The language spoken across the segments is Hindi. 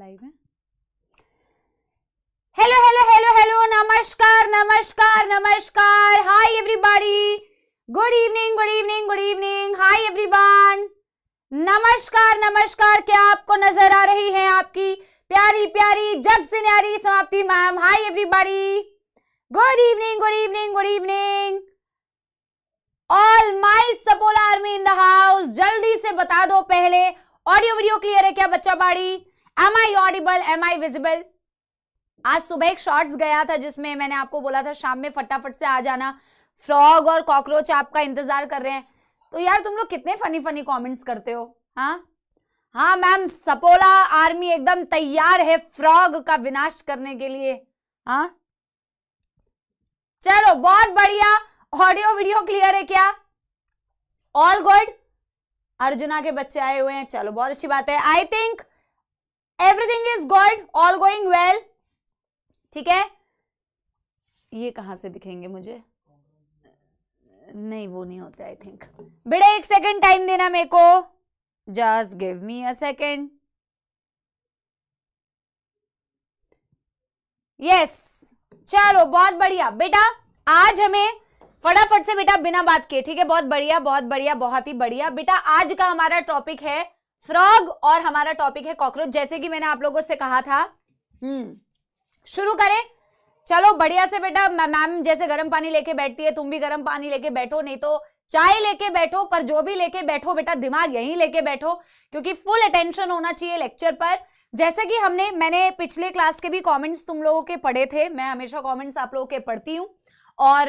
लाइव है हेलो हेलो हेलो हेलो नमस्कार नमस्कार नमस्कार hi everybody good evening good evening good evening hi everyone नमस्कार नमस्कार क्या आपको नजर आ रही है आपकी प्यारी प्यारी जग से न्यारी Samapti ma'am hi everybody good evening good evening good evening all my support army in the house जल्दी से बता दो पहले ऑडियो वीडियो क्लियर है क्या बच्चा बाड़ी am I audible am I visible आज सुबह एक शॉर्ट्स गया था जिसमें मैंने आपको बोला था शाम में फटाफट से आ जाना फ्रॉग और कॉकरोच आपका इंतजार कर रहे हैं तो यार तुम लोग कितने फनी फनी कमेंट्स करते हो हाँ हाँ मैम सपोला आर्मी एकदम तैयार है फ्रॉग का विनाश करने के लिए हाँ चलो बहुत बढ़िया ऑडियो वीडियो क्लियर है क्या ऑल गुड अर्जुना के बच्चे आए हुए हैं चलो बहुत अच्छी बात है I think everything is good all going well ठीक है ये कहां से दिखेंगे मुझे नहीं वो नहीं होता आई थिंक बेटा एक सेकेंड टाइम देना मेरे को just give me a second yes चलो बहुत बढ़िया बेटा आज हमें फटाफट से बेटा बिना बात किए ठीक है बहुत बढ़िया बहुत बढ़िया बहुत ही बढ़िया बेटा आज का हमारा टॉपिक है फ्रॉग और हमारा टॉपिक है कॉकरोच जैसे कि मैंने आप लोगों से कहा था हम्म शुरू करें चलो बढ़िया से बेटा मैम जैसे गर्म पानी लेके बैठती है तुम भी गर्म पानी लेके बैठो नहीं तो चाय लेके बैठो पर जो भी लेके बैठो बेटा दिमाग यहीं लेके बैठो क्योंकि फुल अटेंशन होना चाहिए लेक्चर पर जैसे कि हमने मैंने पिछले क्लास के भी कमेंट्स तुम लोगों के पढ़े थे मैं हमेशा कमेंट्स आप लोगों के पढ़ती हूँ और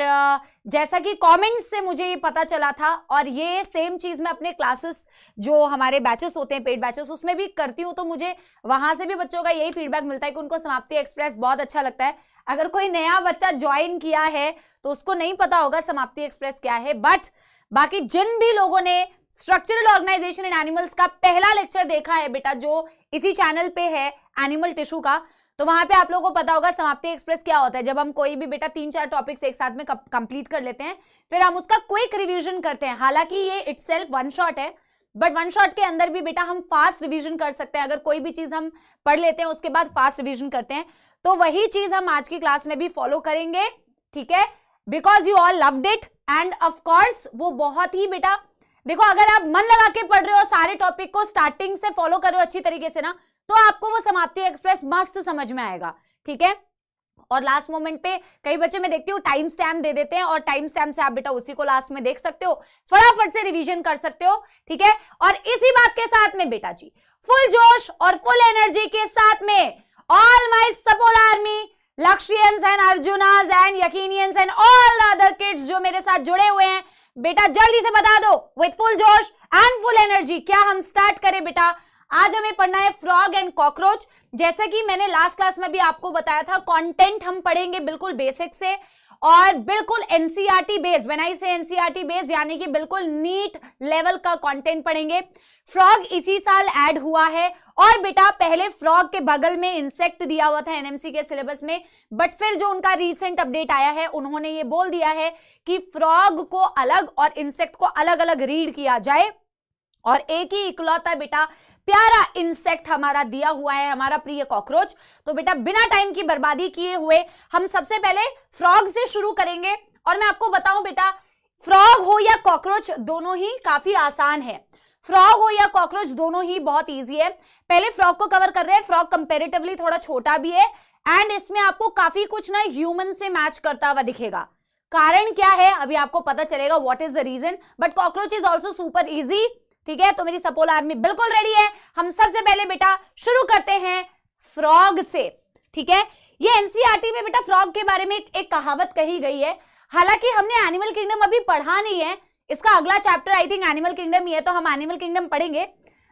जैसा कि कमेंट्स से मुझे ये पता चला था और ये सेम चीज़ मैं अपने क्लासेस जो हमारे बैचेस होते हैं पेड बैचेस उसमें भी करती हूँ तो मुझे वहाँ से भी बच्चों का यही फीडबैक मिलता है कि उनको समाप्ति एक्सप्रेस बहुत अच्छा लगता है अगर कोई नया बच्चा ज्वाइन किया है तो उसको नहीं पता होगा समाप्ति एक्सप्रेस क्या है बट बाकी जिन भी लोगों ने स्ट्रक्चरल ऑर्गेनाइजेशन इन एनिमल्स का पहला लेक्चर देखा है बेटा जो इसी चैनल पे है एनिमल टिश्यू का तो वहां पे आप लोगों को पता होगा समाप्ति एक्सप्रेस क्या होता है जब हम कोई भी बेटा तीन चार टॉपिक्स एक साथ में कंप्लीट कर लेते हैं फिर हम उसका क्विक रिविजन करते हैं हालांकि ये इट्स वन शॉट है बट वन शॉट के अंदर भी बेटा हम फास्ट रिविजन कर सकते हैं अगर कोई भी चीज हम पढ़ लेते हैं उसके बाद फास्ट रिविजन करते हैं तो वही चीज हम आज की क्लास में भी फॉलो करेंगे ठीक है because you all love it and of course वो बहुत ही बेटा देखो अगर आप मन लगा के पढ़ रहे हो सारे टॉपिक को स्टार्टिंग से फॉलो कर रहे हो अच्छी तरीके से ना तो आपको वो समाप्ति एक्सप्रेस मस्त समझ में आएगा ठीक है और लास्ट मोमेंट पे कई बच्चे मैं देखती हूँ टाइम स्टैम्प दे देते हैं और टाइम स्टैम्प से आप बेटा उसी को लास्ट में देख सकते हो फटाफट से रिवीजन कर सकते हो ठीक है और इसी बात के साथ में बेटा जी फुल जोश और फुल एनर्जी के साथ में ऑल माई सपोर्ट आर्मी लक्ष्यंस एंड अर्जुनाज एंड यकीनियंस एंड ऑल अदर किड्स जो मेरे साथ जुड़े हुए हैं बेटा जल्दी से बता दो विथ फुल जोश एंड फुल एनर्जी क्या हम स्टार्ट करें बेटा आज हमें पढ़ना है फ्रॉग एंड कॉकरोच जैसे कि मैंने लास्ट क्लास में भी आपको बताया था कंटेंट हम पढ़ेंगे बिल्कुल बेसिक से और बिल्कुल एनसीईआरटी बेस्ड व्हेन से एनसीईआरटी बेस्ड यानी कि बिल्कुल नीट लेवल का कंटेंट पढ़ेंगे फ्रॉग इसी साल ऐड हुआ है और बेटा पहले फ्रॉग के बगल में इंसेक्ट दिया हुआ था एनएमसी के सिलेबस में बट फिर जो उनका रीसेंट अपडेट आया है उन्होंने ये बोल दिया है कि फ्रॉग को अलग और इंसेक्ट को अलग अलग रीड किया जाए और एक ही इकलौता बेटा प्यारा इंसेक्ट हमारा दिया हुआ है हमारा प्रिय कॉकरोच तो बेटा बिना टाइम की बर्बादी किए हुए हम सबसे पहले फ्रॉग से शुरू करेंगे और मैं आपको बताऊं बेटा फ्रॉग हो या कॉकरोच दोनों ही काफी आसान है फ्रॉग हो या कॉकरोच दोनों ही बहुत ईजी है पहले फ्रॉग को कवर कर रहे हैं फ्रॉग कंपेरेटिवली थोड़ा छोटा भी है एंड इसमें आपको काफी कुछ ना ह्यूमन से मैच करता हुआ दिखेगा कारण क्या है अभी आपको पता चलेगा what is the reason but cockroach is also super easy ठीक है तो मेरी सपोल आर्मी बिल्कुल रेडी है हम सबसे पहले बेटा शुरू करते हैं फ्रॉग से ठीक है ये एनसीआरटी e में बेटा फ्रॉग के बारे में एक, एक कहावत कही गई है हालांकि हमने एनिमल किंगडम अभी पढ़ा नहीं है इसका अगला chapter I think animal kingdom ही है तो हम एनिमल किंगडम पढ़ेंगे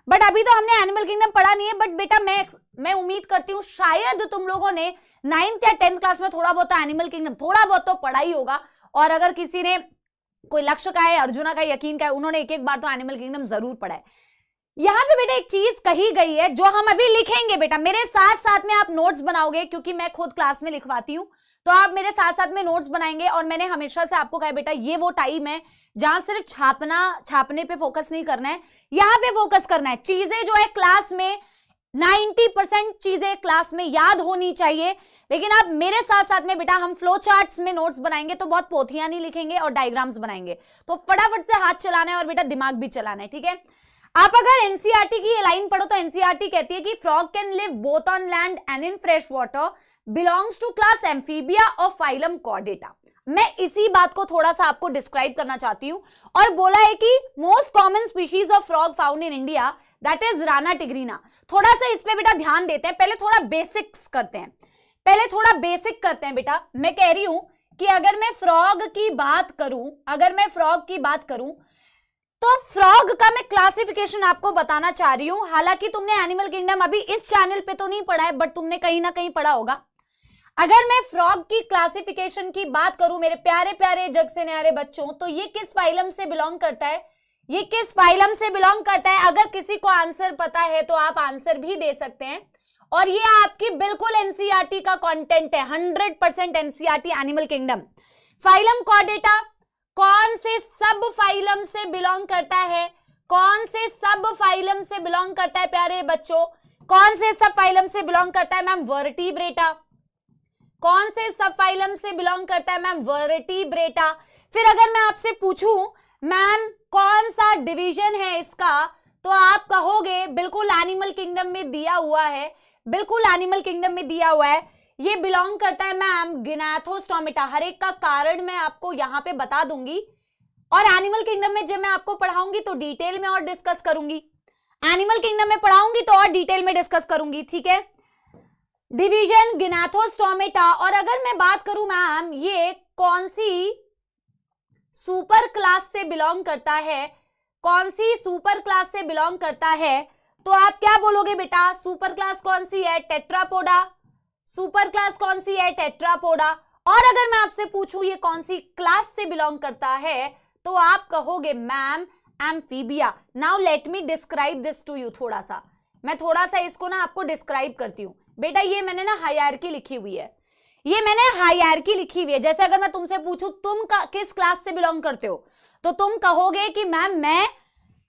बट अभी तो हमने एनिमल किंगडम पढ़ा नहीं है बट बेटा मैं मैं उम्मीद करती हूँ शायद तुम लोगों ने नाइन्थ या टेंथ क्लास में थोड़ा बहुत एनिमल किंगडम थोड़ा बहुत तो पढ़ा ही होगा और अगर किसी ने कोई लक्ष्य का है अर्जुना का यकीन का है उन्होंने एक एक बार तो एनिमल किंगडम जरूर पढ़ा है यहाँ पे बेटा एक चीज कही गई है जो हम अभी लिखेंगे बेटा मेरे साथ साथ में आप नोट्स बनाओगे क्योंकि मैं खुद क्लास में लिखवाती हूँ तो आप मेरे साथ साथ में नोट्स बनाएंगे और मैंने हमेशा से आपको कहा बेटा ये वो टाइम है जहां सिर्फ छापना छापने पे फोकस नहीं करना है यहाँ पे फोकस करना है चीजें जो है क्लास में नाइन्टी परसेंट चीजें क्लास में याद होनी चाहिए लेकिन आप मेरे साथ साथ में बेटा हम फ्लो चार्ट्स में नोट्स बनाएंगे तो बहुत पोथियां नहीं लिखेंगे और डायग्राम्स बनाएंगे तो फटाफट से हाथ चलाना है और बेटा दिमाग भी चलाना है ठीक है आप अगर एनसीआरटी e की लाइन पढ़ो तो एनसीआरटी e कहती है कि frog can live both on land and in fresh water belongs to class amphibia और फाइलम कॉडेटा मैं इसी बात को थोड़ा सा आपको डिस्क्राइब करना चाहती हूँ और बोला है कि most common species of frog found in India that is Rana tigrina थोड़ा सा इस पे बेटा ध्यान देते हैं पहले थोड़ा बेसिक्स करते हैं पहले थोड़ा बेसिक करते हैं बेटा मैं कह रही हूं कि अगर मैं फ्रॉग की बात करूं अगर मैं फ्रॉग की बात करूं तो फ्रॉग का मैं क्लासिफिकेशन आपको बताना चाह रही हूं हालांकि तुमने एनिमल किंगडम अभी इस चैनल पे तो नहीं पढ़ा है बट तुमने कहीं ना कहीं पढ़ा होगा अगर मैं फ्रॉग की क्लासिफिकेशन की बात करूं मेरे प्यारे प्यारे जग से न्यारे बच्चों तो ये किस फाइलम से बिलोंग करता है ये किस फाइलम से बिलोंग करता है अगर किसी को आंसर पता है तो आप आंसर भी दे सकते हैं और ये आपकी बिल्कुल एनसीआरटी e का कंटेंट है 100 percent NCERT animal kingdom phylum कॉडेटा कौन से सब फाइलम से बिलोंग करता है कौन से सब फाइलम से बिलोंग करता है प्यारे बच्चों कौन से सब फाइलम से बिलोंग करता है मैम वर्टिब्रेटा कौन से सब फाइलम से बिलोंग करता है मैम वर्टिब्रेटा फिर अगर मैं आपसे पूछूं मैम कौन सा डिवीजन है इसका तो आप कहोगे बिल्कुल एनिमल किंगडम में दिया हुआ है बिल्कुल एनिमल किंगडम में दिया हुआ है ये बिलोंग करता है मैम गिनाथोस्टोमिटा हर एक का कारण मैं आपको यहां पे बता दूंगी और एनिमल किंगडम में जब मैं आपको पढ़ाऊंगी तो डिटेल में और डिस्कस करूंगी एनिमल किंगडम में पढ़ाऊंगी तो और डिटेल में डिस्कस करूंगी ठीक है डिवीजन गिनाथोस्टोमेटा और अगर मैं बात करू मैम ये कौन सी सुपर क्लास से बिलोंग करता है कौन सी सुपर क्लास से बिलोंग करता है तो आप क्या बोलोगे बेटा सुपर क्लास कौन सी है टेट्रापोडा सुपर क्लास कौन सी है टेट्रापोडा और अगर मैं आपसे पूछूं ये कौन सी क्लास से बिलोंग करता है तो आप कहोगे ma'am amphibia now let me describe this to you थोड़ा सा मैं थोड़ा सा इसको ना आपको डिस्क्राइब करती हूँ बेटा ये मैंने ना हायरकी लिखी हुई है ये मैंने हायरकी लिखी हुई है जैसे अगर मैं तुमसे पूछूं तुम का, किस क्लास से बिलोंग करते हो तो तुम कहोगे कि मैम मैं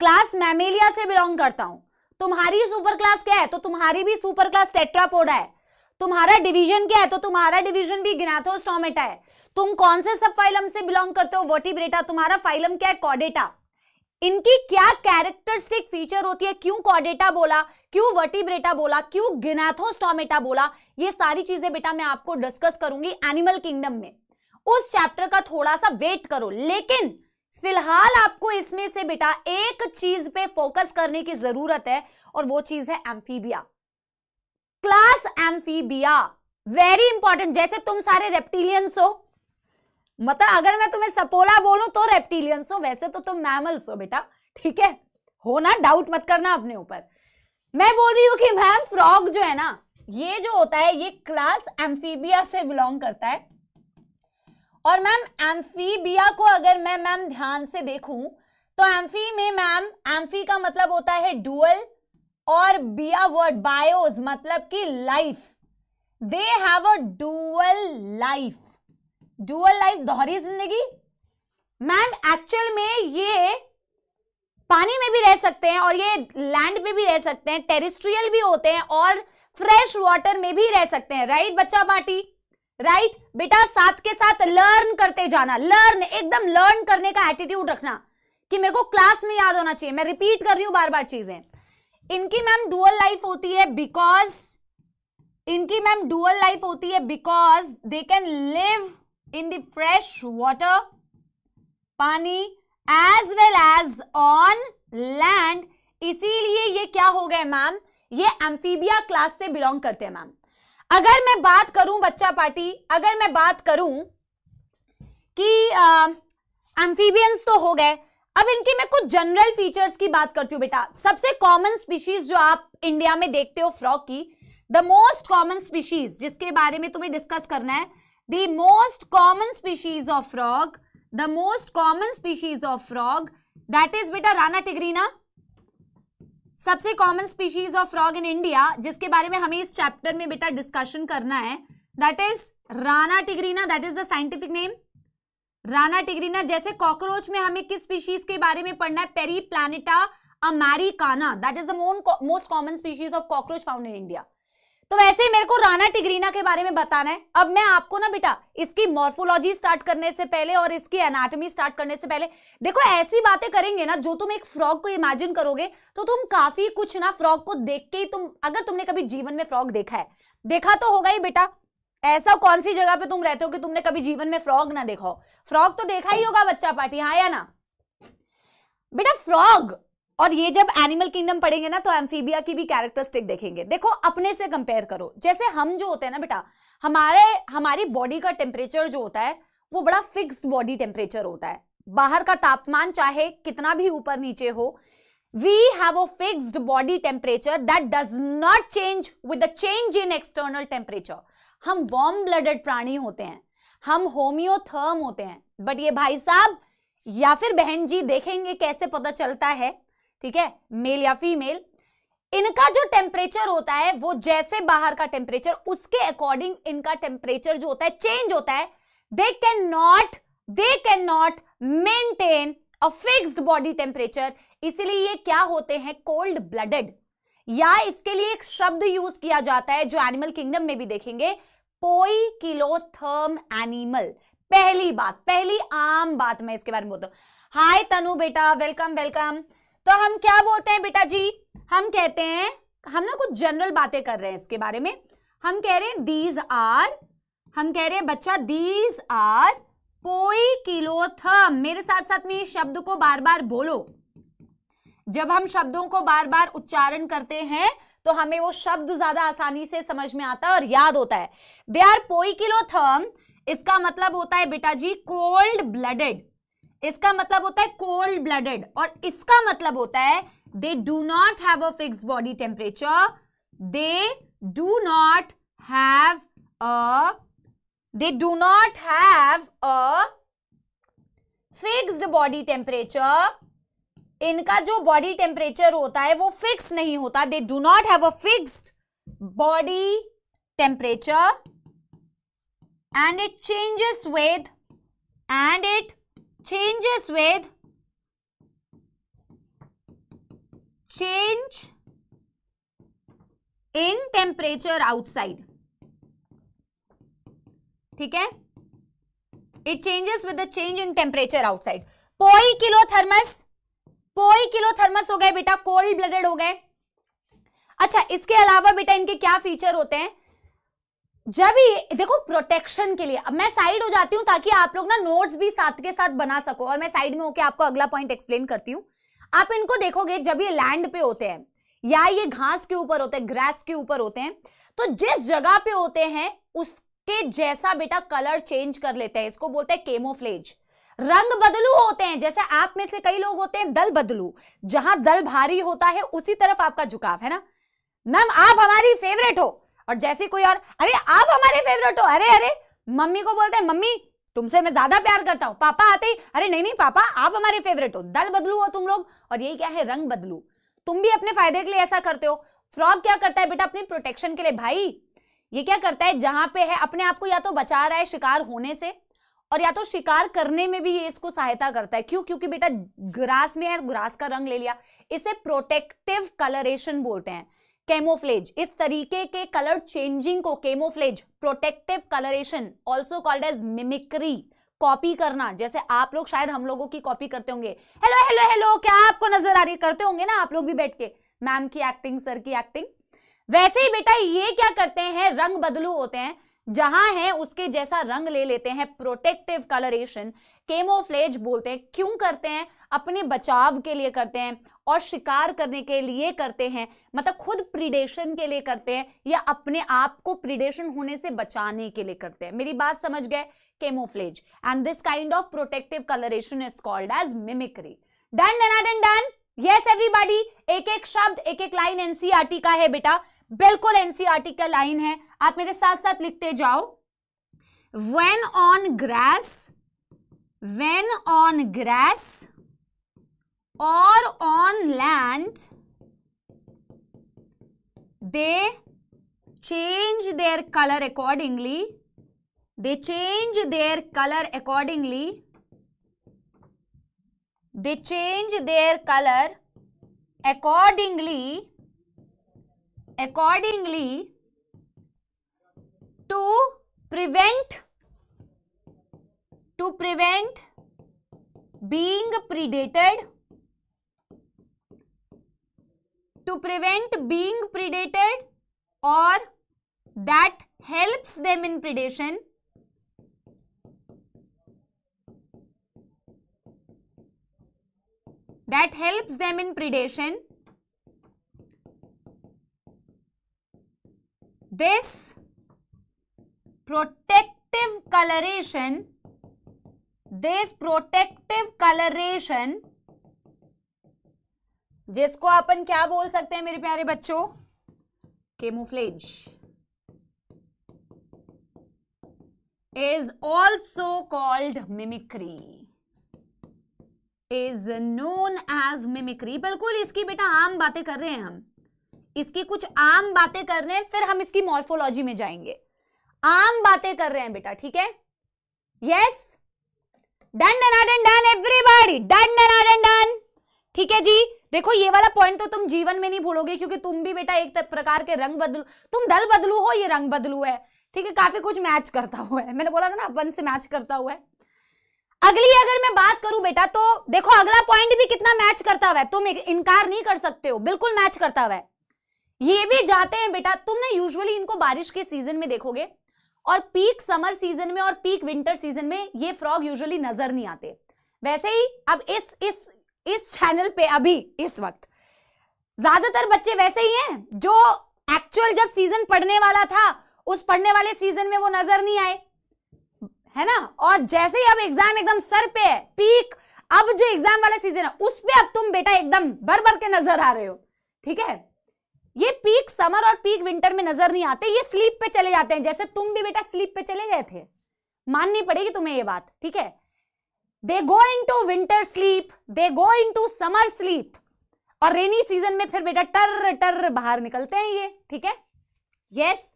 क्लास मैमिलिया से बिलोंग करता हूं तुम्हारी सुपर क्लास क्या है तो तुम्हारी भी सुपर क्लास टेट्रापोडा है तुम्हारा डिवीजन क्या है तो तुम्हारा डिवीजन भी गिनाथोस्टोमेटा है तुम कौन से सब फाइलम से बिलोंग करते हो वर्टिब्रेटा तुम्हारा फाइलम क्या है कॉडेटा इनकी क्या कैरेक्टरिस्टिक फीचर होती है क्यों कॉडेटा बोला क्यों वर्टिब्रेटा बोला क्यों गिनाथोस्टोमेटा बोला ये सारी चीजें बेटा मैं आपको डिस्कस करूंगी एनिमल किंगडम में उस चैप्टर का थोड़ा सा वेट करो लेकिन फिलहाल आपको इसमें से बेटा एक चीज पे फोकस करने की जरूरत है और वो चीज है amphibia class amphibia very important जैसे तुम सारे रेप्टिलियंस हो मतलब अगर मैं तुम्हें सपोला बोलूं तो रेप्टिलियंस हो वैसे तो तुम मैमल्स हो बेटा ठीक है हो ना डाउट मत करना अपने ऊपर मैं बोल रही हूं कि मैम फ्रॉग जो है ना ये जो होता है ये क्लास एम्फीबिया से बिलोंग करता है और मैम एम्फीबिया को अगर मैं मैम ध्यान से देखूं तो एम्फी में मैम एम्फी का मतलब होता है डुअल और बिया वर्ड बायोज मतलब कि life they have a dual life dual life दोहरी जिंदगी मैम एक्चुअल में ये पानी में भी रह सकते हैं और ये लैंड पे भी रह सकते हैं टेरिस्ट्रियल भी होते हैं और फ्रेश वाटर में भी रह सकते हैं राइट बच्चा बाटी राइट right? बेटा साथ के साथ लर्न करते जाना लर्न एकदम लर्न करने का एटीट्यूड रखना कि मेरे को क्लास में याद होना चाहिए मैं रिपीट कर रही हूं बार बार चीजें इनकी मैम डुअल लाइफ होती है बिकॉज इनकी मैम डुअल लाइफ होती है because they can live in the fresh water पानी as well as on land इसीलिए ये क्या हो गए मैम ये एम्फीबिया क्लास से बिलोंग करते हैं मैम अगर मैं बात करूं बच्चा पार्टी अगर मैं बात करूं कि एम्फीबियंस तो हो गए अब इनकी मैं कुछ जनरल फीचर्स की बात करती हूँ बेटा सबसे कॉमन स्पीशीज जो आप इंडिया में देखते हो फ्रॉग की द मोस्ट कॉमन स्पीशीज जिसके बारे में तुम्हें डिस्कस करना है the most common species of frog the most common species of frog that is बेटा राना टिगरीना सबसे common species of frog in India जिसके बारे में हमें इस चैप्टर में बेटा डिस्कशन करना है that is Rana tigrina that is the scientific name Rana tigrina जैसे कॉकरोच में हमें किस स्पीशीज के बारे में पढ़ना है Periplaneta americana that is the most common species of cockroach found in India तो वैसे ही मेरे को राना टिग्रीना के बारे में बताना है अब मैं आपको ना बेटा इसकी मॉर्फोलॉजी स्टार्ट करने से पहले और इसकी एनाटॉमी स्टार्ट करने से पहले देखो ऐसी बातें करेंगे ना जो तुम एक फ्रॉग को इमेजिन करोगे तो तुम काफी कुछ ना फ्रॉग को देख के ही तुम अगर तुमने कभी जीवन में फ्रॉग देखा है देखा तो होगा ही बेटा ऐसा कौन सी जगह पे तुम रहते हो कि तुमने कभी जीवन में फ्रॉग ना देखा हो फ्रॉग तो देखा ही होगा बच्चा पार्टी हाँ या ना बेटा फ्रॉग और ये जब एनिमल किंगडम पढ़ेंगे ना तो एम्फीबिया की भी कैरेक्टरिस्टिक देखेंगे देखो अपने से कंपेयर करो जैसे हम जो होते हैं ना बेटा हमारे हमारी बॉडी का टेम्परेचर जो होता है वो बड़ा फिक्स्ड बॉडी टेम्परेचर होता है बाहर का तापमान चाहे कितना भी ऊपर नीचे हो we have a fixed body temperature that does not change with the change in external हम warm ब्लडेड प्राणी होते हैं हम होमियोथर्म होते हैं बट ये भाई साहब या फिर बहन जी देखेंगे कैसे पता चलता है ठीक है मेल या फीमेल इनका जो टेम्परेचर होता है वो जैसे बाहर का टेम्परेचर उसके अकॉर्डिंग इनका टेम्परेचर जो होता है चेंज होता है they can not they can not maintain a fixed body temperature इसीलिए ये क्या होते हैं कोल्ड ब्लडेड या इसके लिए एक शब्द यूज किया जाता है जो एनिमल किंगडम में भी देखेंगे पोई किलोथर्म एनिमल पहली बात पहली आम बात मैं इसके बारे में बोलता हूं हाय तनु बेटा वेलकम वेलकम तो हम क्या बोलते हैं बेटा जी हम कहते हैं हम ना कुछ जनरल बातें कर रहे हैं इसके बारे में हम कह रहे हैं दीज आर हम कह रहे हैं बच्चा दीज आर पोई किलोथम मेरे साथ साथ में शब्द को बार बार बोलो जब हम शब्दों को बार बार उच्चारण करते हैं तो हमें वो शब्द ज्यादा आसानी से समझ में आता है और याद होता है दे आर पोई किलोथम इसका मतलब होता है बेटा जी कोल्ड ब्लडेड इसका मतलब होता है कोल्ड ब्लडेड और इसका मतलब होता है they do not have a fix body temperature they do not have a they do not have a fixed body temperature इनका जो बॉडी टेम्परेचर होता है वो फिक्स नहीं होता they do not have a fixed body temperature and it changes with and it changes with change in temperature outside ठीक है it changes with the change in temperature outside poikilotherms poikilotherms हो गए बेटा कोल्ड ब्लडेड हो गए अच्छा इसके अलावा बेटा इनके क्या फीचर होते हैं जब ही देखो प्रोटेक्शन के लिए अब मैं साइड हो जाती हूं ताकि आप लोग ना नोट्स भी साथ के साथ बना सको और मैं साइड में होकर आपको अगला पॉइंट एक्सप्लेन करती हूँ आप इनको देखोगे जब ये लैंड पे होते हैं या ये घास के ऊपर होते हैं ग्रास के ऊपर होते हैं तो जिस जगह पे होते हैं उसके जैसा बेटा कलर चेंज कर लेते हैं इसको बोलते हैं केमोफ्लेज रंग बदलू होते हैं जैसे आप में से कई लोग होते हैं दल बदलू जहां दल भारी होता है उसी तरफ आपका झुकाव है ना मैम आप हमारी फेवरेट हो और जैसे कोई और अरे आप हमारे फेवरेट हो अरे अरे मम्मी को बोलते हैं मम्मी तुमसे मैं ज्यादा प्यार करता हूँ पापा आते ही अरे नहीं नहीं पापा आप हमारे फेवरेट हो दल बदलू हो तुम लोग और यही क्या है रंग बदलू तुम भी अपने फायदे के लिए ऐसा करते हो फ्रॉग क्या करता है बेटा अपनी प्रोटेक्शन के लिए भाई ये क्या करता है जहां पे है अपने आप को या तो बचा रहा है शिकार होने से और या तो शिकार करने में भी ये इसको सहायता करता है क्यों क्योंकि बेटा ग्रास में है ग्रास का रंग ले लिया इसे प्रोटेक्टिव कलरेशन बोलते हैं कैमोफ्लेज इस तरीके के कलर चेंजिंग को camouflage protective coloration also called as mimicry copy करना जैसे आप लोग शायद हम लोगों की कॉपी करते होंगे हेलो हेलो हेलो क्या आपको नजर आ रही करते होंगे ना आप लोग भी बैठ के मैम की एक्टिंग सर की एक्टिंग वैसे ही बेटा ये क्या करते हैं रंग बदलू होते हैं जहां है उसके जैसा रंग ले लेते हैं प्रोटेक्टिव कलरेशन केमोफ्लेज बोलते हैं क्यों करते हैं अपने बचाव के लिए करते हैं और शिकार करने के लिए करते हैं मतलब खुद प्रीडेशन के लिए करते हैं या अपने आप को प्रीडेशन होने से बचाने के लिए करते हैं मेरी बात समझ गए camouflage and this kind of protective coloration is called as mimicry done done done yes everybody एक एक शब्द एक एक लाइन एनसीआरटी e का है बेटा बिल्कुल एनसीआरटी e का लाइन है आप मेरे साथ साथ लिखते जाओ when on grass when on grass or on land, they change their color accordingly. They change their color accordingly. They change their color accordingly, accordingly to prevent, to prevent being predated to prevent being predated or that helps them in predation. That helps them in predation. This protective coloration, this protective coloration जिसको अपन क्या बोल सकते हैं मेरे प्यारे बच्चों camouflage is also called mimicry is known as mimicry बिल्कुल इसकी बेटा आम बातें कर रहे हैं हम इसकी कुछ आम बातें कर रहे हैं फिर हम इसकी मॉर्फोलॉजी में जाएंगे आम बातें कर रहे हैं बेटा ठीक है yes done done done done done done done ठीक है जी देखो ये वाला पॉइंट तो तुम जीवन में नहीं भूलोगे क्योंकि तुम भी बेटा एक प्रकार के रंग बदलू तुम दल बदलू हो ये रंग बदलू है ठीक है काफी कुछ मैच करता हुआ है मैंने बोला था ना अपन से मैच करता हुआ है अगली अगर मैं बात करूं बेटा तो देखो अगला पॉइंट भी कितना मैच करता हुआ है तुम इनकार नहीं कर सकते हो बिल्कुल मैच करता हुआ है ये भी जाते हैं बेटा तुम ना यूजुअली इनको बारिश के सीजन में देखोगे और पीक समर सीजन में और पीक विंटर सीजन में ये फ्रॉग यूजुअली नजर नहीं आते वैसे ही अब इस इस इस चैनल पे अभी इस वक्त ज्यादातर बच्चे वैसे ही हैं जो एक्चुअल जब सीजन पढ़ने वाला था उस पढ़ने वाले सीजन में वो नजर नहीं आए है ना और जैसे ही अब एग्जाम एकदम सर पे है पीक अब जो एग्जाम वाला सीजन है उस पे अब तुम बेटा एकदम भर भर के नजर आ रहे हो ठीक है ये पीक समर और पीक विंटर में नजर नहीं आते ये स्लीप पे चले जाते हैं जैसे तुम भी बेटा स्लीप पे चले गए थे माननी पड़ेगी तुम्हें ये बात ठीक है they go into winter sleep they go into summer sleep और रेनी सीजन में फिर बेटा टर टर बाहर निकलते हैं ये ठीक है यस yes.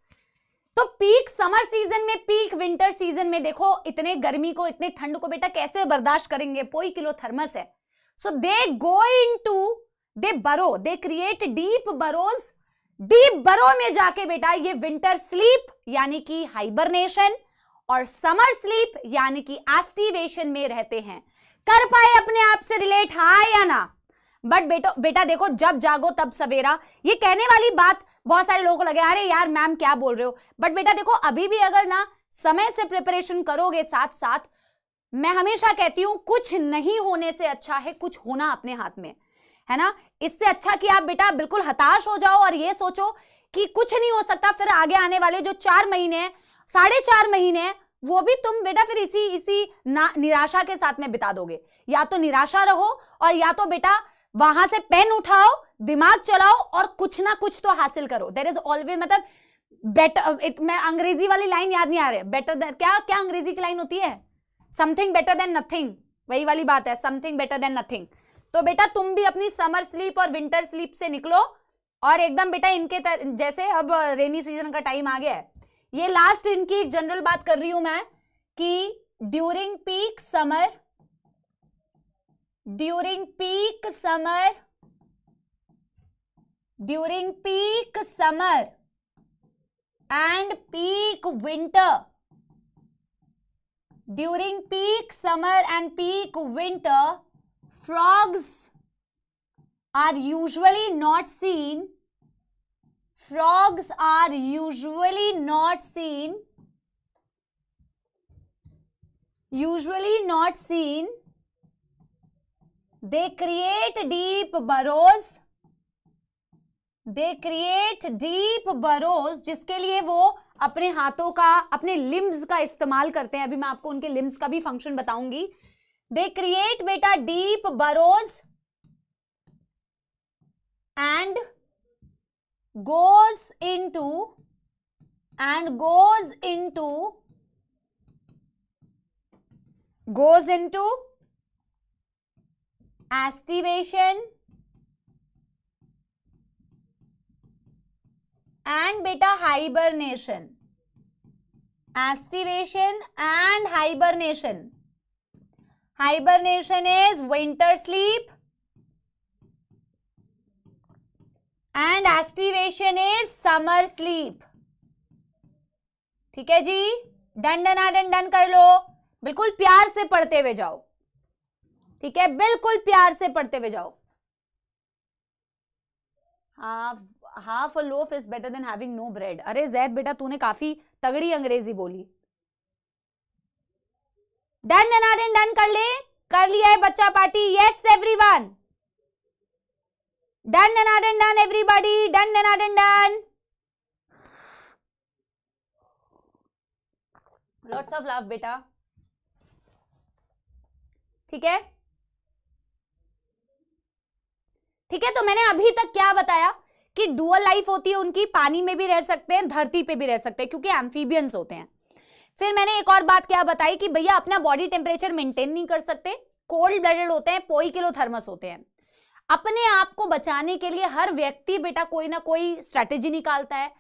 तो पीक समर सीजन में पीक विंटर सीजन में देखो इतने गर्मी को इतने ठंड को बेटा कैसे बर्दाश्त करेंगे पोई किलो थर्मस है सो दे go into the burrow they create deep burrows deep burrow में जाके बेटा ये विंटर स्लीप यानी कि हाइबरनेशन और समर स्लीप यानी कि एस्टिवेशन में रहते हैं कर पाए अपने आप से रिलेट हा या ना बट बेटो बेटा देखो जब जागो तब सवेरा ये कहने वाली बात बहुत सारे लोगों को लगे अरे यार मैम क्या बोल रहे हो बट बेटा देखो अभी भी अगर ना समय से प्रिपरेशन करोगे साथ साथ मैं हमेशा कहती हूं कुछ नहीं होने से अच्छा है कुछ होना अपने हाथ में है ना इससे अच्छा कि आप बेटा बिल्कुल हताश हो जाओ और ये सोचो कि कुछ नहीं हो सकता फिर आगे आने वाले जो चार महीने हैं साढ़े चार महीने वो भी तुम बेटा फिर इसी इसी ना निराशा के साथ में बिता दोगे या तो निराशा रहो और या तो बेटा वहां से पेन उठाओ दिमाग चलाओ और कुछ ना कुछ तो हासिल करो देर इज ऑलवेज मतलब बेटर इट मैं अंग्रेजी वाली लाइन याद नहीं आ रही बेटर क्या क्या अंग्रेजी की लाइन होती है समथिंग बेटर देन नथिंग वही वाली बात है समथिंग बेटर देन नथिंग तो बेटा तुम भी अपनी समर स्लीप और विंटर स्लीप से निकलो और एकदम बेटा इनके तर, जैसे अब रेनी सीजन का टाइम आ गया है ये लास्ट इनकी एक जनरल बात कर रही हूं मैं कि during peak summer during peak summer during peak summer and peak winter during peak summer and peak winter frogs are usually not seen frogs are usually not seen usually not seen they create deep burrows they create deep burrows जिसके लिए वो अपने हाथों का अपने लिम्ब्स का इस्तेमाल करते हैं अभी मैं आपको उनके लिम्ब्स का भी फंक्शन बताऊंगी दे क्रिएट बेटा deep burrows and goes into and goes into goes into activation and beta hibernation activation and hibernation hibernation is winter sleep and aestivation is summer sleep ठीक है जी डन डना डन डन कर लो बिल्कुल प्यार से पढ़ते हुए जाओ ठीक है बिल्कुल प्यार से पढ़ते हुए जाओ half half a loaf is better than having no bread अरे जैद बेटा तूने काफी तगड़ी अंग्रेजी बोली डन डन डन कर ले कर लिया है बच्चा party yes everyone Done, done, done done, everybody. Done, done, done. Lots of love बेटा ठीक है ठीक है तो मैंने अभी तक क्या बताया कि डुअल लाइफ होती है उनकी पानी में भी रह सकते हैं धरती पे भी रह सकते हैं क्योंकि एम्फीबियंस होते हैं फिर मैंने एक और बात क्या बताई कि भैया अपना बॉडी टेम्परेचर मेंटेन नहीं कर सकते कोल्ड ब्लडेड होते हैं पोई किलो थर्मस होते हैं अपने आप को बचाने के लिए हर व्यक्ति बेटा कोई ना कोई स्ट्रैटेजी निकालता है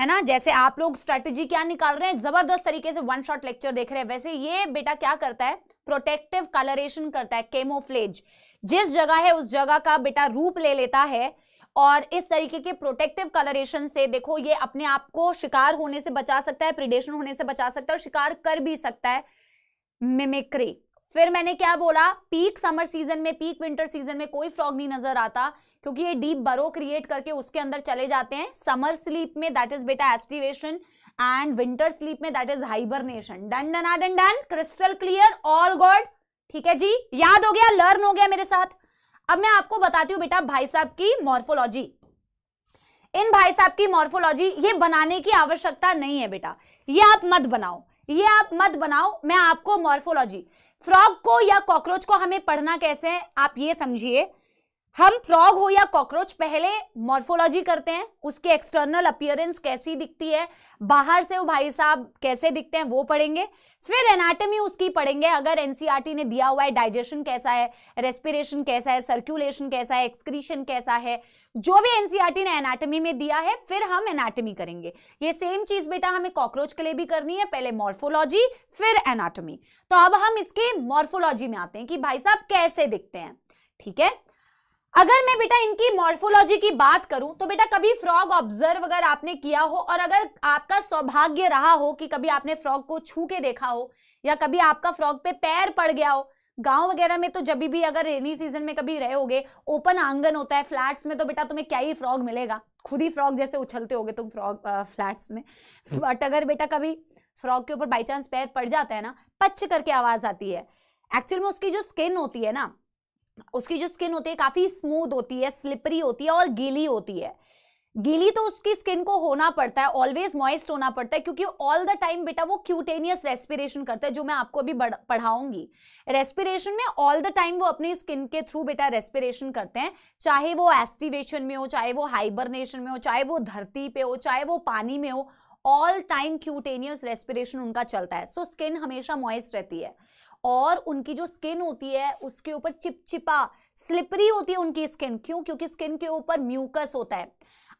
है ना जैसे आप लोग स्ट्रैटेजी क्या निकाल रहे हैं जबरदस्त तरीके से वन शॉट लेक्चर देख रहे हैं वैसे ये बेटा क्या करता है प्रोटेक्टिव कलरेशन करता है केमोफ्लेज जिस जगह है उस जगह का बेटा रूप ले लेता है और इस तरीके के प्रोटेक्टिव कलरेशन से देखो ये अपने आप को शिकार होने से बचा सकता है प्रिडेशन होने से बचा सकता है और शिकार कर भी सकता है मिमिक्री फिर मैंने क्या बोला पीक समर सीजन में पीक विंटर सीजन में कोई फ्रॉग नहीं नजर आता क्योंकि ये डीप बरो क्रिएट करके उसके अंदर चले जाते हैं समर स्लीप में दैट इज बेटा एस्टिवेशन एंड विंटर स्लीप में that is hibernation done done done done crystal clear all good ठीक है जी याद हो गया लर्न हो गया मेरे साथ अब मैं आपको बताती हूँ बेटा भाई साहब की मॉर्फोलॉजी इन भाई साहब की मॉर्फोलॉजी ये बनाने की आवश्यकता नहीं है बेटा ये आप मत बनाओ ये आप मत बनाओ मैं आपको मॉर्फोलॉजी फ्रॉग को या कॉकरोच को हमें पढ़ना कैसे है आप ये समझिए हम फ्रॉग हो या कॉकरोच पहले मॉर्फोलॉजी करते हैं उसके एक्सटर्नल अपियरेंस कैसी दिखती है बाहर से वो भाई साहब कैसे दिखते हैं वो पढ़ेंगे फिर एनाटमी उसकी पढ़ेंगे अगर एनसीईआरटी e ने दिया हुआ है डाइजेशन कैसा है रेस्पिरेशन कैसा है सर्कुलेशन कैसा है एक्सक्रीशन कैसा है जो भी एनसीआरटी e ने एनाटमी में दिया है फिर हम एनाटमी करेंगे ये सेम चीज बेटा हमें कॉकरोच के लिए भी करनी है पहले मॉर्फोलॉजी फिर एनाटमी तो अब हम इसकी मॉर्फोलॉजी में आते हैं कि भाई साहब कैसे दिखते हैं ठीक है अगर मैं बेटा इनकी मॉर्फोलॉजी की बात करूं तो बेटा कभी फ्रॉग ऑब्जर्व अगर आपने किया हो और अगर आपका सौभाग्य रहा हो कि कभी आपने फ्रॉग को छू के देखा हो या कभी आपका फ्रॉग पे पैर पड़ गया हो गांव वगैरह में तो जब भी अगर रेनी सीजन में कभी रहे होगे ओपन आंगन होता है फ्लैट्स में तो बेटा तुम्हें क्या ही फ्रॉग मिलेगा खुद ही फ्रॉग जैसे उछलते होगे तुम फ्रॉग फ्लैट्स में बट अगर बेटा कभी फ्रॉग के ऊपर बाई चांस पैर पड़ जाता है ना पच करके आवाज आती है एक्चुअल में उसकी जो स्किन होती है ना उसकी जो स्किन होती है काफी स्मूथ होती है स्लिपरी होती है और गीली होती है गीली तो उसकी स्किन को होना पड़ता है ऑलवेज मॉइस्ट होना पड़ता है क्योंकि ऑल द टाइम बेटा वो क्यूटेनियस रेस्पिरेशन करता है जो मैं आपको अभी पढ़ाऊंगी रेस्पिरेशन में ऑल द टाइम वो अपनी स्किन के थ्रू बेटा रेस्पिरेशन करते हैं चाहे वो एस्टिवेशन में हो चाहे वो हाइबरनेशन में हो चाहे वो धरती पे हो चाहे वो पानी में हो ऑल टाइम क्यूटेनियस रेस्पिरेशन उनका चलता है सो so, स्किन हमेशा मॉइस्ट रहती है और उनकी जो स्किन होती है उसके ऊपर चिपचिपा स्लिपरी होती है उनकी स्किन क्यों क्योंकि स्किन के ऊपर म्यूकस होता है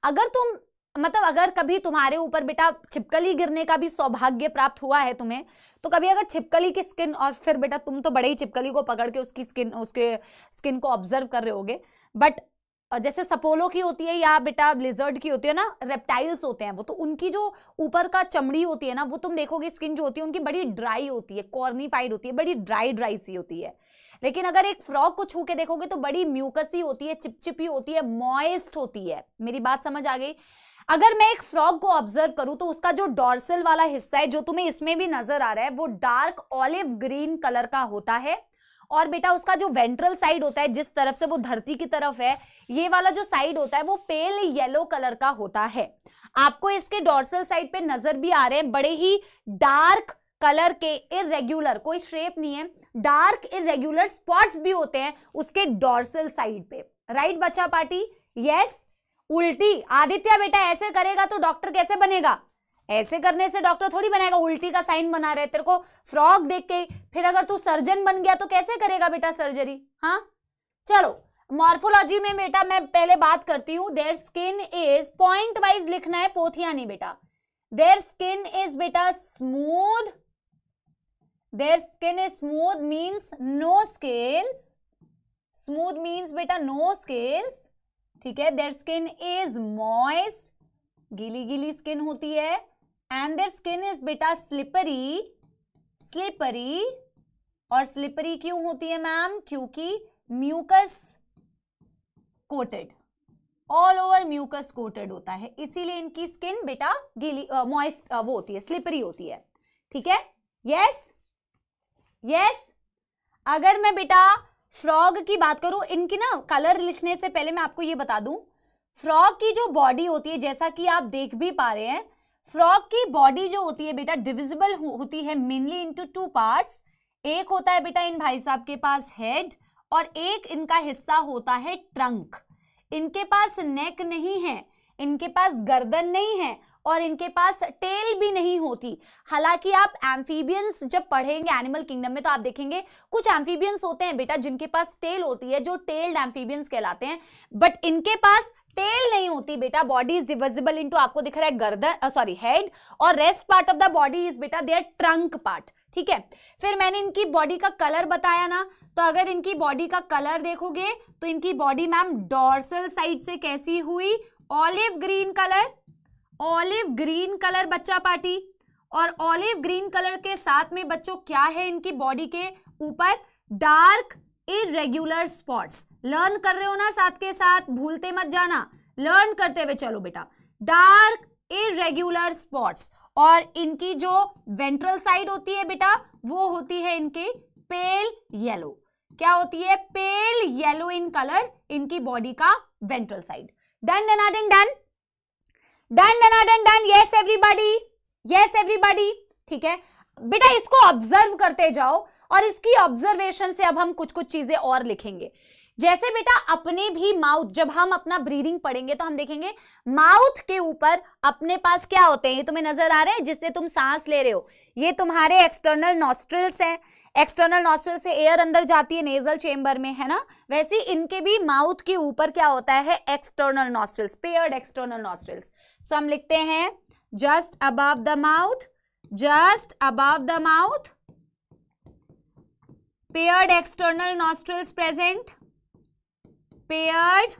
अगर तुम मतलब अगर कभी तुम्हारे ऊपर बेटा छिपकली गिरने का भी सौभाग्य प्राप्त हुआ है तुम्हें तो कभी अगर छिपकली की स्किन और फिर बेटा तुम तो बड़े ही छिपकली को पकड़ के उसकी स्किन उसके स्किन को ऑब्जर्व कर रहे होगे बट जैसे सपोलो की होती है या बेटा ब्लिजर्ड की होती है ना रेप्टाइल्स होते हैं वो तो उनकी जो ऊपर का चमड़ी होती है ना वो तुम देखोगे स्किन जो होती है उनकी बड़ी ड्राई होती है कॉर्निफाइड होती है बड़ी ड्राई ड्राई सी होती है लेकिन अगर एक फ्रॉक को छू के देखोगे तो बड़ी म्यूकसी होती है चिपचिपी होती है मॉइस्ट होती है मेरी बात समझ आ गई अगर मैं एक फ्रॉक को ऑब्जर्व करूं तो उसका जो डॉर्सल वाला हिस्सा है जो तुम्हें इसमें भी नजर आ रहा है वो डार्क ऑलिव ग्रीन कलर का होता है और बेटा उसका जो वेंट्रल साइड होता है जिस तरफ से वो धरती की तरफ है ये वाला जो साइड होता है वो पेल येलो कलर का होता है आपको इसके डोर्सल साइड पे नजर भी आ रहे हैं बड़े ही डार्क कलर के इरेग्युलर कोई शेप नहीं है डार्क इरेग्युलर स्पॉट्स भी होते हैं उसके डोर्सल साइड पे राइट बच्चा पार्टी यस उल्टी आदित्य बेटा ऐसे करेगा तो डॉक्टर कैसे बनेगा ऐसे करने से डॉक्टर थोड़ी बनाएगा उल्टी का साइन बना रहे तेरे को फ्रॉक देख के फिर अगर तू सर्जन बन गया तो कैसे करेगा बेटा सर्जरी हाँ चलो मॉर्फोलॉजी में बेटा मैं पहले बात करती हूँ their skin is point wise लिखना है पोथिया नहीं बेटा देर स्किन इज बेटा smooth their skin is smooth means no scales smooth means बेटा नो स्केल्स ठीक है देर स्किन इज मॉइस्ट गीली गीली स्किन होती है एंड देर स्किन इज बेटा स्लिपरी स्लिपरी और स्लिपरी क्यों होती है मैम क्योंकि mucus coated all over mucus coated होता है इसीलिए इनकी स्किन बेटा गीली मॉइस्ट वो होती है स्लिपरी होती है ठीक है यस यस अगर मैं बेटा फ्रॉग की बात करूं इनकी ना कलर लिखने से पहले मैं आपको ये बता दूं फ्रॉग की जो बॉडी होती है जैसा कि आप देख भी पा रहे हैं फ्रॉग की बॉडी जो होती है बेटा डिविजिबल हो, होती है मेनली इनटू टू पार्ट एक होता है बेटा इन भाई साहब के पास हेड और एक इनका हिस्सा होता है ट्रंक इनके पास नेक नहीं है इनके पास गर्दन नहीं है और इनके पास टेल भी नहीं होती हालांकि आप एम्फीबियंस जब पढ़ेंगे एनिमल किंगडम में तो आप देखेंगे कुछ एम्फीबियंस होते हैं बेटा जिनके पास टेल होती है जो टेल्ड एम्फीबियंस कहलाते हैं बट इनके पास टेल नहीं होती बेटा बॉडी इज डिविजिबल इनटू आपको दिख रहा है गर्दन सॉरी हेड और rest part of the body is बेटा देयर ट्रंक पार्ट ठीक है फिर मैंने इनकी बॉडी का कलर बताया ना तो अगर इनकी बॉडी का कलर देखोगे तो इनकी बॉडी मैम डॉर्सल साइड से कैसी हुई olive green colour olive green colour बच्चा पार्टी और ऑलिव ग्रीन कलर के साथ में बच्चों क्या है इनकी बॉडी के ऊपर डार्क इरेगुलर स्पॉट्स लर्न कर रहे हो ना साथ के साथ भूलते मत जाना लर्न करते हुए चलो बेटा डार्क इरेगुलर स्पॉट्स और इनकी जो वेंट्रल साइड होती है बेटा वो होती है इनकी पेल येलो क्या होती है पेल येलो इन कलर इनकी बॉडी का ventral side done done done done done done done done yes everybody yes everybody ठीक है बेटा इसको ऑब्जर्व करते जाओ और इसकी ऑब्जर्वेशन से अब हम कुछ कुछ चीजें और लिखेंगे जैसे बेटा अपने भी माउथ जब हम अपना ब्रीदिंग पढ़ेंगे तो हम देखेंगे माउथ के ऊपर अपने पास क्या होते हैं ये तुम्हें नजर आ रहे हैं जिससे तुम सांस ले रहे हो ये तुम्हारे एक्सटर्नल नॉस्ट्रल्स हैं एक्सटर्नल नॉस्ट्रिल से एयर अंदर जाती है नेजल चेम्बर में है ना वैसे इनके भी माउथ के ऊपर क्या होता है external nostrils paired external nostrils so हम लिखते हैं just above the mouth just above the mouth paired external nostrils present paired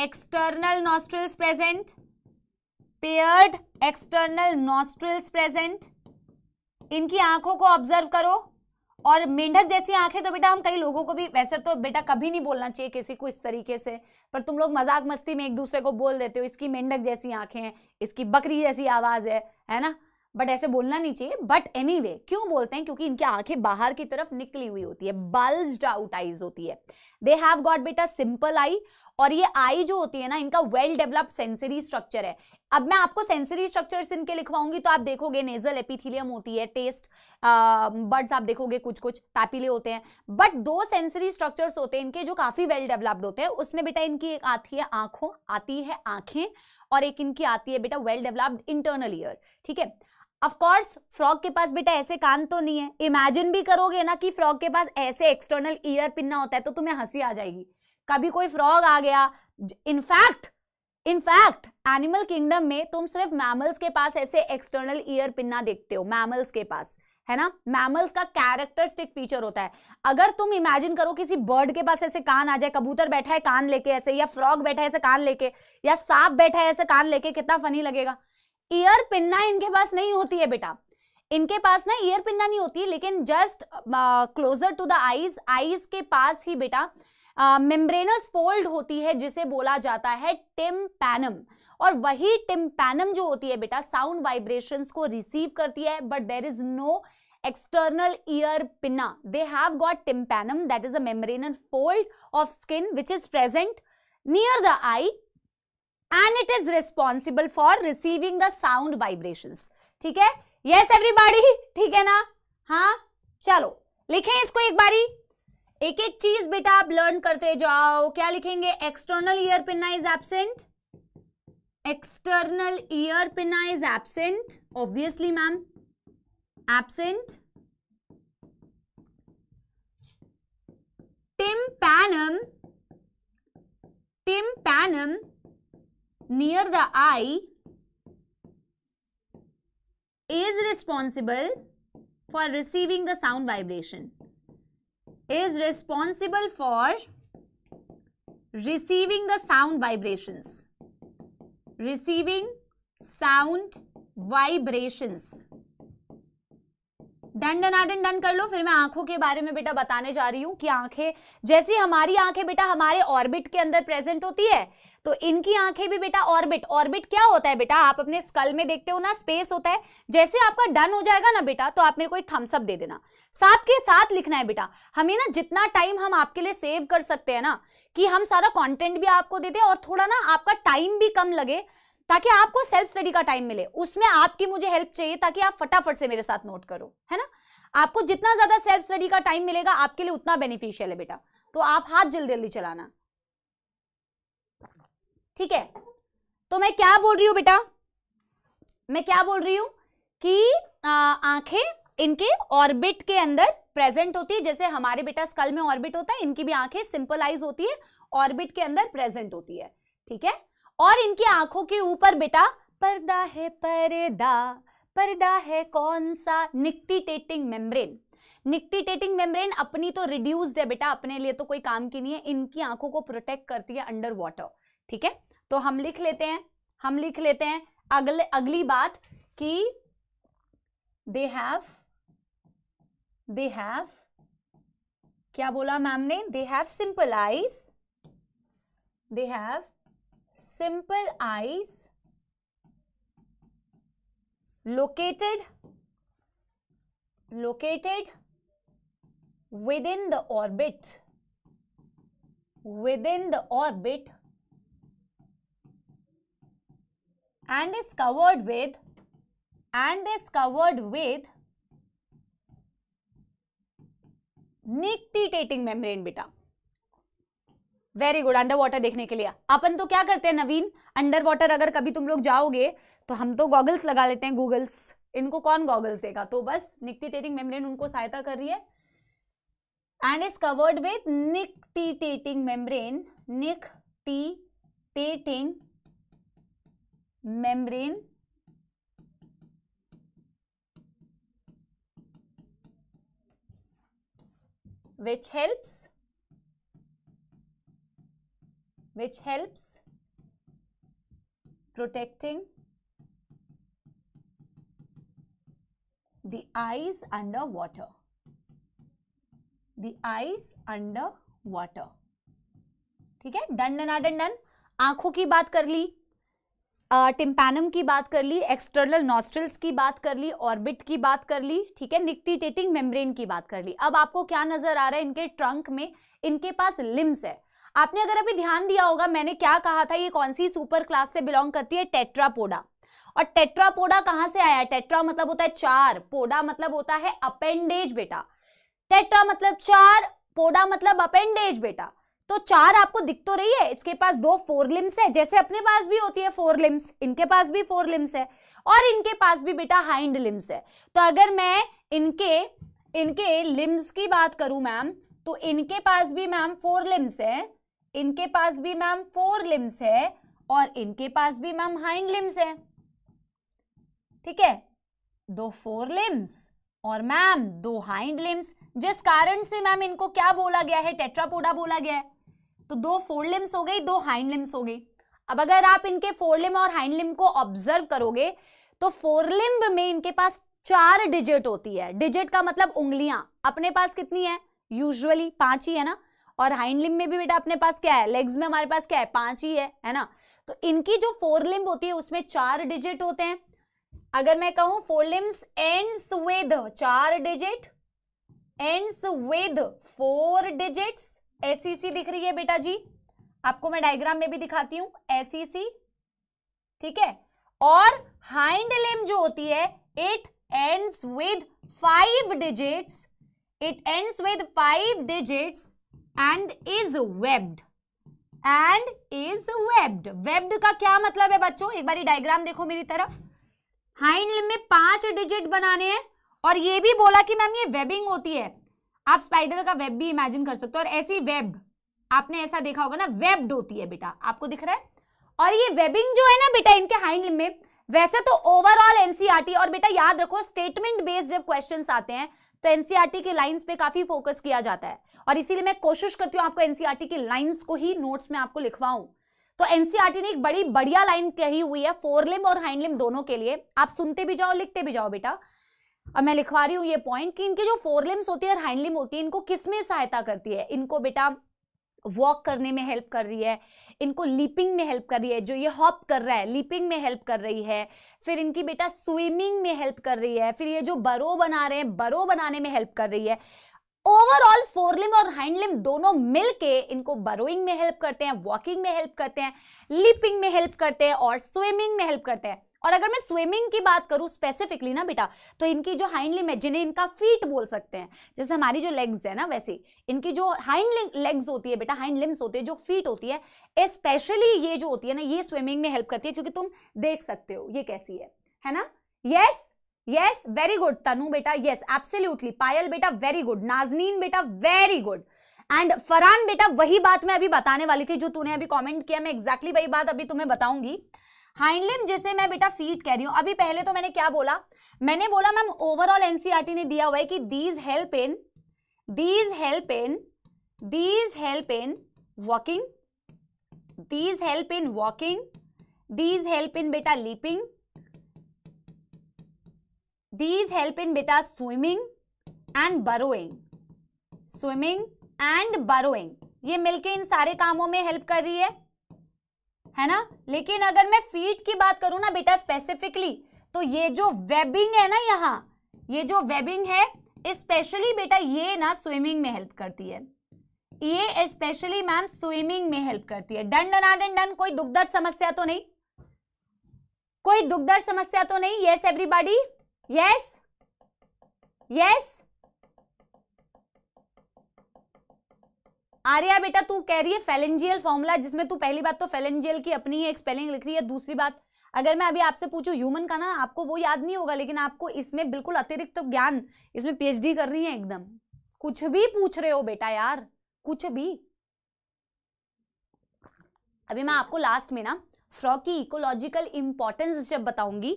external nostrils present paired external nostrils present इनकी आंखों को ऑब्जर्व करो और मेंढक जैसी आंखें तो बेटा हम कई लोगों को भी वैसे तो बेटा कभी नहीं बोलना चाहिए किसी को इस तरीके से पर तुम लोग मजाक मस्ती में एक दूसरे को बोल देते हो इसकी मेंढक जैसी आंखें हैं इसकी बकरी जैसी आवाज़ है है ना बट ऐसे बोलना नहीं चाहिए बट एनी anyway, क्यों बोलते हैं क्योंकि इनकी आंखें बाहर की तरफ निकली हुई होती है बल्ज आउट आईज होती है दे हैव गॉट बेटा सिंपल आई और ये आई जो होती है ना इनका वेल डेवलप्ड सेंसरी स्ट्रक्चर है अब मैं आपको सेंसरी स्ट्रक्चर इनके लिखवाऊंगी तो आप देखोगे नेजल एपिथिलियम होती है टेस्ट बर्ड्स आप देखोगे कुछ कुछ पैपिले होते हैं बट दो सेंसरी स्ट्रक्चर्स होते हैं इनके जो काफ़ी वेल डेवलप्ड होते हैं उसमें बेटा इनकी एक आती है आंखों आती है आंखें और एक इनकी आती है बेटा वेल डेवलप्ड इंटरनल ईयर ठीक है ऑफ फ्रॉक फ्रॉग के पास बेटा ऐसे कान तो नहीं है इमेजिन भी करोगे ना कि फ्रॉग के पास ऐसे एक्सटर्नल ईयर पिनना होता है तो तुम्हें हंसी आ जाएगी कभी कोई फ्रॉग आ गया इनफैक्ट इनफैक्ट एनिमल किंगडम में तुम सिर्फ मैमल्स के पास ऐसे एक्सटर्नल ईयर पिनना देखते हो मैमल्स के पास है ना मैमल्स का कैरेक्टरिस्टिक फीचर होता है अगर तुम इमेजिन करो किसी बर्ड के पास ऐसे कान आ जाए कबूतर बैठा है कान लेके ऐसे या फ्रॉग बैठा है ऐसे कान लेके या सांप बैठा है ऐसे कान लेके कितना फनी लगेगा ईयर पिन्ना इनके पास नहीं होती है बेटा इनके पास ना ईयर पिन्ना नहीं होती लेकिन just closer to the eyes eyes के पास ही बेटा मेम्ब्रेनस uh, फोल्ड होती है जिसे बोला जाता है टिम्पैनम और वही टिम्पैनम जो होती है बेटा साउंड वाइब्रेशंस को रिसीव करती है but there is no external ear pinna they have got tympanum that is a membranous fold of skin which is present near the eye and it is responsible for receiving the sound vibration ठीक है यस एवरीबॉडी ठीक है ना हाँ चलो लिखें इसको एक बारी एक एक चीज बेटा आप लर्न करते जाओ क्या लिखेंगे external ear pinna is absent external ear pinna is absent obviously ma'am absent tympanum near the eye is responsible for receiving the sound vibration is responsible for receiving the sound vibrations receiving sound vibrations done done आदन डन कर लो फिर मैं आंखों के बारे में बेटा बताने जा रही हूँ कि आंखें जैसी हमारी आंखें बेटा हमारे ऑर्बिट के अंदर प्रेजेंट होती है तो इनकी आंखें भी बेटा ऑर्बिट ऑर्बिट क्या होता है बेटा आप अपने स्कल में देखते हो ना स्पेस होता है जैसे आपका डन हो जाएगा ना बेटा तो आप मेरे को एक थम्सअप दे देना साथ के साथ लिखना है बेटा हमें ना जितना टाइम हम आपके लिए सेव कर सकते हैं ना कि हम सारा कॉन्टेंट भी आपको दे दें और थोड़ा ना आपका टाइम भी कम लगे ताकि आपको सेल्फ स्टडी का टाइम मिले उसमें आपकी मुझे हेल्प चाहिए ताकि आप फटाफट से मेरे साथ नोट करो है ना आपको जितना ज्यादा सेल्फ स्टडी का टाइम मिलेगा आपके लिए उतना बेनिफिशियल है बेटा तो आप हाथ जल्दी जल्दी चलाना ठीक है तो मैं क्या बोल रही हूं बेटा मैं क्या बोल रही हूं कि आंखें इनके ऑर्बिट के अंदर प्रेजेंट होती है जैसे हमारे बेटा स्कल में ऑर्बिट होता है इनकी भी आंखें सिंपलाइज होती है ऑर्बिट के अंदर प्रेजेंट होती है ठीक है और इनकी आंखों के ऊपर बेटा पर्दा है पर्दा पर्दा है कौन सा निकटिटेटिंग मेम्ब्रेन निकटिटेटिंग मेम्ब्रेन अपनी तो रिड्यूस्ड है बेटा अपने लिए तो कोई काम की नहीं है इनकी आंखों को प्रोटेक्ट करती है अंडर वाटर ठीक है तो हम लिख लेते हैं हम लिख लेते हैं अगले अगली बात कि दे हैव दे हैव क्या बोला मैम ने they have simple eyes they have simple eyes located located within the orbit within the orbit and is covered with and is covered with nictitating membrane beta very good under water देखने के लिए अपन तो क्या करते हैं नवीन अंडर वाटर अगर कभी तुम लोग जाओगे तो हम तो गॉगल्स लगा लेते हैं गूगल्स इनको कौन गॉगल्स देगा तो बस टेटिंग मेम्ब्रेन उनको सहायता कर रही है and is covered with nictitating membrane टेटिंग membrane which helps which helps protecting the eyes under water. The eyes under water. ठीक है डन डना डन आंखों की बात कर ली टिम्पैनम की बात कर ली एक्सटर्नल नॉस्ट्रल्स की बात कर ली ऑर्बिट की बात कर ली ठीक है निक्टीटेटिंग मेम्ब्रेन की बात कर ली अब आपको क्या नजर आ रहा है इनके ट्रंक में इनके पास लिम्स है आपने अगर अभी ध्यान दिया होगा मैंने क्या कहा था ये कौन सी सुपर क्लास से बिलोंग करती है टेट्रापोडा और टेट्रापोडा कहां से आया टेट्रा मतलब होता है चार पोडा मतलब होता है अपेंडेज बेटा टेट्रा मतलब चार पोडा मतलब अपेंडेज बेटा तो चार आपको दिख तो रही है इसके पास दो फोर लिम्स है जैसे अपने पास भी होती है फोर लिम्स इनके पास भी फोर लिम्स है और इनके पास भी बेटा हाइंड लिम्स है तो अगर मैं इनके इनके लिम्स की बात करूं मैम तो इनके पास भी मैम फोर लिम्स है इनके पास भी मैम फोर लिम्स है और इनके पास भी मैम हाइंड लिम्स है ठीक है दो फोर लिम्स और मैम दो हाइंड लिम्स जिस कारण से मैम इनको क्या बोला गया है टेट्रापोडा बोला गया है तो दो फोर लिम्स हो गई दो हाइंड लिम्स हो गई अब अगर आप इनके फोर लिम और हाइंड लिम को ऑब्जर्व करोगे तो फोर लिम्ब में इनके पास चार डिजिट होती है डिजिट का मतलब उंगलियां अपने पास कितनी है यूजुअली पांच ही है ना और हाइंड लिम्ब में भी बेटा अपने पास क्या है लेग्स में हमारे पास क्या है पांच ही है है ना तो इनकी जो फोर लिम्ब होती है उसमें चार डिजिट होते हैं अगर मैं कहूं फोर लिम्स एंड्स विद चार digit ends with four digits एसी सी दिख रही है बेटा जी आपको मैं डायग्राम में भी दिखाती हूं एसीसी सी ठीक है और हाइंड लिम्ब जो होती है it ends with five digits it ends with five digits and is webbed and is webbed webbed का क्या मतलब है बच्चों एक बार डायग्राम देखो मेरी तरफ हाइंड में पांच डिजिट बनाने हैं और ये भी बोला कि मैम ये वेबिंग होती है आप स्पाइडर का वेब भी इमेजिन कर सकते हो और ऐसी वेब आपने ऐसा देखा होगा ना वेब्ड होती है बेटा आपको दिख रहा है और ये वेबिंग जो है ना बेटा इनके हाइंड में वैसे तो ओवरऑल एनसीईआरटी e और बेटा याद रखो स्टेटमेंट बेस्ड जब क्वेश्चंस आते हैं तो एनसीईआरटी e के लाइंस पे काफी फोकस किया जाता है और इसीलिए मैं कोशिश करती हूँ आपको एनसीआरटी e की लाइन को ही नोट्स में आपको लिखवाऊ तो एनसीआरटी e ने एक बड़ी बढ़िया लाइन कही हुई है फोरलिम और हाइंडलिम दोनों के लिए आप सुनते भी जाओ लिखते भी जाओ बेटा अब मैं लिखवा रही हूँ ये पॉइंट कि इनके जो फोरलिम्स होती है और हाइंडलिम होती है इनको किस में सहायता करती है इनको बेटा वॉक करने में हेल्प कर रही है इनको लीपिंग में हेल्प कर रही है जो ये हॉप कर रहा है लीपिंग में हेल्प कर रही है फिर इनकी बेटा स्विमिंग में हेल्प कर रही है फिर ये जो बरो बना रहे हैं बरो बनाने में हेल्प कर रही है ओवरऑल फोरलिम और लिम दोनों मिलके इनको बरोइंग में हेल्प करते हैं वॉकिंग में हेल्प करते हैं लिपिंग में हेल्प करते हैं और स्विमिंग में हेल्प करते हैं और अगर मैं स्विमिंग की बात करूं स्पेसिफिकली ना बेटा तो इनकी जो हाइंड लिम है जिन्हें इनका फीट बोल सकते हैं जैसे हमारी जो लेग्स है ना वैसे इनकी जो हाइंड लेग्स होती है बेटा हाइंड लिम्स होती है जो फीट होती है स्पेशली ये जो होती है ना ये स्विमिंग में हेल्प करती है क्योंकि तुम देख सकते हो ये कैसी है है ना yes yes? Yes very good Tanu बेटा यस एब्सोल्युटली पायल बेटा वेरी गुड नाजनीन बेटा वेरी गुड एंड फरान बेटा वही बात मैं अभी बताने वाली थी जो तूने अभी कमेंट किया मैं एग्जैक्टली exactly वही बात अभी तुम्हें बताऊंगी हाइंडलिम जैसे मैं बेटा फीट कह रही हूं अभी पहले तो मैंने क्या बोला मैंने बोला मैम ओवरऑल एनसीईआरटी ने दिया हुआ है कि these help in these help in these help in walking these help in walking these help in बेटा leaping these help in beta swimming and burrowing swimming and burrowing ये मिलके इन सारे कामों में हेल्प कर रही है है ना लेकिन अगर मैं फीट की बात करूं ना बेटा स्पेसिफिकली तो ये जो वेबिंग है ना यहाँ ये जो वेबिंग है स्पेशली बेटा ये ना स्विमिंग में हेल्प करती है ये स्पेशली मैम स्विमिंग में हेल्प करती है डन डन डन डन कोई दुख समस्या तो नहीं कोई दुख समस्या तो नहीं yes everybody yes yes Arya बेटा तू कह रही है फेलेंजियल फॉर्मूला जिसमें तू पहली बात तो फेलेंजियल की अपनी ही एक स्पेलिंग लिख रही है दूसरी बात अगर मैं अभी आपसे पूछूं ह्यूमन का ना आपको वो याद नहीं होगा लेकिन आपको इसमें बिल्कुल अतिरिक्त तो ज्ञान इसमें पीएचडी कर रही है एकदम कुछ भी पूछ रहे हो बेटा यार कुछ भी अभी मैं आपको लास्ट में ना फ्रॉक की इकोलॉजिकल इंपॉर्टेंस जब बताऊंगी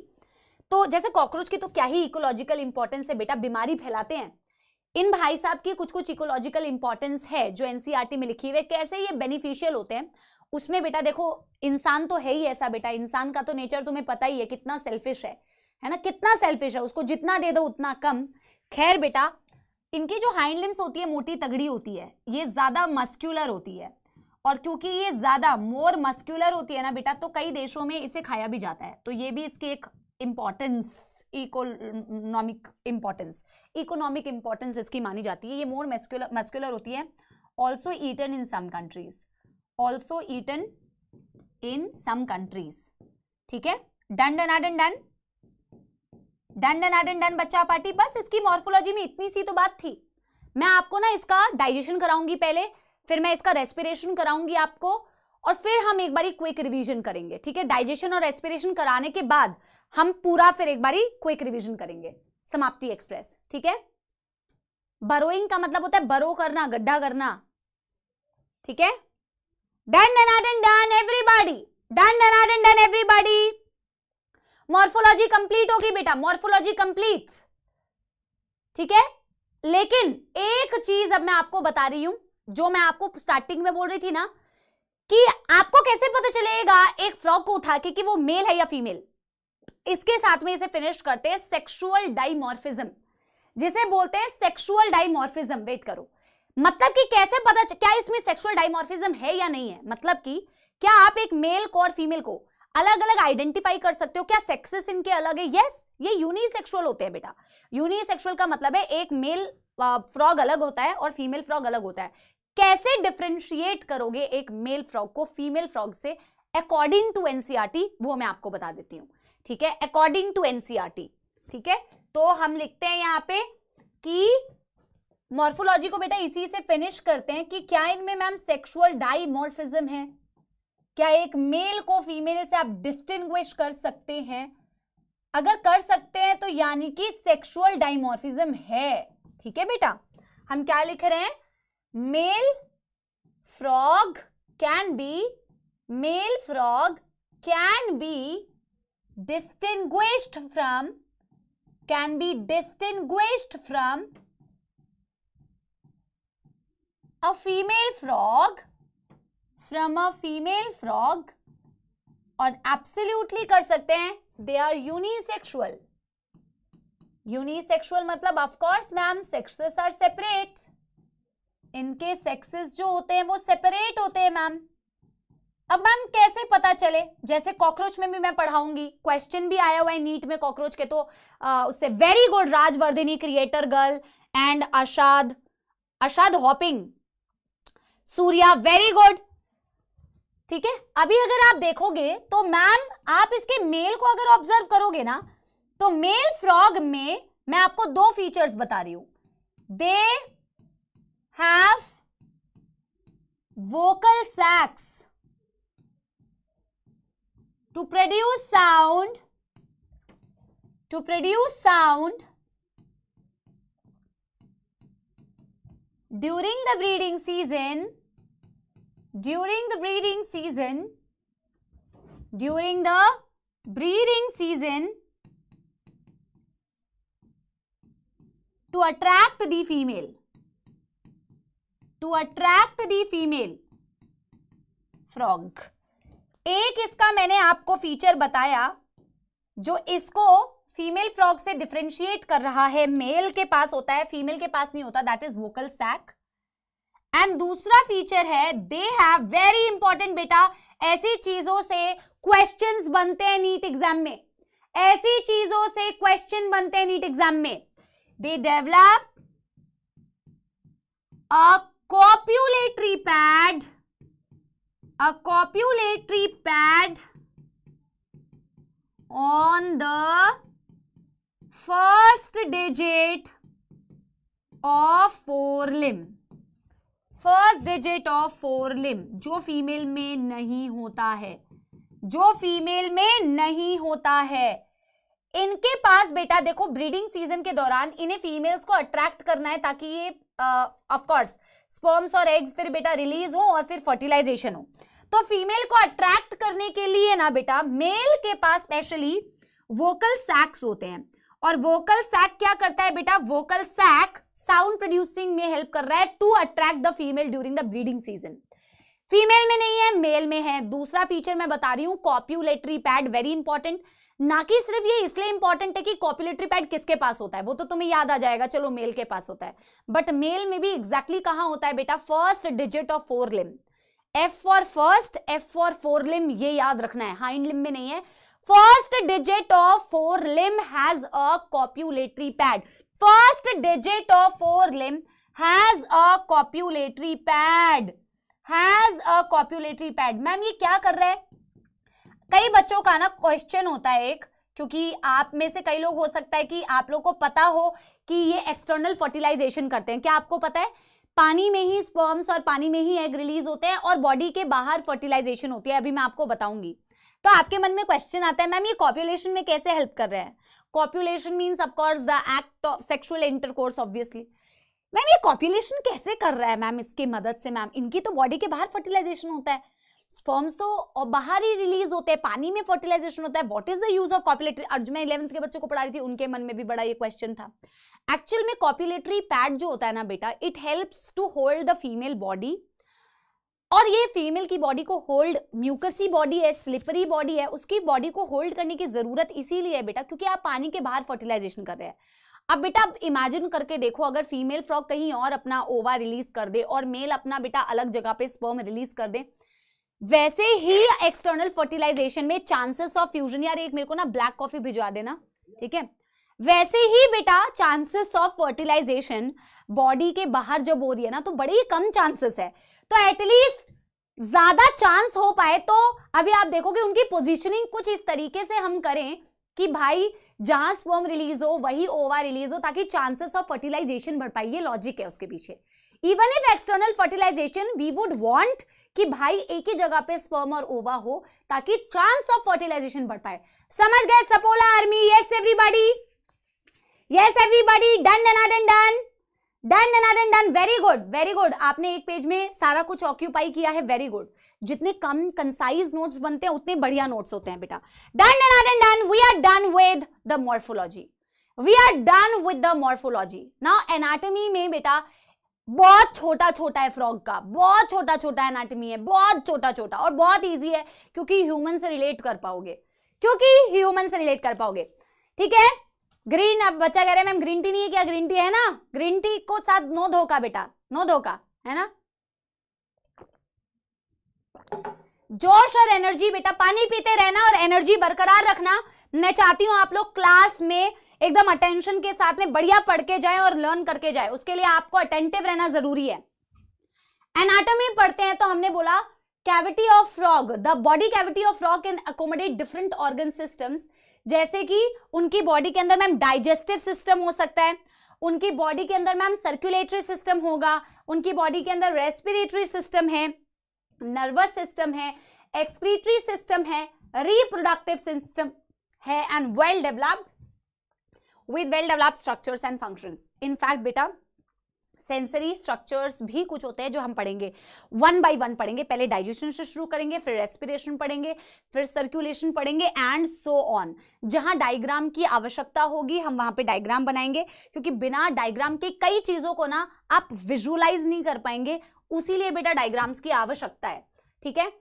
तो जैसे कॉकरोच की तो क्या ही इकोलॉजिकल इंपॉर्टेंस है बेटा बीमारी फैलाते हैं इन भाई साहब की कुछ कुछ इकोलॉजिकल इंपॉर्टेंस है जो एनसीईआरटी e में लिखी हुई कैसे ये बेनिफिशियल होते हैं उसमें बेटा देखो इंसान तो है ही ऐसा बेटा इंसान का तो नेचर तुम्हें पता ही है कितना सेल्फिश है है ना कितना सेल्फिश है उसको जितना दे दो उतना कम खैर बेटा इनकी जो हाइंड लिम्स होती है मोटी तगड़ी होती है ये ज़्यादा मस्क्यूलर होती है और क्योंकि ये ज़्यादा मोर मस्क्यूलर होती है ना बेटा तो कई देशों में इसे खाया भी जाता है तो ये भी इसकी एक importance economic importance economic importance इसकी मानी जाती है ये मोर मेस्कुलर मेस्कुलर होती है also eaten in some countries also eaten in some countries ठीक है डन डन एड एंड डन डन डन एड एंड डन बच्चा पार्टी बस इसकी मॉर्फोलॉजी में इतनी सी तो बात थी मैं आपको ना इसका डाइजेशन कराऊंगी पहले फिर मैं इसका रेस्पिरेशन कराऊंगी आपको और फिर हम एक बार क्विक रिवीजन करेंगे ठीक है डाइजेशन और रेस्पिरेशन कराने के बाद हम पूरा फिर एक बारी क्विक रिवीजन करेंगे समाप्ति एक्सप्रेस ठीक है बरोइंग का मतलब होता है बरो करना गड्ढा करना ठीक है done done done everybody done done done everybody morphology complete होगी बेटा मॉर्फोलॉजी कंप्लीट ठीक है लेकिन एक चीज अब मैं आपको बता रही हूं जो मैं आपको स्टार्टिंग में बोल रही थी ना कि आपको कैसे पता चलेगा एक फ्रॉक को उठा के कि वो मेल है या फीमेल इसके साथ में इसे फिनिश करते हैं सेक्सुअल डाइमोर्फिज्म जिसे बोलते हैं सेक्सुअल डाइमोर्फिज्म वेट करो मतलब कि कैसे पता क्या इसमें सेक्सुअल डाइमोर्फिज्म है या नहीं है मतलब कि क्या आप एक मेल को और फीमेल को अलग अलग आइडेंटिफाई कर सकते हो क्या सेक्सेस इनके अलग है यस ये यूनिसेक्सुअल होते हैं बेटा यूनिसेक्सुअल का मतलब है एक मेल फ्रॉग अलग होता है और फीमेल फ्रॉग अलग होता है कैसे डिफ्रेंशिएट करोगे एक मेल फ्रॉग को फीमेल फ्रॉग से अकॉर्डिंग टू एनसीआरटी वो मैं आपको बता देती हूँ ठीक है अकॉर्डिंग टू एनसीआरटी ठीक है तो हम लिखते हैं यहाँ पे कि मॉर्फोलॉजी को बेटा इसी से फिनिश करते हैं कि क्या इनमें मैम सेक्सुअल डाइमोर्फिज्म है क्या एक मेल को फीमेल से आप डिस्टिंग्विश कर सकते हैं अगर कर सकते हैं तो यानी कि सेक्सुअल डाइमोर्फिज्म है ठीक है बेटा हम क्या लिख रहे हैं male frog can be male frog can be distinguished from can be distinguished from a female frog from a female frog और एब्सोल्युटली कर सकते हैं दे आर यूनिसेक्सुअल यूनिसेक्सुअल मतलब of course ma'am sexes are separate इनके सेक्सेस जो होते हैं वो सेपरेट होते हैं मैम अब मैम कैसे पता चले जैसे कॉकरोच में भी मैं पढ़ाऊंगी क्वेश्चन भी आया हुआ है नीट में कॉकरोच के तो आ, उससे very good Rajvardhini creator girl and Ashad Ashad hopping Surya very good ठीक है अभी अगर आप देखोगे तो मैम आप इसके मेल को अगर ऑब्जर्व करोगे ना तो मेल फ्रॉग में मैं आपको दो फीचर्स बता रही हूं they have vocal sacs to produce sound to produce sound during the breeding season during the breeding season during the breeding season to attract the female to attract the female frog एक इसका मैंने आपको फीचर बताया जो इसको फीमेल फ्रॉग से डिफ्रेंशिएट कर रहा है मेल के पास होता है फीमेल के पास नहीं होता that is vocal sac and दूसरा फीचर है दे हैव वेरी इंपॉर्टेंट बेटा ऐसी चीजों से क्वेश्चंस बनते हैं नीट एग्जाम में ऐसी चीजों से क्वेश्चन बनते हैं नीट एग्जाम में they develop a copulatory pad a copulatory pad on the first digit of forelimb first digit of forelimb jo जो फीमेल में नहीं होता है जो फीमेल में नहीं होता है इनके पास बेटा देखो ब्रीडिंग सीजन के दौरान इन्हें फीमेल्स को अट्रैक्ट करना है ताकि ये ऑफ uh, कोर्स स्पर्म्स और एग्स फिर बेटा रिलीज हो और फिर फर्टिलाइजेशन हो तो फीमेल को अट्रैक्ट करने के लिए ना बेटा मेल के पास स्पेशली वोकल सैक्स होते हैं और वोकल सैक क्या करता है बेटा वोकल सैक साउंड प्रोड्यूसिंग में हेल्प कर रहा है to attract the female during the breeding season female में नहीं है मेल में है दूसरा फीचर मैं बता रही हूँ कॉप्यूलेटरी पैड वेरी इंपॉर्टेंट ना कि सिर्फ ये इसलिए इंपॉर्टेंट है कि कॉपुलेटरी पैड किसके पास होता है वो तो तुम्हें याद आ जाएगा चलो मेल के पास होता है बट मेल में भी एग्जैक्टली exactly कहां होता है बेटा first digit of forelimb F for first F for forelimb ये याद रखना है हाइंड लिम में नहीं है first digit of forelimb has a copulatory pad first digit of forelimb has a copulatory pad has a copulatory pad ma'am ये क्या कर रहा है कई बच्चों का ना क्वेश्चन होता है एक क्योंकि आप में से कई लोग हो सकता है कि आप लोग को पता हो कि ये एक्सटर्नल फर्टिलाइजेशन करते हैं क्या आपको पता है पानी में ही स्पर्म्स और पानी में ही एग रिलीज होते हैं और बॉडी के बाहर फर्टिलाइजेशन होती है अभी मैं आपको बताऊंगी तो आपके मन में क्वेश्चन आता है मैम ये कॉपुलेशन में कैसे हेल्प कर रहे हैं copulation means of course the act of sexual intercourse obviously ma'am ये कॉपुलेशन कैसे कर रहा है मैम इसकी मदद से मैम इनकी तो बॉडी के बाहर फर्टिलाइजेशन होता है स्पर्म्स तो बाहर ही रिलीज होते हैं पानी में फर्टिलाइजेशन होता है what is the use of copulatory urge मैं इलेवंथ के बच्चों को पढ़ा रही थी उनके मन में भी बड़ा ये क्वेश्चन था एक्चुअल में कॉपुलेटरी पैड जो होता है ना बेटा it helps to hold the female body और ये फीमेल की बॉडी को होल्ड म्यूकसी बॉडी है स्लिपरी बॉडी है उसकी बॉडी को होल्ड करने की जरूरत इसीलिए है बेटा क्योंकि आप पानी के बाहर फर्टिलाइजेशन कर रहे हैं अब बेटा इमेजिन करके देखो अगर फीमेल फ्रॉग कहीं और अपना ओवा रिलीज कर दे और मेल अपना बेटा अलग जगह पे स्पर्म रिलीज कर दे वैसे ही एक्सटर्नल फर्टिलाइजेशन में चांसेस ऑफ फ्यूजन यार एक मेरे को ना ब्लैक कॉफी भिजवा देना ठीक है वैसे ही बेटा चांसेस ऑफ फर्टिलाइजेशन बॉडी के बाहर जब हो रही है ना तो बड़े ही कम चांसेस है तो एटलीस्ट ज्यादा चांस हो पाए तो अभी आप देखोगे उनकी पोजीशनिंग कुछ इस तरीके से हम करें कि भाई जहां स्पर्म रिलीज हो वही ओवा रिलीज हो ताकि चांसेस ऑफ फर्टिलाइजेशन बढ़ पाए ये लॉजिक है उसके पीछे even if external fertilisation we would want कि भाई एक ही जगह पे स्पर्म और ओवा हो ताकि चांस ऑफ फर्टिलाइजेशन बढ़ पाए समझ गए सपोला army yes everybody yes everybody done done done done done done done done very good very good आपने एक पेज में सारा कुछ ऑक्यूपाई किया है वेरी गुड जितने कम कंसाइज नोट्स बनते हैं उतने बढ़िया नोट्स होते हैं बेटा done done done we are done with the morphology we are done with the morphology now anatomy में बेटा बहुत छोटा छोटा है फ्रॉग का बहुत छोटा छोटा एनाटमी है बहुत छोटा छोटा और बहुत ईजी है क्योंकि ह्यूमन से रिलेट कर पाओगे क्योंकि ह्यूमन से रिलेट कर पाओगे ठीक है ग्रीन अब बच्चा कह रहे हैं मैम ग्रीन टी नहीं है क्या ग्रीन टी है ना ग्रीन टी को साथ नो धोखा बेटा नो धोखा है ना जोश और एनर्जी बेटा पानी पीते रहना और एनर्जी बरकरार रखना मैं चाहती हूं आप लोग क्लास में एकदम अटेंशन के साथ में बढ़िया पढ़ के जाए और लर्न करके जाए उसके लिए आपको अटेंटिव रहना जरूरी है एनाटॉमी पढ़ते हैं तो हमने बोला cavity of frog the body cavity of frog can accommodate different organ systems जैसे कि उनकी बॉडी के अंदर मैम डाइजेस्टिव सिस्टम हो सकता है उनकी बॉडी के अंदर मैम सर्कुलेटरी सिस्टम होगा उनकी बॉडी के अंदर रेस्पिरेटरी सिस्टम है नर्वस सिस्टम है एक्सक्रीटरी सिस्टम है रिप्रोडक्टिव सिस्टम है and well developed with well develop structures and functions in fact बेटा सेंसरी स्ट्रक्चर्स भी कुछ होते हैं जो हम पढ़ेंगे वन बाय वन पढ़ेंगे पहले डाइजेशन से शुरू करेंगे फिर रेस्पिरेशन पढ़ेंगे फिर सर्कुलेशन पढ़ेंगे एंड सो ऑन जहां डायग्राम की आवश्यकता होगी हम वहां पे डायग्राम बनाएंगे क्योंकि बिना डायग्राम के कई चीज़ों को ना आप विजुअलाइज नहीं कर पाएंगे उसीलिए बेटा डायग्राम्स की आवश्यकता है ठीक है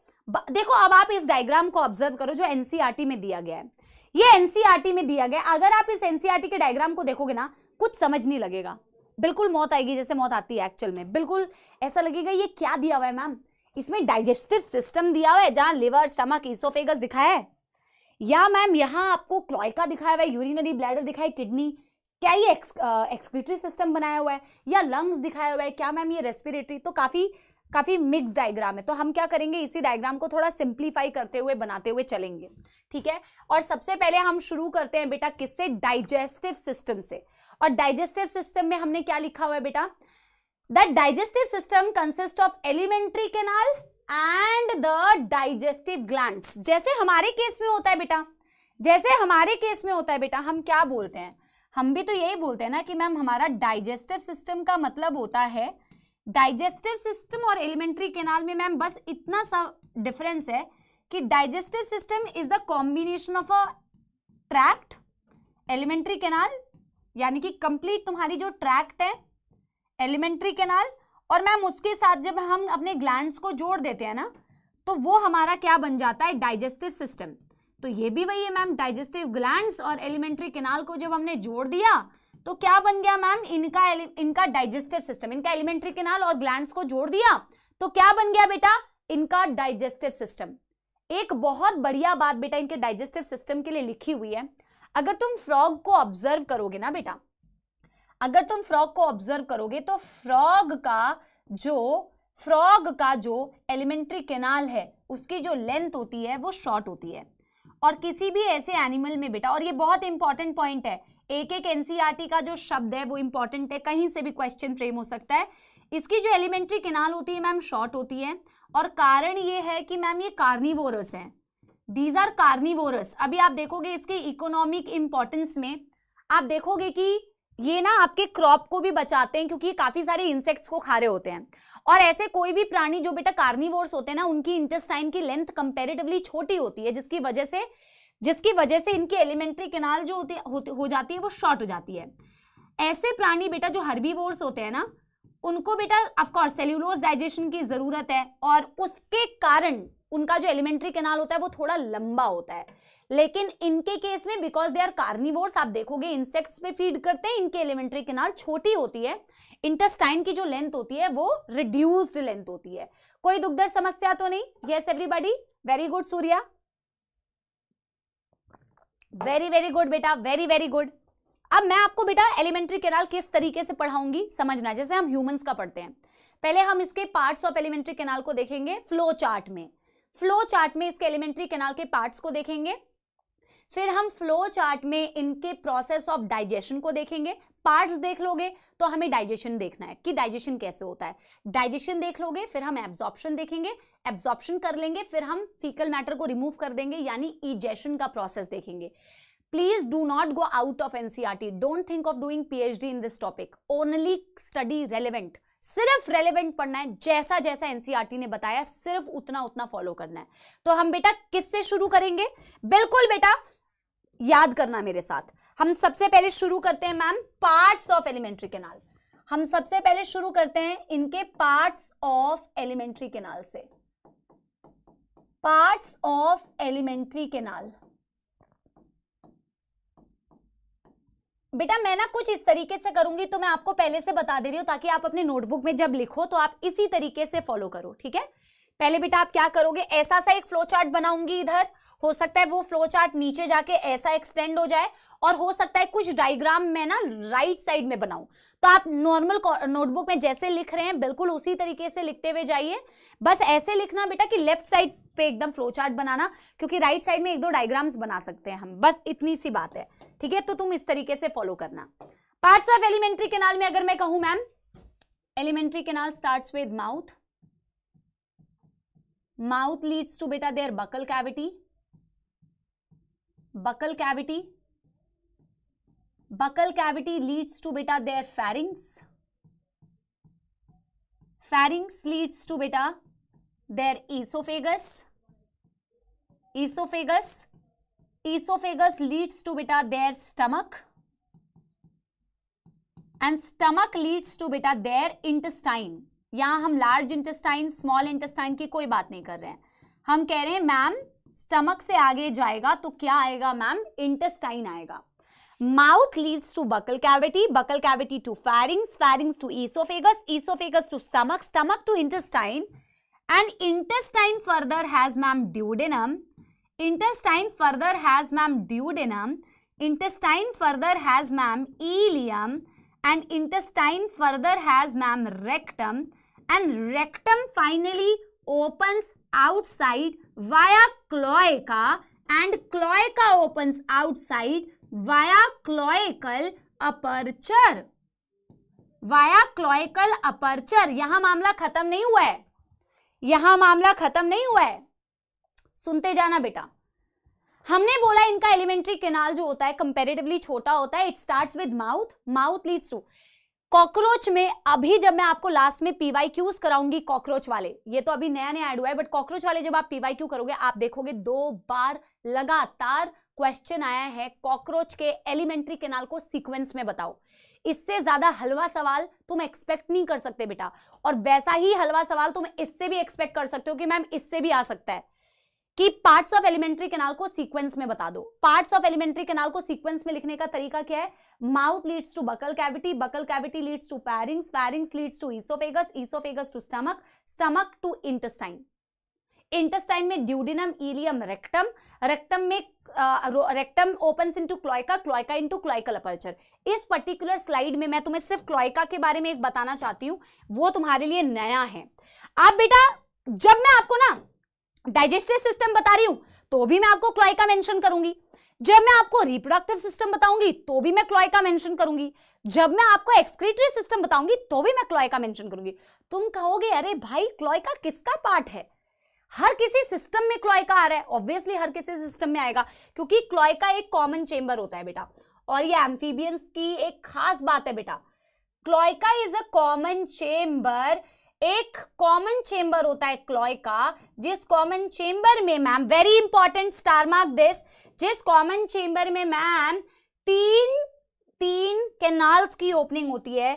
देखो अब आप इस डायग्राम को ऑब्जर्व करो जो एनसीआरटी e में दिया गया है ये एनसीईआरटी e में दिया गया अगर आप इस एनसीईआरटी e के डायग्राम को देखोगे ना कुछ समझ नहीं लगेगा बिल्कुल मौत आएगी जैसे मौत आती है एक्चुअल में बिल्कुल ऐसा लगेगा ये क्या दिया हुआ है मैम इसमें डाइजेस्टिव सिस्टम दिया हुआ है जहां लिवर स्टमक इसोफेगस दिखाया है या मैम यहाँ आपको क्लॉयका दिखाया हुआ है यूरिनरी ब्लैडर दिखाई है किडनी क्या ये एक्सक्रीटरी सिस्टम बनाया हुआ है या लंग्स दिखाया हुआ है क्या मैम ये रेस्पिरेटरी तो काफ़ी काफ़ी मिक्स डायग्राम है तो हम क्या करेंगे इसी डायग्राम को थोड़ा सिंप्लीफाई करते हुए बनाते हुए चलेंगे ठीक है और सबसे पहले हम शुरू करते हैं बेटा किससे डाइजेस्टिव सिस्टम से और डाइजेस्टिव सिस्टम में हमने क्या लिखा हुआ है बेटा the digestive system consist of alimentary canal and the digestive gland जैसे हमारे केस में होता है बेटा जैसे हमारे केस में होता है बेटा हम क्या बोलते हैं हम भी तो यही बोलते हैं ना कि मैम हमारा डाइजेस्टिव सिस्टम का मतलब होता है डाइजेस्टिव सिस्टम और एलिमेंट्री केनाल में मैम बस इतना सा डिफरेंस है कि digestive system is the combination of a tract alimentary canal यानी कि कंप्लीट तुम्हारी जो ट्रैक्ट है एलिमेंट्री कैनाल और मैम उसके साथ जब हम अपने ग्लैंड्स को जोड़ देते हैं ना तो वो हमारा क्या बन जाता है डाइजेस्टिव सिस्टम तो ये भी वही है मैम डाइजेस्टिव ग्लैंड्स और एलिमेंट्री कैनाल को जब हमने जोड़ दिया तो क्या बन गया मैम इनका इनका डाइजेस्टिव सिस्टम इनका एलिमेंट्री कैनाल और ग्लैंड्स को जोड़ दिया तो क्या बन गया बेटा इनका डाइजेस्टिव सिस्टम एक बहुत बढ़िया बात बेटा इनके डाइजेस्टिव सिस्टम के लिए लिखी हुई है अगर तुम फ्रॉग को ऑब्जर्व करोगे ना बेटा अगर तुम फ्रॉग को ऑब्जर्व करोगे तो फ्रॉग का जो फ्रॉग का जो एलिमेंट्री केनाल है उसकी जो लेंथ होती है वो शॉर्ट होती है और किसी भी ऐसे एनिमल में बेटा और ये बहुत इंपॉर्टेंट पॉइंट है एक एक एनसीआरटी e का जो शब्द है वो इंपॉर्टेंट है कहीं से भी क्वेश्चन फ्रेम हो सकता है इसकी जो एलिमेंट्री केनाल होती है मैम शॉर्ट होती है और कारण ये है कि मैम ये कार्निवोरस है दीज आर कार्निवोरस अभी आप देखोगे इसके इकोनॉमिक इंपॉर्टेंस में आप देखोगे कि ये ना आपके क्रॉप को भी बचाते हैं क्योंकि ये काफ़ी सारे इंसेक्ट्स को खा रहे होते हैं और ऐसे कोई भी प्राणी जो बेटा कार्निवोर्स होते हैं ना उनकी इंटेस्टाइन की लेंथ कंपेरेटिवली छोटी होती है जिसकी वजह से जिसकी वजह से इनकी एलिमेंट्री केनाल जो होती हो जाती है वो शॉर्ट हो जाती है ऐसे प्राणी बेटा जो हर्बीवोर्स होते हैं ना उनको बेटा ऑफकोर्स सेल्यूलोज डाइजेशन की ज़रूरत है और उसके कारण उनका जो एलिमेंट्री कैनाल होता है वो थोड़ा लंबा होता है लेकिन इनके केस में बिकॉज दे आर कार्निवोर्स आप देखोगे इंसेक्ट्स पे फीड करते हैं इनके एलिमेंट्री केनाल छोटी होती है इंटेस्टाइन की जो लेंथ होती है वो रिड्यूस्ड लेंथ होती है कोई दुखदर समस्या तो नहीं yes everybody very good Surya very very good बेटा वेरी वेरी गुड अब मैं आपको बेटा एलिमेंट्री केनाल किस तरीके से पढ़ाऊंगी समझना जैसे हम ह्यूमंस का पढ़ते हैं पहले हम इसके पार्ट्स ऑफ एलिमेंट्री केनाल को देखेंगे फ्लो चार्ट में फ्लो चार्ट में इसके एलिमेंट्री केनाल के पार्ट्स को देखेंगे फिर हम फ्लो चार्ट में इनके प्रोसेस ऑफ डाइजेशन को देखेंगे पार्ट्स देख लोगे तो हमें डाइजेशन देखना है कि डाइजेशन कैसे होता है डाइजेशन देख लोगे फिर हम एब्जॉर्प्शन देखेंगे एब्जॉर्प्शन कर लेंगे फिर हम फीकल मैटर को रिमूव कर देंगे यानी ईजेशन का प्रोसेस देखेंगे please do not go out don't think of doing P H D in this topic only study relevant सिर्फ रेलिवेंट पढ़ना है जैसा जैसा एनसीआरटी e ने बताया सिर्फ उतना उतना फॉलो करना है तो हम बेटा किससे शुरू करेंगे बिल्कुल बेटा याद करना मेरे साथ हम सबसे पहले शुरू करते हैं ma'am parts of alimentary canal हम सबसे पहले शुरू करते हैं इनके पार्ट्स ऑफ एलिमेंट्री केनाल से पार्ट्स ऑफ एलिमेंट्री केनाल बेटा मैं ना कुछ इस तरीके से करूंगी तो मैं आपको पहले से बता दे रही हूँ ताकि आप अपने नोटबुक में जब लिखो तो आप इसी तरीके से फॉलो करो ठीक है पहले बेटा आप क्या करोगे ऐसा सा एक फ्लो चार्ट बनाऊंगी इधर हो सकता है वो फ्लो चार्ट नीचे जाके ऐसा एक्सटेंड हो जाए और हो सकता है कुछ डायग्राम मैं ना राइट साइड में बनाऊं तो आप नॉर्मल नोटबुक में जैसे लिख रहे हैं बिल्कुल उसी तरीके से लिखते हुए जाइए बस ऐसे लिखना बेटा कि लेफ्ट साइड पे एकदम फ्लो चार्ट बनाना क्योंकि राइट साइड में एक दो डायग्राम्स बना सकते हैं हम बस इतनी सी बात है ठीक है तो तुम इस तरीके से फॉलो करना पार्ट्स ऑफ एलिमेंट्री केनाल में अगर मैं कहूं ma'am alimentary canal start with mouth mouth leads to बेटा their buccal cavity buccal cavity buccal cavity leads to बेटा their pharynx pharynx leads to बेटा their oesophagus oesophagus esophagus leads to beta their stomach and stomach leads to beta their intestine यहाँ हम लार्ज इंटेस्टाइन स्मॉल इंटेस्टाइन की कोई बात नहीं कर रहे हैं हम कह रहे हैं मैम स्टमक से आगे जाएगा तो क्या आएगा मैम इंटेस्टाइन आएगा mouth leads to buccal cavity buccal cavity to pharynx pharynx to oesophagus oesophagus to stomach stomach to intestine and intestine further has ma'am duodenum intestine further has ma'am duodenum intestine further has ma'am ileum and intestine further has ma'am rectum and rectum finally opens outside via cloaca and cloaca opens outside via cloacal aperture via cloacal aperture यहां मामला खत्म नहीं हुआ है यहां मामला खत्म नहीं हुआ है सुनते जाना बेटा हमने बोला इनका एलिमेंट्री केनाल जो होता है कंपेरेटिवली छोटा होता है it start with mouth mouth leads to cockroach में अभी जब मैं आपको लास्ट में पीवाई क्यूज कराऊंगी कॉकरोच वाले ये तो अभी नया नया ऐड हुआ है बट कॉकरोच वाले जब आप पीवाई क्यू करोगे आप देखोगे दो बार लगातार क्वेश्चन आया है कॉकरोच के एलिमेंट्री केनाल को सीक्वेंस में बताओ इससे ज्यादा हलवा सवाल तुम एक्सपेक्ट नहीं कर सकते बेटा और वैसा ही हलवा सवाल तुम इससे भी एक्सपेक्ट कर सकते हो कि मैम इससे भी आ सकता है कि पार्ट्स ऑफ एलिमेंट्री कैनाल को सीक्वेंस में बता दो पार्ट्स ऑफ एलिमेंट्री कैनाल को सीक्वेंस में लिखने का तरीका क्या है mouth leads to buccal cavity buccal cavity leads to pharynx pharynx leads to oesophagus oesophagus to stomach stomach to intestine intestine में ड्यूडिनम इलियम रेक्टम रेक्टम में rectum opens into cloaca cloaca into cloacal aperture इस पर्टिकुलर स्लाइड में मैं तुम्हें सिर्फ क्लोइका के बारे में एक बताना चाहती हूँ वो तुम्हारे लिए नया है आप बेटा जब मैं आपको ना डाइजेस्टिव सिस्टम बता रही हूं तो भी मैं आपको क्लाइका मेंशन करूंगी जब मैं आपको रिप्रोडक्टिव सिस्टम बताऊंगी तो भी मैं क्लाइका मेंशन करूंगी जब मैं आपको एक्सक्रीटरी सिस्टम बताऊंगी तो भी मैं क्लाइका मेंशन करूंगी तुम कहोगे अरे भाई क्लोइका किसका पार्ट है हर किसी सिस्टम में क्लोइका आ रहा है ऑब्वियसली हर किसी सिस्टम में आएगा क्योंकि क्लोइका एक कॉमन चेंबर होता है बेटा और ये एम्फीबियंस की एक खास बात है बेटा cloaca is a common chamber एक कॉमन चेंबर होता है क्लॉय का जिस कॉमन चेंबर में ma'am very important star mark this जिस कॉमन चेंबर में मैम तीन तीन कैनाल्स की ओपनिंग होती है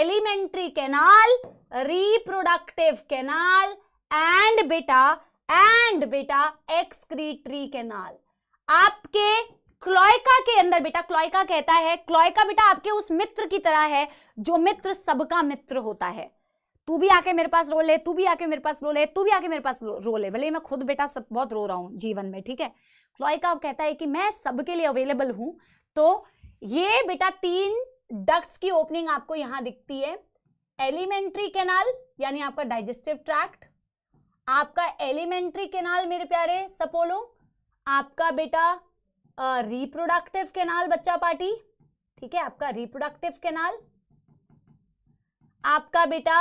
alimentary canal reproductive canal and बेटा एंड बेटा एक्सक्रीटरी कैनाल आपके क्लॉयका के अंदर बेटा क्लॉयका कहता है क्लॉयका बेटा आपके उस मित्र की तरह है जो मित्र सबका मित्र होता है तू भी आके मेरे पास रो ले तू भी आके मेरे पास रो ले तू भी आके मेरे पास रो ले भले मैं खुद बेटा सब बहुत रो रहा हूँ जीवन में ठीक है क्लॉय का कहता है कि मैं सबके लिए अवेलेबल हूँ तो ये बेटा तीन डक्ट्स की ओपनिंग आपको यहाँ दिखती है एलिमेंट्री कैनाल यानी आपका डाइजेस्टिव ट्रैक्ट आपका एलिमेंट्री कैनाल मेरे प्यारे सपोलो आपका बेटा रिप्रोडक्टिव कैनाल बच्चा पार्टी ठीक है आपका रिप्रोडक्टिव कैनाल आपका बेटा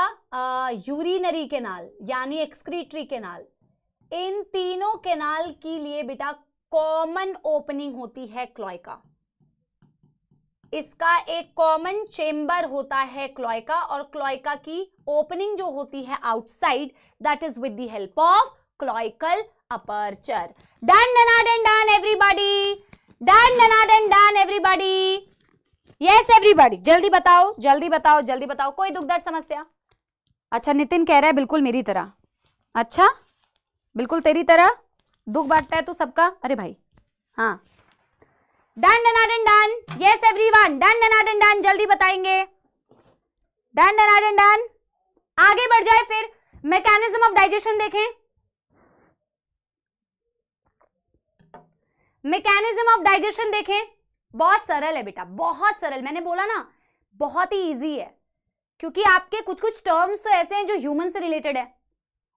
यूरिनरी केनाल यानी एक्सक्रीटरी केनाल इन तीनों केनाल के लिए बेटा कॉमन ओपनिंग होती है क्लॉयका इसका एक कॉमन चेम्बर होता है क्लॉयका और क्लॉयका की ओपनिंग जो होती है outside that is with the help of cloacal aperture done done done everybody done done done everybody yes everybody जल्दी बताओ जल्दी बताओ जल्दी बताओ कोई दुखदार समस्या अच्छा नितिन कह रहा है बिल्कुल मेरी तरह अच्छा बिल्कुल तेरी तरह दुख बांटता है तू सबका अरे भाई हाँ done done done done yes everyone done done done done जल्दी बताएंगे डन डन डन डन आगे बढ़ जाए फिर मैकेनिज्म ऑफ डाइजेशन देखें मैकेनिज्म ऑफ डाइजेशन देखें बहुत सरल है बेटा बहुत सरल मैंने बोला ना बहुत ही इजी है क्योंकि आपके कुछ कुछ टर्म्स तो ऐसे हैं जो ह्यूमन से रिलेटेड है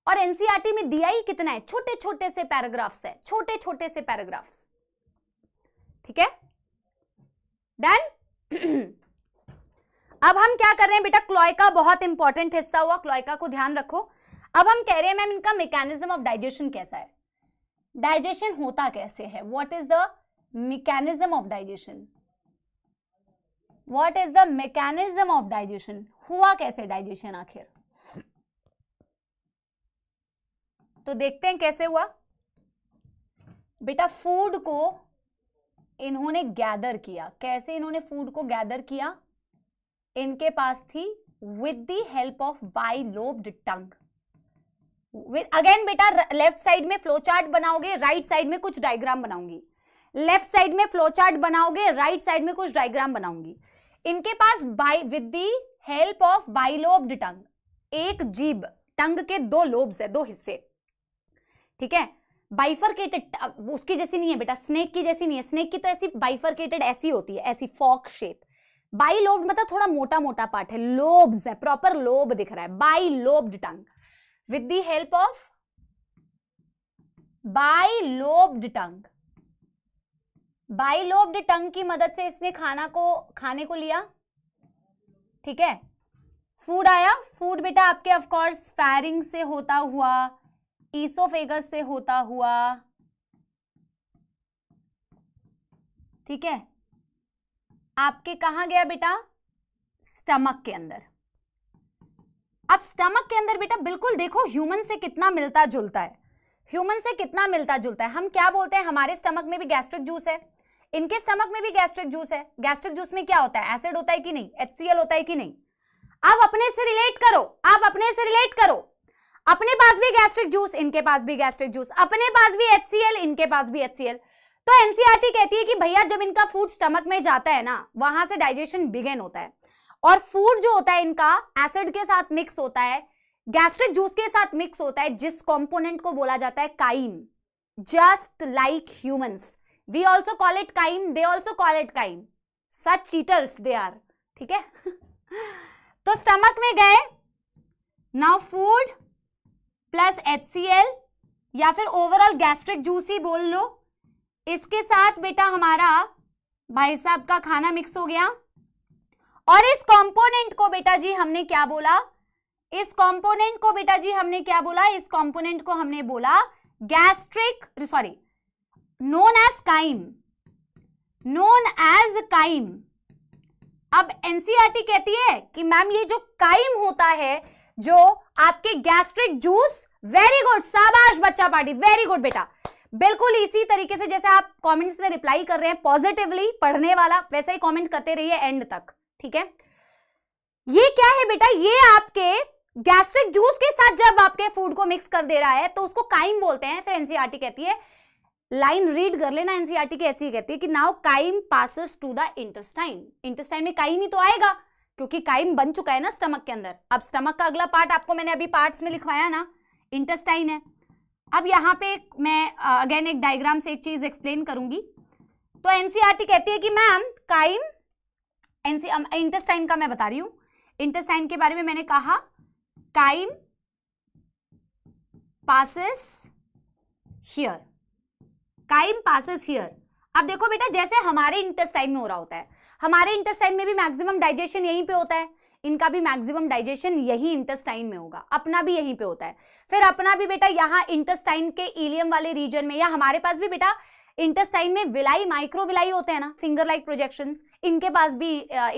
और एनसीआरटी e में दिया ही कितना है छोटे छोटे से पैराग्राफ्स है छोटे छोटे से पैराग्राफ्स ठीक है डन अब हम क्या कर रहे हैं बेटा क्लोयका बहुत इंपॉर्टेंट हिस्सा हुआ क्लॉय को ध्यान रखो अब हम कह रहे हैं मैम इनका मैकेनिज्म ऑफ डाइजेशन कैसा है डाइजेशन होता कैसे है what is the mechanism of digestion what is the mechanism of digestion hua kaise digestion aakhir to dekhte hain kaise hua beta food ko इन्होंने गैदर किया कैसे इन्होंने फूड को गैदर किया इनके पास थी with the help of bilobed tongue again बेटा लेफ्ट साइड में फ्लो चार्ट बनाओगे राइट right साइड में कुछ डायग्राम बनाऊंगी लेफ्ट साइड में फ्लो चार्ट बनाओगे राइट साइड में कुछ डायग्राम बनाऊंगी इनके पास by with the help of bilobed tongue एक जीभ टंग के दो लोब्स है दो हिस्से ठीक है बाइफरकेटेड उसकी जैसी नहीं है बेटा स्नेक की जैसी नहीं है स्नेक की तो ऐसी बाइफरकेटेड ऐसी होती है ऐसी फॉक शेप बाई लोब्ड मतलब थोड़ा मोटा मोटा पार्ट है लोब्स है प्रॉपर लोब दिख रहा है bilobed tongue with the help of bilobed tongue bilobed tongue की मदद से इसने खाना को खाने को लिया ठीक है फूड आया फूड बेटा आपके ऑफकोर्स फैरिंग से होता हुआ ईसोफेगस से होता हुआ ठीक है आपके कहा गया बेटा स्टमक के अंदर अब स्टमक के अंदर बेटा बिल्कुल देखो ह्यूमन से कितना मिलता जुलता है ह्यूमन से कितना मिलता जुलता है हम क्या बोलते हैं हमारे स्टमक में भी गैस्ट्रिक जूस है इनके स्टमक में भी गैस्ट्रिक जूस है गैस्ट्रिक जूस में क्या होता है एसिड होता है कि नहीं एच होता है कि नहीं आप अपने से रिलेट करो आप अपने से रिलेट करो अपने पास भी गैस्ट्रिक जूस इनके पास भी गैस्ट्रिक जूस अपने पास भी एच इनके पास भी एच तो एनसीआरटी e कहती है कि भैया जब इनका फूड स्टमक में जाता है ना वहां से डाइजेशन बिगेन होता है और फूड जो होता है इनका एसिड के साथ मिक्स होता है गैस्ट्रिक जूस के साथ मिक्स होता है जिस कंपोनेंट को बोला जाता है chyme just like humans we also call it chyme they also call it chyme such cheaters they are ठीक है तो स्टमक में गए नाउ फूड प्लस एच या फिर ओवरऑल गैस्ट्रिक जूस ही बोल लो इसके साथ बेटा हमारा भाई साहब का खाना मिक्स हो गया और इस कंपोनेंट को बेटा जी हमने क्या बोला इस कंपोनेंट को बेटा जी हमने क्या बोला इस कंपोनेंट को हमने बोला gastric sorry known as chyme known as chyme अब एनसीआरटी e कहती है कि मैम ये जो काइम होता है जो आपके गैस्ट्रिक जूस वेरी गुड शाबाश बच्चा पार्टी वेरी गुड बेटा बिल्कुल इसी तरीके से जैसे आप कमेंट्स में रिप्लाई कर रहे हैं पॉजिटिवली पढ़ने वाला वैसे ही कमेंट करते रहिए एंड तक ठीक है ये क्या है बेटा ये आपके गैस्ट्रिक जूस के साथ जब आपके फूड को मिक्स कर दे रहा है तो उसको काइम बोलते हैं फिर एनसीआरटी e कहती है लाइन रीड कर लेना एनसीईआरटी की ऐसी ही कहती है कि now chyme passes to the intestine intestine में काइम ही तो आएगा क्योंकि काइम बन चुका है ना स्टमक के अंदर अब स्टमक का अगला पार्ट आपको मैंने अभी पार्ट्स में लिखवाया ना इंटेस्टाइन है अब यहां पे मैं अगेन एक डायग्राम से एक चीज एक्सप्लेन करूंगी तो एनसीईआरटी कहती है कि मैम काइम एनसी इंटेस्टाइन का मैं बता रही हूं इंटेस्टाइन के बारे में मैंने कहा chyme passes here chyme passes here अब देखो बेटा जैसे हमारे इंटेस्टाइन में हो रहा होता है हमारे इंटेस्टाइन में भी मैक्सिमम डाइजेशन यहीं पे होता है इनका भी मैक्सिमम डाइजेशन यही इंटेस्टाइन में होगा अपना भी यहीं पे होता है फिर अपना भी बेटा यहाँ इंटेस्टाइन के इलियम वाले रीजन में या हमारे पास भी बेटा इंटेस्टाइन में विलाई माइक्रो विलाई होते हैं ना फिंगर लाइक प्रोजेक्शन इनके पास भी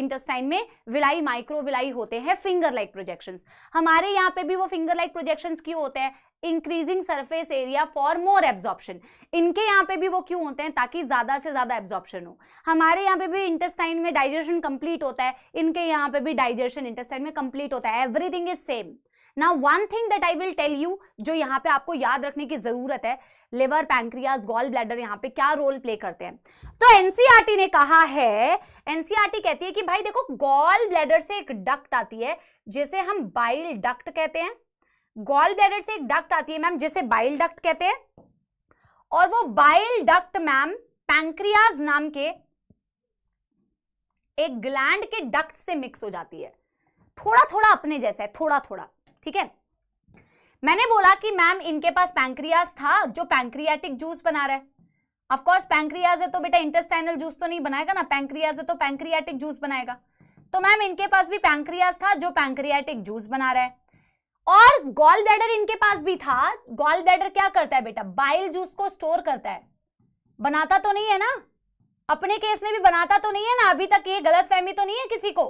इंटेस्टाइन में विलाई माइक्रो विलाई होते हैं फिंगर लाइक प्रोजेक्शन हमारे यहाँ पे भी वो फिंगर लाइक प्रोजेक्शन क्यों होते हैं increasing surface area for more absorption इनके यहाँ पे भी वो क्यों होते हैं ताकि ज़्यादा से ज़्यादा एब्जॉर्प्शन हो हमारे यहाँ पे भी इंटेस्टाइन में डाइजेशन कंप्लीट होता है इनके यहाँ पे भी डाइजेशन इंटेस्टाइन में कंप्लीट होता है everything is same now one thing that I will tell you जो यहाँ पे आपको याद रखने की जरूरत है लिवर पैंक्रियाज गॉल ब्लैडर यहाँ पे क्या रोल प्ले करते हैं तो एनसीआरटी e ने कहा है एनसीआरटी e कहती है कि भाई देखो गॉल ब्लैडर से एक डक्ट आती है जिसे हम बाइल डक्ट कहते हैं गॉल ब्लैडर से एक डक्ट आती है मैम जिसे बाइल डक्ट कहते हैं और वो बाइल डक्ट मैम पैंक्रियाज नाम के एक ग्लैंड के डक्ट से मिक्स हो जाती है थोड़ा थोड़ा अपने जैसा है थोड़ा थोड़ा ठीक है मैंने बोला कि मैम इनके पास पैंक्रियाज था जो पैंक्रियाटिक जूस बना रहा है ऑफकोर्स पैंक्रियाज है तो बेटा इंटेस्टाइनल जूस तो नहीं बनाएगा ना पैंक्रियाज है तो पैंक्रियाटिक जूस बनाएगा तो मैम इनके पास भी पैंक्रियाज था जो पैंक्रियाटिक जूस बना रहा है और गॉल ब्लैडर इनके पास भी था गॉल ब्लैडर क्या करता है बेटा बाइल जूस को स्टोर करता है बनाता तो नहीं है ना अपने केस में भी बनाता तो नहीं है ना अभी तक ये गलत फहमी तो नहीं है किसी को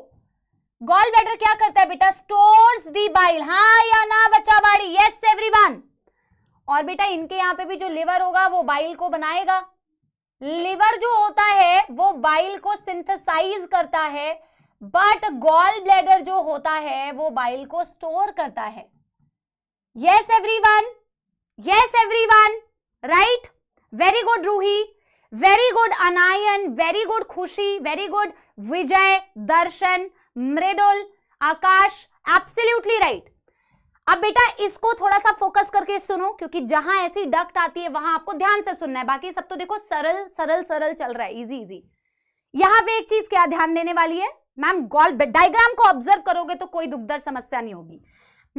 गॉल ब्लैडर क्या करता है बेटा स्टोर दी बाइल हाँ या ना बच्चा बाड़ी यस एवरी और बेटा इनके यहाँ पे भी जो लिवर होगा वो बाइल को बनाएगा लिवर जो होता है वो बाइल को सिंथेसाइज करता है बट गॉल ब्लैडर जो होता है वो बाइल को स्टोर करता है yes everyone yes everyone right very good Ruhi very good Anayan very good Khushi very good Vijay Darshan Mridul Akash absolutely right अब बेटा इसको थोड़ा सा फोकस करके सुनो क्योंकि जहां ऐसी डक्ट आती है वहां आपको ध्यान से सुनना है बाकी सब तो देखो सरल सरल सरल चल रहा है इजी इजी यहां पे एक चीज क्या ध्यान देने वाली है मैम गॉल डायग्राम को ऑब्जर्व करोगे तो कोई दुखदर समस्या नहीं होगी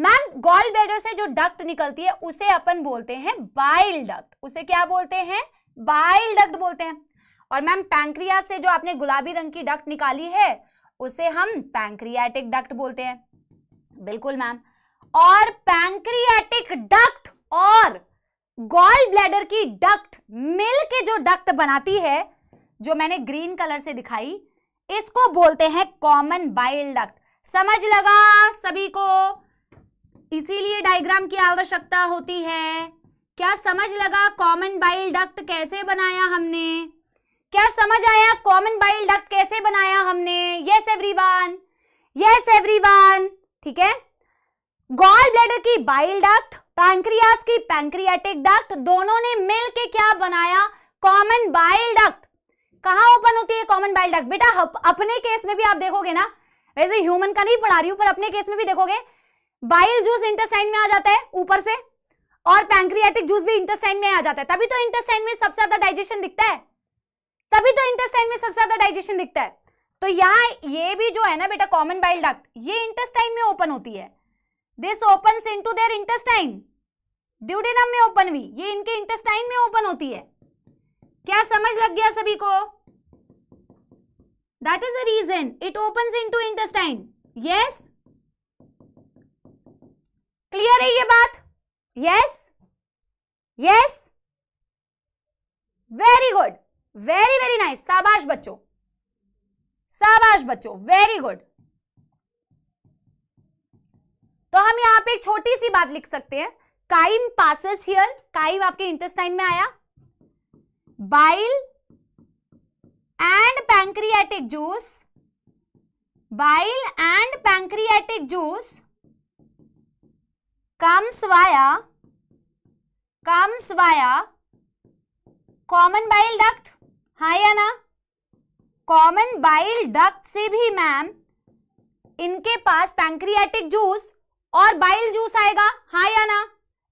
मैम गॉल ब्लेडर से जो डक्ट निकलती है उसे अपन बोलते हैं बाइल डक्ट उसे क्या बोलते हैं बाइल डक्ट बोलते हैं और मैम पैंक्रिया से जो आपने गुलाबी रंग की डक्ट निकाली है उसे हम पैंक्रियाटिक डक्ट बोलते हैं बिल्कुल मैम और पैंक्रियाटिक डक्ट और गॉल ब्लैडर की डक्ट मिल के जो डक्ट बनाती है जो मैंने ग्रीन कलर से दिखाई इसको बोलते हैं कॉमन बाइल डक्ट समझ लगा सभी को इसीलिए डायग्राम की आवश्यकता होती है क्या समझ लगा कॉमन बाइल डक्ट कैसे बनाया हमने क्या समझ आया कॉमन बाइल डक्ट कैसे बनाया हमने यस एवरीवन यस एवरीवन ठीक है गॉल ब्लैडर की बाइल डक्ट पैंक्रियास की पैंक्रियाटिक डक्ट दोनों ने मिलके क्या बनाया कॉमन बाइल डक्ट कहा ओपन होती है कॉमन बाइल डक बेटा अपने केस में भी आप देखोगे ना वैसे ह्यूमन का नहीं पढ़ा रही हूं पर अपने केस में भी देखोगे बाइल जूस इंटरसाइन में आ जाता है ऊपर से और पैंक्रियाटिक जूस भी इंटरसाइन में आ जाता है तभी तो इंटरसाइन में सबसे ज्यादा डाइजेशन दिखता है तभी तो इंटरसाइन में सबसे ज्यादा डाइजेशन दिखता है तो यहां ये भी जो है ना बेटा कॉमन बाइल डक ये इंटेस्टाइन में ओपन होती है this open into their intestine duodenum में ओपन हुई ये इनके इंटेस्टाइन में ओपन होती है क्या समझ लग गया सभी को that is a reason it open into intestine yes clear है ये बात yes yes very good very very nice साबाश बच्चों साबाश बच्चों वेरी गुड तो हम यहां पे एक छोटी सी बात लिख सकते हैं काइम पासिस हियर काइम आपके इंटेस्टाइन में आया bile and pancreatic juice bile and pancreatic juice comes via comes via common bile duct हाँ या ना कॉमन बाइल डक्ट से भी मैम इनके पास पैंक्रियाटिक जूस और बाइल जूस आएगा हाँ या ना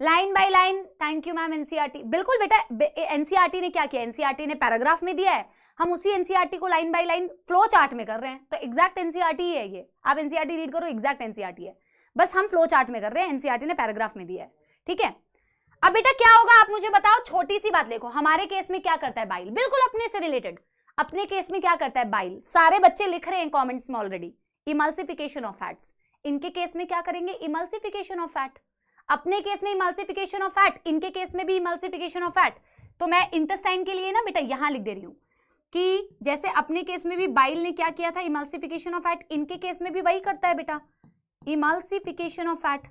line by line thank you ma'am NCERT बिल्कुल बेटा एनसीईआरटी e ने क्या किया एनसीईआरटी e ने पैराग्राफ में दिया है हम उसी एनसीईआरटी e को line by line flow chart में कर रहे हैं तो एग्जैक्ट एनसीईआरटी ही है ये आप एनसीईआरटी रीड करो एग्जैक्ट एनसीईआरटी है बस हम फ्लो चार्ट में कर रहे हैं एनसीआरटी ने पैराग्राफ में दिया है ठीक है अब बेटा क्या होगा आप मुझे बताओ छोटी सी बात देखो हमारे केस में क्या करता है बाइल बिल्कुल अपने से रिलेटेड अपने केस में क्या करता है बाइल सारे बच्चे लिख रहे हैं कॉमेंट्स में ऑलरेडी इमल्सिफिकेशन ऑफ फैट्स इनके केस में क्या करेंगे इमल्सिफिकेशन ऑफ फैट्स अपने केस में इमल्सिफिकेशन ऑफ फैट इनके केस में भी इमल्सिफिकेशन ऑफ फैट तो मैं इंटेस्टाइन के लिए ना बेटा यहाँ लिख दे रही हूँ कि जैसे अपने केस में भी बाइल ने क्या किया था इमल्सिफिकेशन ऑफ फैट इनके केस में भी वही करता है बेटा emulsification of fat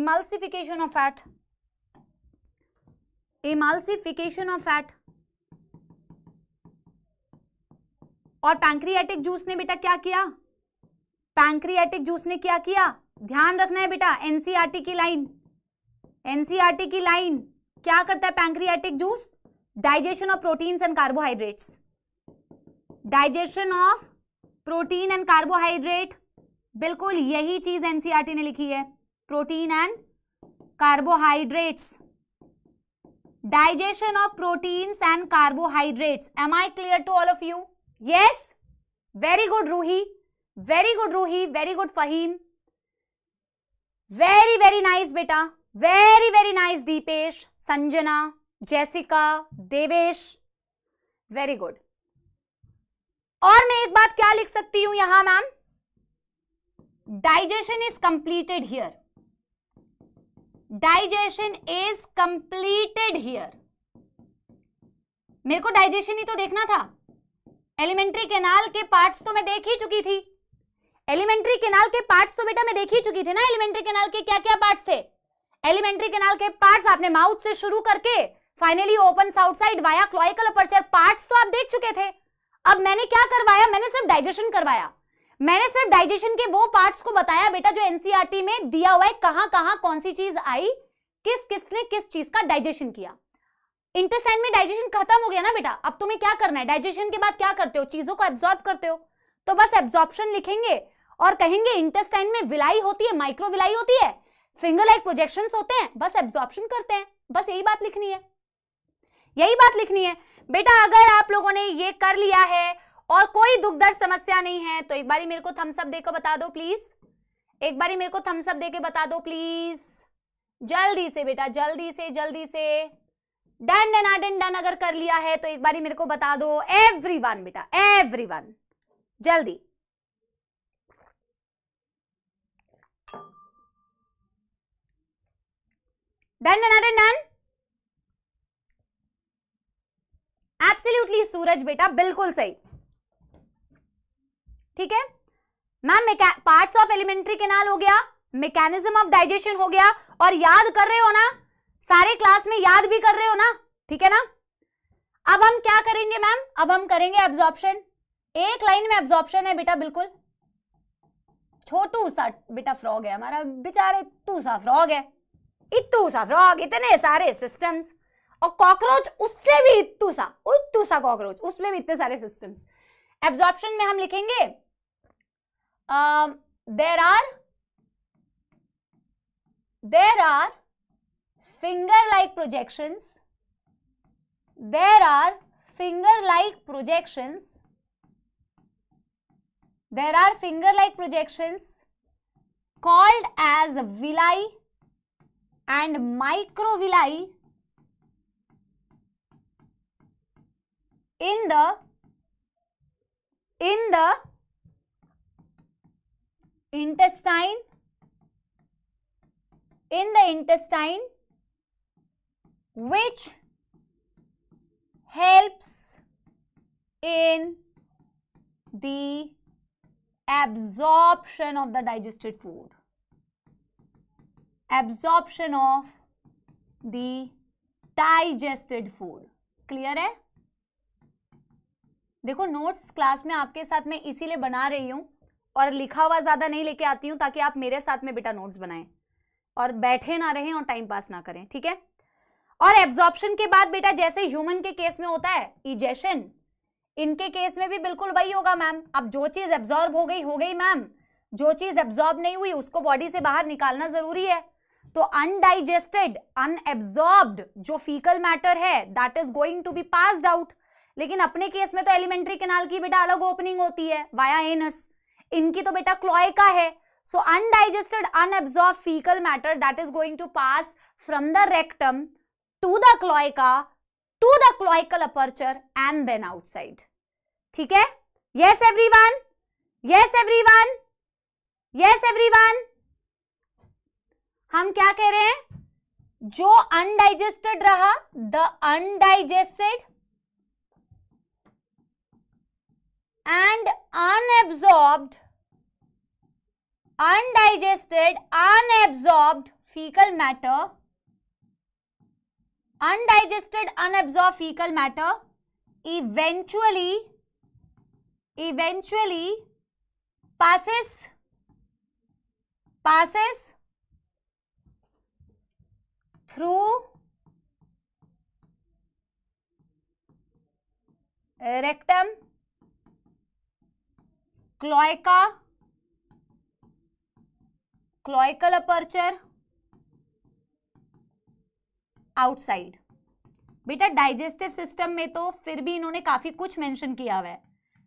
emulsification of fat emulsification of fat और पैंक्रियाटिक जूस ने बेटा क्या किया पैंक्रियाटिक जूस ने क्या किया ध्यान रखना है बेटा एनसीआरटी e की लाइन एनसीआरटी e की लाइन क्या करता है pancreatic juice digestion of proteins and carbohydrates digestion of protein and carbohydrate बिल्कुल यही चीज एनसीआरटी e ने लिखी है protein and carbohydrates digestion of proteins and carbohydrates am I clear to all of you yes very good Ruhi very good Ruhi very good Fahim very very nice बेटा very very nice Deepesh Sanjana Jessica Devesh very good और मैं एक बात क्या लिख सकती हूं यहां ma'am digestion is completed here digestion is completed here मेरे को डाइजेशन ही तो देखना था एलिमेंट्री केनाल के पार्ट्स तो मैं देख ही चुकी थी एलिमेंट्री केनाल के पार्ट्स तो बेटा मैं देख ही चुकी थी ना एलिमेंट्री केनाल के क्या क्या पार्ट्स थे एलिमेंट्री केनाल के पार्ट्स आपने माउथ से शुरू करके finally open south side via cloacal aperture parts तो आप देख चुके थे अब मैंने क्या करवाया मैंने सिर्फ डाइजेशन करवाया मैंने सिर्फ डाइजेशन के वो पार्ट्स को बताया बेटा जो एनसीआरटी e में दिया हुआ है कहां कहां कौन सी चीज आई किस किसने किस चीज का डाइजेशन किया इंटरसाइन में डाइजेशन खत्म हो गया ना बेटा अब तुम्हें क्या करना है डाइजेशन के बाद क्या करते हो चीजों को एब्जॉर्ब करते हो तो बस एब्जॉर्प्शन लिखेंगे और कहेंगे इंटेस्टाइन में विलाई होती है माइक्रो विलाई होती है फिंगर लाइक प्रोजेक्शन होते हैं बस एब्जॉर्प्शन करते हैं बस यही बात लिखनी है यही बात लिखनी है बेटा अगर आप लोगों ने ये कर लिया है और कोई दुख दर्द समस्या नहीं है तो एक बारी मेरे को थम्सअप देकर बता दो प्लीज एक बारी मेरे को थम्सअप देके बता दो प्लीज जल्दी से बेटा जल्दी से जल्दी से डन डन डन डन अगर कर लिया है तो एक बारी मेरे को बता दो एवरीवन बेटा एवरीवन जल्दी done another done absolutely Suraj बेटा बिल्कुल सही ठीक है ma'am parts of alimentary canal हो गया मैकेनिज्म ऑफ डाइजेशन हो गया और याद कर रहे हो ना सारे क्लास में याद भी कर रहे हो ना ठीक है ना अब हम क्या करेंगे मैम अब हम करेंगे एब्जॉर्प्शन एक लाइन में एब्जॉर्प्शन है बेटा बिल्कुल छोटू सा बेटा फ्रॉग है हमारा बेचारे तू सा फ्रॉग है इतू सा फ्रॉग इतने सारे सिस्टम्स और कॉकरोच उससे भी इतू सा इतू सा कॉकरोच उसमें भी इतने सारे सिस्टम्स एब्जॉर्प्शन में हम लिखेंगे there are there are finger like projections there are finger like projections there are finger like projections called as villi and microvilli in the in the intestine in the intestine which helps in the absorption of the digested food absorption of digested digested food clear है देखो नोट्स क्लास में आपके साथ में इसीलिए बना रही हूं और लिखा हुआ ज़्यादा नहीं लेके आती हूं ताकि आप मेरे साथ में बेटा नोट्स बनाएं और बैठे ना रहें और टाइम पास ना करें ठीक है और एब्जॉर्प्शन के बाद बेटा जैसे ह्यूमन के केस में होता है इजेशन इनके केस में भी बिल्कुल वही होगा मैम अब जो चीज़ एब्जॉर्ब हो गई हो गई मैम जो चीज़ एब्जॉर्ब नहीं हुई उसको बॉडी से बाहर निकालना ज़रूरी है तो अनडाइजेस्टेड अनएब्सॉर्ब जो फीकल मैटर है that is going to be pass out लेकिन अपने केस में तो एलिमेंट्री केनाल की बेटा अलग ओपनिंग होती है वाया एनस इनकी तो बेटा क्लोएका है so undigested unabsorbed faecal matter that is going to pass from the rectum to the cloaca to the cloacal aperture and then outside ठीक है yes everyone yes everyone yes everyone हम क्या कह रहे हैं जो अनडाइजेस्टेड रहा the undigested and unabsorbed undigested unabsorbed faecal matter undigested unabsorbed faecal matter eventually eventually passes passes through rectum cloaca cloacal aperture outside बेटा डाइजेस्टिव सिस्टम में तो फिर भी इन्होंने काफी कुछ मेंशन किया हुआ है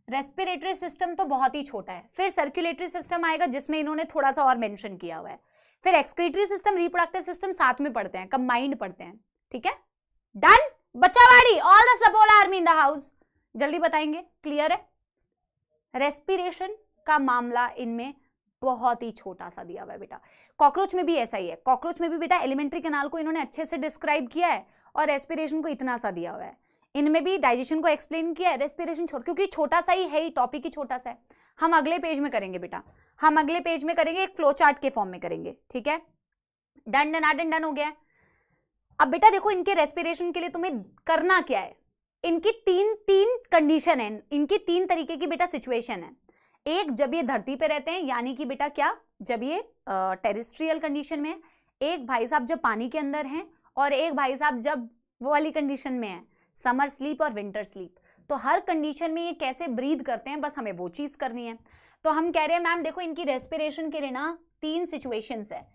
रेस्पिरेटरी सिस्टम तो बहुत ही छोटा है फिर सर्कुलेटरी सिस्टम आएगा जिसमें इन्होंने थोड़ा सा और मेंशन किया हुआ है फिर एक्सक्रीटरी सिस्टम रिप्रोडक्टिव सिस्टम साथ में पढ़ते हैं कंबाइंड पढ़ते हैं ठीक है डन बच्चावाड़ी ऑल द सबोल आर्मी इन द हाउस जल्दी बताएंगे क्लियर है रेस्पिरेशन का मामला इनमें बहुत ही छोटा सा दिया हुआ है बेटा कॉकरोच में भी ऐसा ही है कॉकरोच में भी बेटा एलिमेंट्री कनाल को इन्होंने अच्छे से डिस्क्राइब किया है और रेस्पिरेशन को इतना सा दिया हुआ है इनमें भी डाइजेशन को एक्सप्लेन किया है रेस्पिरेशन छोड़ क्योंकि छोटा सा ही है ही टॉपिक ही छोटा सा है हम अगले पेज में करेंगे बेटा हम अगले पेज में करेंगे एक फ्लो चार्ट के फॉर्म में करेंगे ठीक है डन डन आडन डन हो गया अब बेटा देखो इनके रेस्पिरेशन के लिए तुम्हें करना क्या है इनकी तीन तीन कंडीशन है इनकी तीन तरीके की बेटा सिचुएशन है एक जब ये धरती पे रहते हैं यानी कि बेटा क्या जब ये टेरिस्ट्रियल कंडीशन में है एक भाई साहब जब पानी के अंदर हैं और एक भाई साहब जब वो वाली कंडीशन में है समर स्लीप और विंटर स्लीप तो हर कंडीशन में ये कैसे ब्रीद करते हैं बस हमें वो चीज़ करनी है तो हम कह रहे हैं मैम देखो इनकी रेस्पिरेशन के लिए ना तीन सिचुएशंस है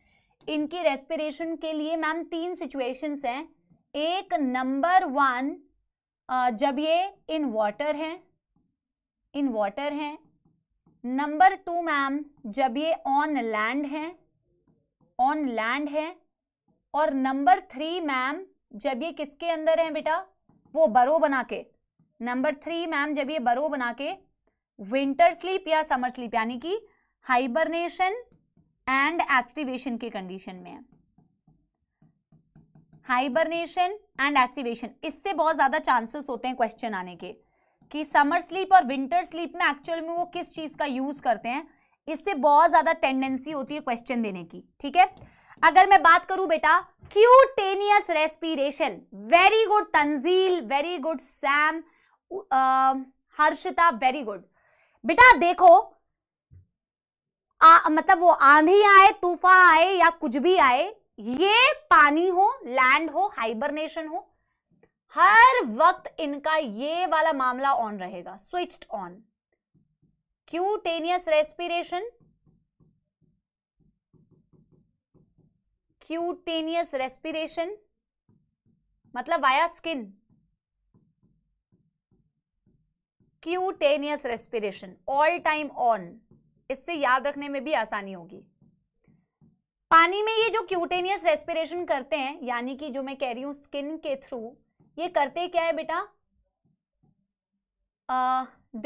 इनकी रेस्पिरेशन के लिए मैम तीन सिचुएशंस हैं एक नंबर वन जब ये इन वाटर हैं इन वाटर हैं नंबर टू मैम जब ये ऑन लैंड हैं ऑन लैंड हैं और नंबर थ्री मैम जब ये किसके अंदर हैं बेटा वो बरो बना के नंबर थ्री मैम जब ये बरो बना के विंटर स्लीप या समर स्लीप यानी कि हाइबरनेशन एंड एस्टिवेशन के कंडीशन में है हाइबरनेशन एंड एस्टिवेशन इससे बहुत ज़्यादा चांसेस होते हैं क्वेश्चन आने के कि समर स्लीप और विंटर स्लीप में एक्चुअल में वो किस चीज़ का यूज़ करते हैं इससे बहुत ज़्यादा टेंडेंसी होती है क्वेश्चन देने की ठीक है अगर मैं बात करूं बेटा cutaneous respiration very good Tanzeel very good Sam Harshita very good बेटा देखो आ, मतलब वो आंधी आए तूफान आए या कुछ भी आए ये पानी हो लैंड हो हाइबरनेशन हो हर वक्त इनका ये वाला मामला ऑन रहेगा switched on cutaneous respiration cutaneous respiration मतलब via skin cutaneous respiration all time on इससे याद रखने में भी आसानी होगी पानी में ये जो क्यूटेनियस रेस्पिरेशन करते हैं यानी कि जो मैं कह रही हूं स्किन के थ्रू ये करते क्या है बेटा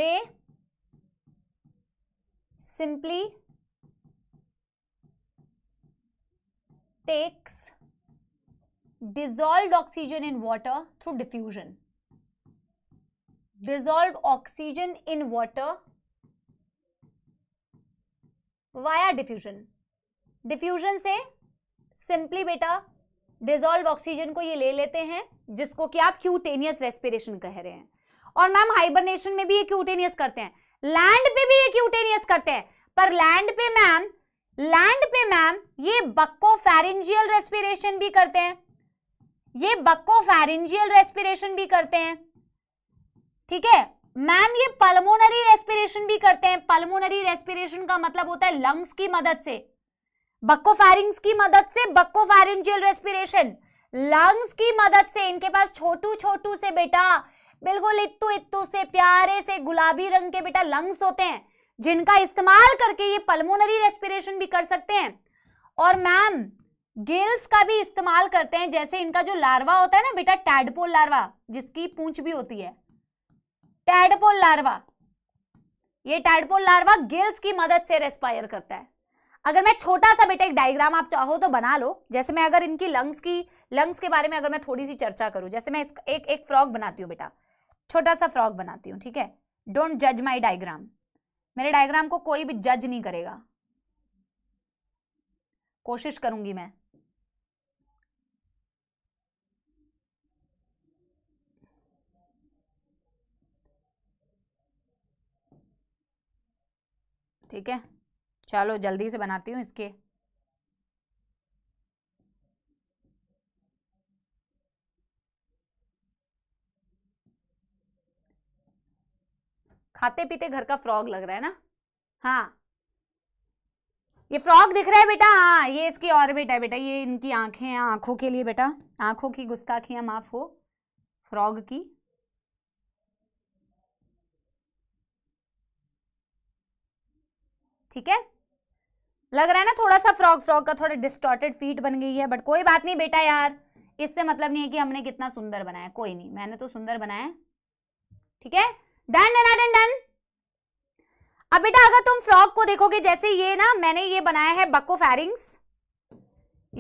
they simply takes dissolved oxygen in water through diffusion. Dissolve oxygen in water via diffusion. Diffusion se simply beta dissolve oxygen को ये ले लेते हैं जिसको कि आप क्यूटेनियस रेस्पिरेशन कह रहे हैं और मैम हाइबरनेशन में भी ये क्यूटेनियस करते हैं लैंड पे भी ये क्यूटेनियस करते हैं पर लैंड पे मैम लैंड पे मैम ये बक्को फैरेंजियल रेस्पिरेशन भी करते हैं ये बक्को फैरेंजियल रेस्पिरेशन भी करते हैं ठीक है मैम ये पल्मोनरी रेस्पिरेशन भी करते हैं पल्मोनरी रेस्पिरेशन का मतलब होता है लंग्स की मदद से बक्को फैरिंग्स की मदद से बक्को फेरेंजियल रेस्पिरेशन लंग्स की मदद से इनके पास छोटू छोटू से बेटा बिल्कुल इत्तू इत्तू से प्यारे से गुलाबी रंग के बेटा लंग्स होते हैं जिनका इस्तेमाल करके ये पल्मोनरी रेस्पिरेशन भी कर सकते हैं और मैम गिल्स का भी इस्तेमाल करते हैं जैसे इनका जो लार्वा होता है ना बेटा टैडपोल लार्वा जिसकी पूंछ भी होती है टैडपोल लार्वा ये टैडपोल लार्वा गिल्स की मदद से रेस्पायर करता है अगर मैं छोटा सा बेटा एक डायग्राम आप चाहो तो बना लो जैसे मैं अगर इनकी लंग्स की लंग्स के बारे में अगर मैं थोड़ी सी चर्चा करूं जैसे मैं एक एक फ्रॉग बनाती हूँ बेटा छोटा सा फ्रॉग बनाती हूँ ठीक है डोंट जज माई डायग्राम मेरे डायग्राम को कोई भी जज नहीं करेगा कोशिश करूंगी मैं ठीक है चलो जल्दी से बनाती हूँ इसके खाते पीते घर का फ्रॉग लग रहा है ना हाँ ये फ्रॉग दिख रहा है बेटा हाँ ये इसकी ऑर्बिट है बेटा ये इनकी आंखें हैं आंखों के लिए बेटा आंखों की गुस्ताखियां माफ हो फ्रॉग की ठीक है लग रहा है ना थोड़ा सा फ्रॉग फ्रॉग का थोड़ा डिस्टॉर्टेड फीट बन गई है बट कोई बात नहीं बेटा यार इससे मतलब नहीं है कि हमने कितना सुंदर बनाया कोई नहीं मैंने तो सुंदर बनाया ठीक है डन डन डन डन अब बेटा अगर तुम फ्रॉक को देखोगे जैसे ये ना मैंने ये बनाया है बक्को फेरिंग्स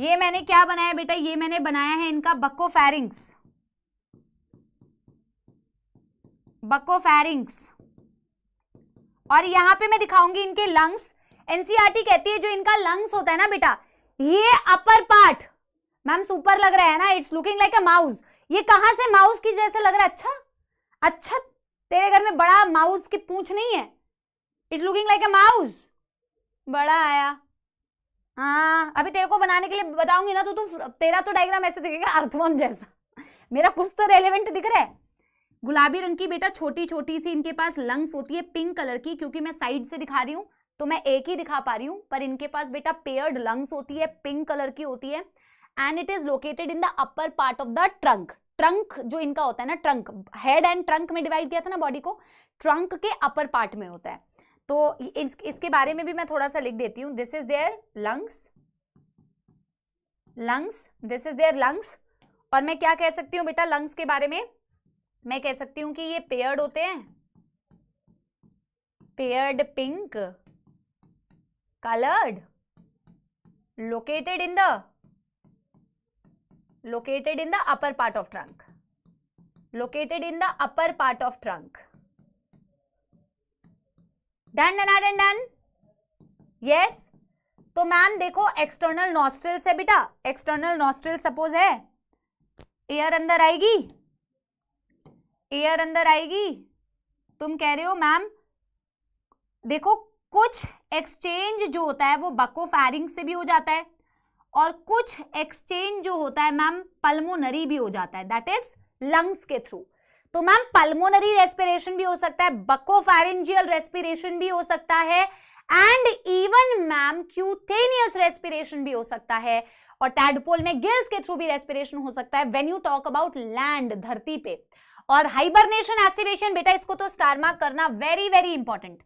ये मैंने क्या बनाया बेटा ये मैंने बनाया है इनका बक्को फेरिंग्स बक्को फेरिंग्स और यहां पे मैं दिखाऊंगी इनके लंग्स एनसीईआरटी e कहती है जो इनका लंग्स होता है ना बेटा ये अपर पार्ट मैम सुपर लग रहा है ना it's looking like a mouse ये कहां से माउस की जैसे लग रहा है अच्छा अच्छा तेरे घर में बड़ा माउस की पूछ नहीं है it's looking like a mouse बड़ा आया हाँ अभी तेरे को बनाने के लिए बताऊंगी ना तो तू तेरा तो डायग्राम ऐसे दिखेगा अर्थवम जैसा मेरा कुछ तो रेलिवेंट दिख रहा है गुलाबी रंग की बेटा छोटी छोटी सी इनके पास लंग्स होती है पिंक कलर की क्योंकि मैं साइड से दिखा रही हूँ तो मैं एक ही दिखा पा रही हूँ पर इनके पास बेटा पेयर्ड लंग्स होती है पिंक कलर की होती है and it is located in the upper part of the trunk trunk जो इनका होता है ना ट्रंक हेड एंड ट्रंक में डिवाइड किया था ना बॉडी को ट्रंक के अपर पार्ट में होता है तो इस, इसके बारे में भी मैं थोड़ा सा लिख देती हूं this is their lungs lungs this is their lungs और मैं क्या कह सकती हूँ बेटा लंग्स के बारे में मैं कह सकती हूं कि ये पेयर्ड होते हैं paired pink coloured located in the located in the upper part of trunk located in the upper part of trunk done done done done yes तो मैम देखो एक्सटर्नल नॉस्ट्रल से बेटा एक्सटर्नल नॉस्ट्रल सपोज है एयर अंदर आएगी एयर अंदर आएगी तुम कह रहे हो मैम देखो कुछ एक्सचेंज जो होता है वो बको फायरिंग से भी हो जाता है और कुछ एक्सचेंज जो होता है मैम पल्मोनरी भी हो जाता है दैट इज लंग्स के थ्रू तो मैम पल्मोनरी रेस्पिरेशन भी हो सकता है बकोफेरेंजियल रेस्पिरेशन भी हो सकता है and even ma'am cutaneous respiration भी हो सकता है और टैडपोल में गिल्स के थ्रू भी रेस्पिरेशन हो सकता है when you talk about land धरती पे और हाइबरनेशन एसिवेशन बेटा इसको तो स्टार मार्क करना very very important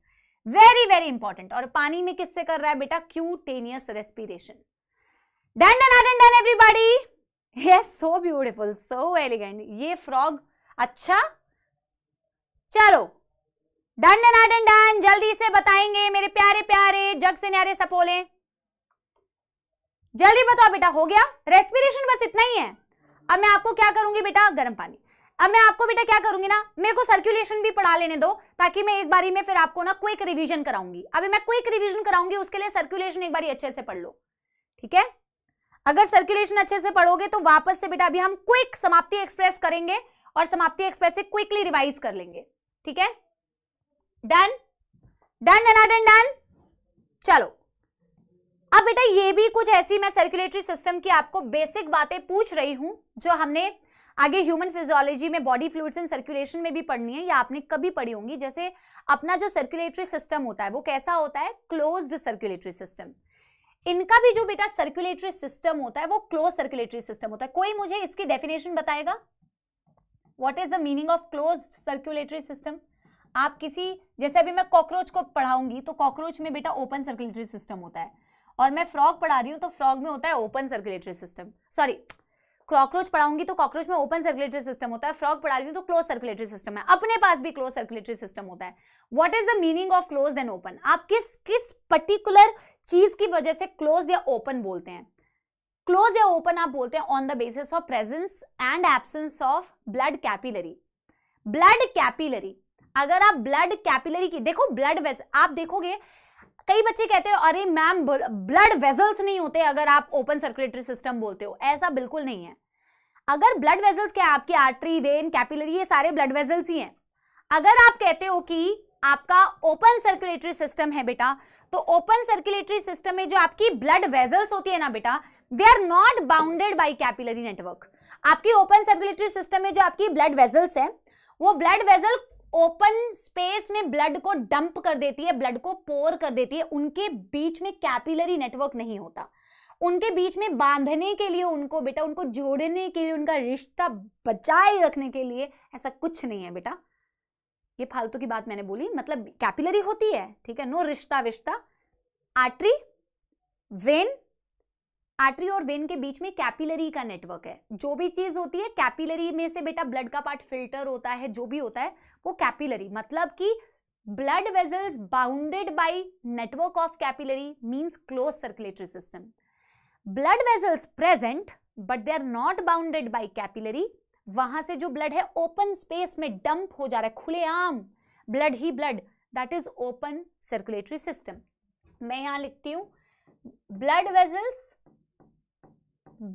very very important और पानी में किससे कर रहा है बेटा cutaneous respiration done done done done everybody yes so beautiful so elegant ये फ्रॉग अच्छा चलो डन डन डन डन जल्दी से बताएंगे मेरे प्यारे प्यारे जग से न्यारे सपोले जल्दी बताओ बेटा हो गया रेस्पिरेशन बस इतना ही है अब मैं आपको क्या करूंगी बेटा गर्म पानी अब मैं आपको बेटा क्या करूंगी ना मेरे को सर्कुलेशन भी पढ़ा लेने दो ताकि मैं एक बारी में फिर आपको ना क्विक रिवीजन कराऊंगी अभी मैं क्विक रिवीजन कराऊंगी उसके लिए सर्कुलेशन एक बारी अच्छे से पढ़ लो ठीक है अगर सर्कुलेशन अच्छे से पढ़ोगे तो वापस से बेटा अभी हम क्विक समाप्ति एक्सप्रेस करेंगे और समाप्ति एक्सप्रेस से क्विकली रिवाइज कर लेंगे ठीक है डन डन डनाडन डन चलो अब बेटा ये भी कुछ ऐसी मैं सर्कुलेटरी सिस्टम की आपको बेसिक बातें पूछ रही हूं जो हमने आगे ह्यूमन फिजियोलॉजी में बॉडी फ्लूड्स एंड सर्कुलेशन में भी पढ़नी है या आपने कभी पढ़ी होंगी जैसे अपना जो सर्कुलेटरी सिस्टम होता है वो कैसा होता है क्लोज्ड सर्कुलेटरी सिस्टम इनका भी जो बेटा सर्कुलेटरी सिस्टम होता है वो क्लोज सर्कुलेटरी सिस्टम होता है कोई मुझे इसकी डेफिनेशन बताएगा what is the meaning of close circulatory system आप किसी जैसे अभी मैं कॉकरोच को पढ़ाऊंगी तो कॉकरोच में बेटा ओपन सर्कुलेटरी सिस्टम होता है और मैं फ्रॉग पढ़ा रही हूँ तो फ्रॉग में होता है open circulatory system sorry cockroach पढ़ाऊंगी तो कॉकरोच में ओपन सर्कुलेटरी सिस्टम होता है फ्रॉग पढ़ा रही हूँ तो क्लोज सर्कुलेटरी सिस्टम है अपने पास भी क्लोज सर्कुलेटरी सिस्टम होता है what is the meaning of close and open आप किस किस पर्टिकुलर चीज की वजह से क्लोज या ओपन बोलते हैं क्लोज या ओपन आप बोलते हैं on the basis of presence and absence of blood capillary blood capillary अगर आप ब्लड कैपिलरी की देखो ब्लड वेस आप देखोगे कई बच्चे कहते हैं अरे मैम ब्लड वेजल्स नहीं होते अगर आप ओपन सर्कुलेटरी सिस्टम बोलते हो ऐसा बिल्कुल नहीं है अगर ब्लड वेजल्स क्या आपकी आर्टरी वेन कैपिलरी ये सारे ब्लड वेजल्स ही हैं अगर आप कहते हो कि आपका ओपन सर्कुलेटरी सिस्टम है बेटा तो ओपन सर्कुलेटरी सिस्टम में जो आपकी ब्लड वेजल्स होती है ना बेटा they are not bounded by capillary network आपकी ओपन सर्कुलेटरी सिस्टम में जो आपकी ब्लड वेजल्स है वो ब्लड वेजल ओपन स्पेस में ब्लड को डंप कर देती है ब्लड को पोर कर देती है उनके बीच में कैपिलरी नेटवर्क नहीं होता उनके बीच में बांधने के लिए उनको बेटा उनको जोड़ने के लिए उनका रिश्ता बचाए रखने के लिए ऐसा कुछ नहीं है बेटा ये फालतू की बात मैंने बोली मतलब कैपिलरी होती है ठीक है नो रिश्ता विश्ता आर्टरी वेन आर्टरी और वेन के बीच में कैपिलरी का नेटवर्क है जो भी चीज होती है कैपिलरी में से बेटा ब्लड का पार्ट फिल्टर होता है जो भी होता है वो कैपिलरी मतलब कि blood vessels bounded by network of capillary means close circulatory system blood vessels present but they are not bounded by capillary वहां से जो ब्लड है ओपन स्पेस में डंप हो जा रहा है खुलेआम ब्लड ही blood that is open circulatory system मैं यहां लिखती हूं blood vessels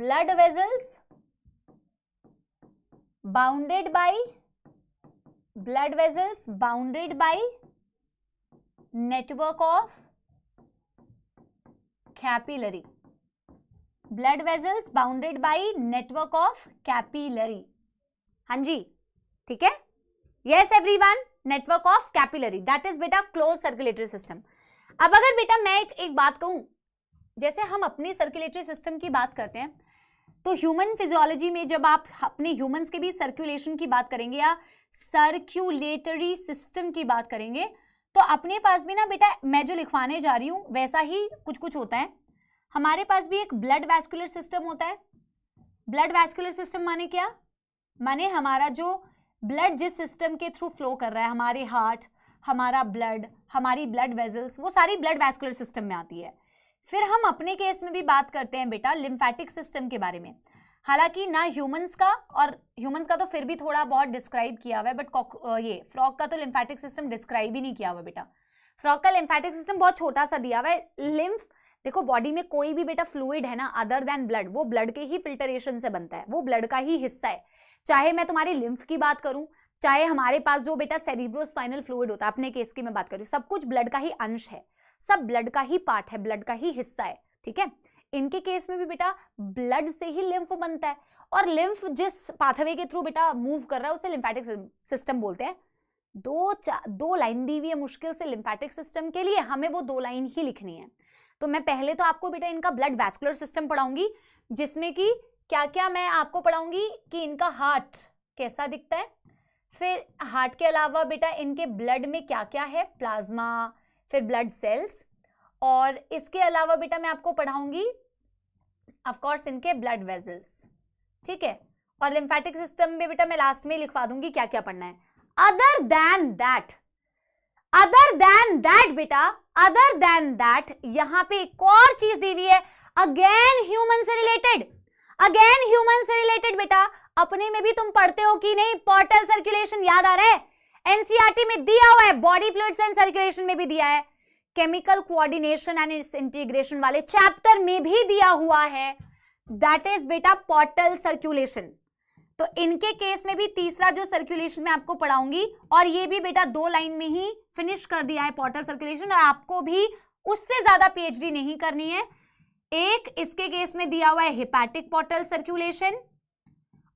blood vessels bounded by blood vessels bounded by network of capillary blood vessels bounded by network of capillary हाँ जी ठीक है yes everyone network of capillary that is बेटा क्लोज सर्कुलेटरी सिस्टम अब अगर बेटा मैं एक एक बात कहूं जैसे हम अपनी सर्कुलेटरी सिस्टम की बात करते हैं तो ह्यूमन फिजियोलॉजी में जब आप अपने ह्यूमंस के भी सर्कुलेशन की बात करेंगे या सर्क्यूलेटरी सिस्टम की बात करेंगे तो अपने पास भी ना बेटा मैं जो लिखवाने जा रही हूँ वैसा ही कुछ कुछ होता है हमारे पास भी एक ब्लड वैस्कुलर सिस्टम होता है ब्लड वैस्कुलर सिस्टम माने क्या माने हमारा जो ब्लड जिस सिस्टम के थ्रू फ्लो कर रहा है हमारे हार्ट हमारा ब्लड हमारी ब्लड वेजल्स वो सारी ब्लड वैस्कुलर सिस्टम में आती है फिर हम अपने केस में भी बात करते हैं बेटा लिम्फेटिक सिस्टम के बारे में हालांकि ना ह्यूमंस का और ह्यूमंस का तो फिर भी थोड़ा बहुत डिस्क्राइब किया हुआ है बट ये फ्रॉक का तो लिम्फेटिक सिस्टम डिस्क्राइब ही नहीं किया हुआ बेटा फ्रॉक का लिम्फेटिक सिस्टम बहुत छोटा सा दिया हुआ है लिम्फ देखो बॉडी में कोई भी बेटा फ्लूड है ना अदर देन ब्लड वो ब्लड के ही फिल्टरेशन से बनता है वो ब्लड का ही हिस्सा है चाहे मैं तुम्हारी लिम्फ की बात करूं चाहे हमारे पास जो बेटा सेरिब्रोस्पाइनल फ्लूड होता है अपने केस की मैं बात करूं सब कुछ ब्लड का ही अंश है सब ब्लड का ही पार्ट है ब्लड का ही हिस्सा है ठीक है इनके केस में भी बेटा ब्लड से ही लिम्फ बनता है और लिम्फ जिस पाथवे के थ्रू बेटा मूव कर रहा है उसे लिम्फेटिक सिस्टम बोलते हैं दो दो लाइन दी हुई है मुश्किल से लिम्फेटिक सिस्टम के लिए हमें वो दो लाइन ही लिखनी है तो मैं पहले तो आपको बेटा इनका ब्लड वैस्कुलर सिस्टम पढ़ाऊंगी जिसमें कि क्या क्या मैं आपको पढ़ाऊंगी कि इनका हार्ट कैसा दिखता है फिर हार्ट के अलावा बेटा इनके ब्लड में क्या क्या है प्लाज्मा फिर ब्लड सेल्स और इसके अलावा बेटा मैं आपको पढ़ाऊंगी ऑफकोर्स इनके ब्लड वेजल्स ठीक है और लिम्फेटिक सिस्टम में बेटा मैं लास्ट में लिखवा दूंगी क्या क्या पढ़ना है other than that other than that बेटा अदर देन दैट यहां पे एक और चीज दी हुई है अगेन ह्यूमन से रिलेटेड अगेन ह्यूमन से रिलेटेड बेटा अपने में भी तुम पढ़ते हो कि नहीं पोर्टल सर्कुलेशन याद आ रहा है एनसीआरटी e में दिया हुआ है बॉडी फ्लूइड्स एंड सर्कुलेशन में भी दिया है chemical coordination and its integration वाले चैप्टर में भी दिया हुआ है दैट इज बेटा पोर्टल सर्कुलेशन तो इनके केस में भी तीसरा जो सर्कुलेशन में आपको पढ़ाऊंगी और ये भी बेटा दो लाइन में ही फिनिश कर दिया है पोर्टल सर्कुलेशन और आपको भी उससे ज्यादा पीएचडी नहीं करनी है एक इसके केस में दिया हुआ है हिपैटिक पोर्टल सर्कुलेशन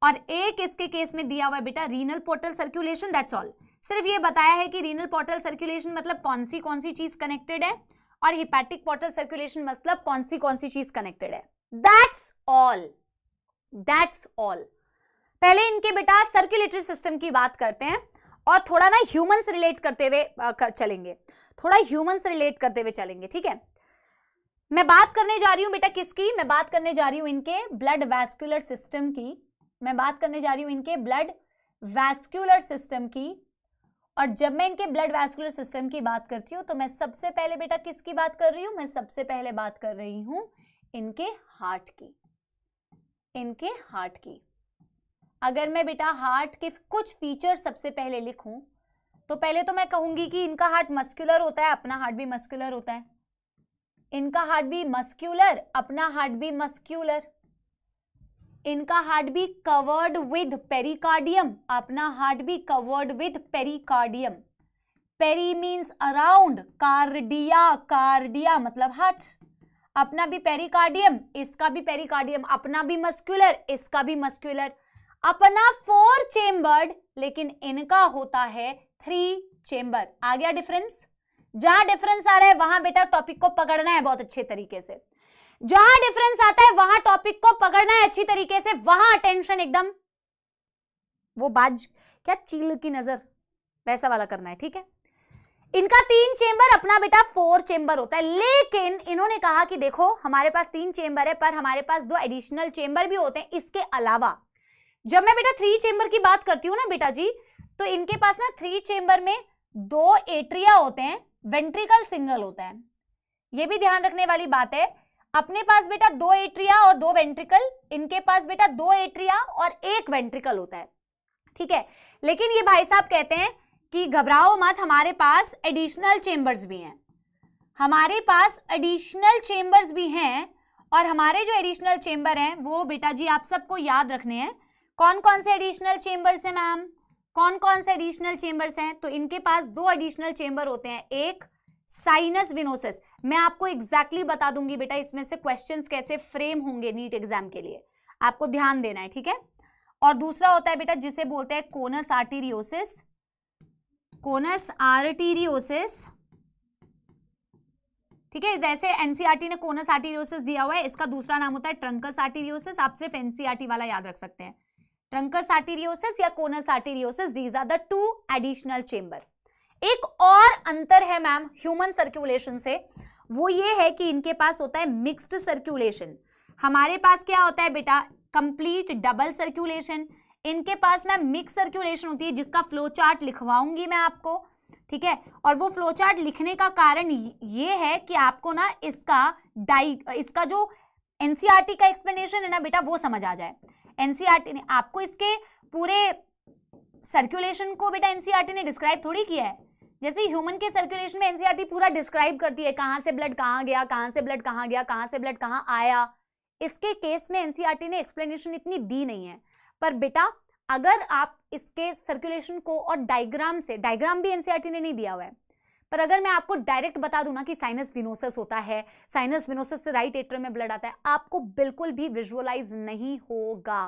और एक इसके केस में दिया हुआ है बेटा renal portal circulation that's all सिर्फ ये बताया है कि रीनल पोर्टल सर्कुलेशन मतलब कौन सी कौन सी चीज कनेक्टेड है और हिपैटिक पोर्टल सर्कुलेशन मतलब कौन सी कौन सी चीज कनेक्टेड है दैट्स ऑल दैट्स ऑल पहले इनके बेटा सर्कुलेटरी सिस्टम की बात करते हैं और थोड़ा ना ह्यूमन से रिलेट करते हुए कर चलेंगे थोड़ा ह्यूमन से रिलेट करते हुए चलेंगे ठीक है मैं बात करने जा रही हूं बेटा किसकी मैं बात करने जा रही हूँ इनके ब्लड वैस्कुलर सिस्टम की मैं बात करने जा रही हूँ इनके ब्लड वैस्कुलर सिस्टम की और जब मैं इनके ब्लड वैस्कुलर सिस्टम की बात करती हूँ तो मैं सबसे पहले बेटा किसकी बात कर रही हूं मैं सबसे पहले बात कर रही हूं इनके हार्ट की इनके हार्ट की अगर मैं बेटा हार्ट के कुछ फीचर सबसे पहले लिखूं तो पहले तो मैं कहूंगी कि इनका हार्ट मस्क्यूलर होता है अपना हार्ट भी मस्क्यूलर होता है इनका हार्ट भी मस्क्यूलर अपना हार्ट भी मस्क्यूलर इनका हार्ट भी कवर्ड विद पेरिकार्डियम अपना हार्ट भी covered with pericardium peri means around cardia cardia मतलब हार्ट अपना भी पेरिकार्डियम इसका भी पेरिकार्डियम अपना भी मस्क्यूलर इसका भी मस्क्यूलर अपना फोर चेम्बर्ड लेकिन इनका होता है थ्री चेम्बर आ गया डिफरेंस जहां डिफरेंस आ रहा है वहां बेटा टॉपिक को पकड़ना है बहुत अच्छे तरीके से जहां डिफरेंस आता है वहां टॉपिक को पकड़ना है अच्छी तरीके से वहां अटेंशन एकदम वो बाज क्या चील की नजर वैसा वाला करना है ठीक है इनका तीन चेंबर अपना बेटा फोर चेंबर होता है लेकिन इन्होंने कहा कि देखो हमारे पास तीन चेंबर है पर हमारे पास दो एडिशनल चेंबर भी होते हैं इसके अलावा जब मैं बेटा थ्री चेंबर की बात करती हूँ ना बेटा जी तो इनके पास ना थ्री चेंबर में दो एट्रिया होते हैं वेंट्रिकल सिंगल होता है ये भी ध्यान रखने वाली बात है अपने पास बेटा दो एट्रिया और दो वेंट्रिकल इनके पास बेटा दो एट्रिया और एक वेंट्रिकल होता है ठीक है लेकिन ये भाई साहब कहते हैं कि घबराओ मत हमारे पास एडिशनल चेंबर्स भी हैं हमारे पास एडिशनल चेंबर्स भी हैं और हमारे जो एडिशनल चेम्बर हैं वो बेटा जी आप सबको याद रखने हैं कौन कौन से एडिशनल चेंबर्स हैं मैम कौन कौन से एडिशनल चेंबर्स हैं तो इनके पास दो एडिशनल चेम्बर होते हैं एक साइनस विनोसिस मैं आपको एग्जैक्टली exactly बता दूंगी बेटा इसमें से क्वेश्चंस कैसे फ्रेम होंगे नीट एग्जाम के लिए आपको ध्यान देना है ठीक है और दूसरा होता है बेटा जिसे बोलते हैं कोनस आर्टीरियोसिस कोनस आर्टीरियोसिस ठीक है जैसे एनसीआरटी e ने कोनस आर्टीरियोसिस दिया हुआ है इसका दूसरा नाम होता है ट्रंकस आर्टीरियोसिस आप सिर्फ एनसीआरटी e वाला याद रख सकते हैं ट्रंकस आर्टीरियोसिस या conus arteriosus these are the two additional chamber एक और अंतर है मैम ह्यूमन सर्कुलेशन से वो ये है कि इनके पास होता है मिक्स्ड सर्कुलेशन हमारे पास क्या होता है बेटा कंप्लीट डबल सर्कुलेशन इनके पास मैम मिक्स सर्कुलेशन होती है जिसका फ्लो चार्ट लिखवाऊंगी मैं आपको ठीक है और वो फ्लो चार्ट लिखने का कारण ये है कि आपको ना इसका डाई इसका जो एनसीईआरटी e का एक्सप्लेनेशन है ना बेटा वो समझ आ जाए एनसीईआरटी ने आपको इसके पूरे सर्कुलेशन को बेटा एनसीईआरटी ने डिस्क्राइब थोड़ी किया है जैसे ह्यूमन के सर्कुलेशन में एनसीईआरटी पूरा डिस्क्राइब करती है कहां से ब्लड कहां गया कहां से ब्लड कहां गया कहां से ब्लड कहां आया इसके केस में एनसीईआरटी ने एक्सप्लेनेशन इतनी दी नहीं है पर बेटा अगर आप इसके सर्कुलेशन को और डायग्राम से डायग्राम भी एनसीईआरटी ने नहीं दिया हुआ है पर अगर मैं आपको डायरेक्ट बता दूं ना कि साइनस विनोसस होता है साइनस विनोसस से राइट एट्रम में ब्लड आता है आपको बिल्कुल भी विजुअलाइज नहीं होगा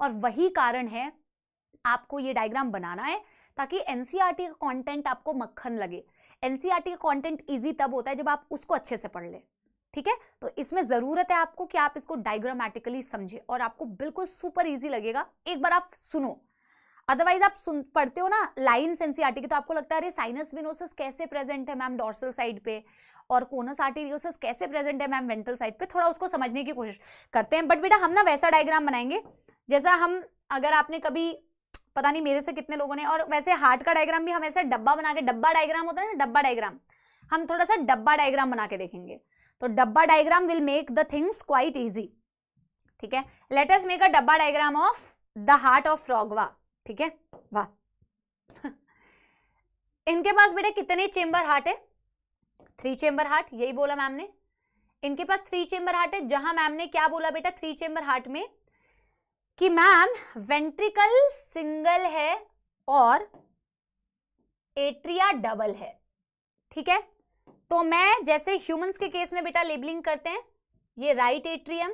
और वही कारण है आपको ये डायग्राम बनाना है ताकि एनसीआरटी e का कंटेंट आपको मक्खन लगे एनसीआरटी e का कंटेंट इजी तब होता है जब आप उसको अच्छे से पढ़ ले ठीक है तो इसमें ज़रूरत है आपको कि आप इसको डायग्रामेटिकली समझे और आपको बिल्कुल सुपर इजी लगेगा एक बार आप सुनो अदरवाइज आप सुन पढ़ते हो ना लाइन्स एनसीआरटी की तो आपको लगता है अरे साइनस विनोसिस कैसे प्रेजेंट है मैम डॉर्सल साइड पे और कोनस आर्टेरियोसिस कैसे प्रेजेंट है मैम वेंट्रल साइड पे थोड़ा उसको समझने की कोशिश करते हैं बट बेटा हम ना वैसा डायग्राम बनाएंगे जैसा हम अगर आपने कभी पता नहीं मेरे से कितने लोगों ने और वैसे हार्ट का डायग्राम भी हम ऐसे डब्बा बना के डब्बा डायग्राम होता है ना डब्बा डायग्राम हम थोड़ा सा डब्बा डायग्राम बना के देखेंगे तो डब्बा diagram will make the things quite easy ठीक है लेट अस मेक अ डब्बा diagram of the heart of फ्रॉगवा ठीक है वाह इनके पास बेटा कितने चेंबर हार्ट है थ्री चेंबर हार्ट यही बोला मैम ने इनके पास थ्री चेंबर हार्ट है जहां मैम ने क्या बोला बेटा थ्री चेंबर हार्ट में कि मैम वेंट्रिकल सिंगल है और एट्रिया डबल है ठीक है तो मैं जैसे ह्यूमंस के केस में बेटा लेबलिंग करते हैं ये राइट एट्रियम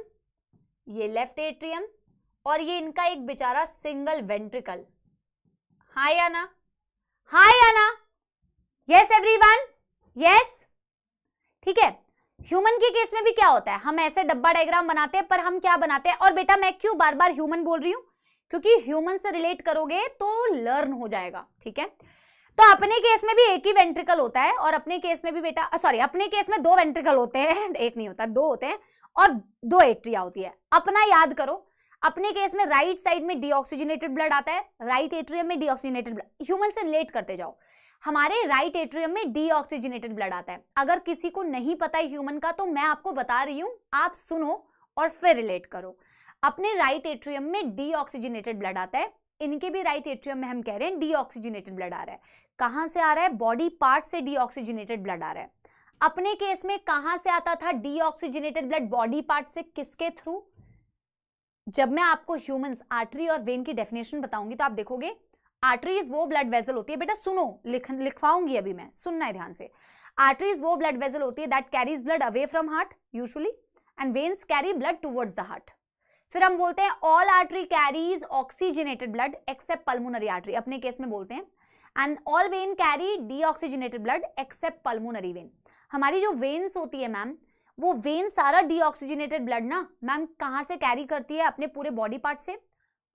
ये लेफ्ट एट्रियम और ये इनका एक बेचारा सिंगल वेंट्रिकल हाय या ना आना हाँ या ना यस एवरीवन यस ठीक है ह्यूमन के केस में भी क्या होता है हम ऐसे डब्बा डायग्राम बनाते हैं पर हम क्या बनाते हैं और बेटा मैं क्यों बार बार ह्यूमन बोल रही हूं क्योंकि ह्यूमन से रिलेट करोगे तो लर्न हो जाएगा ठीक है तो अपने केस में भी एक ही वेंट्रिकल होता है और अपने केस में भी बेटा सॉरी अपने केस में दो वेंट्रिकल होते हैं एक नहीं होता दो होते हैं और दो एट्रिया होती है अपना याद करो अपने केस में राइट साइड में डिऑक्सीजनेटेड ब्लड आता है राइट एट्रियम में डिऑक्सीजनेटेड ब्लड ह्यूमन से रिलेट करते जाओ हमारे राइट एट्रियम में डिऑक्सीजनेटेड ब्लड आता है अगर किसी को नहीं पता है ह्यूमन का तो मैं आपको बता रही हूं आप सुनो और फिर रिलेट करो अपने राइट एट्रियम में डिऑक्सीजनेटेड ब्लड आता है इनके भी राइट एट्रियम में हम कह रहे हैं डिऑक्सीजनेटेड ब्लड आ रहा है कहां से आ रहा है बॉडी पार्ट से डिऑक्सीजनेटेड ब्लड आ रहा है अपने केस में कहां से आता था डिऑक्सीजनेटेड ब्लड बॉडी पार्ट से किसके थ्रू जब मैं आपको ह्यूमन आर्टरी और वेन की डेफिनेशन बताऊंगी तो आप देखोगे आर्टरीज वो ब्लड वेजल होती है बेटा सुनो लिख लिखवाऊंगी अभी मैं सुनना है ध्यान से आर्टरीज वो ब्लड वेजल होती है that carries blood away from heart usually and veins carry blood towards the heart फिर हम बोलते हैं all artery carries oxygenated blood except pulmonary artery अपने केस में बोलते हैं and all vein carry deoxygenated blood except pulmonary vein हमारी जो वेन्स होती है मैम वो वेन सारा डीऑक्सीजनेटेड ब्लड ना मैम कहाँ से कैरी करती है अपने पूरे बॉडी पार्ट से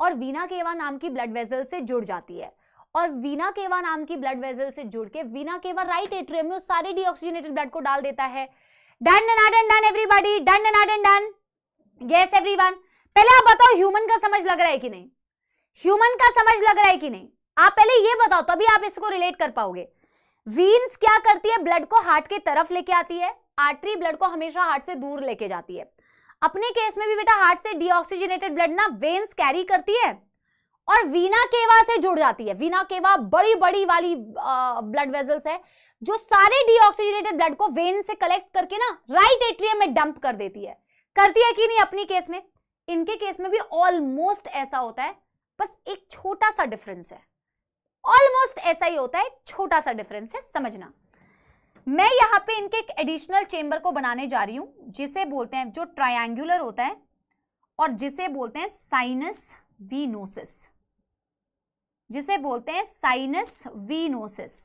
और वीना केवा नाम की ब्लड वेजल से जुड़ जाती है और वीना केवा नाम की ब्लड वेजल से जुड़ के वीना केवा राइट एट्रियम में उस सारे डीऑक्सीजनेटेड ब्लड को डाल देता है done done done done everybody done done done done yes everyone पहले आप बताओ ह्यूमन का समझ लग रहा है कि नहीं ह्यूमन का समझ लग रहा है कि नहीं आप पहले ये बताओ तभी आप इसको रिलेट कर पाओगे वीन्स क्या करती है ब्लड को हार्ट की तरफ लेके आती है आर्टरी ब्लड को हमेशा हार्ट से दूर लेके जाती है अपने केस में भी बेटा हार्ट से डिऑक्सीजनेटेड ब्लड ना वेन्स कैरी करती है और वीना केवा से जुड़ जाती है वीना केवा बड़ी बड़ी वाली ब्लड वेजल्स है जो सारे डिऑक्सीजनेटेड ब्लड को वेन से कलेक्ट करके ना राइट एट्रियम में डंप कर देती है करती है कि नहीं अपनी केस में इनके केस में भी ऑलमोस्ट ऐसा होता है बस एक छोटा सा डिफरेंस है ऑलमोस्ट ऐसा ही होता है छोटा सा डिफरेंस है समझना मैं यहाँ पे इनके एक एडिशनल चेम्बर को बनाने जा रही हूं जिसे बोलते हैं जो ट्रायंगुलर होता है और जिसे बोलते हैं साइनस वीनोसिस जिसे बोलते हैं साइनस वीनोसिस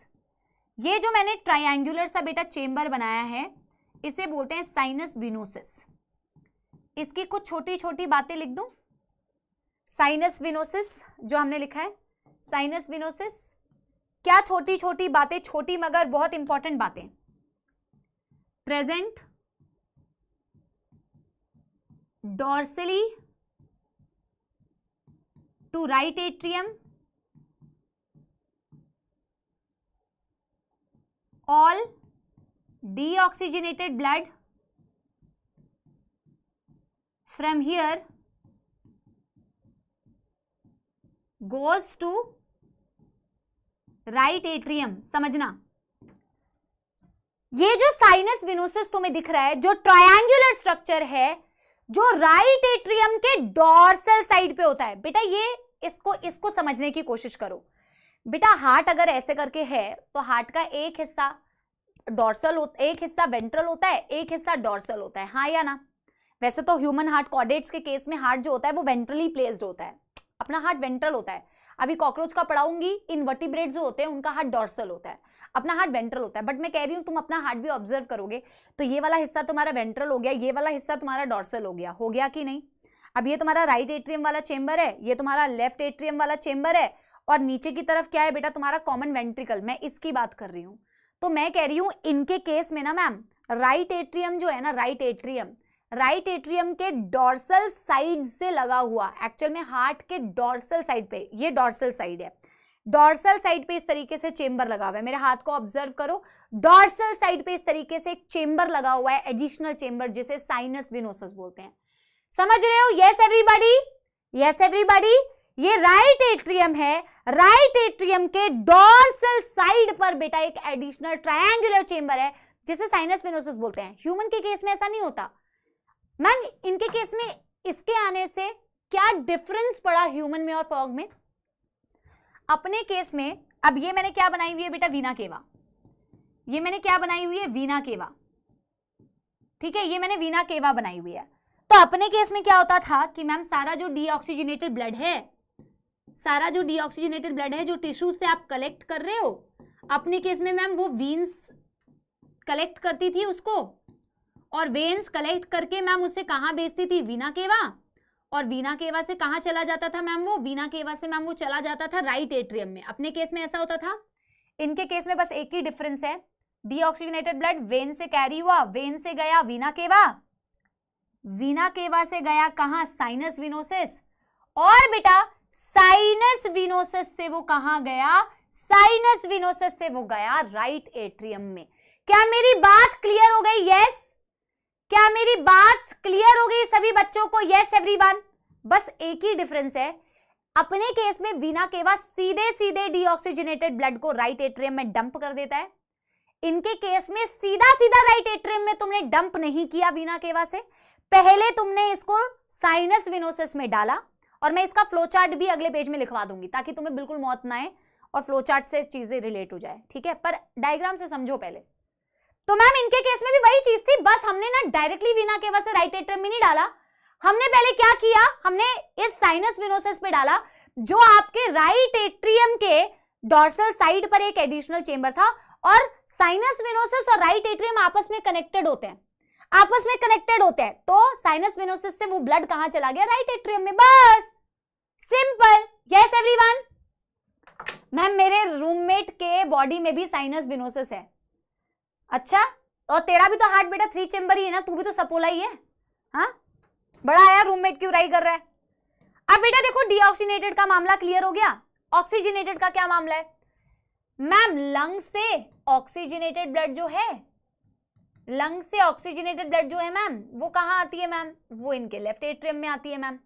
ये जो मैंने ट्रायंगुलर सा बेटा चेंबर बनाया है इसे बोलते हैं साइनस विनोसिस इसकी कुछ छोटी छोटी बातें लिख दू साइनस विनोसिस जो हमने लिखा है साइनस विनोसिस क्या छोटी छोटी बातें छोटी मगर बहुत इंपॉर्टेंट बातें present dorsally to right atrium all deoxygenated blood from here goes to right atrium समझना ये जो साइनस विनोसिस तुम्हें दिख रहा है जो ट्रायंगुलर स्ट्रक्चर है जो राइट एट्रियम के डॉर्सल साइड पे होता है बेटा ये इसको इसको समझने की कोशिश करो बेटा हार्ट अगर ऐसे करके है तो हार्ट का एक हिस्सा डॉर्सल होता एक हिस्सा वेंट्रल होता है एक हिस्सा डॉर्सल होता है हाँ या ना वैसे तो ह्यूमन हार्ट कॉडेट्स के केस में हार्ट जो होता है वो वेंट्रली प्लेस्ड होता है अपना हार्ट वेंट्रल होता है अभी कॉकरोच का पढ़ाऊंगी इनवर्टिब्रेट जो होते हैं उनका हार्ट डॉर्सल होता है अपना हार्ट वेंट्रल होता है बट मैं कह रही हूँ तुम अपना हार्ट भी ऑब्जर्व करोगे तो ये वाला हिस्सा तुम्हारा वेंट्रल हो गया ये वाला हिस्सा तुम्हारा डॉर्सल हो गया हो गया कि नहीं अब ये तुम्हारा राइट एट्रियम वाला चेंबर है ये तुम्हारा लेफ्ट एट्रियम वाला चेंबर है और नीचे की तरफ क्या है बेटा तुम्हारा कॉमन वेंट्रिकल मैं इसकी बात कर रही हूँ तो मैं कह रही हूँ इनके केस में ना मैम राइट एट्रियम जो है ना राइट एट्रियम राइट एट्रियम के डॉर्सल साइड से लगा हुआ एक्चुअल में हार्ट के डॉर्सल साइड पे ये डॉर्सल साइड है डॉर्सल साइड पे इस तरीके से चेंबर लगा हुआ है मेरे हाथ को ऑब्जर्व करो डॉर्सल साइड पे इस तरीके से एक चेंबर लगा हुआ है एडिशनल चेंबर जिसे साइनस विनोसस बोलते हैं समझ रहे हो यस एवरीबॉडी यस एवरीबॉडी ये राइट एट्रियम है राइट एट्रियम के डॉर्सल साइड पर बेटा एक एडिशनल ट्रायंगुलर चेंबर है जिसे साइनस विनोसिस बोलते हैं ह्यूमन के केस में ऐसा नहीं होता मैम इनके केस में इसके आने से क्या डिफरेंस पड़ा ह्यूमन में और फॉग में अपने केस में अब ये मैंने क्या बनाई हुई है बेटा वीना केवा ये मैंने क्या बनाई हुई है वीना केवा ठीक है ये मैंने वीना केवा बनाई हुई है तो अपने केस में क्या होता था कि मैम सारा जो डीऑक्सीजनेटेड ब्लड है सारा जो डीऑक्सीजनेटेड ब्लड है जो टिश्यू से आप कलेक्ट कर रहे हो अपने केस में मैम वो वीन्स कलेक्ट करती थी उसको और वेन्स कलेक्ट करके मैम उसे कहाँ बेचती थी वीना केवा और वीना केवा से कहाँ चला जाता था मैम वो वीना केवा से मैम वो चला जाता था राइट एट्रियम में अपने केस में ऐसा होता था इनके केस में बस एक ही डिफरेंस है डीऑक्सीजनेटेड ब्लड वेन से कैरी हुआ वेन से गया वीना केवा वीना केवा से गया कहा साइनस विनोसिस और बेटा साइनस विनोसिस से वो कहा गया साइनस विनोसिस से वो गया राइट एट्रियम में क्या मेरी बात क्लियर हो गई यस yes? क्या मेरी बात क्लियर हो गई सभी बच्चों को यस एवरीवन बस एक ही डिफरेंस है अपने केस में वीना केवा सीधे सीधे डीऑक्सीजनेटेड ब्लड को राइट एट्रियम में डंप कर देता है इनके केस में सीधा सीधा राइट एट्रियम में तुमने डंप नहीं किया वीना केवा से पहले तुमने इसको साइनस विनोसिस में डाला और मैं इसका फ्लोचार्ट भी अगले पेज में लिखवा दूंगी ताकि तुम्हें बिल्कुल मौत ना आए और फ्लोचार्ट से चीजें रिलेट हो जाए ठीक है पर डायग्राम से समझो पहले तो मैम इनके केस में भी वही चीज थी बस हमने ना डायरेक्टली वीना केवा से राइट एट्रम में नहीं डाला हमने पहले क्या किया हमने इस साइनस विनोसिस पे डाला जो आपके राइट एट्रियम के डॉर्सल साइड पर एक एडिशनल चेंबर था और साइनस विनोसिस और राइट एट्रियम आपस में कनेक्टेड होते हैं आपस में कनेक्टेड होते हैं तो साइनस विनोसिस से वो ब्लड कहां चला गया राइट एट्रियम में बस सिंपल यस एवरीवन मैम मेरे रूममेट के बॉडी में भी साइनस विनोसिस है अच्छा और तो तेरा भी तो हार्ट बेटा थ्री चेम्बर ही है ना तू भी तो सपोला ही है हा? बड़ा आया रूममेट की उड़ाई कर रहा है अब बेटा देखो डीऑक्सीनेटेड का मामला क्लियर हो गया ऑक्सीजनेटेड का क्या मामला है मैम लंग से ऑक्सीजनेटेड ब्लड जो है लंग से ऑक्सीजनेटेड ब्लड जो है मैम वो कहाँ आती है मैम वो इनके लेफ्ट एट्रियम में आती है मैम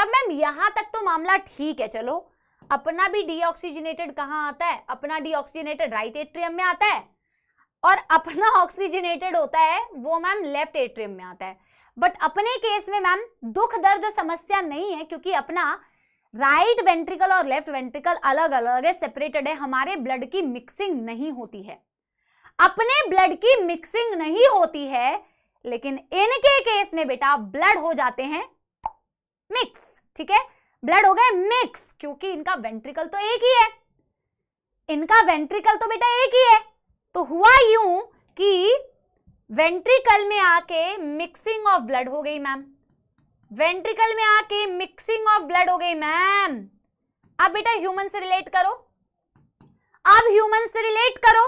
अब मैम यहां तक तो मामला ठीक है चलो अपना भी डीऑक्सीजनेटेड कहाँ आता है अपना डीऑक्सीजनेटेड राइट एट्रियम में आता है और अपना ऑक्सीजनेटेड होता है वो मैम लेफ्ट एट्रियम में आता है बट अपने केस में मैम दुख दर्द समस्या नहीं है क्योंकि अपना राइट right वेंट्रिकल और लेफ्ट वेंट्रिकल अलग अलग है सेपरेटेड है हमारे ब्लड की मिक्सिंग नहीं होती है अपने ब्लड की मिक्सिंग नहीं होती है लेकिन इनके केस में बेटा ब्लड हो जाते हैं मिक्स ठीक है ब्लड हो गए मिक्स क्योंकि इनका वेंट्रिकल तो एक ही है इनका वेंट्रिकल तो बेटा एक ही है तो हुआ यूं कि वेंट्रिकल में आके मिक्सिंग ऑफ ब्लड हो गई मैम वेंट्रिकल में आके मिक्सिंग ऑफ ब्लड हो गई मैम अब बेटा ह्यूमन से रिलेट करो अब ह्यूमन से रिलेट करो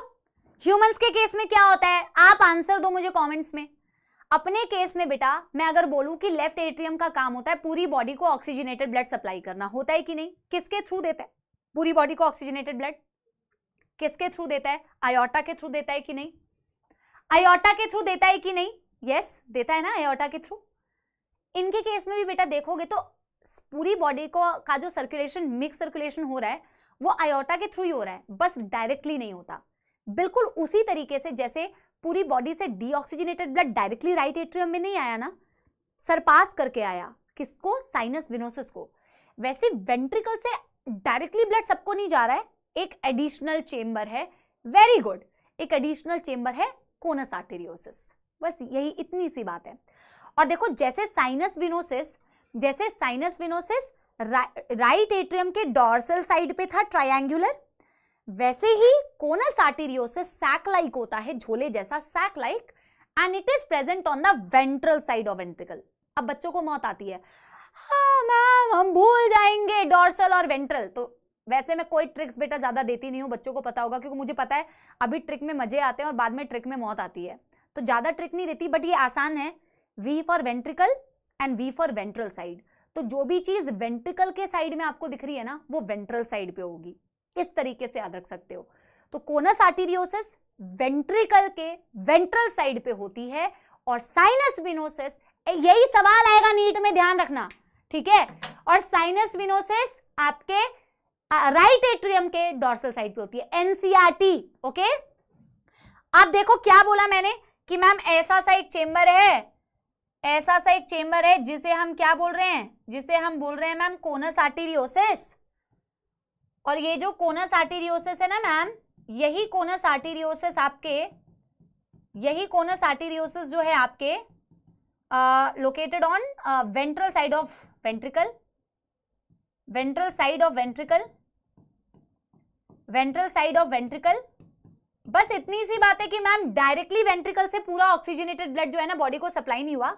ह्यूमंस के केस में क्या होता है आप आंसर दो मुझे कमेंट्स में अपने केस में बेटा मैं अगर बोलूं कि लेफ्ट एट्रियम का काम होता है पूरी बॉडी को ऑक्सीजनेटेड ब्लड सप्लाई करना होता है कि नहीं किसके थ्रू देता है पूरी बॉडी को ऑक्सीजनेटेड ब्लड किसके थ्रू देता है आयोटा के थ्रू देता है कि नहीं आयोटा के थ्रू देता है कि नहीं यस yes, देता है ना आयोटा के थ्रू इनके केस में भी बेटा देखोगे तो पूरी बॉडी को का जो सर्कुलेशन मिक्स सर्कुलेशन हो रहा है वो आयोटा के थ्रू ही हो रहा है बस डायरेक्टली नहीं होता बिल्कुल उसी तरीके से जैसे पूरी बॉडी से deoxygenated blood directly right atrium में नहीं आया ना सरपास करके आया किसको साइनस विनोसिस को वैसे वेंट्रिकल से डायरेक्टली ब्लड सबको नहीं जा रहा है एक एडिशनल चेंबर है वेरी गुड एक एडिशनल चेंबर है कोनस आर्टेरियोसिस बस यही इतनी सी बात है और देखो जैसे साइनस विनोसिस जैसे साइनस विनोसिस रा, राइट एट्रियम के डॉर्सल साइड पे था ट्रायंगुलर वैसे ही कोनस आर्टेरियोसिस सैक लाइक होता है झोले जैसा sac like and it is present on the ventral side of ventricle अब बच्चों को मौत आती है हाँ मैम हम भूल जाएंगे डॉर्सल और वेंट्रल तो वैसे मैं कोई ट्रिक्स बेटा ज़्यादा देती नहीं हूँ बच्चों को पता होगा क्योंकि मुझे पता है अभी ट्रिक में मज़े आते हैं और बाद में ट्रिक में मौत आती है तो ज़्यादा ट्रिक नहीं देती बट ये आसान है V for ventricle and V for ventral side तो जो भी चीज़ वेंट्रिकल के साइड में आपको दिख रही है ना वो वेंट्रल साइड पे होगी इस तरीके से याद रख सकते हो तो कोनस आर्टीरियोसिस वेंट्रिकल के वेंट्रल साइड पे होती है और साइनस विनोसिस यही सवाल आएगा नीट में ध्यान रखना ठीक है और साइनस विनोसिस आपके राइट एट्रियम के डॉर्सल साइड पे होती है एनसीआरटी ओके आप देखो क्या बोला मैंने कि मैम ऐसा सा एक चेंबर है ऐसा सा एक चेंबर है जिसे हम क्या बोल रहे हैं जिसे हम बोल रहे हैं मैम कोनस आर्टिरियोसिस और ये जो कोनस आर्टिरियोसिस है ना मैम यही कोनस आर्टिरियोसिस आपके यही कोनस आर्टिरियोसिस जो है आपके located on ventral side of ventricle ventral side of ventricle ventral side of ventricle बस इतनी सी बात है कि मैम डायरेक्टली वेंट्रिकल से पूरा ऑक्सीजनेटेड ब्लड जो है ना बॉडी को सप्लाई नहीं हुआ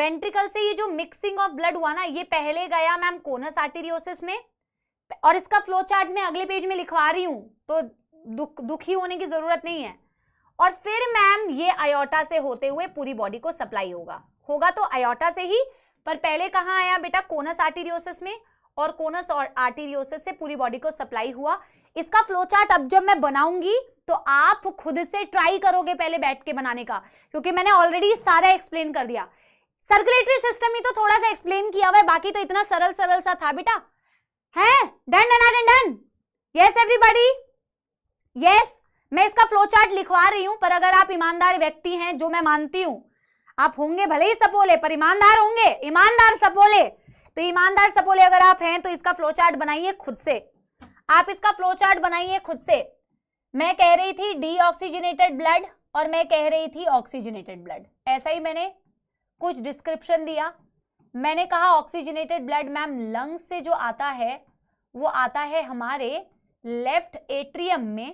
वेंट्रिकल से ये जो मिक्सिंग ऑफ ब्लड हुआ ना ये पहले गया मैम कोनस आर्टेरियोसिस में और इसका फ्लो चार्ट में अगले पेज में लिखवा रही हूं तो दुख दुखी होने की जरूरत नहीं है और फिर मैम ये अयोटा से होते हुए पूरी बॉडी को सप्लाई होगा होगा तो अयोटा से ही पर पहले कहाँ आया बेटा कोनस आर्टीरियोसिस में और कोनस और आर्टीरियोसिस से पूरी बॉडी को सप्लाई हुआ इसका फ्लो चार्ट अब जब मैं बनाऊंगी तो आप खुद से ट्राई करोगे पहले बैठ के बनाने का क्योंकि मैंने ऑलरेडी सारा एक्सप्लेन कर दिया सर्कुलेटरी सिस्टम ही तो थोड़ा सा एक्सप्लेन किया हुआ है बाकी तो इतना सरल सरल सा था बेटा है done done done done yes everybody yes मैं इसका फ्लो चार्ट लिखवा रही हूं पर अगर आप ईमानदार व्यक्ति हैं जो मैं मानती हूं आप होंगे भले ही सपोले पर ईमानदार होंगे ईमानदार सपोले तो ईमानदार सपोले अगर आप हैं तो इसका फ्लो चार्ट बनाइए खुद से आप इसका फ्लो चार्ट बनाइए खुद से मैं कह रही थी डीऑक्सीजनेटेड ब्लड और मैं कह रही थी ऑक्सीजनेटेड ब्लड ऐसा ही मैंने कुछ डिस्क्रिप्शन दिया मैंने कहा ऑक्सीजनेटेड ब्लड मैम लंग्स से जो आता है वो आता है हमारे लेफ्ट एट्रियम में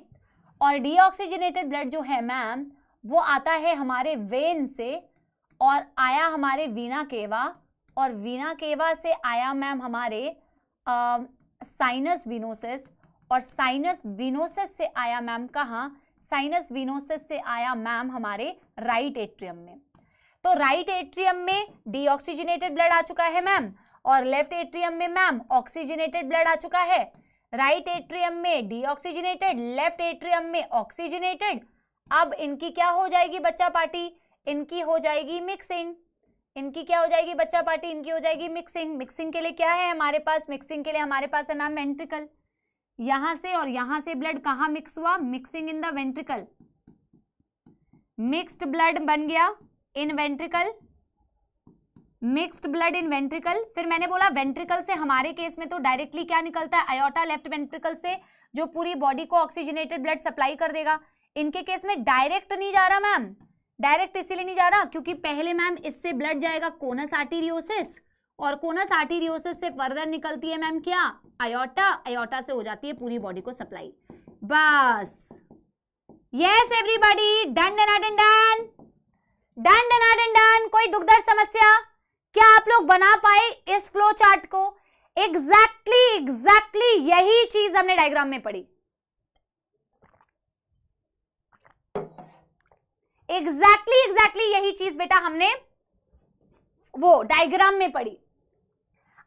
और डीऑक्सीजनेटेड ब्लड जो है मैम वो आता है हमारे वेन से और आया हमारे वीना केवा और वीना केवा से आया मैम हमारे साइनस विनोसिस और साइनस विनोसिस से आया मैम कहाँ साइनस विनोसिस से आया मैम हमारे राइट एट्रियम में तो राइट एट्रियम में डीऑक्सीजनेटेड ब्लड आ चुका है मैम और लेफ्ट एट्रियम में मैम ऑक्सीजनेटेड ब्लड आ चुका है राइट एट्रियम में डीऑक्सीजनेटेड लेफ्ट एट्रियम में ऑक्सीजनेटेड अब इनकी क्या हो जाएगी बच्चा पार्टी इनकी हो जाएगी मिक्सिंग इनकी क्या हो जाएगी बच्चा पार्टी इनकी हो जाएगी मिक्सिंग मिक्सिंग के लिए क्या है हमारे पास मिक्सिंग के लिए हमारे पास है मैम वेंट्रिकल यहां से और यहां से ब्लड कहाँ मिक्स हुआ mixing in the ventricle mixed blood बन गया in ventricle mixed blood in ventricle फिर मैंने बोला वेंट्रिकल से हमारे केस में तो डायरेक्टली क्या निकलता है आयोटा लेफ्ट वेंट्रिकल से जो पूरी बॉडी को ऑक्सीजनेटेड ब्लड सप्लाई कर देगा इनके केस में डायरेक्ट नहीं जा रहा मैम डायरेक्ट इसीलिए नहीं जा रहा क्योंकि पहले मैम इससे ब्लड जाएगा कोनस आर्टीरियोसिस और कोनस आर्टीरियोसिस से फर्दर निकलती है मैम क्या आयोटा आयोटा से हो जाती है पूरी बॉडी को सप्लाई बस yes everybody done done done done done done done done कोई दुखदर समस्या क्या आप लोग बना पाए इस फ्लो चार्ट को एग्जैक्टली exactly, एग्जैक्टली exactly यही चीज हमने डायग्राम में पढ़ी एग्जैक्टली exactly, एग्जैक्टली exactly यही चीज बेटा हमने वो डायग्राम में पढ़ी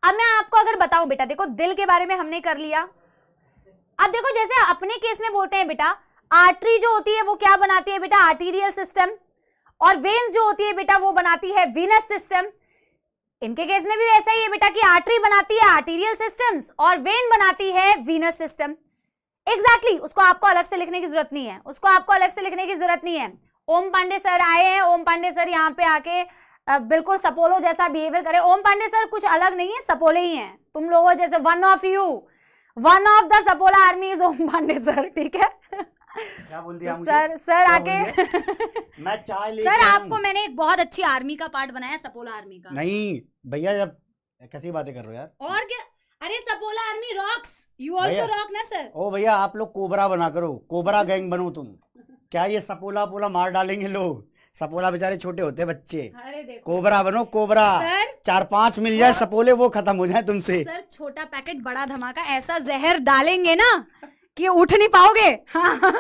अब मैं आपको अगर बताऊं बेटा देखो दिल के बारे में हमने कर लिया अब देखो जैसे अपने केस में बोलते हैं बेटा आर्टरी जो होती है वो क्या बनाती है बेटा आर्टीरियल सिस्टम और वेन्स जो होती है बेटा वो बनाती है वीनस सिस्टम इनके केस में भी वैसा ही है बेटा कि आर्टरी बनाती है आर्टीरियल सिस्टम्स और वेन बनाती है वीनस सिस्टम एग्जैक्टली exactly, उसको आपको अलग से लिखने की जरूरत नहीं है उसको आपको अलग से लिखने की जरूरत नहीं है ओम पांडे सर आए हैं ओम पांडे सर यहाँ पे आके बिल्कुल सपोलो जैसा बिहेवियर करे ओम पांडे सर कुछ अलग नहीं है सपोले ही हैं तुम लोगों जैसे one of you one of the सपोला army is Om Pandey sir ठीक है क्या बोल दिया तो सर सर आके मैं चाय ले सर आपको मैंने एक बहुत अच्छी आर्मी का पार्ट बनाया सपोला आर्मी का नहीं भैया जब कैसी बातें कर रहे हो यार और क्या अरे सपोला army rocks you also rock ना सर ओ भैया आप लोग कोबरा बना करो कोबरा गैंग बनो तुम क्या ये सपोला पोला मार डालेंगे लोग सपोला बेचारे छोटे होते बच्चे कोबरा बनो कोबरा सर, चार पांच मिल जाए सपोले वो खत्म हो जाए तुमसे सर छोटा पैकेट बड़ा धमाका ऐसा जहर डालेंगे ना कि उठ नहीं पाओगे हाँ।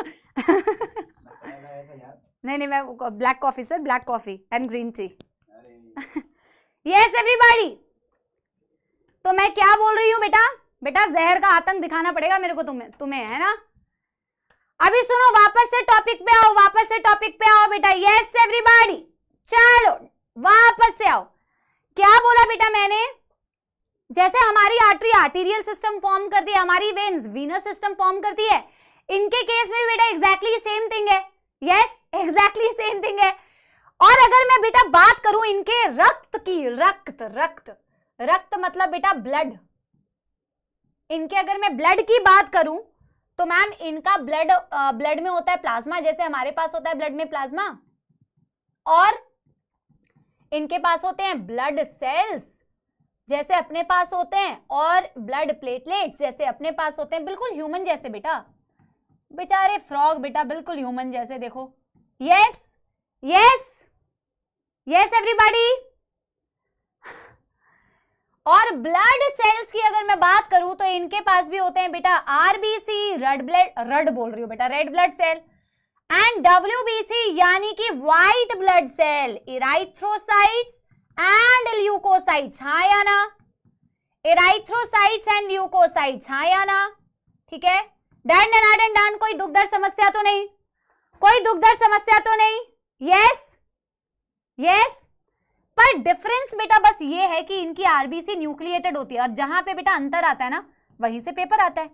नहीं नहीं मैं black coffee sir black coffee and green tea yes everybody तो मैं क्या बोल रही हूँ बेटा बेटा जहर का आतंक दिखाना पड़ेगा मेरे को तुम्हें तुम्हें है ना अभी सुनो वापस से टॉपिक पे आओ वापस से टॉपिक पे आओ बेटा यस एवरीबॉडी चलो वापस से आओ क्या बोला बेटा मैंने जैसे हमारी आर्टरी आर्टीरियल सिस्टम फॉर्म करती है हमारी वेन्स वीनस सिस्टम फॉर्म करती है इनके केस में भी बेटा एग्जैक्टली सेम थिंग है यस एग्जैक्टली सेम थिंग है और अगर मैं बेटा बात करूं इनके रक्त की रक्त रक्त रक्त मतलब बेटा ब्लड इनके अगर मैं ब्लड की बात करूं तो मैम इनका ब्लड ब्लड में होता है प्लाज्मा जैसे हमारे पास होता है ब्लड में प्लाज्मा और इनके पास होते हैं ब्लड सेल्स जैसे अपने पास होते हैं और ब्लड प्लेटलेट्स जैसे अपने पास होते हैं बिल्कुल ह्यूमन जैसे बेटा बेचारे फ्रॉग बेटा बिल्कुल ह्यूमन जैसे देखो यस यस यस एवरीबॉडी और ब्लड सेल्स की अगर मैं बात करूं तो इनके पास भी होते हैं बेटा आरबीसी रेड ब्लड रेड बोल रही हूं बेटा red blood cell and WBC यानी कि white blood cell erythrocytes and leukocytes हाँ या ना इराइथ्रोसाइट्स एंड ल्यूकोसाइट्स हाँ या ना ठीक है डन डन डन डन कोई दुखदर समस्या तो नहीं कोई दुखदर समस्या तो नहीं यस यस पर डिफरेंस बेटा बस ये है कि इनकी आरबीसी न्यूक्लिएटेड होती है और जहां पे बेटा अंतर आता है ना वहीं से पेपर आता है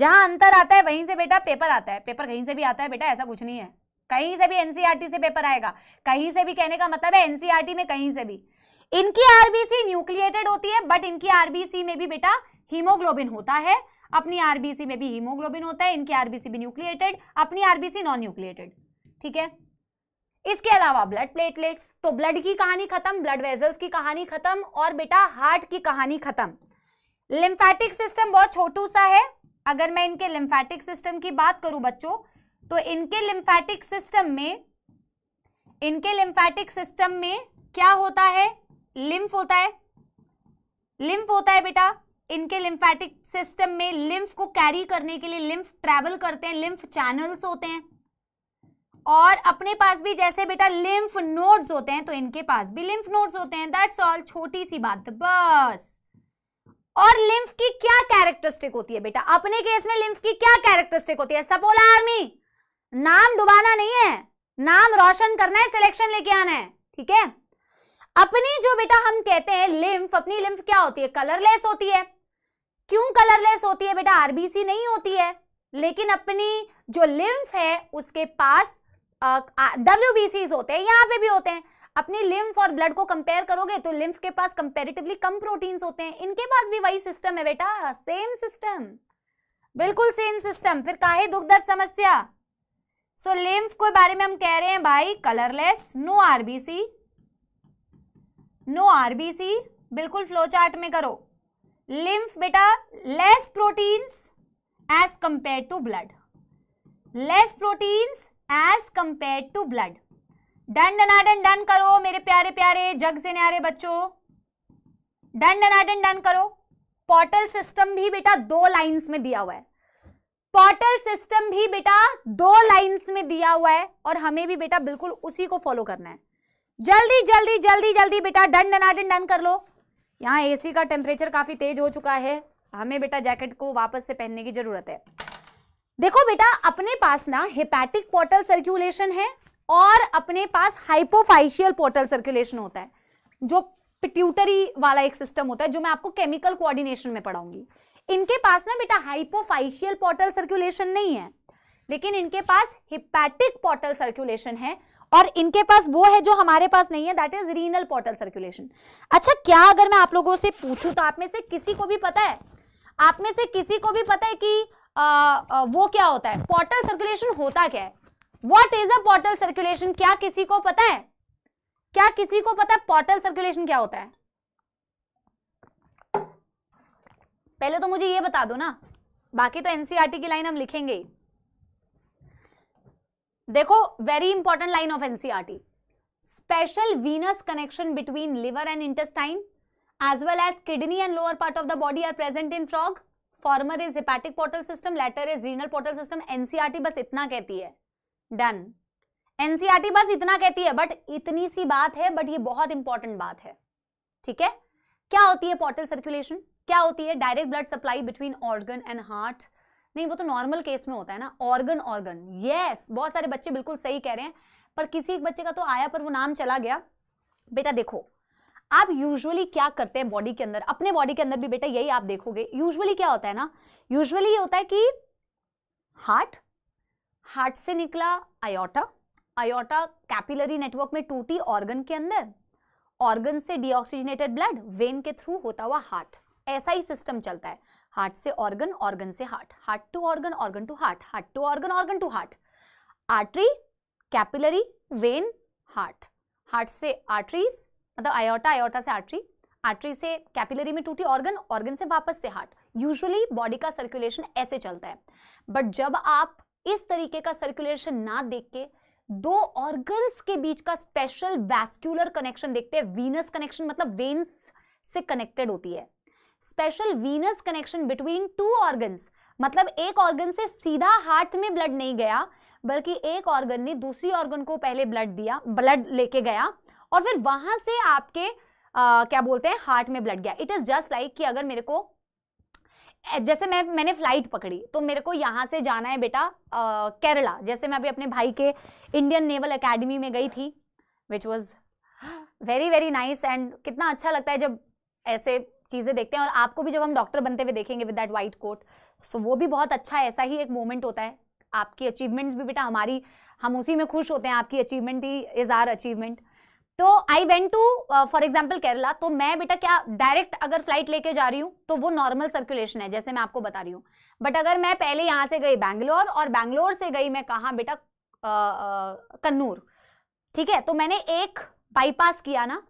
जहां अंतर आता है वहीं से बेटा पेपर आता है पेपर कहीं से भी आता है बेटा ऐसा कुछ नहीं है कहीं से भी एनसीआरटी e से पेपर आएगा कहीं से भी कहने का मतलब है एनसीआरटी e में कहीं से भी इनकी आरबीसी न्यूक्लिएटेड होती है बट इनकी आरबीसी में भी बेटा हीमोग्लोबिन होता है अपनी आरबीसी में भी हीमोग्लोबिन होता है इनकी आरबीसी भी न्यूक्लिएटेड अपनी आरबीसी नॉन न्यूक्लिएटेड ठीक है इसके अलावा ब्लड प्लेटलेट्स तो ब्लड की कहानी खत्म ब्लड वेजल्स की कहानी खत्म और बेटा हार्ट की कहानी खत्म लिम्फेटिक सिस्टम बहुत छोटू सा है अगर मैं इनके लिम्फेटिक सिस्टम की बात करूं बच्चों तो इनके लिम्फेटिक सिस्टम में इनके लिम्फेटिक सिस्टम में क्या होता है लिम्फ होता है लिम्फ होता है बेटा इनके लिम्फेटिक सिस्टम में लिम्फ को कैरी करने के लिए लिम्फ ट्रैवल करते हैं लिम्फ चैनल्स होते हैं और अपने पास भी जैसे बेटा लिम्फ नोड्स होते हैं तो इनके पास भी लिम्फ नोड्स होते हैं दैट्स ऑल छोटी सी बात बस और लिम्फ की क्या कैरेक्टरिस्टिक होती है बेटा अपने केस में लिम्फ की क्या कैरेक्टरिस्टिक होती है सपोला आर्मी नाम डुबाना नहीं है नाम रोशन करना है सिलेक्शन लेके आना है ठीक है अपनी जो बेटा हम कहते हैं लिम्फ अपनी लिम्फ क्या होती है कलरलेस होती है क्यों कलरलेस होती है बेटा आरबीसी नहीं होती है लेकिन अपनी जो लिम्फ है उसके पास डब्ल्यू होते हैं यहाँ पे भी होते हैं अपनी लिम्फ और ब्लड को कंपेयर करोगे तो लिम्फ के पास कंपेरेटिवली कम प्रोटीन्स होते हैं इनके पास भी वही सिस्टम है बेटा सेम सिस्टम बिल्कुल सेम सिस्टम फिर काहे दुख दर्द समस्या सो लिम्फ के बारे में हम कह रहे हैं भाई colourless no RBC no RBC बिल्कुल फ्लो चार्ट में करो लिम्फ बेटा less proteins as compare to blood less proteins as compare to blood done डनाडन डन करो मेरे प्यारे प्यारे जग से न्यारे बच्चों डन डनाडन डन करो पोर्टल सिस्टम भी बेटा दो लाइंस में दिया हुआ है पोर्टल सिस्टम भी बेटा दो लाइंस में दिया हुआ है और हमें भी बेटा बिल्कुल उसी को फॉलो करना है जल्दी जल्दी जल्दी जल्दी बेटा डन डनाडन डन कर लो यहाँ एसी का टेम्परेचर काफ़ी तेज हो चुका है हमें बेटा जैकेट को वापस से पहनने की ज़रूरत है देखो बेटा अपने पास ना हिपैटिक पोर्टल सर्क्यूलेशन है और अपने पास हाइपोफाइशियल पोर्टल सर्कुलेशन होता है जो पिट्यूटरी वाला एक सिस्टम होता है जो मैं आपको केमिकल कोऑर्डिनेशन में पढ़ाऊंगी इनके पास ना बेटा हाइपोफाइशियल पोर्टल सर्कुलेशन नहीं है लेकिन इनके पास हिपैटिक पोर्टल सर्कुलेशन है और इनके पास वो है जो हमारे पास नहीं है that is renal portal circulation अच्छा क्या अगर मैं आप लोगों से पूछूं तो आप में से किसी को भी पता है आप में से किसी को भी पता है कि वो क्या होता है पोर्टल सर्कुलेशन होता क्या है what is a portal circulation क्या किसी को पता है क्या किसी को पता है पोर्टल सर्कुलेशन क्या होता है पहले तो मुझे ये बता दो ना बाकी तो एनसीईआरटी e की लाइन हम लिखेंगे ही देखो very important line of NCERT special venous connection between liver and intestine as well as kidney and lower part of the body are present in frog former is hepatic portal system latter is renal portal system NCERT बस इतना कहती है डन एनसीआरटी e बस इतना कहती है बट इतनी सी बात है बट ये बहुत इंपॉर्टेंट बात है ठीक है क्या होती है पोर्टल सर्कुलेशन क्या होती है direct blood supply between organ and heart नहीं वो तो नॉर्मल केस में होता है ना ऑर्गन ऑर्गन यस बहुत सारे बच्चे बिल्कुल सही कह रहे हैं पर किसी एक बच्चे का तो आया पर वो नाम चला गया बेटा देखो आप यूजुअली क्या करते हैं बॉडी के अंदर अपने बॉडी के अंदर भी बेटा यही आप देखोगे यूजुअली क्या होता है ना यूजुअली ये होता है कि हार्ट हार्ट से निकला आयोटा आयोटा कैपिलरी नेटवर्क में टूटी ऑर्गन के अंदर ऑर्गन से डिऑक्सीजनेटेड ब्लड वेन के थ्रू होता हुआ हार्ट ऐसा ही सिस्टम चलता है हार्ट से ऑर्गन ऑर्गन से heart heart to organ organ to heart heart to organ organ to heart artery capillary vein heart heart से आर्टरीज मतलब आयोटा आयोटा से आर्टरी आर्टरी से कैपिलरी में टूटी ऑर्गन ऑर्गन से वापस से हार्ट यूजुअली बॉडी का सर्कुलेशन ऐसे चलता है बट जब आप इस तरीके का सर्कुलेशन ना देख के दो ऑर्गन्स के बीच का स्पेशल वैस्क्यूलर कनेक्शन देखते हैं वीनस कनेक्शन मतलब वेन्स से कनेक्टेड होती है special venous connection between two organs मतलब एक ऑर्गन से सीधा हार्ट में ब्लड नहीं गया बल्कि एक ऑर्गन ने दूसरी ऑर्गन को पहले ब्लड दिया ब्लड लेके गया और फिर वहां से आपके आ, क्या बोलते हैं हार्ट में ब्लड गया इट इज जस्ट लाइक कि अगर मेरे को जैसे मैं मैंने फ्लाइट पकड़ी तो मेरे को यहाँ से जाना है बेटा केरला जैसे मैं अभी अपने भाई के इंडियन नेवल अकेडमी में गई थी which was very very nice and कितना अच्छा लगता है जब ऐसे चीज़ें देखते हैं और आपको भी जब हम डॉक्टर बनते हुए देखेंगे with that white coat so वो भी बहुत अच्छा ऐसा ही एक मोमेंट होता है आपकी अचीवमेंट्स भी बेटा हमारी हम उसी में खुश होते हैं आपकी अचीवमेंट ही इज़ आर अचीवमेंट तो I went to for example Kerala तो मैं बेटा क्या डायरेक्ट अगर फ्लाइट लेके जा रही हूँ तो वो नॉर्मल सर्कुलेशन है जैसे मैं आपको बता रही हूँ बट अगर मैं पहले यहाँ से गई बैंगलोर और बैंगलोर से गई मैं कहाँ बेटा कन्नूर ठीक है तो मैंने एक बाईपास किया ना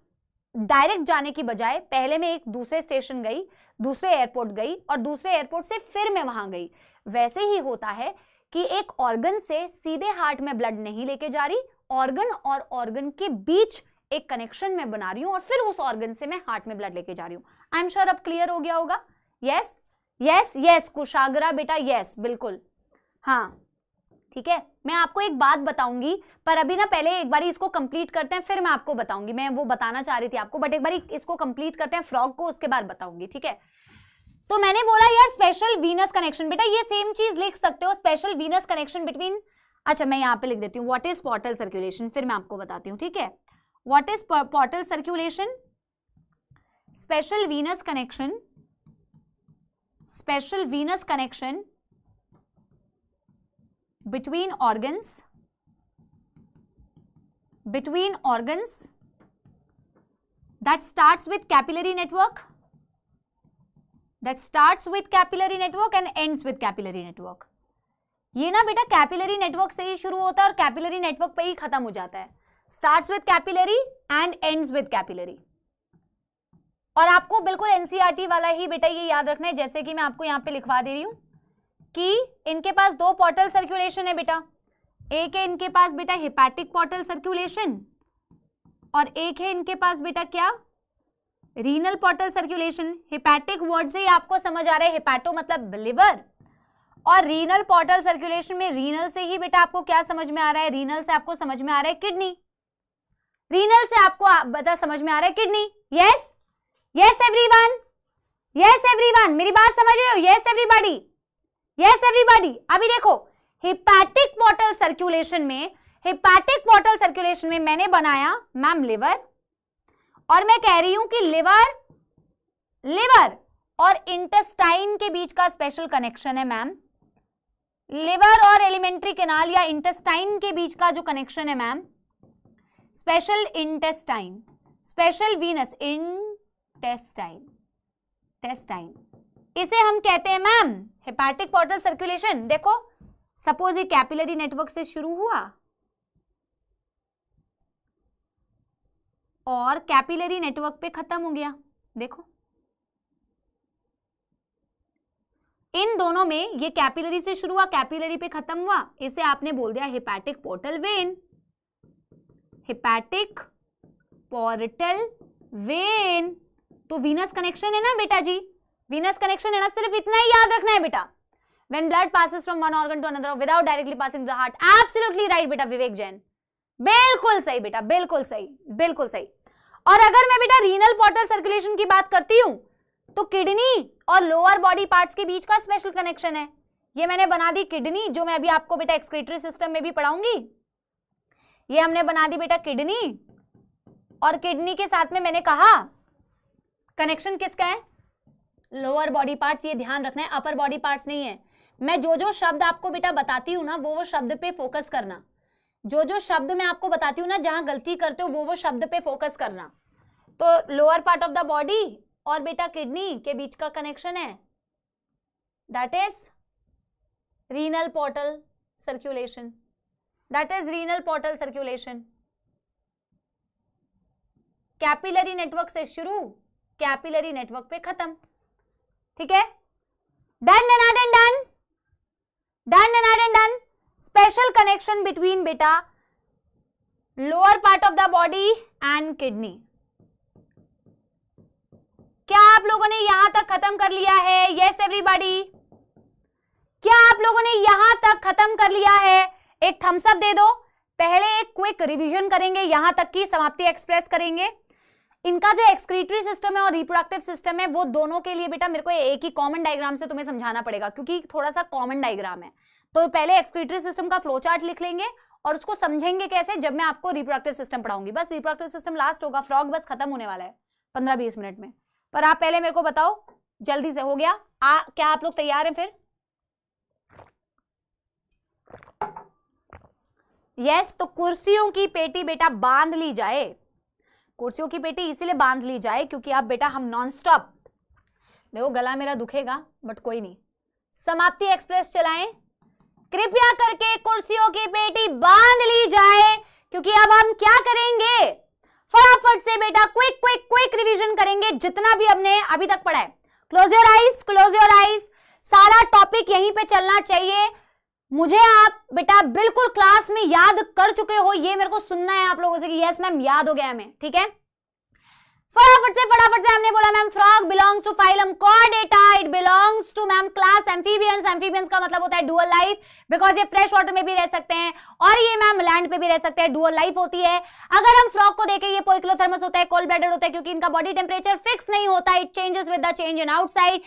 डायरेक्ट जाने की बजाय पहले मैं एक दूसरे स्टेशन गई दूसरे एयरपोर्ट गई और दूसरे एयरपोर्ट से फिर मैं वहां गई वैसे ही होता है कि एक ऑर्गन से सीधे हार्ट में ब्लड नहीं लेके जा रही ऑर्गन और ऑर्गन के बीच एक कनेक्शन में बना रही हूं और फिर उस ऑर्गन से मैं हार्ट में ब्लड लेके जा रही हूं आई एम श्योर अब क्लियर हो गया होगा यस यस यस कुशागरा बेटा यस बिल्कुल हाँ ठीक है मैं आपको एक बात बताऊंगी पर अभी ना पहले एक बार इसको कंप्लीट करते हैं फिर मैं आपको बताऊंगी मैं वो बताना चाह रही थी आपको बट एक बार इसको कंप्लीट करते हैं फ्रॉग को उसके बाद बताऊंगी ठीक है तो मैंने बोला यार स्पेशल वीनस कनेक्शन बेटा ये सेम चीज लिख सकते हो स्पेशल वीनस कनेक्शन बिटवीन अच्छा मैं यहाँ पे लिख देती हूँ वॉट इज पॉटल सर्कुलेशन फिर मैं आपको बताती हूँ ठीक है what is portal circulation special venous connection special venous connection between organs between organs that starts with capillary network that starts with capillary network and ends with capillary network ये ना बेटा कैपिलरी नेटवर्क से ही शुरू होता है और कैपिलरी नेटवर्क पे ही खत्म हो जाता है starts with capillary and ends with capillary और आपको बिल्कुल एनसीईआरटी e वाला ही बेटा ये याद रखना है जैसे कि मैं आपको यहाँ पे लिखवा दे रही हूं कि इनके पास दो पोर्टल सर्कुलेशन है बेटा एक है इनके पास बेटा हिपैटिक पोर्टल सर्कुलेशन और एक है इनके पास बेटा क्या renal portal circulation hepatic word से ही आपको समझ आ रहा है हिपैटो मतलब लिवर और रीनल पोर्टल सर्कुलेशन में रीनल से ही बेटा आपको क्या समझ में आ रहा है रीनल से आपको समझ में आ रहा है किडनी रीनल से आपको बता समझ में आ रहा है kidney yes yes everyone yes everyone मेरी बात समझ रहे हो यस एवरीबॉडी यस एवरीबॉडी अभी देखो हिपैटिक मॉटल सर्कुलेशन में हिपैटिक मॉटल सर्कुलेशन में मैंने बनाया मैम लिवर और मैं कह रही हूं कि लिवर लिवर और इंटेस्टाइन के बीच का स्पेशल कनेक्शन है मैम लिवर और एलिमेंट्री केनाल या इंटेस्टाइन के बीच का जो कनेक्शन है ma'am special intestine special venous intestine टेस्टाइन इसे हम कहते हैं मैम हेपाटिक पोर्टल सर्कुलेशन देखो सपोज ये कैपिलरी नेटवर्क से शुरू हुआ और कैपिलरी नेटवर्क पे खत्म हो गया देखो इन दोनों में ये कैपिलरी से शुरू हुआ कैपिलरी पे खत्म हुआ इसे आपने बोल दिया hepatic portal vein hepatic portal vein तो वीनस कनेक्शन है ना बेटा जी वीनस कनेक्शन है ना सिर्फ इतना ही याद रखना है बेटा when blood passes from one organ to another without directly passing to the heart absolutely right beta vivek बिल्कुल सही बेटा बिल्कुल सही बिल्कुल सही और अगर मैं बेटा रीनल पोर्टल सर्कुलेशन की बात करती हूँ तो किडनी और लोअर बॉडी पार्ट्स के बीच का स्पेशल कनेक्शन है ये मैंने बना दी किडनी जो मैं अभी आपको बेटा एक्सक्रेटरी सिस्टम में भी पढ़ाऊंगी ये हमने बना दी बेटा किडनी और किडनी के साथ में मैंने कहा कनेक्शन किसका है लोअर बॉडी पार्ट्स ये ध्यान रखना है अपर बॉडी पार्ट्स नहीं है मैं जो जो शब्द आपको बेटा बताती हूँ ना वो वो शब्द पे फोकस करना जो जो शब्द मैं आपको बताती हूँ ना जहाँ गलती करते हो वो वो शब्द पे फोकस करना तो lower part of the body और बेटा किडनी के बीच का कनेक्शन है that is renal portal circulation that is renal portal circulation capillary network से शुरू कैपिलरी नेटवर्क पे खत्म ठीक है done done done done done done done special connection between बेटा lower part of the body and kidney क्या आप लोगों ने यहां तक खत्म कर लिया है यस yes, एवरीबॉडी क्या आप लोगों ने यहां तक खत्म कर लिया है एक थम्सअप दे दो पहले एक क्विक रिवीजन करेंगे यहां तक की समाप्ति एक्सप्रेस करेंगे इनका जो एक्सक्रीटरी सिस्टम है और रिप्रोडक्टिव सिस्टम है वो दोनों के लिए बेटा मेरे को एक ही कॉमन डायग्राम से तुम्हें समझाना पड़ेगा क्योंकि थोड़ा सा कॉमन डायग्राम है तो पहले एक्सक्रीटरी सिस्टम का फ्लो चार्ट लिख लेंगे और उसको समझेंगे कैसे जब मैं आपको रिप्रोडक्टिव सिस्टम पढ़ाऊंगी बस रिप्रोडक्टिव सिस्टम लास्ट होगा फ्रॉग बस खत्म होने वाला है पंद्रह बीस मिनट में पर आप पहले मेरे को बताओ जल्दी से हो गया आ, क्या आप लोग तैयार हैं फिर यस तो कुर्सियों की पेटी बेटा बांध ली जाए कुर्सियों की पेटी इसीलिए बांध ली जाए क्योंकि आप बेटा हम नॉन स्टॉप देखो गला मेरा दुखेगा बट कोई नहीं समाप्ति एक्सप्रेस चलाएं कृपया करके कुर्सियों की पेटी बांध ली जाए क्योंकि अब हम क्या करेंगे फटाफट से बेटा क्विक क्विक क्विक रिवीजन करेंगे जितना भी हमने अभी तक पढ़ा है close your eyes close your eyes सारा टॉपिक यहीं पे चलना चाहिए मुझे आप बेटा बिल्कुल क्लास में याद कर चुके हो ये मेरे को सुनना है आप लोगों से कि यस मैम याद हो गया हमें ठीक है फटाफट से फटाफट से हमने बोला ma'am frog belongs to phylum chordata it belongs to ma'am class amphibians amphibians का मतलब होता है डुअल लाइफ बिकॉज ये फ्रेश वाटर में भी रह सकते हैं और ये मैम लैंड पे भी रह सकते हैं डुअल लाइफ होती है अगर हम फ्रॉक को देखें ये पोइक्लोथर्मस होता है कोल्ड ब्लडेड होता है क्योंकि इनका बॉडी टेम्परेचर फिक्स नहीं होता it changes with the change in outside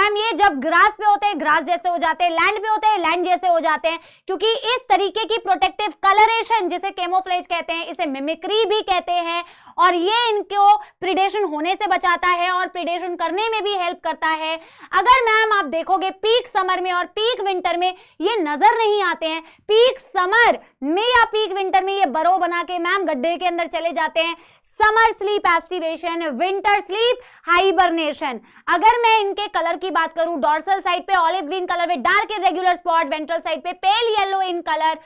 ma'am ये जब ग्रास पे होते हैं ग्रास जैसे हो जाते हैं लैंड पे होते हैं लैंड जैसे हो जाते हैं क्योंकि इस तरीके की प्रोटेक्टिव कलरेशन जिसे केमोफ्लेज कहते हैं इसे मिमिक्री भी कहते हैं और ये इनको प्रिडेशन होने से बचाता है और प्रिडेशन करने में भी हेल्प करता है अगर मैम आप देखोगे पीक समर में और पीक विंटर में ये नजर नहीं आते हैं पीक समर विंटर में या पीक विंटर में ये बरो बना के मैम गड्ढे के अंदर चले जाते हैं summer sleep aestivation winter sleep hibernation अगर मैं इनके कलर की बात करूं डॉर्सल साइड पे ऑलिव ग्रीन कलर में dark regular spot ventral side पे पेल येलो इन कलर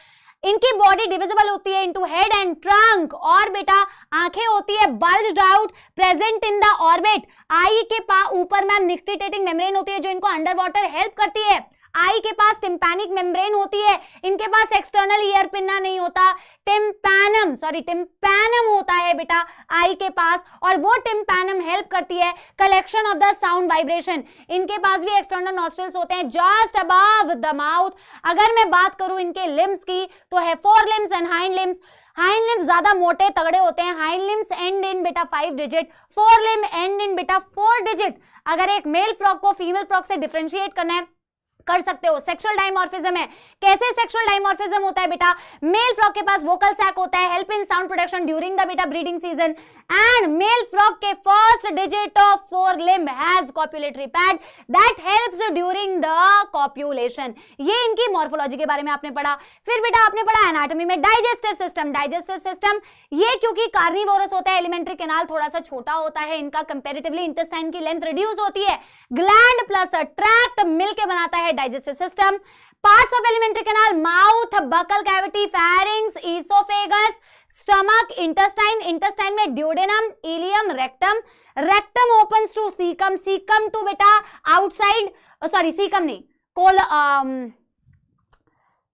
इनकी बॉडी डिविजिबल होती है इनटू हेड एंड ट्रंक और बेटा आंखें होती है bulge out present in the orbit eye के पा ऊपर मैम निक्टिटेटिंग मेम्ब्रेन होती है जो इनको अंडर वाटर हेल्प करती है आई के पास टिम्पैनिक मेम्ब्रेन होती है इनके पास एक्सटर्नल ईयर पिन्ना नहीं होता टिम्पैनम सॉरी टिम्पैनम होता है बेटा आई के पास और वो टिम्पैनम हेल्प करती है collection of the sound vibration इनके पास भी एक्सटर्नल नॉस्ट्रल्स होते हैं जस्ट अबव द माउथ अगर मैं बात करूं इनके लिम्स की तो है fore limbs and hind limbs hind limbs ज्यादा मोटे तगड़े होते हैं हाइंड लिम्स एंड इन बेटा five digit fore limb and in बेटा फोर डिजिट अगर एक मेल फ्रॉक को फीमेल फ्रॉक से डिफ्रेंशिएट करना है कर सकते हो सेक्सुअल डायमोर्फिज्म है कैसे सेक्सुअल डायमोर्फिज्म होता है बेटा मेल फ्रॉक के पास वोकल सैक होता है help in sound production during the बेटा breeding season and male frog के first digit of fore limb has copulatory pad that helps during the copulation ये इनकी मॉर्फोलॉजी के बारे में आपने पढ़ा फिर बेटा आपने पढ़ा एनाटॉमी में डाइजेस्टिव सिस्टम डाइजेस्टिव सिस्टम ये क्योंकि कार्निवोरस होता है एलिमेंट्री कैनाल थोड़ा सा छोटा होता है इनका कंपैरेटिवली इंटेस्टाइन की लेंथ रिड्यूस होती है ग्लैंड प्लस ट्रैक्ट मिलके बनाता है है digestive system parts of alimentary canal mouth buccal cavity pharynx oesophagus stomach intestine intestine में duodenum ileum rectum rectum open to caecum caecum to बेटा आउटसाइड सॉरी सीकम नहीं कोल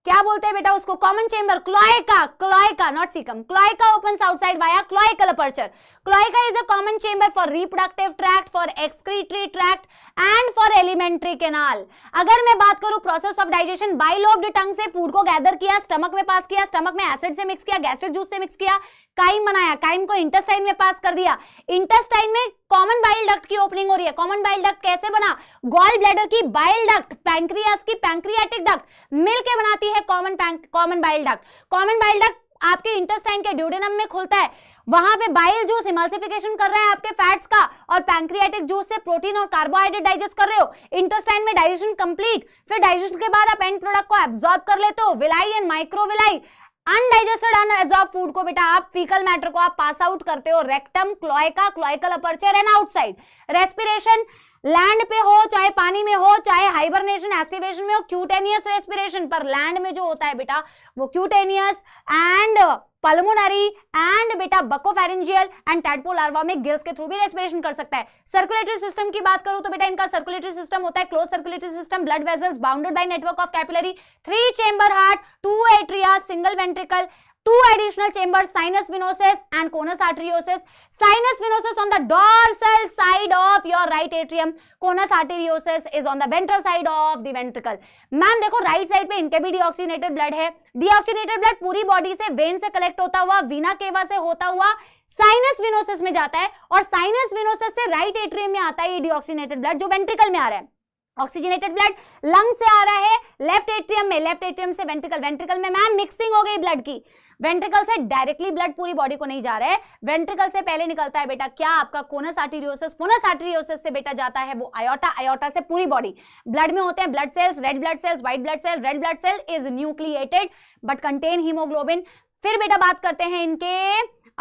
क्या बोलते हैं बेटा उसको common chamber cloaca cloaca not caecum cloaca opens outside via cloacal aperture cloaca is a common chamber for reproductive tract for excretory tract and for alimentary canal अगर मैं बात करूं process of digestion bilobed tongue से फूड को गैदर किया स्टमक में पास किया स्टमक में एसिड से मिक्स किया गैस्ट्रिक जूस से मिक्स किया काइम बनाया काइम को इंटेस्टाइन में पास कर दिया इंटेस्टाइन में कॉमन बाइल डक्ट की ओपनिंग हो रही है कॉमन बाइल डक्ट कैसे बना गॉल ब्लैडर की बाइल डक्ट पैंक्रियास की पैंक्रियाटिक डक्ट मिलके बनाती है common common bile duct common bile duct आपके इंटेस्टाइन के ड्यूडेनम में खुलता है वहां पे बाइल जूस इमल्सिफिकेशन कर रहा है आपके फैट्स का और पैंक्रियाटिक जूस से प्रोटीन और कार्बोहाइड्रेट डाइजेस्ट कर रहे हो इंटेस्टाइन में डाइजेशन कंप्लीट फिर डाइजेशन के बाद आप एंड प्रोडक्ट को एब्जॉर्ब कर लेते हो villi and microvilli undigested unabsorb food को बेटा आप फीकल मैटर को आप पास आउट करते हो rectum cloaca cloacal aperture and outside respiration land पे हो चाहे पानी में हो चाहे हाइबरनेशन एस्टिवेशन में हो क्यूटेनियस रेस्पिरेशन पर लैंड में जो होता है बेटा वो क्यूटेनियस एंड पल्मोनरी एंड बेटा बकोफेरेंजियल एंड टैडपोल लार्वा में गिल्स के थ्रू भी रेस्पिरेशन कर सकता है सर्कुलेटरी सिस्टम की बात करूं तो बेटा इनका सर्कुलेटरी सिस्टम होता है close circulatory system blood vessels bounded by network of capillary three chamber heart two atria single ventricle two additional chambers sinus venosus and conus arteriosus sinus venosus on the dorsal side of your right atrium conus arteriosus is on the ventral side of the ventricle ma'am dekho right side pe inke bhi deoxygenated blood hai deoxygenated blood puri body se vein se collect hota hua vena cava se hota hua sinus venosus में जाता है और साइनस विनोसिस से राइट एट्रियम में आता है ये डिऑक्सीनेटेड ब्लड जो वेंट्रिकल में आ रहा है ऑक्सीजनेटेड ब्लड लंग से आ रहा है लेफ्ट एट्रियम में लेफ्ट एट्रियम से वेंट्रिकल वेंट्रिकल में मैम मिक्सिंग हो गई ब्लड की वेंट्रिकल से डायरेक्टली ब्लड पूरी बॉडी को नहीं जा रहा है वेंट्रिकल से पहले निकलता है बेटा क्या आपका कोनस आर्टीरियोसिस कोनस आर्टीरियोसिस से बेटा जाता है वो आयोटा आयोटा से पूरी बॉडी ब्लड में होते हैं blood cells red blood cells white blood cell red blood cell is nucleated but contain haemoglobin फिर बेटा बात करते हैं इनके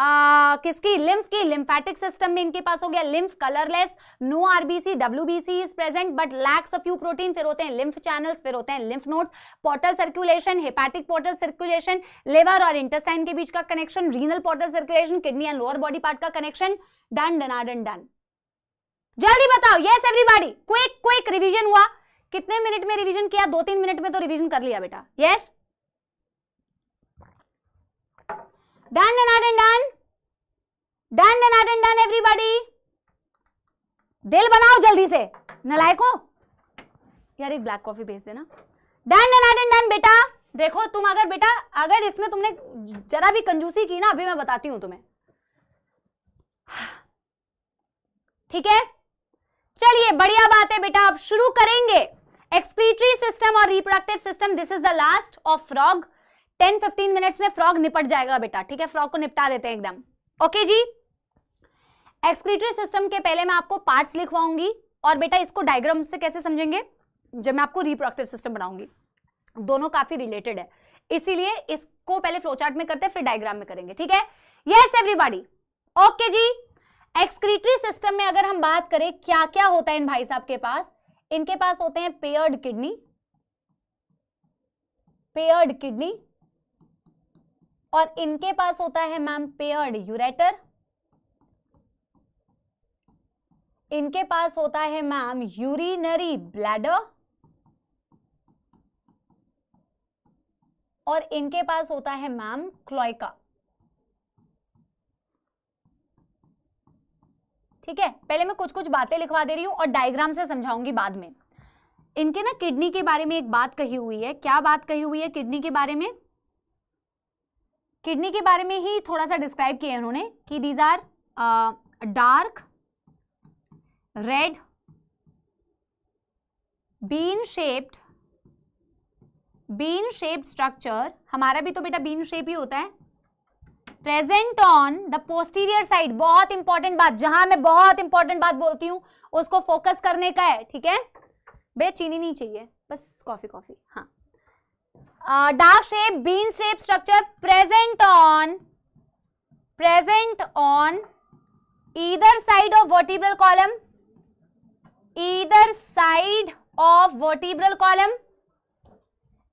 आ, किसकी लिम्फ की लिम्फेटिक सिस्टम में इनके पास हो गया lymph colourless no RBC WBC is present but lacks a few protein फिर होते हैं लिम्फ चैनल्स फिर होते हैं lymph nodes portal circulation hepatic portal circulation liver और इंटेस्टाइन के बीच का connection renal portal circulation kidney and lower body part का कनेक्शन डन डन डन जल्दी बताओ yes everybody quick quick revision हुआ कितने मिनट में रिवीजन किया दो तीन मिनट में तो रिवीजन कर लिया बेटा yes yes? done done and Dan and done everybody. दिल बनाओ जल्दी से नलायको यार एक ब्लैक कॉफी भेज देना डन डन डन बेटा देखो तुम अगर बेटा अगर इसमें तुमने जरा भी कंजूसी की ना अभी मैं बताती हूं तुम्हें ठीक है चलिए बढ़िया बात है बेटा अब शुरू करेंगे एक्सक्रीटरी सिस्टम और reproductive system this is the last of frog ten fifteen minutes में फ्रॉग निपट जाएगा बेटा ठीक है फ्रॉग को निपटा देते हैं एकदम ओके जी एक्सक्रीटरी सिस्टम के पहले मैं आपको पार्ट्स लिखवाऊंगी और बेटा इसको डायग्राम से कैसे समझेंगे जब मैं आपको रिप्रोडक्टिव सिस्टम बनाऊंगी दोनों काफी रिलेटेड है इसीलिए इसको पहले फ्लोचार्ट में करते हैं फिर डायग्राम में करेंगे ठीक है यस एवरीबॉडी ओके जी एक्सक्रीटरी सिस्टम में अगर हम बात करें क्या क्या होता है इन भाई साहब के पास इनके पास होते हैं पेयर्ड किडनी पेयर्ड किडनी और इनके पास होता है मैम पेयर्ड यूरेटर इनके पास होता है मैम यूरिनरी ब्लैडर और इनके पास होता है मैम क्लोइका ठीक है पहले मैं कुछ कुछ बातें लिखवा दे रही हूं और डायग्राम से समझाऊंगी बाद में इनके ना किडनी के बारे में एक बात कही हुई है क्या बात कही हुई है किडनी के बारे में किडनी के बारे में ही थोड़ा सा डिस्क्राइब किया है उन्होंने कि these are dark red bean shaped bean shape structure हमारा भी तो बेटा बीन शेप ही होता है present on the posterior side बहुत इंपॉर्टेंट बात जहां मैं बहुत इंपॉर्टेंट बात बोलती हूँ उसको फोकस करने का है ठीक है बे चीनी नहीं चाहिए बस कॉफी कॉफी हाँ dark shape bean shape structure present on present on either side of vertebral column either side of vertebral column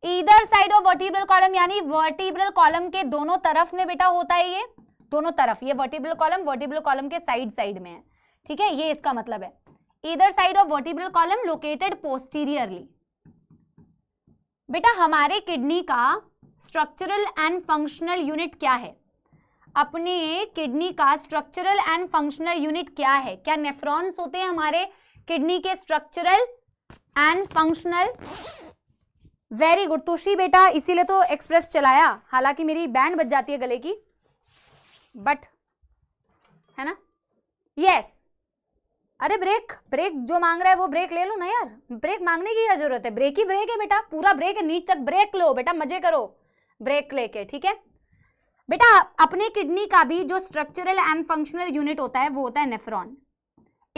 either side of vertebral column यानी वर्टिब्रल कॉलम के दोनों तरफ में बेटा होता है ये दोनों तरफ ये वर्टिब्रल कॉलम वर्टिब्रल कॉलम के साइड साइड में है ठीक है ये इसका मतलब है इधर side of vertebral column located posteriorly बेटा हमारे किडनी का स्ट्रक्चरल एंड फंक्शनल यूनिट क्या है अपने किडनी का स्ट्रक्चरल एंड फंक्शनल यूनिट क्या है क्या नेफ्रॉन्स होते हैं हमारे किडनी के structural and functional very good Tushi बेटा इसीलिए तो एक्सप्रेस चलाया हालांकि मेरी बैंड बच जाती है गले की बट है ना यस yes. अरे ब्रेक ब्रेक जो मांग रहा है वो ब्रेक ले लो ना यार ब्रेक मांगने की क्या जरूरत है ब्रेक ही ब्रेक है बेटा पूरा ब्रेक है नीट तक ब्रेक लो बेटा मजे करो ब्रेक लेके ठीक है बेटा अपने किडनी का भी जो स्ट्रक्चरल एंड फंक्शनल यूनिट होता है वो होता है नेफ्रॉन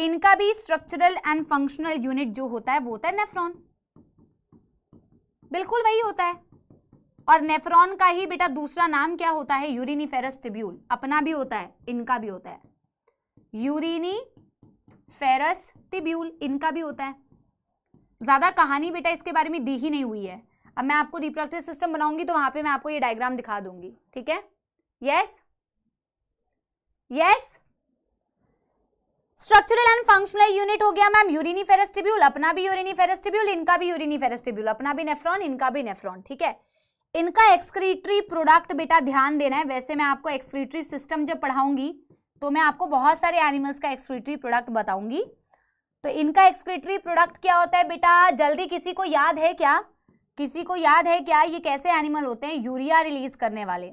इनका भी स्ट्रक्चरल एंड फंक्शनल यूनिट जो होता है वो होता है नेफ्रॉन बिल्कुल वही होता है और नेफ्रॉन का ही बेटा दूसरा नाम क्या होता है यूरिनीफेरस ट्रिब्यूल अपना भी होता है इनका भी होता है यूरिनी फेरस टिब्यूल इनका भी होता है ज़्यादा कहानी बेटा इसके बारे में दी ही नहीं हुई है अब मैं आपको रिप्रोडक्टिव सिस्टम बनाऊंगी तो वहाँ पे मैं आपको ये डायग्राम दिखा दूंगी ठीक है yes yes structural and functional unit हो गया मैम यूरिनी फेरेस्टिब्यूल अपना भी यूरिनी फेरेस्टिब्यूल इनका भी यूरिनी फेरेस्टिब्यूल अपना भी नेफ्रॉन इनका भी नेफ्रॉन ठीक है इनका एक्सक्रीटरी प्रोडक्ट बेटा ध्यान देना है वैसे मैं आपको एक्सक्रीटरी सिस्टम जब पढ़ाऊंगी तो मैं आपको बहुत सारे एनिमल्स का एक्सक्रीटरी प्रोडक्ट बताऊंगी तो इनका एक्सक्रीटरी प्रोडक्ट क्या होता है बेटा जल्दी किसी को याद है क्या किसी को याद है क्या ये कैसे एनिमल होते हैं यूरिया रिलीज करने वाले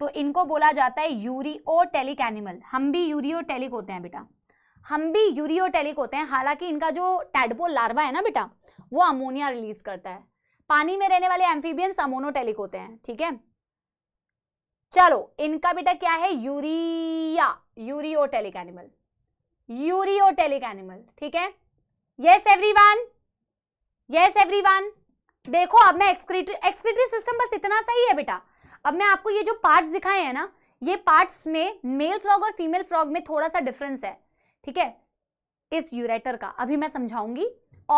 तो इनको बोला जाता है यूरियोटेलिक एनिमल हम भी यूरियोटेलिक होते हैं बेटा हम भी यूरियोटेलिक होते हैं हालांकि इनका जो टेडपो लार्वा है ना बेटा वो अमोनिया रिलीज करता है पानी में रहने वाले एम्फीबियंस अमोनोटेलिक होते हैं ठीक है चलो इनका बेटा क्या है urea ureotelic animal ureotelic animal ठीक है यस एवरीवन यस एवरीवन देखो अब मैं एक्सक्रीटरी एक्सक्रीटरी सिस्टम बस इतना सही है बेटा अब मैं आपको ये जो पार्ट दिखाए हैं ना ये पार्ट्स में मेल फ्रॉग और फीमेल फ्रॉग में थोड़ा सा डिफरेंस है ठीक है इस यूरेटर का अभी मैं समझाऊंगी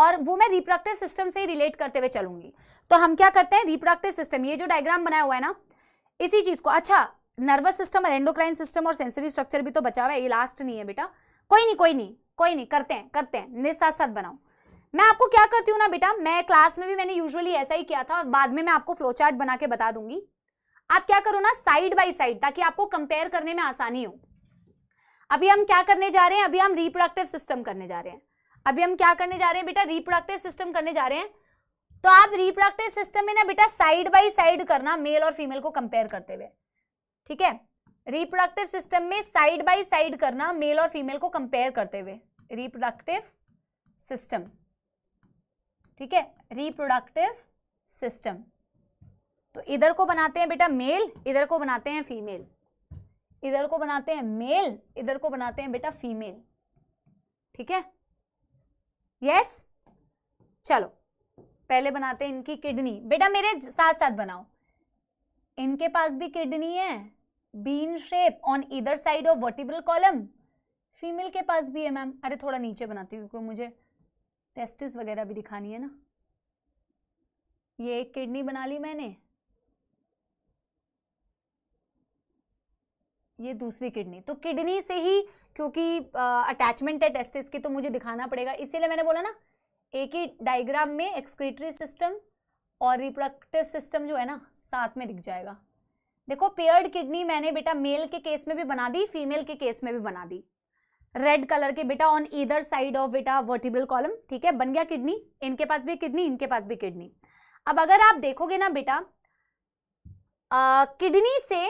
और वो मैं रिप्रोडक्टिव सिस्टम से रिलेट करते हुए चलूंगी तो हम क्या करते हैं रिप्रोडक्टिव सिस्टम ये जो डायग्राम बनाया हुआ है ना इसी चीज को अच्छा नर्वस सिस्टम और एंडोक्राइन सिस्टम और सेंसरी स्ट्रक्चर भी तो बचा हुआ है ये लास्ट नहीं है बेटा कोई नहीं कोई नहीं कोई नहीं करते हैं करते हैं मेरे साथ साथ बनाओ मैं आपको क्या करती हूँ ना बेटा मैं क्लास में भी मैंने यूजुअली ऐसा ही किया था और बाद में मैं आपको फ्लो चार्ट बना के बता दूंगी आप क्या करो ना साइड बाय साइड ताकि आपको कंपेयर करने में आसानी हो अभी हम क्या करने जा रहे हैं अभी हम रिप्रोडक्टिव सिस्टम करने जा रहे हैं अभी हम क्या करने जा रहे हैं बेटा रिप्रोडक्टिव सिस्टम करने जा रहे हैं तो आप रिप्रोडक्टिव सिस्टम में ना बेटा साइड बाई साइड करना मेल और फीमेल को कंपेयर करते हुए ठीक है रिप्रोडक्टिव सिस्टम में साइड बाई साइड करना मेल और फीमेल को कंपेयर करते हुए रिप्रोडक्टिव सिस्टम ठीक है रिप्रोडक्टिव सिस्टम तो इधर को बनाते हैं बेटा मेल इधर को बनाते हैं फीमेल इधर को बनाते हैं मेल इधर को बनाते हैं बेटा फीमेल ठीक है यस yes? चलो पहले बनाते हैं इनकी किडनी बेटा मेरे साथ साथ बनाओ इनके पास भी किडनी है बीन शेप ऑन इधर side of vertebral column female के पास भी है मैम अरे थोड़ा नीचे बनाती हूँ क्योंकि मुझे टेस्टिस वगैरह भी दिखानी है ना ये एक किडनी बना ली मैंने ये दूसरी किडनी तो किडनी से ही क्योंकि अटैचमेंट है टेस्टिस की तो मुझे दिखाना पड़ेगा इसीलिए मैंने बोला ना एक ही डायग्राम में एक्सक्रीटरी सिस्टम और रिप्रोडक्टिव सिस्टम जो है ना साथ में दिख जाएगा देखो पेयर्ड किडनी मैंने बेटा मेल के केस में भी बना दी फीमेल के केस में भी बना दी रेड कलर के बेटा ऑन ईदर साइड ऑफ बेटा वर्टिब्रल कॉलम ठीक है बन गया किडनी इनके पास भी किडनी इनके पास भी किडनी अब अगर आप देखोगे ना बेटा किडनी से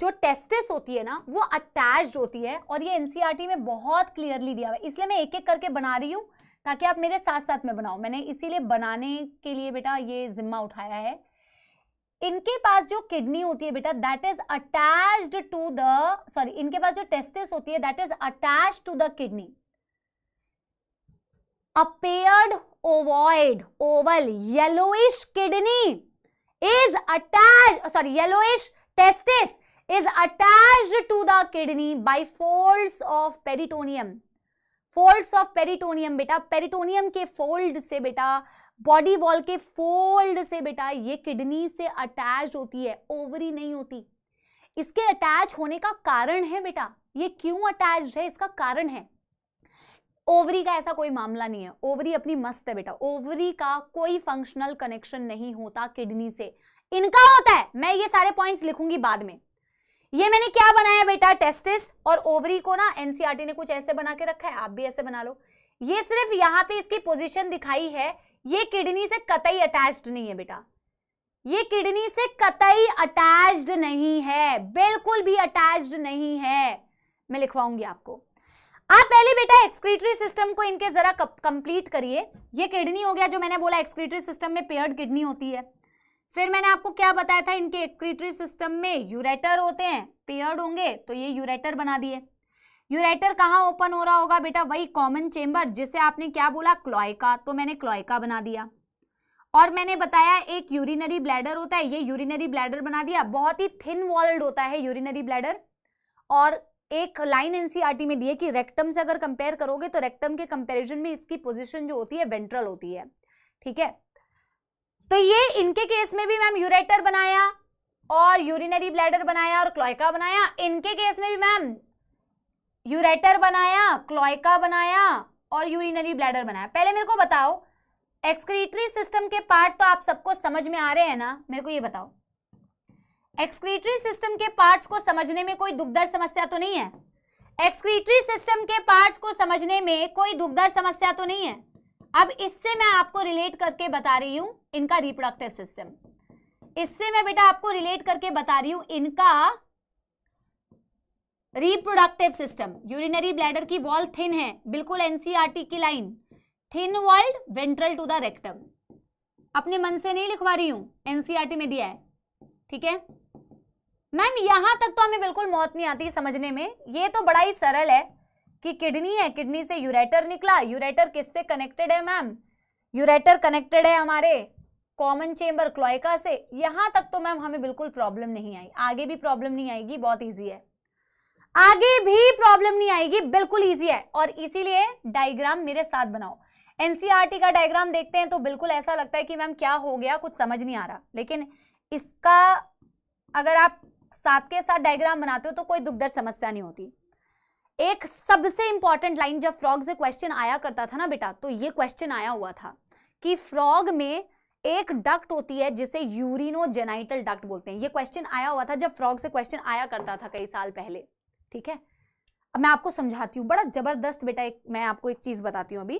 जो टेस्टिस होती है ना वो अटैच्ड होती है और ये एनसीआरटी e में बहुत क्लियरली दिया हुआ है इसलिए मैं एक एक करके बना रही हूँ ताकि आप मेरे साथ साथ में बनाओ मैंने इसीलिए बनाने के लिए बेटा ये जिम्मा उठाया है इनके पास जो किडनी होती है बेटा that is attach to the sorry इनके पास जो टेस्टिस होती है that is attach to the kidney a paired ovoid oval yellowish kidney is attach sorry yellowish testis is attach to the kidney by fold of peritoneum folds of peritoneum बेटा पेरिटोनियम के फोल्ड से बेटा बॉडी वॉल के फोल्ड से बेटा ये किडनी से अटैच होती है ओवरी नहीं होती इसके अटैच होने का कारण है बेटा ये क्यों अटैच है इसका कारण है ओवरी का ऐसा कोई मामला नहीं है ओवरी अपनी मस्त है बेटा ओवरी का कोई फंक्शनल कनेक्शन नहीं होता किडनी से इनका होता है मैं ये सारे पॉइंट्स लिखूंगी बाद में ये मैंने क्या बनाया बेटा टेस्टिस और ओवरी को ना एनसीआरटी e ने कुछ ऐसे बना के रखा है आप भी ऐसे बना लो ये सिर्फ यहाँ पे इसकी पोजीशन दिखाई है ये किडनी से कतई अटैच्ड नहीं है बेटा ये किडनी से कतई अटैच्ड नहीं है बिल्कुल भी अटैच्ड नहीं है मैं लिखवाऊंगी आपको आप पहले बेटा एक्सक्रीटरी सिस्टम को इनके जरा कंप्लीट करिए ये किडनी हो गया जो मैंने बोला एक्सक्रीटरी सिस्टम में पेयर्ड किडनी होती है फिर मैंने आपको क्या बताया था इनके एक्सक्रीटरी सिस्टम में यूरेटर होते हैं पेयर्ड होंगे तो ये यूरेटर बना दिए यूरेटर कहाँ ओपन हो रहा होगा बेटा वही कॉमन चेम्बर जिसे आपने क्या बोला क्लॉयका तो मैंने क्लॉयका बना दिया और मैंने बताया एक यूरिनरी ब्लैडर होता है ये यूरिनरी ब्लैडर बना दिया बहुत ही थिन वॉल्ड होता है यूरिनरी ब्लैडर और एक लाइन एनसीईआरटी में दिए कि रेक्टम से अगर कंपेयर करोगे तो रेक्टम के कंपैरिजन में इसकी पोजीशन जो होती है वेंट्रल होती है ठीक है तो ये इनके केस में भी मैम यूरेटर बनाया और यूरिनरी ब्लैडर बनाया और क्लोइका बनाया इनके केस में भी मैम यूरेटर बनाया क्लोइका बनाया और यूरिनरी ब्लैडर बनाया पहले मेरे को बताओ एक्सक्रीटरी सिस्टम के पार्ट तो आप सबको समझ में आ रहे हैं ना मेरे को ये बताओ एक्सक्रीटरी सिस्टम के पार्ट्स को समझने में कोई दुखदर समस्या तो नहीं है एक्सक्रीटरी सिस्टम के पार्ट्स को समझने में कोई दुखदर समस्या तो नहीं है अब इससे मैं आपको रिलेट करके बता रही हूं इनका रिप्रोडक्टिव सिस्टम इससे मैं बेटा आपको रिलेट करके बता रही हूं इनका रिप्रोडक्टिव सिस्टम यूरिनरी ब्लैडर की वॉल थिन है बिल्कुल एनसीआरटी e की line thin walled ventral to the rectum अपने मन से नहीं लिखवा रही हूं एनसीआरटी e में दिया है ठीक है मैम यहां तक तो हमें बिल्कुल मौत नहीं आती समझने में ये तो बड़ा ही सरल है कि किडनी है किडनी से यूरेटर निकला यूरेटर किससे कनेक्टेड है मैम यूरेटर कनेक्टेड है हमारे कॉमन चेंबर क्लोइका से यहां तक तो मैम हमें बिल्कुल प्रॉब्लम नहीं आई आगे भी प्रॉब्लम नहीं आएगी बहुत ईजी है आगे भी प्रॉब्लम नहीं आएगी बिल्कुल ईजी है और इसीलिए डायग्राम मेरे साथ बनाओ एनसीआरटी e का डायग्राम देखते हैं तो बिल्कुल ऐसा लगता है कि मैम क्या हो गया कुछ समझ नहीं आ रहा लेकिन इसका अगर आप साथ के साथ डायग्राम बनाते हो तो कोई दुखदर समस्या नहीं होती एक सबसे इंपॉर्टेंट लाइन जब फ्रॉग से क्वेश्चन आया करता था ना बेटा तो ये क्वेश्चन आया हुआ था कि फ्रॉग में एक डक्ट होती है जिसे जेनाइटल डक्ट बोलते हैं ये क्वेश्चन आया हुआ था जब फ्रॉग से क्वेश्चन आया करता था कई साल पहले ठीक है अब मैं आपको समझाती हूँ बड़ा जबरदस्त बेटा एक मैं आपको एक चीज बताती हूँ अभी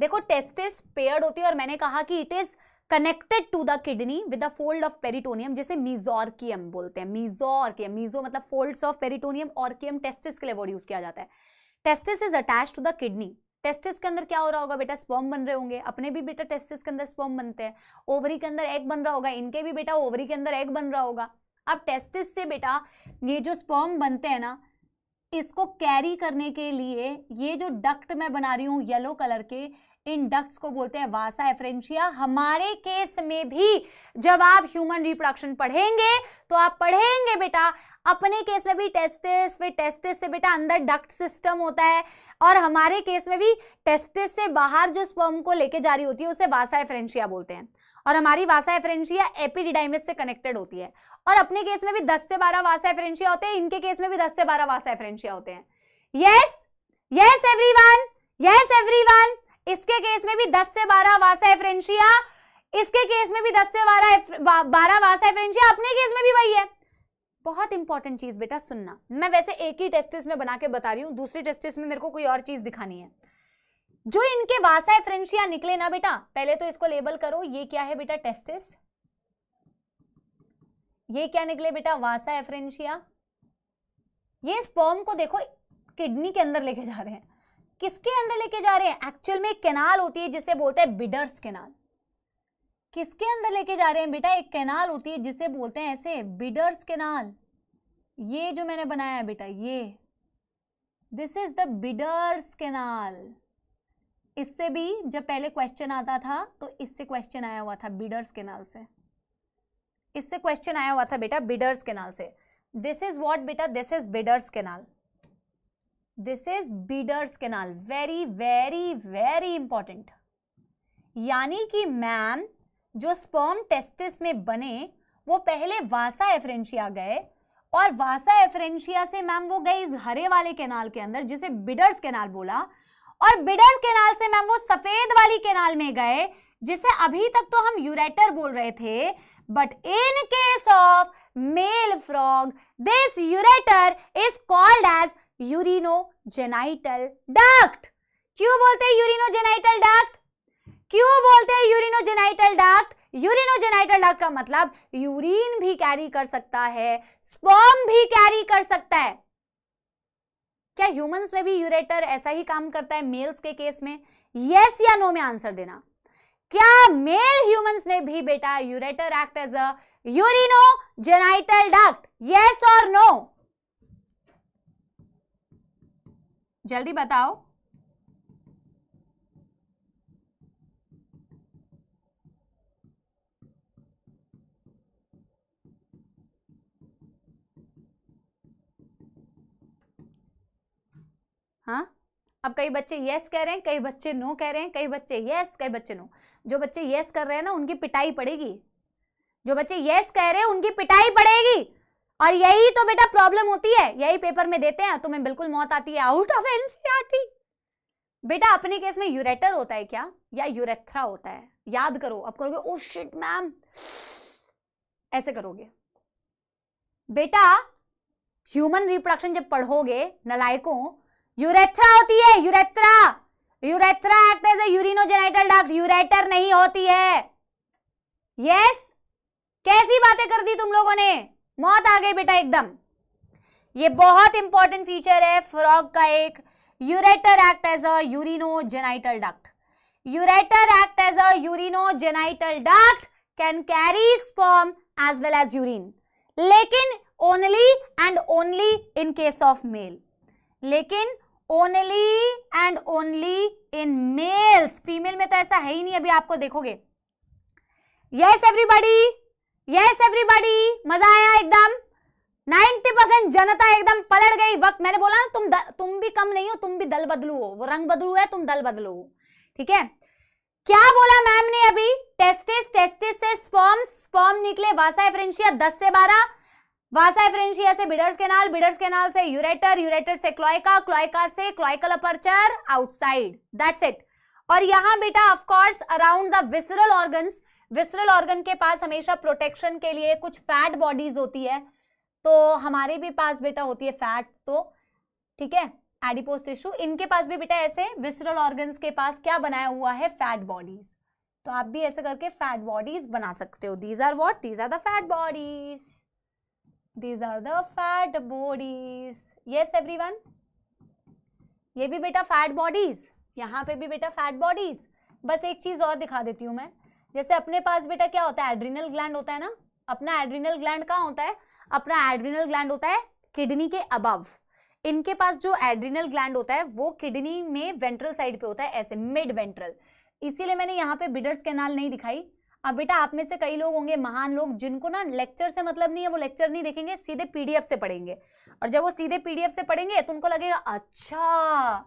देखो टेस्टिस पेयर्ड होती है और मैंने कहा कि it is connected to the kidney with the fold of peritoneum जिसे मीजोर्कियम बोलते हैं मीजोर्कियम मीजो मतलब folds of peritoneum orchium testis के लिए वर्ड यूज किया जाता है testis is attach to the kidney testis के अंदर क्या हो रहा होगा बेटा स्पर्म बन रहे होंगे अपने भी बेटा टेस्टिस के अंदर स्पर्म बनते हैं ओवरी के अंदर एग बन रहा होगा इनके भी बेटा ओवरी के अंदर एग बन रहा होगा अब टेस्टिस से बेटा ये जो स्पर्म बनते हैं ना इसको कैरी करने के लिए ये जो डक्ट मैं बना रही हूँ येलो कलर के इन डक्ट्स को बोलते हैं वासा एफरेंशिया हमारे केस में भी जब आप ह्यूमन रिप्रोडक्शन पढ़ेंगे तो आप पढ़ेंगे बेटा अपने केस में भी टेस्टिस फिर टेस्टिस से बेटा अंदर डक्ट सिस्टम होता है और हमारे केस में भी टेस्टिस से बाहर जो स्पर्म को लेके जा रही होती है उसे वासा एफरेंशिया बोलते हैं और हमारी वासा एफरेंशिया एपीडिडाइमिस से कनेक्टेड होती है और अपने केस में भी दस से बारह वासा एफरेंशिया होते हैं इनके केस में भी दस से बारह वासा एफरेंशिया होते हैं yes yes everyone yes everyone इसके केस में भी 10 से 12 वासा एफरेंशिया इसके केस में भी 10 से 12 बारह वासा एफरेंशिया अपने केस में भी वही है बहुत इंपॉर्टेंट चीज बेटा सुनना मैं वैसे एक ही टेस्टिस में बना के बता रही हूँ दूसरे टेस्टिस में मेरे को कोई और चीज दिखानी है जो इनके वासा एफरेंशिया निकले ना बेटा पहले तो इसको लेबल करो ये क्या है बेटा टेस्टिस ये क्या निकले बेटा वासा एफरेंशिया ये स्पॉम को देखो किडनी के अंदर लेके जा रहे हैं किसके अंदर लेके जा रहे हैं एक्चुअल में कैनाल होती है जिसे बोलते हैं बिडर्स कैनाल किसके अंदर लेके जा रहे हैं बेटा एक कैनाल होती है जिसे बोलते हैं ऐसे बिडर्स कैनाल ये जो मैंने बनाया है बेटा ये this is the Bidder's canal इससे भी जब पहले क्वेश्चन आता था तो इससे क्वेश्चन आया हुआ था बिडर्स कैनाल से इससे क्वेश्चन आया हुआ था बेटा बिडर्स कैनाल से दिस इज वॉट बेटा this is Bidder's canal this is Bidder's canal very very very important यानी कि मैम जो स्पर्म टेस्टिस में बने वो पहले वासा एफरेंशिया गए और वासा एफरेंशिया से मैम वो गए इस हरे वाले कैनाल के अंदर जिसे बिडर्स कैनाल बोला और बिडर्स कैनाल से मैम वो सफेद वाली कैनाल में गए जिसे अभी तक तो हम यूरेटर बोल रहे थे but in case of male frog this ureter is called as urinogenital duct क्यों बोलते हैं यूरिनोजेनाइटल डाक्ट क्यों बोलते हैं यूरिनोजेनाइटल यूरिनो यूरिनोजेनाइटल डाक्ट का मतलब यूरिन भी कैरी कर सकता है स्पर्म भी कैरी कर सकता है क्या ह्यूमंस में भी यूरेटर ऐसा ही काम करता है मेल्स के केस में यस या नो में आंसर देना क्या मेल ह्यूमंस में भी बेटा ureter act as a urinogenital duct yes और नो जल्दी बताओ हाँ अब कई बच्चे यस कह रहे हैं कई बच्चे नो कह रहे हैं कई बच्चे यस कई बच्चे नो जो बच्चे यस कर रहे हैं ना उनकी पिटाई पड़ेगी जो बच्चे यस कह रहे हैं उनकी पिटाई पड़ेगी और यही तो बेटा प्रॉब्लम होती है यही पेपर में देते हैं तुम्हें बिल्कुल मौत आती है आउट ऑफ एनसीआरटी बेटा अपने केस में यूरेटर होता है क्या या यूरेथ्रा होता है याद करो अब करोगे ओ शिट मैम ऐसे करोगे बेटा ह्यूमन रिप्रोडक्शन जब पढ़ोगे नलायकों यूरेथ्रा होती है urethra urethra act as urinogenital duct ureter नहीं होती है यस yes? कैसी बातें कर दी तुम लोगों ने मौत आ गई बेटा एकदम ये बहुत इंपॉर्टेंट फीचर है फ्रॉग का एक ureter act as a genital duct ureter act as a genital duct can carry sperm as well as urine लेकिन only and only in case of male लेकिन only and only in males female में तो ऐसा है ही नहीं अभी आपको देखोगे यस एवरीबडी यस एवरीबॉडी मजा आया एकदम 90 परसेंट जनता एकदम पलट गई वक्त मैंने बोला ना तुम द, तुम भी कम नहीं हो तुम भी दल बदलू हो वो रंग बदलू है तुम दल बदलो हो ठीक है क्या बोला मैम ने अभी टेस्टिस टेस्टिस से स्पॉम स्पॉम निकले वासा एफरेंशिया दस से बारह वासा एफरेंशिया से बिडर्स केनाल बिडर्स केनाल से यूरेटर यूरेटर से क्लॉयका क्लॉयका से cloacal aperture outside that's it और यहां बेटा of course around the visceral organs visceral organ के पास हमेशा प्रोटेक्शन के लिए कुछ फैट बॉडीज होती है तो हमारे भी पास बेटा होती है फैट तो ठीक है एडिपोस टिश्यू इनके पास भी बेटा ऐसे विसरल ऑर्गन के पास क्या बनाया हुआ है फैट बॉडीज तो आप भी ऐसे करके फैट बॉडीज बना सकते हो these are what these are the fat bodies these are the fat bodies yes one ये भी बेटा फैट बॉडीज यहाँ पे भी बेटा फैट बॉडीज बस एक चीज और दिखा देती हूँ मैं जैसे अपने पास बेटा क्या होता है एड्रीनल ग्लैंड होता है ना अपना एड्रीनल ग्लैंड कहाँ होता है अपना एड्रीनल ग्लैंड होता है किडनी के अबव इनके पास जो एड्रीनल ग्लैंड होता है वो किडनी में वेंट्रल साइड पे होता है ऐसे मिड वेंट्रल इसीलिए मैंने यहाँ पे बिडर्स कैनाल नहीं दिखाई अब बेटा आप में से कई लोग होंगे महान लोग जिनको ना लेक्चर से मतलब नहीं है वो लेक्चर नहीं देखेंगे सीधे पीडीएफ से पढ़ेंगे और जब वो सीधे पीडीएफ से पढ़ेंगे तो उनको लगेगा अच्छा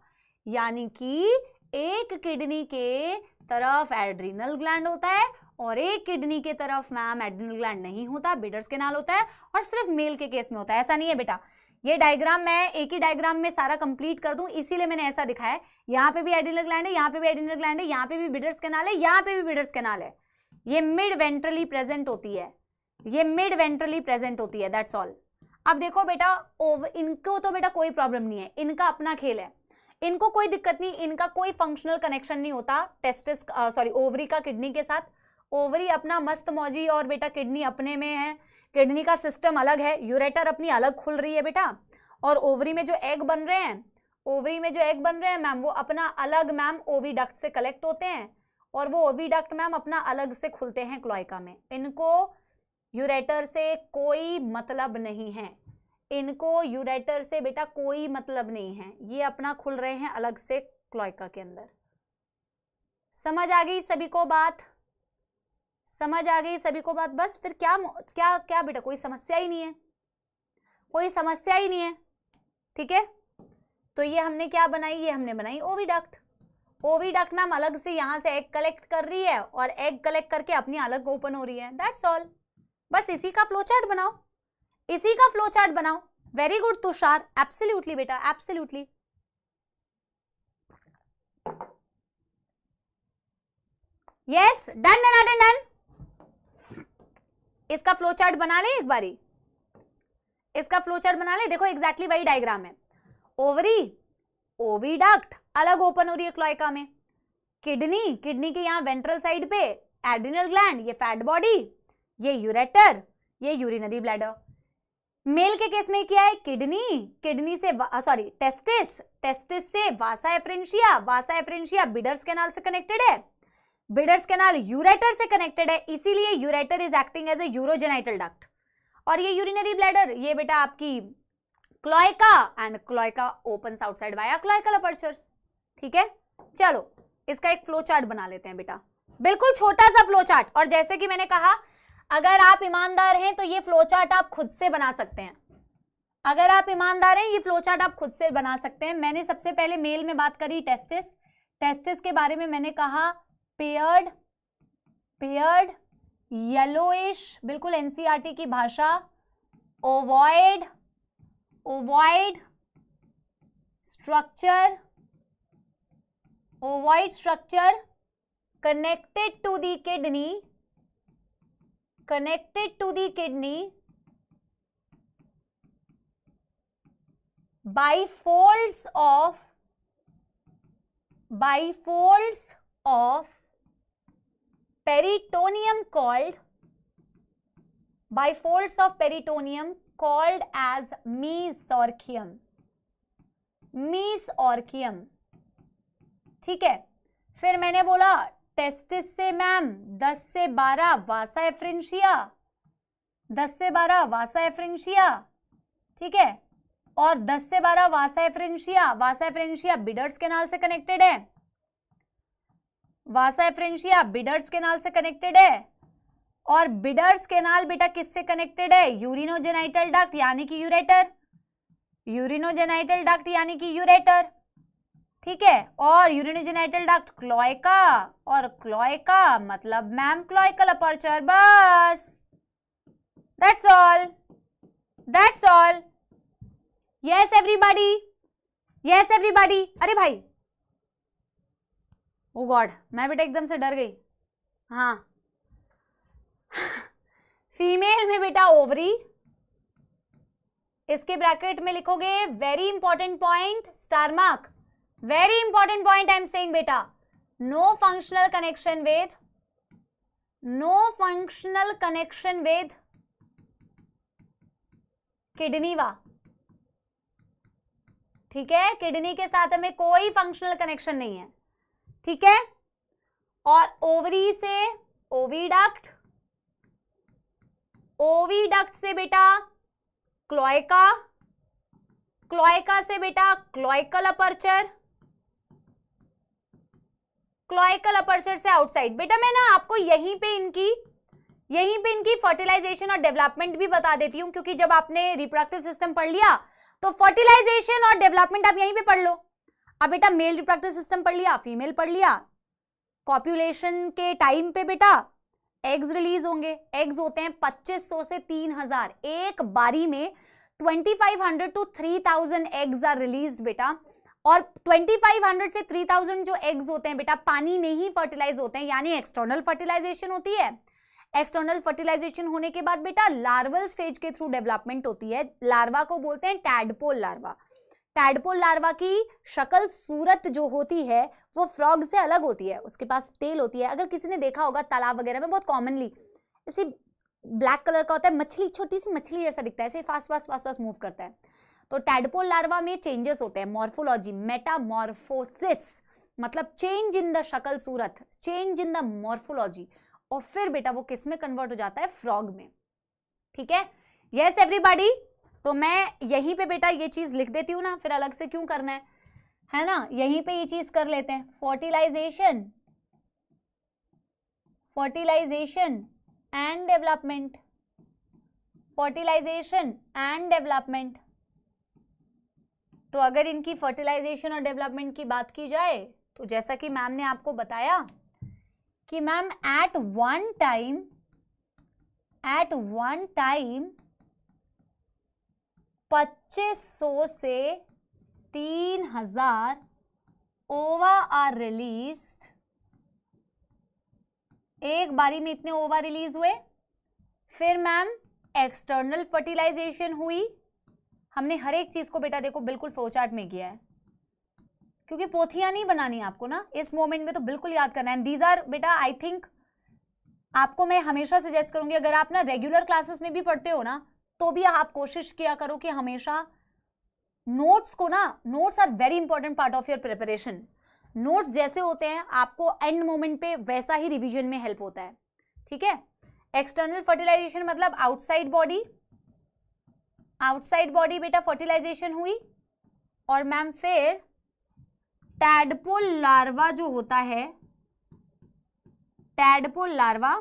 यानी कि एक किडनी के तरफ एड्रीनल ग्लैंड होता है और एक किडनी के तरफ मैम एड्रीनल ग्लैंड नहीं होता बिडर्स केनाल होता है और सिर्फ मेल के केस में होता है ऐसा नहीं है बेटा ये डायग्राम मैं एक ही डायग्राम में सारा कंप्लीट कर दूं इसीलिए मैंने ऐसा दिखाया है यहाँ पे भी एडिनल ग्लैंड है यहाँ पे भी एडिनल ग्लैंड है यहाँ पे भी बिडर्स कैनाल है यहाँ पे भी बिडर्स कैनाल है ये मिड वेंट्रली प्रेजेंट होती है ये मिड वेंट्रली प्रेजेंट होती है दैट्स ऑल अब देखो बेटा इनको तो बेटा कोई प्रॉब्लम नहीं है इनका अपना खेल है इनको कोई दिक्कत नहीं इनका कोई फंक्शनल कनेक्शन नहीं होता टेस्टिस सॉरी ओवरी का किडनी के साथ ओवरी अपना मस्त मौजी और बेटा किडनी अपने में है किडनी का सिस्टम अलग है यूरेटर अपनी अलग खुल रही है बेटा और ओवरी में जो एग बन रहे हैं ओवरी में जो एग बन रहे हैं मैम वो अपना अलग मैम ओवीडक्ट से कलेक्ट होते हैं और वो ओवीडक्ट मैम अपना अलग से खुलते हैं क्लोइका में इनको यूरेटर से कोई मतलब नहीं है इनको यूरेटर से बेटा कोई मतलब नहीं है ये अपना खुल रहे हैं अलग से क्लोइका के अंदर समझ आ गई सभी को बात समझ आ गई सभी को बात बस फिर क्या क्या क्या बेटा कोई समस्या ही नहीं है कोई समस्या ही नहीं है ठीक है तो ये हमने क्या बनाई ये हमने बनाई ओवीडक्ट ओवीडक्ट नाम अलग से यहां से एग कलेक्ट कर रही है और एग कलेक्ट करके अपनी अलग ओपन हो रही है दैट्स ऑल बस इसी का फ्लोचार्ट बनाओ इसी का फ्लो चार्ट बनाओ वेरी गुड तुषार एब्सोल्युटली बेटा absolutely yes done done done done इसका फ्लो चार्ट बना ले एक बारी इसका फ्लो चार्ट बना ले देखो एग्जैक्टली वही डायग्राम है ओवरी ओवीडक्ट अलग ओपन हो रही है क्लोइका में किडनी किडनी के यहां वेंट्रल साइड पे एड्रिनल ग्लैंड ये फैट बॉडी ये यूरेटर ये यूरिनरी ब्लैडर मेल के केस में क्या है किडनी किडनी से सॉरी टेस्टिस टेस्टिस से vasa efferentia vasa efferentia Bidder's canal से कनेक्टेड है बिडर्स कैनाल यूरेटर से कनेक्टेड है इसीलिए ureter is acting as a urogenital duct और ये यूरिनरी ब्लैडर ये बेटा आपकी cloaca and cloaca open outside via cloacal aperture ठीक है चलो इसका एक फ्लो चार्ट बना लेते हैं बेटा बिल्कुल छोटा सा फ्लो चार्ट और जैसे कि मैंने कहा अगर आप ईमानदार हैं तो ये फ्लोचार्ट आप खुद से बना सकते हैं अगर आप ईमानदार हैं ये फ्लोचार्ट आप खुद से बना सकते हैं मैंने सबसे पहले मेल में बात करी टेस्टिस टेस्टिस के बारे में मैंने कहा पेयर्ड पेयर्ड येलोइश बिल्कुल एनसीईआरटी e की भाषा ovoid ovoid structure ovoid structure connected to the kidney connected to the kidney by folds of by folds of peritoneum called by folds of peritoneum called as mesorchium mesorchium ठीक है फिर मैंने बोला टेस्टिस से मैम दस से बारह वासा एफ्रेंशिया दस से बारह वासा एफ्रेंशिया ठीक है और 10 से 12 vasa efferentia vasa efferentia Bidder's canal से कनेक्टेड है वासा एफ्रेंशिया बिडर्स कैनाल से कनेक्टेड है और बिडर्स कैनाल बेटा किससे कनेक्टेड है यूरिनोजेनाइटल डक्ट यानी कि यूरेटर यूरिनोजेनाइटल डक्ट यानी कि यूरेटर ठीक है और यूरिनोजेनाइटल डक्ट क्लोइका और क्लोइका मतलब मैम क्लोइकल अपर्चर बस that's all that's all yes everybody yes everybody अरे भाई ओ oh गॉड मैं बेटा एकदम से डर गई हाँ फीमेल में बेटा ओवरी इसके ब्रैकेट में लिखोगे very important point star mark very important point i am saying beta no functional connection with no functional connection with kidney वा ठीक है किडनी के साथ हमें कोई फंक्शनल कनेक्शन नहीं है ठीक है और ओवरी से ओवीडक्ट ओवीडक्ट से बेटा क्लोइका क्लोइका से बेटा क्लोइकल अपर्चर क्लोइकल अपर्चर से आउटसाइड बेटा मैं ना आपको यहीं पे इनकी यहीं पे इनकी फर्टिलाइजेशन और डेवलपमेंट भी बता देती हूँ क्योंकि जब आपने रिप्रोडक्टिव सिस्टम पढ़ लिया तो फर्टिलाइजेशन और डेवलपमेंट आप यहीं पे पढ़ लो अब बेटा मेल रिप्रोडक्टिव सिस्टम पढ़ लिया फीमेल पढ़ लिया कॉप्युलेशन के टाइम पे बेटा एग्स रिलीज होंगे एग्स होते हैं 2500 से 3000 एक बारी में 2500 टू 3000 एग्स आर रिलीज बेटा और 2500 से 3000 जो एग्स होते हैं बेटा पानी में ही फर्टिलाइज होते हैं यानी एक्सटर्नल फर्टिलाइजेशन होती है एक्सटर्नल फर्टिलाइजेशन होने के बाद बेटा लार्वल स्टेज के थ्रू डेवलपमेंट होती है लार्वा को बोलते हैं टैडपोल लार्वा टैडपोल लार्वा की शक्ल सूरत जो होती है वो फ्रॉग से अलग होती है उसके पास तेल होती है अगर किसी ने देखा होगा तालाब वगैरह में बहुत कॉमनली इसी ब्लैक कलर का होता है मछली छोटी सी मछली जैसा दिखता है ऐसे fast fast fast fast move करता है तो टेडपोल लार्वा में चेंजेस होते हैं मॉर्फोलॉजी मेटामॉर्फोसिस मतलब चेंज इन द शकल सूरत चेंज इन द मॉर्फोलॉजी और फिर बेटा वो किस में कन्वर्ट हो जाता है फ्रॉग में ठीक है यस एवरीबॉडी तो मैं यहीं पे बेटा ये चीज लिख देती हूँ ना फिर अलग से क्यों करना है है ना यहीं पे ये चीज कर लेते हैं fertilisation fertilisation and development fertilisation and development तो अगर इनकी फर्टिलाइजेशन और डेवलपमेंट की बात की जाए तो जैसा कि मैम ने आपको बताया कि ma'am at one time at one time 2500 से 3000 ओवा आर रिलीज्ड एक बारी में इतने ओवा रिलीज हुए फिर मैम एक्सटर्नल फर्टिलाइजेशन हुई हमने हर एक चीज़ को बेटा देखो बिल्कुल फ्लोचार्ट में किया है क्योंकि पोथियां नहीं बनानी आपको ना इस मोमेंट में तो बिल्कुल याद करना है दीज आर बेटा आई थिंक आपको मैं हमेशा सजेस्ट करूंगी अगर आप ना रेगुलर क्लासेस में भी पढ़ते हो ना तो भी आप कोशिश किया करो कि हमेशा नोट्स को ना notes are very important part of your preparation notes जैसे होते हैं आपको एंड मोमेंट पे वैसा ही रिवीजन में हेल्प होता है ठीक है एक्सटर्नल फर्टिलाइजेशन मतलब आउटसाइड बॉडी आउटसाइड बॉडी बेटा फर्टिलाइजेशन हुई और मैम फिर टैडपोल लार्वा जो होता है tadpole larva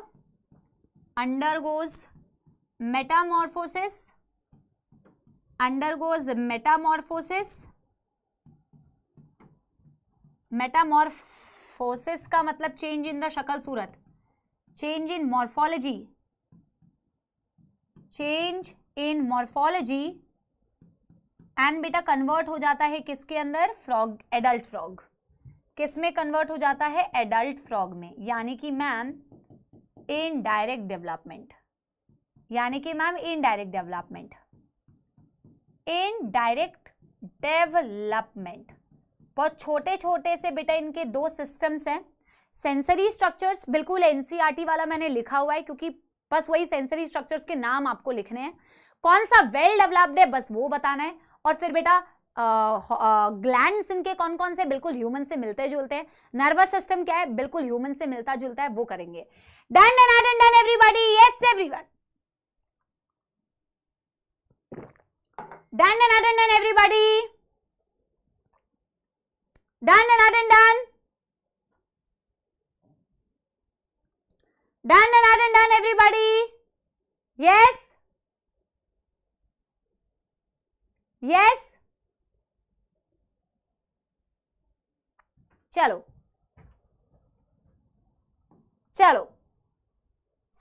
undergoes metamorphosis undergoes metamorphosis metamorphosis का मतलब चेंज इन द शक्ल सूरत change in morphology change in morphology and बेटा कन्वर्ट हो जाता है किसके अंदर फ्रॉग एडल्ट फ्रॉग किस में कन्वर्ट हो जाता है एडल्ट फ्रॉग में यानी कि मैम इन डायरेक्ट डेवलपमेंट यानी कि ma'am in direct development in direct development बहुत छोटे छोटे से बेटा इनके दो सिस्टम्स हैं सेंसरी स्ट्रक्चर्स बिल्कुल एनसीईआरटी e वाला मैंने लिखा हुआ है क्योंकि बस वही सेंसरी स्ट्रक्चर्स के नाम आपको लिखने हैं कौन सा वेल डेवलप्ड है बस वो बताना है और फिर बेटा ग्लैंड uh, इनके uh, कौन कौन से बिल्कुल ह्यूमन से मिलते जुलते हैं नर्वस सिस्टम क्या है बिल्कुल ह्यूमन से मिलता जुलता है वो करेंगे done done done done everybody yes everyone done done done done everybody done done done done done done done everybody yes yes चलो चलो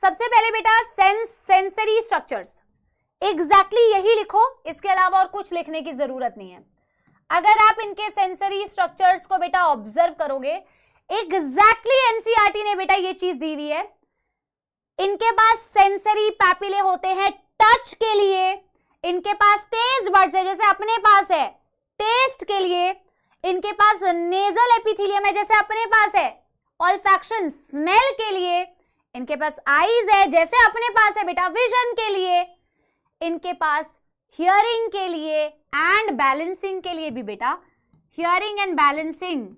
सबसे पहले बेटा sense sensory structures exactly exactly यही लिखो इसके अलावा और कुछ लिखने की जरूरत नहीं है अगर आप इनके सेंसरी स्ट्रक्चर्स को बेटा ऑब्जर्व करोगे एग्जैक्टली एनसीईआरटी e ने बेटा ये चीज दी हुई है इनके पास सेंसरी पैपिले होते हैं टच के लिए इनके पास तेज बर्ड्स है जैसे अपने पास है टेस्ट के लिए इनके पास नेजल एपिथिलियम है जैसे अपने पास है ऑल्फैक्शन स्मेल के लिए इनके पास आईज है जैसे अपने पास है बेटा विजन के लिए इनके पास हियरिंग के लिए एंड बैलेंसिंग के लिए भी बेटा hearing and balancing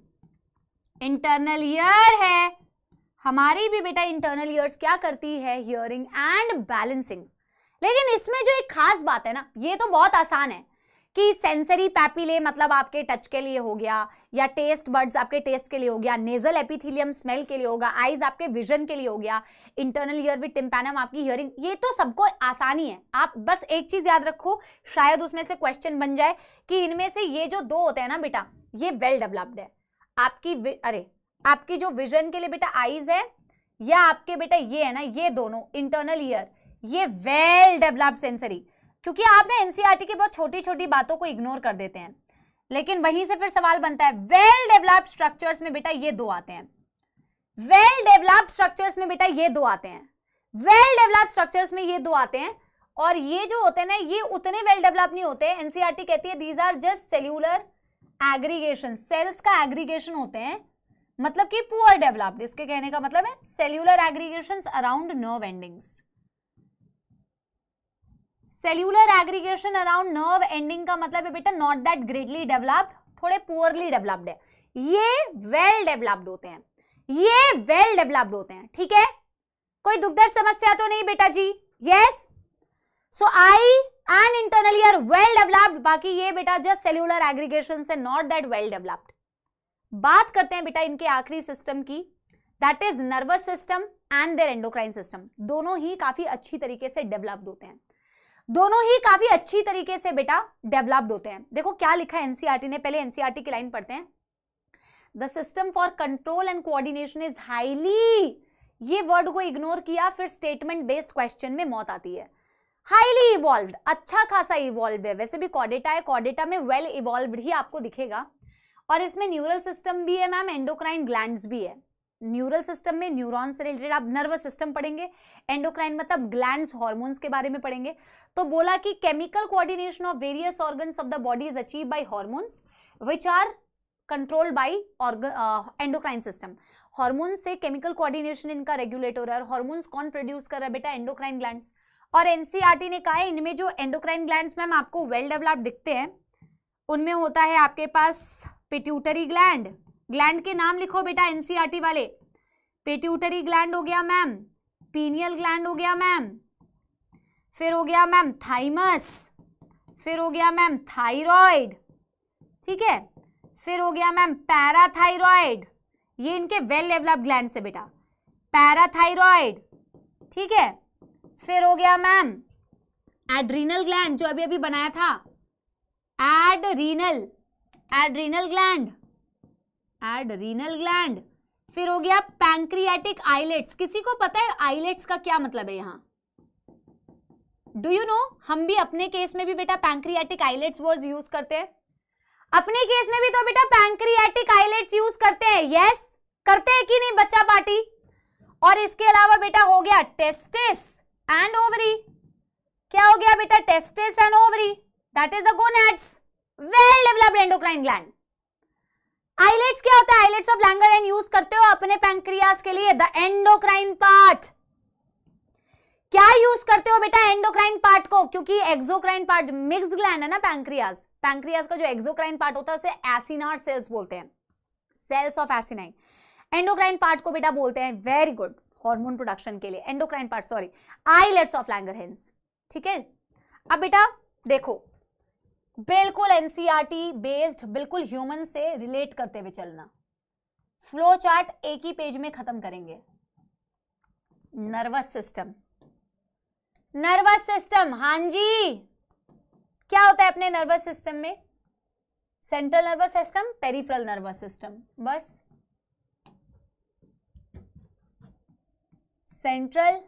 internal ear है हमारी भी बेटा इंटरनल ईयर्स क्या करती है हियरिंग एंड बैलेंसिंग लेकिन इसमें जो एक खास बात है ना ये तो बहुत आसान है कि सेंसरी पैपिले मतलब आपके टच के लिए हो गया या टेस्ट बर्ड्स आपके टेस्ट के लिए हो गया नेजल एपिथीलियम स्मेल के लिए होगा आईज आपके विजन के लिए हो गया इंटरनल ईयर विथ टिम्पैनम आपकी हियरिंग ये तो सबको आसानी है आप बस एक चीज याद रखो शायद उसमें से क्वेश्चन बन जाए कि इनमें से ये जो दो होते हैं ना बेटा ये वेल डेवलप्ड है आपकी अरे आपकी जो विजन के लिए बेटा आईज है या आपके बेटा ये है ना ये दोनों इंटरनल ईयर ये वेल डेवलप्ड सेंसरी क्योंकि आप ना एनसीईआरटी की बहुत छोटी छोटी बातों को इग्नोर कर देते हैं लेकिन वहीं से फिर सवाल बनता है वेल डेवलप्ड स्ट्रक्चर्स में बेटा ये दो आते हैं वेल डेवलप्ड स्ट्रक्चर्स में बेटा ये दो आते हैं वेल डेवलप्ड स्ट्रक्चर्स में ये दो आते हैं और ये जो होते हैं ना ये उतने वेल डेवलप नहीं होते एनसीआरटी e कहती है these are just cellular aggregation cells का एग्रीगेशन होते हैं मतलब कि पुअर डेवलप्ड इसके कहने का मतलब है cellular aggregation around nerve endings cellular aggregation around nerve ending का मतलब है बेटा नॉट दैट ग्रेटली डेवलप्ड थोड़े पुअरली डेवलप्ड है ये वेल डेवलप्ड होते हैं ये वेल डेवलप्ड होते हैं ठीक है कोई दुखदर्द समस्या तो नहीं बेटा जी yes so eye and internally are well developed बाकी ये बेटा जस्ट सेल्यूलर एग्रीगेशन से नॉट दैट वेल डेवलप्ड बात करते हैं बेटा इनके आखिरी सिस्टम की that is nervous system and their endocrine system दोनों ही काफी अच्छी तरीके से डेवलप्ड होते हैं दोनों ही काफी अच्छी तरीके से बेटा डेवलप्ड होते हैं देखो क्या लिखा है एनसीआरटी e ने पहले एनसीआरटी e की लाइन पढ़ते हैं the system for control and coordination is highly ये वर्ड को इग्नोर किया फिर स्टेटमेंट बेस्ड क्वेश्चन में मौत आती है हाईली इवॉल्व अच्छा खासा इवॉल्व है वैसे भी कॉडेटा है कॉडेटा में वेल well इवॉल्व ही आपको दिखेगा और इसमें न्यूरल सिस्टम भी है मैम एंडोक्राइन ग्लैंड भी है न्यूरल सिस्टम में न्यूरॉन से रिलेटेड आप नर्वस सिस्टम पढ़ेंगे एंडोक्राइन मतलब ग्लैंड्स हॉर्मोन्स के बारे में पढ़ेंगे तो बोला कि chemical coordination of various organ of the body is achieve by hormones which are controlled by endocrine system hormones से केमिकल कोऑर्डिनेशन इनका रेगुलेट हो रहा है हॉर्मोन्स कौन प्रोड्यूस कर रहा है बेटा एंडोक्राइन ग्लैंड और एनसीआरटी e ने कहा है इनमें जो एंडोक्राइन ग्लैंड मैम आपको वेल डेवलप्ड दिखते हैं उनमें होता है आपके पास पिट्यूटरी ग्लैंड ग्लैंड के नाम लिखो बेटा एनसीआरटी e वाले पेट्यूटरी ग्लैंड हो गया मैम पीनियल ग्लैंड हो गया मैम फिर हो गया मैम थाइमस फिर हो गया मैम थायराइड ठीक है फिर हो गया मैम पैराथाइरॉयड ये इनके वेल डेवलप ग्लैंड से बेटा पैराथाइरॉयड ठीक है फिर हो गया मैम एड्रीनल ग्लैंड जो अभी अभी बनाया था adrenal adrenal gland adrenal gland फिर हो गया पैंक्रियाटिक आईलेट्स किसी को पता है आईलेट्स का क्या मतलब है यहां डू यू नो हम भी अपने केस में भी बेटा पैंक्रियाटिक आईलेट्स वर्ड यूज करते हैं अपने केस में भी तो बेटा पैंक्रियाटिक आईलेट्स यूज करते हैं यस yes? करते हैं कि नहीं बच्चा पार्टी और इसके अलावा बेटा हो गया टेस्टिस एंड ओवरी क्या हो गया बेटा testis and ovary that is the gonads well developed endocrine gland islets क्या होता है islets of Langer and use करते हो अपने पैंक्रियास के लिए द एंडोक्राइन पार्ट क्या यूज करते हो बेटा एंडोक्राइन पार्ट को क्योंकि एक्सोक्राइन पार्ट जो मिक्स्ड ग्लैंड है ना पैंक्रियास पैंक्रियास का जो एक्सोक्राइन पार्ट होता है उसे एसिनार सेल्स बोलते हैं cells of acini endocrine part को बेटा बोलते हैं वेरी गुड हार्मोन प्रोडक्शन के लिए endocrine part sorry islets of Langerhans ठीक है अब बेटा देखो बिल्कुल एनसीईआरटी बेस्ड e बिल्कुल ह्यूमन से रिलेट करते हुए चलना फ्लो चार्ट एक ही पेज में खत्म करेंगे नर्वस सिस्टम नर्वस सिस्टम हां जी क्या होता है अपने नर्वस सिस्टम में central nervous system peripheral nervous system बस सेंट्रल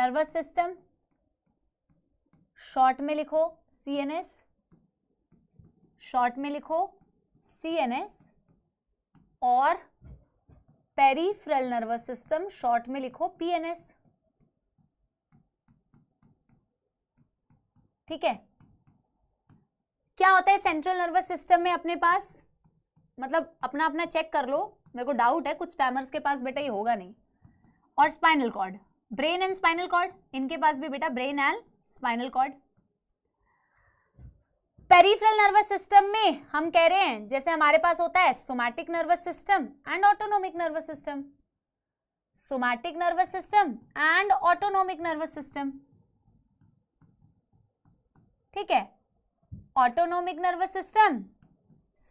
नर्वस सिस्टम शॉर्ट में लिखो सी एन एस शॉर्ट में लिखो सी एन एस और पेरीफ्रल नर्वस सिस्टम शॉर्ट में लिखो पी एन एस ठीक है क्या होता है सेंट्रल नर्वस सिस्टम में अपने पास मतलब अपना अपना चेक कर लो मेरे को डाउट है कुछ स्पैमर्स के पास बेटा ये होगा नहीं और spinal cord brain and spinal cord इनके पास भी बेटा brain and spinal cord peripheral nervous system में हम कह रहे हैं जैसे हमारे पास होता है somatic nervous system and autonomic nervous system somatic nervous system and autonomic nervous system ठीक है autonomic nervous system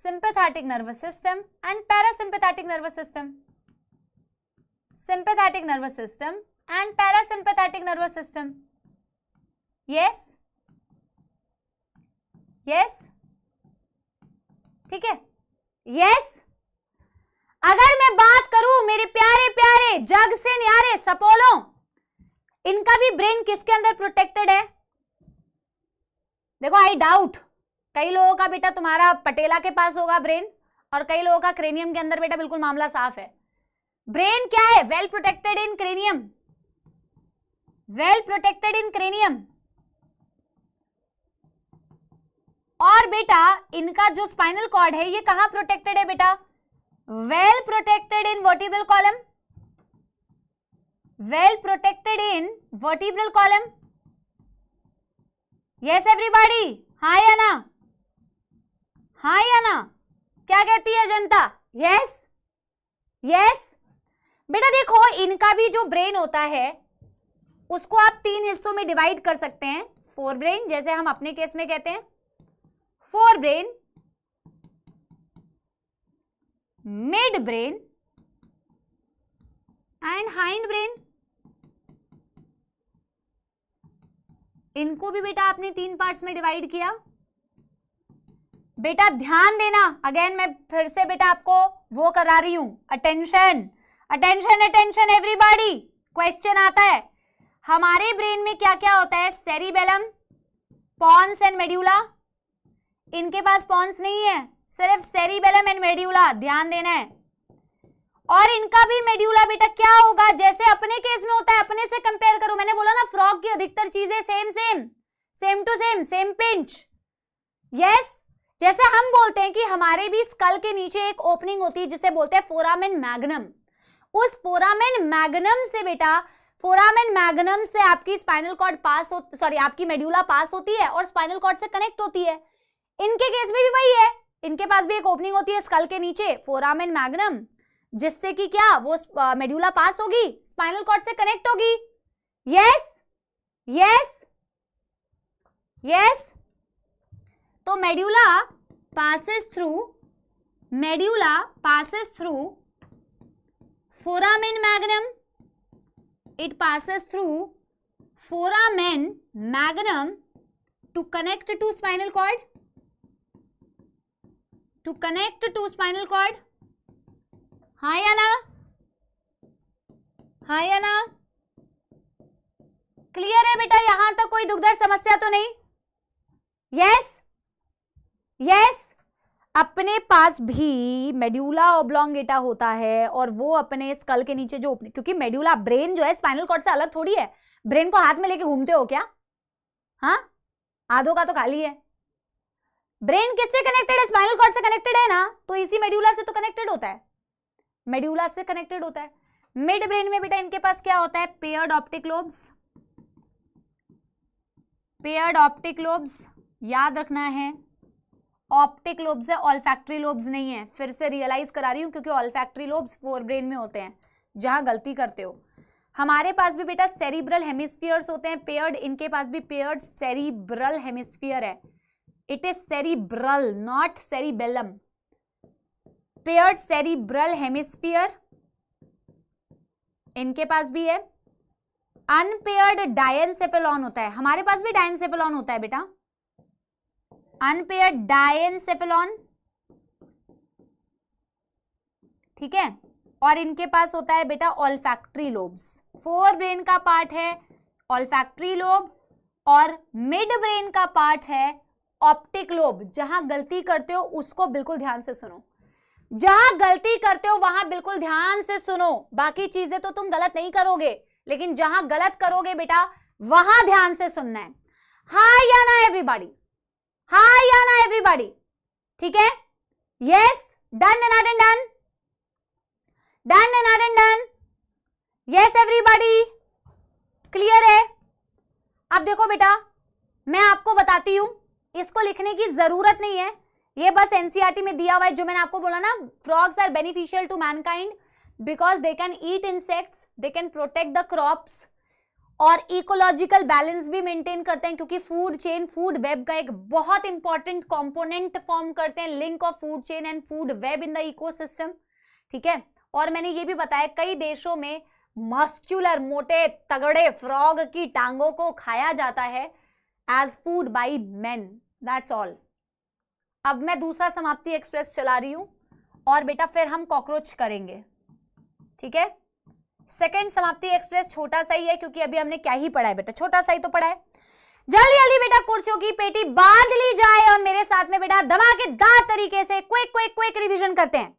sympathetic nervous system and parasympathetic nervous system sympathetic nervous system and parasympathetic nervous system yes yes ठीक है यस अगर मैं बात करूं मेरे प्यारे प्यारे जग से न्यारे सपोलो इनका भी ब्रेन किसके अंदर प्रोटेक्टेड है देखो आई डाउट कई लोगों का बेटा तुम्हारा पटेला के पास होगा ब्रेन और कई लोगों का क्रेनियम के अंदर बेटा बिल्कुल मामला साफ है ब्रेन क्या है well protected in cranium well protected in cranium और बेटा इनका जो स्पाइनल कॉर्ड है ये कहां प्रोटेक्टेड है बेटा well protected in vertebral column well protected in vertebral column yes everybody हाँ या ना हाँ या ना क्या कहती है जनता यस यस बेटा देखो इनका भी जो ब्रेन होता है उसको आप तीन हिस्सों में डिवाइड कर सकते हैं फोर ब्रेन जैसे हम अपने केस में कहते हैं fore brain mid midbrain and hindbrain इनको भी बेटा आपने तीन पार्ट्स में डिवाइड किया बेटा ध्यान देना अगेन मैं फिर से बेटा आपको वो करा रही हूं attention attention attention everybody question आता है हमारे ब्रेन में क्या क्या होता है सेरिबेलम पॉन्स एंड मेड्यूला इनके पास पॉन्स नहीं है सिर्फ सेरिबेलम एंड मेड्यूला ध्यान देना है और इनका भी मेड्यूला बेटा क्या होगा जैसे अपने केस में होता है अपने से कंपेयर करो मैंने बोला ना फ्रॉग की अधिकतर चीजें same same same to same same pinch yes जैसे हम बोलते हैं कि हमारे भी स्कल के नीचे एक ओपनिंग होती है जिसे बोलते हैं फोरामेन मैग्नम उस फोरामेन मैग्नम से बेटा फोरामेन मैग्नम से आपकी स्पाइनल कॉर्ड पास सॉरी आपकी मेड्यूला पास होती है और स्पाइनल कॉर्ड से कनेक्ट होती है इनके केस में भी वही है इनके पास भी एक ओपनिंग होती है स्कल के नीचे फोराम एंड मैग्नम जिससे कि क्या वो मेड्यूला पास uh, होगी स्पाइनल कॉर्ड से कनेक्ट होगी यस यस यस तो medulla passes through medulla passes through foramen magnum it passes through foramen magnum to connect to spinal cord to spinal cord हा या ना हा या ना क्लियर है बेटा यहां तक तो कोई दुखदर समस्या तो नहीं यस यस अपने पास भी मेड्यूला ओब्लोंगेटा होता है और वो अपने स्कल के नीचे जो क्योंकि मेड्यूला ब्रेन जो है स्पाइनल कॉर्ड से अलग थोड़ी है ब्रेन को हाथ में लेके घूमते हो क्या हाँ आधो का तो खाली है ब्रेन किससे कनेक्टेड है स्पाइनल कॉर्ड से कनेक्टेड है ना तो इसी मेड्यूला से तो कनेक्टेड होता है मेड्यूला से कनेक्टेड होता है मिड ब्रेन में बेटा इनके पास क्या होता है paired optic lobes paired optic lobes याद रखना है ऑप्टिक लोब्स है ऑल लोब्स नहीं है फिर से रियलाइज करा रही हूँ क्योंकि ऑल लोब्स फोर ब्रेन में होते हैं जहाँ गलती करते हो हमारे पास भी बेटा सेरिब्रल हेमिस्फियर्स होते हैं पेयर्ड इनके पास भी पेयर्ड सेरिब्रल हेमिस्फियर है it is cerebral not cerebellum paired cerebral hemisphere इनके पास भी है अनपेयर्ड सेफेलॉन होता है हमारे पास भी डायनसेफेलॉन होता है बेटा अनपेयर्ड डायनसेफेलॉन ठीक है और इनके पास होता है बेटा ऑल्फैक्ट्री लोब्स फोर ब्रेन का पार्ट है ऑलफैक्ट्री लोब और मिड ब्रेन का पार्ट है ऑप्टिक लोब जहां गलती करते हो उसको बिल्कुल ध्यान से सुनो जहां गलती करते हो वहां बिल्कुल ध्यान से सुनो बाकी चीजें तो तुम गलत नहीं करोगे लेकिन जहां गलत करोगे बेटा वहां ध्यान से सुनना है हाय या ना एवरीबॉडी हाय या ना एवरीबॉडी ठीक है yes done and done done done and done done yes everybody clear है अब देखो बेटा मैं आपको बताती हूं इसको लिखने की जरूरत नहीं है ये बस एनसीईआरटी e में दिया हुआ है जो मैंने आपको बोला ना frogs are beneficial to mankind because they can eat insects they can protect the crops और इकोलॉजिकल बैलेंस भी मेंटेन करते हैं क्योंकि फूड चेन फूड वेब का एक बहुत इंपॉर्टेंट कॉम्पोनेंट फॉर्म करते हैं link of food chain and food web in the eco ठीक है और मैंने ये भी बताया कई देशों में मस्क्यूलर मोटे तगड़े फ्रॉग की टांगों को खाया जाता है as food by man that's all अब मैं दूसरा समाप्ति एक्सप्रेस चला रही हूं और बेटा फिर हम कॉकरोच करेंगे ठीक है सेकेंड समाप्ति एक्सप्रेस छोटा सा ही है क्योंकि अभी हमने क्या ही पढ़ा है बेटा छोटा सा ही तो पढ़ा है जल्दी जल्दी बेटा कुर्सियों की पेटी बांध ली जाए और मेरे साथ में बेटा के दार तरीके से क्विक क्विक क्विक रिवीजन करते हैं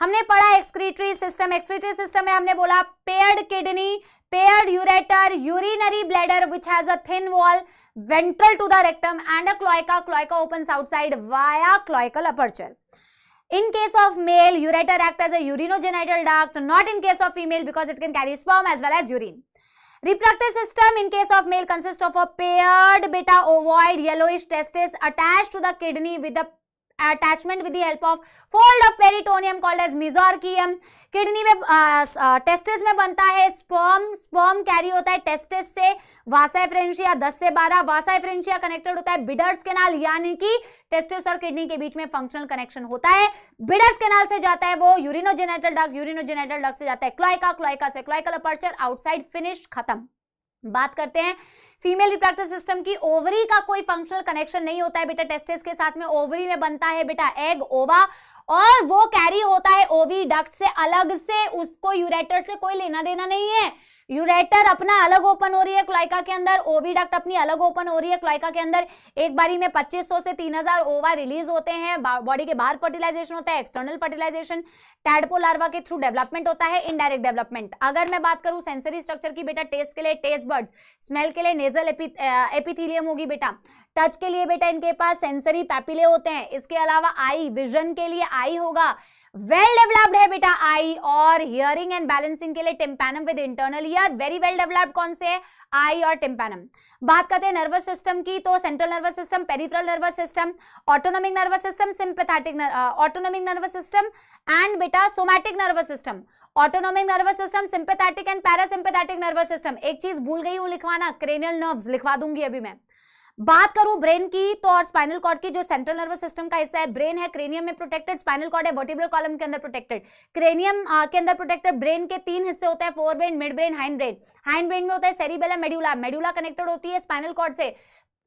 हमने पढ़ा एक्सक्रीटरी सिस्टम एक्सक्रीटरी सिस्टम में हमने बोला paired kidney paired ureter urinary bladder which has a thin wall ventral to the rectum and a cloaca. Cloaca opens outside via cloacal aperture. In case of male, ureter acts as a urinogenital duct, not in case of female because it can carry sperm as well as urine. Reproductive system in case of male consists of a paired beta ovoid yellowish testis attached to the kidney with the attachment with the help of fold of peritoneum called as mesorchium. Kidney में टेस्टिस में बनता है स्पर्म स्पर्म कैरी होता है टेस्टिस से वासाइफ्रेंशिया फ्रेंशिया 10 से 12 वासाइफ्रेंशिया कनेक्टेड होता है बिडर्स केनाल यानी कि टेस्टिस और किडनी के बीच में फंक्शनल कनेक्शन होता है बिडर्स केनाल से जाता है वो यूरिनोजेनेटल डग यूरिनोजेनेटल डग से जाता है क्लाइका क्लाइका से क्लाइकल अपर्चर आउटसाइड फिनिश खत्म बात करते हैं फीमेल रिप्रोडक्टिव सिस्टम की ओवरी का कोई फंक्शनल कनेक्शन नहीं होता है बेटा टेस्टिस के साथ में ओवरी में बनता है बेटा एग ओवा और वो कैरी होता है ओवी डक्ट से अलग से उसको यूरेटर से कोई लेना देना नहीं है यूरेटर अपना अलग ओपन हो रही है क्लाइका के अंदर ओवीडक्ट अपनी अलग ओपन हो रही है क्लाइका के अंदर एक बारी में 2500 से 3000 ओवा रिलीज होते हैं बॉडी के बाहर फर्टिलाइजेशन होता है एक्सटर्नल फर्टिलाइजेशन टैडपो लार्वा के थ्रू डेवलपमेंट होता है इनडायरेक्ट डेवलपमेंट अगर मैं बात करूं सेंसरी स्ट्रक्चर की बेटा टेस्ट के लिए टेस्ट बर्ड स्मेल के लिए नेजल एपिथिलियम एपिथीलियम होगी बेटा टच के लिए बेटा इनके पास सेंसरी पैपिले होते हैं इसके अलावा आई विजन के लिए आई होगा वेल डेवलप्ड है बेटा आई और हियरिंग एंड बैलेंसिंग के लिए tympanum with internal ear very well developed कौन से आई और टिम्पैनम बात करते हैं नर्वस सिस्टम की तो central nervous system peripheral nervous system autonomic nervous system sympathetic autonomic nervous system and बेटा somatic nervous system autonomic nervous system sympathetic and parasympathetic nervous system एक चीज भूल गई हूँ लिखवाना क्रेनियल नर्व्स लिखवा दूंगी अभी मैं बात करूं ब्रेन की तो और स्पाइनल कॉर्ड की जो सेंट्रल नर्वस सिस्टम का हिस्सा है ब्रेन है क्रेनियम में प्रोटेक्टेड स्पाइनल कॉर्ड है वर्टिब्रल कॉलम के अंदर प्रोटेक्टेड क्रेनियम के अंदर प्रोटेक्टेड ब्रेन के तीन हिस्से होते हैं fore brain mid brain hind brain hind brain में होता है सेरीबेला मेड्यूला मेड्यूला कनेक्टेड होती है स्पाइनल कॉर्ड से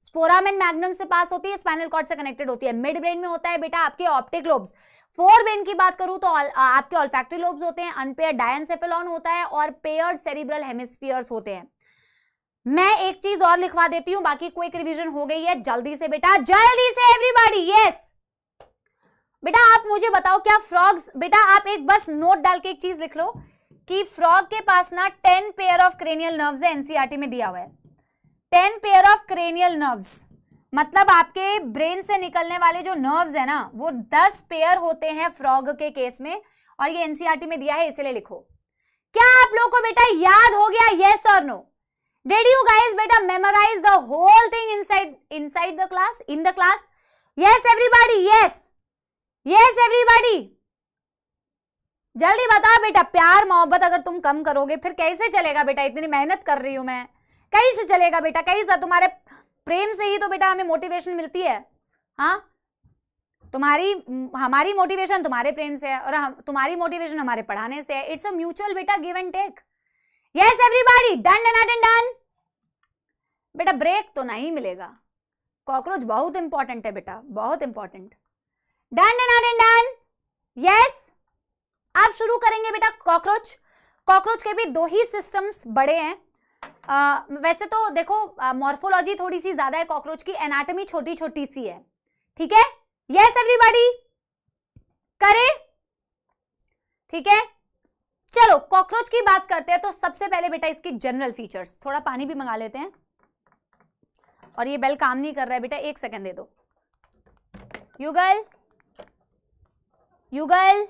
स्पोरामेन मैग्नम से पास होती है स्पाइनल कॉर्ड से कनेक्टेड होती है मिड ब्रेन में होता है बेटा आपके ऑप्टिक लोब्स फोर ब्रेन की बात करूं तो आ, आपके ऑल्फैक्ट्री लोब्स होते हैं अनपेयर डायनसेफेलॉन होता है और पेयर्ड सेरिब्रल हेमिस्फियर्स होते हैं मैं एक चीज और लिखवा देती हूं बाकी क्विक रिवीजन हो गई है जल्दी से बेटा जल्दी से एवरीबॉडी यस बेटा आप मुझे बताओ क्या फ्रॉग्स बेटा आप एक बस नोट डाल के एक चीज लिख लो कि फ्रॉग के पास ना ten pair of cranial nerves है एनसीईआरटी e में दिया हुआ है ten pair of cranial nerves मतलब आपके ब्रेन से निकलने वाले जो नर्व्स है ना वो दस पेयर होते हैं फ्रॉग के केस में और ये एनसीआरटी e में दिया है इसलिए लिखो क्या आप लोगों को बेटा याद हो गया येस और no did you guys beta memorize the whole thing inside inside the class in the class yes everybody yes yes everybody जल्दी बता बेटा प्यार मोहब्बत अगर तुम कम करोगे फिर कैसे चलेगा बेटा इतनी मेहनत कर रही हूं मैं कैसे चलेगा बेटा कैसे तुम्हारे प्रेम से ही तो बेटा हमें मोटिवेशन मिलती है हाँ तुम्हारी हमारी मोटिवेशन तुम्हारे प्रेम से है और हम तुम्हारी मोटिवेशन हमारे पढ़ाने से है इट्स अ म्यूचुअल बेटा give and take yes everybody done done done done बेटा ब्रेक तो नहीं मिलेगा कॉकरोच बहुत इंपॉर्टेंट है बेटा बहुत important done done done done yes आप शुरू करेंगे बेटा कॉकरोच कॉकरोच के भी दो ही सिस्टम्स बड़े हैं आ, वैसे तो देखो मॉर्फोलॉजी थोड़ी सी ज्यादा है कॉकरोच की एनाटमी छोटी छोटी सी है ठीक है यस एवरीबॉडी करे ठीक है चलो कॉकरोच की बात करते हैं तो सबसे पहले बेटा इसकी जनरल फीचर्स थोड़ा पानी भी मंगा लेते हैं और ये बेल काम नहीं कर रहा है बेटा एक सेकेंड दे दो युगल युगल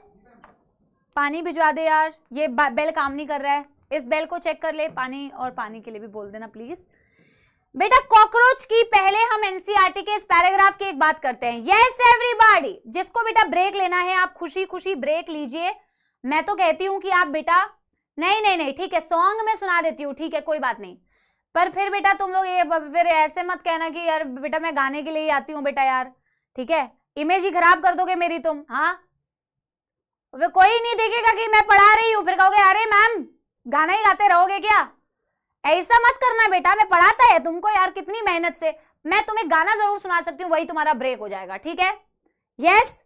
पानी भिजवा दे यार ये बेल काम नहीं कर रहा है इस बेल को चेक कर ले पानी और पानी के लिए भी बोल देना प्लीज बेटा कॉकरोच की पहले हम एनसीआरटी e के इस पैराग्राफ की एक बात करते हैं यस yes, एवरीबॉडी जिसको बेटा ब्रेक लेना है आप खुशी खुशी ब्रेक लीजिए मैं तो कहती हूँ कि आप बेटा नहीं नहीं नहीं ठीक है सॉन्ग में सुना देती हूँ ठीक है कोई बात नहीं पर फिर बेटा तुम लोग ये फिर ऐसे मत कहना कि यार बेटा मैं गाने के लिए ही आती हूँ बेटा यार ठीक है इमेज ही खराब कर दोगे मेरी तुम हाँ वे कोई नहीं देखेगा कि मैं पढ़ा रही हूँ फिर कहोगे अरे मैम गाना ही गाते रहोगे क्या ऐसा मत करना बेटा मैं पढ़ाता है तुमको यार कितनी मेहनत से मैं तुम्हें गाना जरूर सुना सकती हूँ वही तुम्हारा ब्रेक हो जाएगा ठीक है यस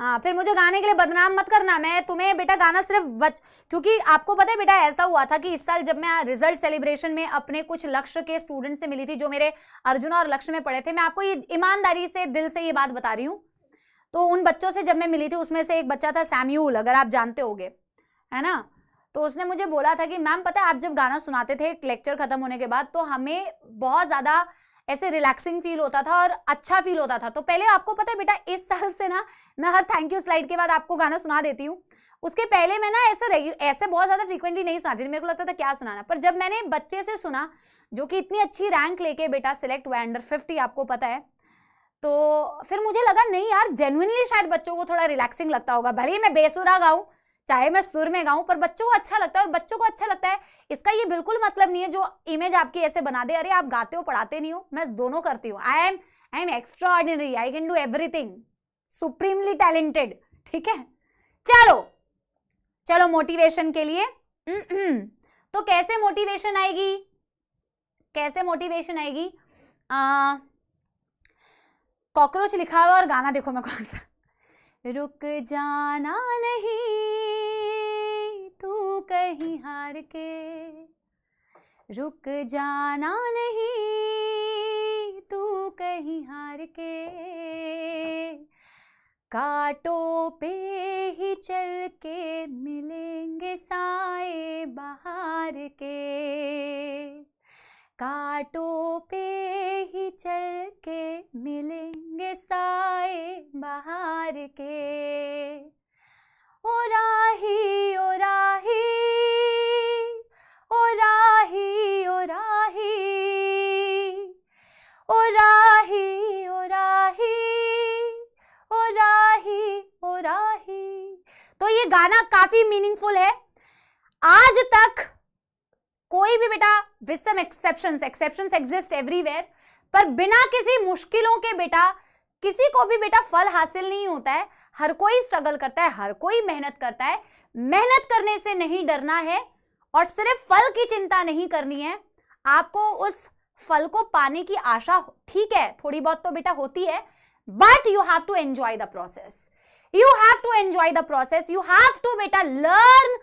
हाँ फिर मुझे गाने के लिए बदनाम मत करना मैं तुम्हें बेटा गाना सिर्फ बच क्योंकि आपको पता है बेटा ऐसा हुआ था कि इस साल जब मैं रिजल्ट सेलिब्रेशन में अपने कुछ लक्ष्य के स्टूडेंट से मिली थी जो मेरे अर्जुन और लक्ष्य में पढ़े थे मैं आपको ये ईमानदारी से दिल से ये बात बता रही हूँ तो उन बच्चों से जब मैं मिली थी उसमें से एक बच्चा था सैम्यूल अगर आप जानते हो है ना तो उसने मुझे बोला था कि मैम पता है आप जब गाना सुनाते थे लेक्चर खत्म होने के बाद तो हमें बहुत ज़्यादा ऐसे रिलैक्सिंग फील होता था और अच्छा फील होता था तो पहले आपको पता है बेटा इस साल से ना मैं हर थैंक यू स्लाइड के बाद आपको गाना सुना देती हूँ उसके पहले मैं ना ऐसे रही ऐसे बहुत ज़्यादा फ्रीक्वेंटली नहीं सुनाती थी मेरे को लगता था क्या सुनाना पर जब मैंने बच्चे से सुना जो कि इतनी अच्छी रैंक लेके बेटा सिलेक्ट हुआ अंडर फिफ्टी आपको पता है तो फिर मुझे लगा नहीं यार जेनुनली शायद बच्चों को थोड़ा रिलैक्सिंग लगता होगा भले ही मैं बेसुरा गाऊँ चाहे मैं सुर में गाऊं पर बच्चों को अच्छा लगता है और बच्चों को अच्छा लगता है इसका ये बिल्कुल मतलब नहीं है जो इमेज आपकी ऐसे बना दे अरे आप गाते हो पढ़ाते नहीं हो मैं दोनों करती हूँ I am I am extraordinary I can do everything supremely talented ठीक है चलो चलो मोटिवेशन के लिए तो कैसे मोटिवेशन आएगी कैसे मोटिवेशन आएगी कॉकरोच लिखा हुआ और गाना देखो मैं कौन सा रुक जाना नहीं तू कहीं हार के रुक जाना नहीं तू कहीं हार के काटो पे ही चल के मिलेंगे साए बाहर के काटो पे ही चल के मिलेंगे साए बाहर के ओ राही ओ राही ओ राही ओ राही ओ राही ओ राही ओ राही ओ राही तो ये गाना काफी मीनिंगफुल है आज तक कोई भी बेटा with some exception exception exist everywhere पर बिना किसी मुश्किलों के बेटा किसी को भी बेटा फल हासिल नहीं होता है हर कोई स्ट्रगल करता है हर कोई मेहनत करता है मेहनत करने से नहीं डरना है और सिर्फ फल की चिंता नहीं करनी है आपको उस फल को पाने की आशा ठीक है थोड़ी बहुत तो बेटा होती है but you have to enjoy the process you have to enjoy the process you have to बेटा learn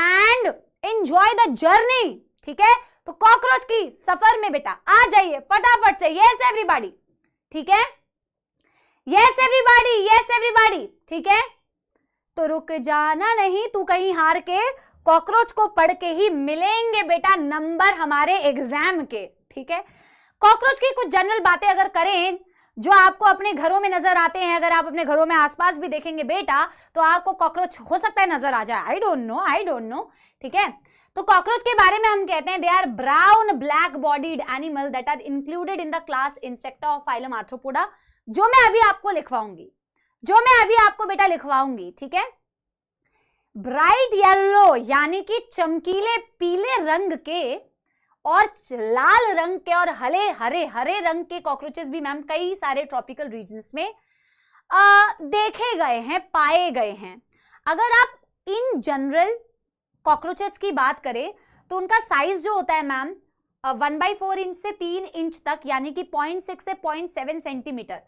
and enjoy the journey ठीक है तो कॉकरोच की सफर में बेटा आ जाइए फटाफट से यस एवरीबॉडी ठीक है यस एवरीबॉडी यस एवरीबॉडी ठीक है तो रुक जाना नहीं तू कहीं हार के कॉकरोच को पढ़ के ही मिलेंगे बेटा नंबर हमारे एग्जाम के ठीक है कॉकरोच की कुछ जनरल बातें अगर करें जो आपको अपने घरों में नजर आते हैं अगर आप अपने घरों में आसपास भी देखेंगे बेटा तो आपको कॉकरोच हो सकता है नजर आ जाए I don't know I don't know ठीक है तो कॉकरोच के बारे में हम कहते हैं they are brown black bodied animal that are included in the class Insecta of phylum Arthropoda जो मैं अभी आपको लिखवाऊंगी जो मैं अभी आपको बेटा लिखवाऊंगी ठीक है ब्राइट येलो यानी कि चमकीले पीले रंग के और लाल रंग के और हले हरे हरे रंग के कॉकरोचेस भी मैम कई सारे ट्रॉपिकल रीजन में आ, देखे गए हैं पाए गए हैं अगर आप इन जनरल कॉकरोचेस की बात करें तो उनका साइज जो होता है ma'am one by four inch से तीन इंच तक यानी कि पॉइंट सिक्स से point seven centimetre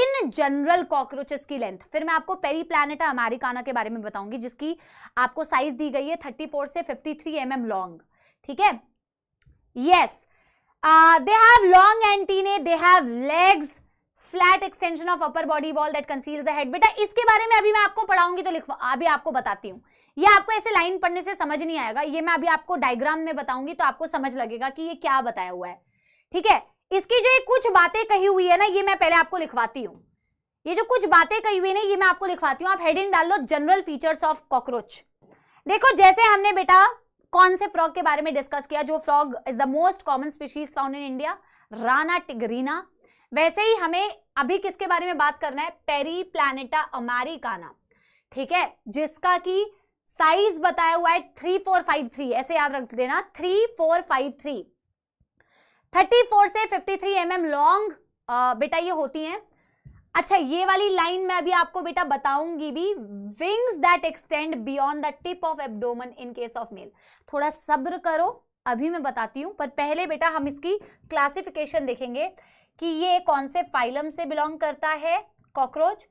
in general cockroaches की लेंथ फिर मैं आपको पेरी प्लानटा अमेरिकाना के बारे में बताऊंगी जिसकी आपको साइज दी गई है थर्टी फोर से fifty three M M long ठीक है yes they have long antennae they have legs flat extension of upper body wall that conceal the head बेटा इसके बारे में अभी मैं आपको पढ़ाऊंगी तो लिखवा अभी आपको बताती हूँ ये आपको ऐसे लाइन पढ़ने से समझ नहीं आएगा ये मैं अभी आपको डायग्राम में बताऊंगी तो आपको समझ लगेगा कि ये क्या बताया हुआ है ठीक है इसकी जो ये कुछ बातें कही हुई है ना ये मैं पहले आपको लिखवाती हूँ ये जो कुछ बातें कही हुई ना ये मैं आपको लिखवाती हूँ आप हेडिंग डाल लो जनरल फीचर्स ऑफ कॉकरोच देखो जैसे हमने बेटा कौन से फ्रॉग के बारे में डिस्कस किया जो frog is the most common species found in India Rana tigrina वैसे ही हमें अभी किसके बारे में बात करना है पेरी प्लानिटा अमेरिकाना ठीक है जिसका की साइज बताया हुआ है थ्री फोर फाइव थ्री ऐसे याद रख देना three four five three thirty four से fifty three M M long बेटा ये होती हैं अच्छा ये वाली लाइन मैं अभी आपको बेटा बताऊंगी भी wings that extend beyond the tip of abdomen in case of male थोड़ा सब्र करो अभी मैं बताती हूं पर पहले बेटा हम इसकी क्लासिफिकेशन देखेंगे कि ये कौन से फाइलम से बिलोंग करता है कॉकरोच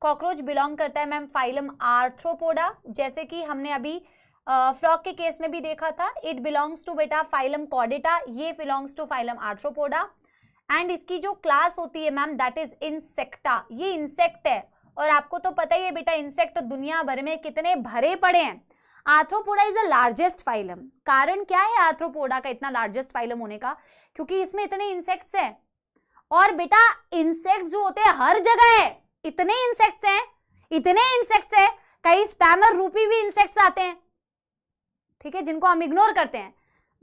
कॉकरोच बिलोंग करता है मैम फाइलम आर्थ्रोपोडा जैसे कि हमने अभी फ्रॉक uh, के केस में भी देखा था इट बिलोंग्स टू बेटा फाइलम कॉडेटा ये belongs to phylum Arthropoda and इसकी जो क्लास होती है मैम दैट इज इंसेक्टा ये इंसेक्ट है और आपको तो पता ही है बेटा इंसेक्ट तो दुनिया भर में कितने भरे पड़े हैं Arthropoda is the largest phylum कारण क्या है आर्थ्रोपोडा का इतना लार्जेस्ट फाइलम होने का क्योंकि इसमें इतने इंसेक्ट्स हैं और बेटा इंसेक्ट जो होते हैं हर जगह है इतने इंसेक्ट्स हैं इतने इंसेक्ट्स हैं कई स्पैमर रूपी भी इंसेक्ट्स आते हैं ठीक है जिनको हम इग्नोर करते हैं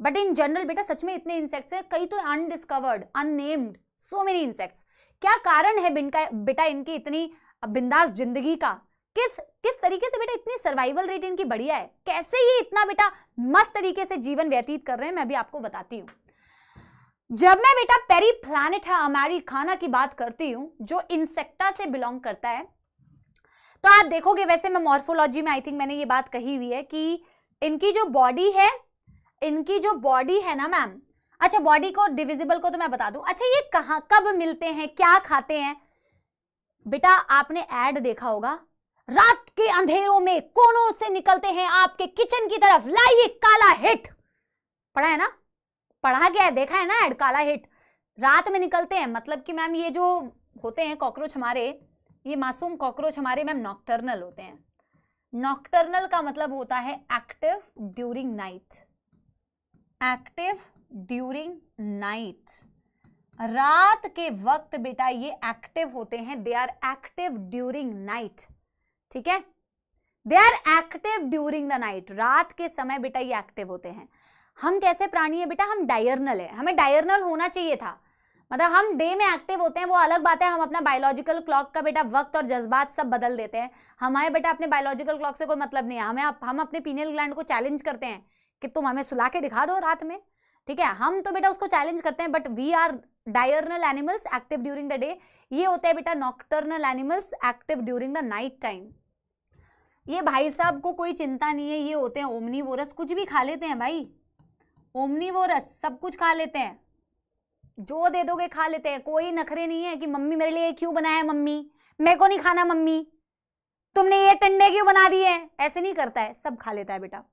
बट इन जनरल बेटा सच में इतने इंसेक्ट्स हैं कई तो undiscovered unnamed so many insects क्या कारण है बेटा इनकी इतनी बिंदास जिंदगी का किस किस तरीके से बेटा इतनी सर्वाइवल रेट इनकी बढ़िया है कैसे ये इतना बेटा मस्त तरीके से जीवन व्यतीत कर रहे हैं मैं भी आपको बताती हूँ जब मैं बेटा पेरी हमारी खाना की बात करती हूँ जो इंसेक्टा से बिलोंग करता है तो आप देखोगे वैसे मैं मॉर्फोलॉजी में आई थिंक मैंने ये बात कही हुई है कि इनकी जो बॉडी है इनकी जो बॉडी है ना मैम अच्छा बॉडी को डिविजिबल को तो मैं बता दू अच्छा ये कहाँ कब मिलते हैं क्या खाते हैं बेटा आपने एड देखा होगा रात के अंधेरों में कोनों से निकलते हैं आपके किचन की तरफ लाइए काला हिट पढ़ा है ना पढ़ा गया है देखा है ना एड काला हिट रात में निकलते हैं मतलब कि मैम ये जो होते हैं कॉकरोच हमारे ये मासूम कॉकरोच हमारे मैम नॉक्टर्नल होते हैं नॉक्टर्नल का मतलब होता है active during night active during night रात के वक्त बेटा ये एक्टिव होते हैं they are active during night ठीक है they are active during the night रात के समय बेटा ये एक्टिव होते हैं हम कैसे प्राणी है बेटा हम डायरनल है हमें डायरनल होना चाहिए था मतलब हम डे में एक्टिव होते हैं वो अलग बात है हम अपना बायोलॉजिकल क्लॉक का बेटा वक्त और जज्बात सब बदल देते हैं हमारे बेटा अपने बायोलॉजिकल क्लॉक से कोई मतलब नहीं है हमें हम अपने पीनियल ग्लैंड को चैलेंज करते हैं कि तुम हमें सुला के दिखा दो रात में ठीक है हम तो बेटा उसको चैलेंज करते हैं but we are diurnal animals active during the day ये होते हैं बेटा nocturnal animals active during the night time ये भाई साहब को कोई चिंता नहीं है ये होते हैं ओमनी कुछ भी खा लेते हैं भाई ओमनीवोरस सब कुछ खा लेते हैं जो दे दोगे खा लेते हैं कोई नखरे नहीं है कि मम्मी मेरे लिए क्यों बनाया मम्मी मेरे को नहीं खाना मम्मी तुमने ये टंडे क्यों बना दिए ऐसे नहीं करता है सब खा लेता है बेटा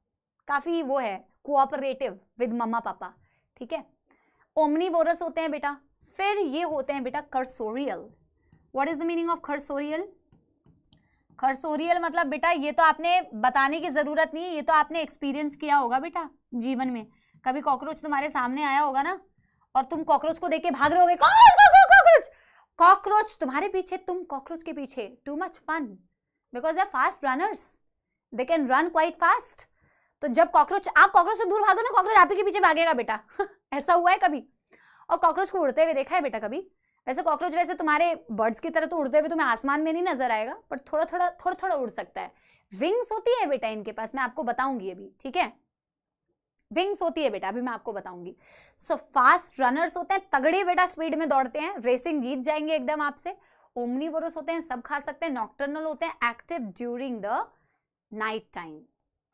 काफी वो है कोऑपरेटिव विद मम्मा पापा ठीक है ओमनीवोरस होते हैं बेटा फिर ये होते हैं बेटा cursorial what is the meaning of cursorial cursorial मतलब बेटा ये तो आपने बताने की ज़रूरत नहीं है ये तो आपने एक्सपीरियंस किया होगा बेटा जीवन में कभी कॉकरोच तुम्हारे सामने आया होगा ना और तुम कॉकरोच को देख के भाग रहे हो कॉकरोच कॉकरोच कॉकरोच तुम्हारे पीछे तुम कॉकरोच के पीछे too much fun because they fast runners they can run quite fast तो जब कॉकरोच आप कॉकरोच से दूर भागो ना कॉकरोच आप ही के पीछे भागेगा बेटा ऐसा हुआ है कभी और कॉकरोच को उड़ते हुए देखा है बेटा कभी वैसे कॉकरोच वैसे तुम्हारे बर्ड्स की तरह तो उड़ते हुए तुम्हें आसमान में नहीं नजर आएगा पर थोड़ा थोड़ा थोड़ा थोड़ा उड़ सकता है विंग्स होती है बेटा इनके पास मैं आपको बताऊंगी अभी ठीक है विंग्स होती है बेटा अभी मैं आपको बताऊंगी सो फास्ट रनर्स होते हैं तगड़े बेटा स्पीड में दौड़ते हैं रेसिंग जीत जाएंगे एकदम आपसे ओमनीवोरस होते हैं सब खा सकते हैं नॉक्टर्नल होते हैं active during the night time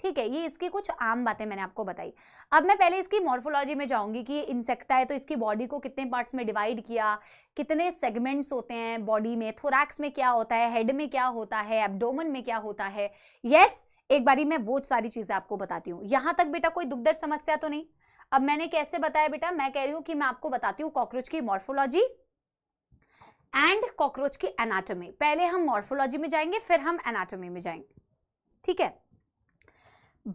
ठीक है ये इसकी कुछ आम बातें मैंने आपको बताई अब मैं पहले इसकी मॉर्फोलॉजी में जाऊंगी कि ये इंसेक्टा है तो इसकी बॉडी को कितने पार्ट्स में डिवाइड किया कितने सेगमेंट्स होते हैं बॉडी में थोरैक्स में क्या होता है हेड में क्या होता है एब्डोमन में क्या होता है यस yes, एक बारी मैं वो सारी चीज़ें आपको बताती हूँ यहां तक बेटा कोई दुखदर समस्या तो नहीं अब मैंने कैसे बताया बेटा मैं कह रही हूं कि मैं आपको बताती हूँ कॉकरोच की मॉर्फोलॉजी एंड कॉकरोच की एनाटॉमी पहले हम मॉर्फोलॉजी में जाएंगे फिर हम एनाटॉमी में जाएंगे ठीक है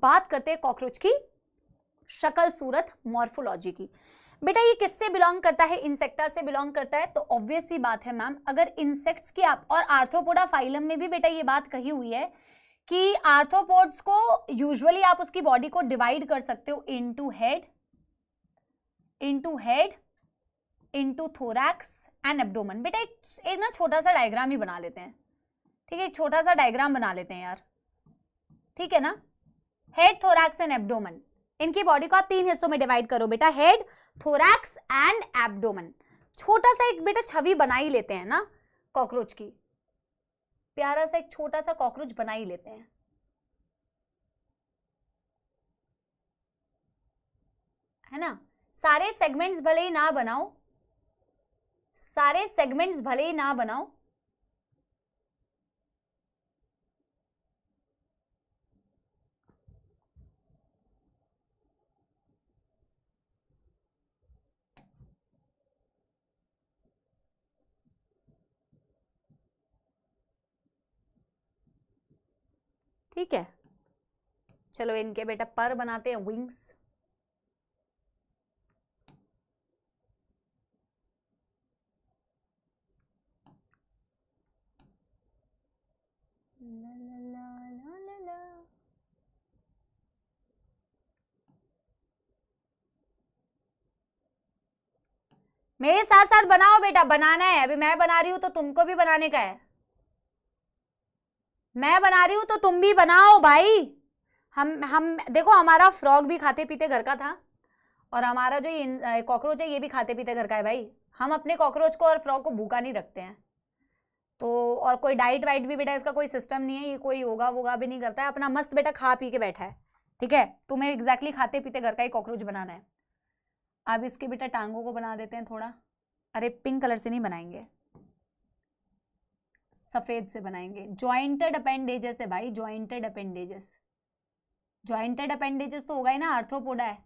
बात करते हैं कॉकरोच की शकल सूरत मॉर्फोलॉजी की बेटा ये किससे बिलोंग करता है इंसेक्टा से बिलोंग करता है तो ऑब्वियस ही बात है मैम अगर इंसेक्ट्स की आप और आर्थ्रोपोडा फाइलम में भी बेटा ये बात कही हुई है कि आर्थ्रोपोड्स को यूजुअली आप उसकी बॉडी को डिवाइड कर सकते हो into head into head into thorax and abdomen बेटा एक, एक ना छोटा सा डायग्राम ही बना लेते हैं ठीक है एक छोटा सा डायग्राम बना लेते हैं यार ठीक है ना हेड थोरैक्स एंड एब्डोमन इनकी बॉडी को आप तीन हिस्सों में डिवाइड करो बेटा हेड थोरैक्स एंड एब्डोमन छोटा सा एक बेटा छवि बना ही लेते हैं ना कॉकरोच की प्यारा सा एक छोटा सा कॉकरोच बना ही लेते हैं है ना सारे सेगमेंट्स भले ही ना बनाओ सारे सेगमेंट्स भले ही ना बनाओ ठीक है चलो इनके बेटा पर बनाते हैं विंग्स मेरे साथ साथ बनाओ बेटा बनाना है अभी मैं बना रही हूं तो तुमको भी बनाने का है मैं बना रही हूँ तो तुम भी बनाओ भाई हम हम देखो हमारा फ्रॉग भी खाते पीते घर का था और हमारा जो कॉकरोच है ये भी खाते पीते घर का है भाई हम अपने कॉकरोच को और फ्रॉग को भूखा नहीं रखते हैं तो और कोई डाइट वाइट भी बेटा इसका कोई सिस्टम नहीं है ये कोई योगा वोगा भी नहीं करता है अपना मस्त बेटा खा पी के बैठा है ठीक है तुम्हें एग्जैक्टली खाते पीते घर का ही कॉकरोच बनाना है अब इसके बेटा टांगों को बना देते हैं थोड़ा अरे पिंक कलर से नहीं बनाएंगे सफ़ेद से बनाएंगे ज्वाइंटेड अपेंडेजेस है भाई ज्वाइंटेड अपेंडेजेस ज्वाइंटेड अपेंडेजेस तो होगा ही ना आर्थ्रोपोडा है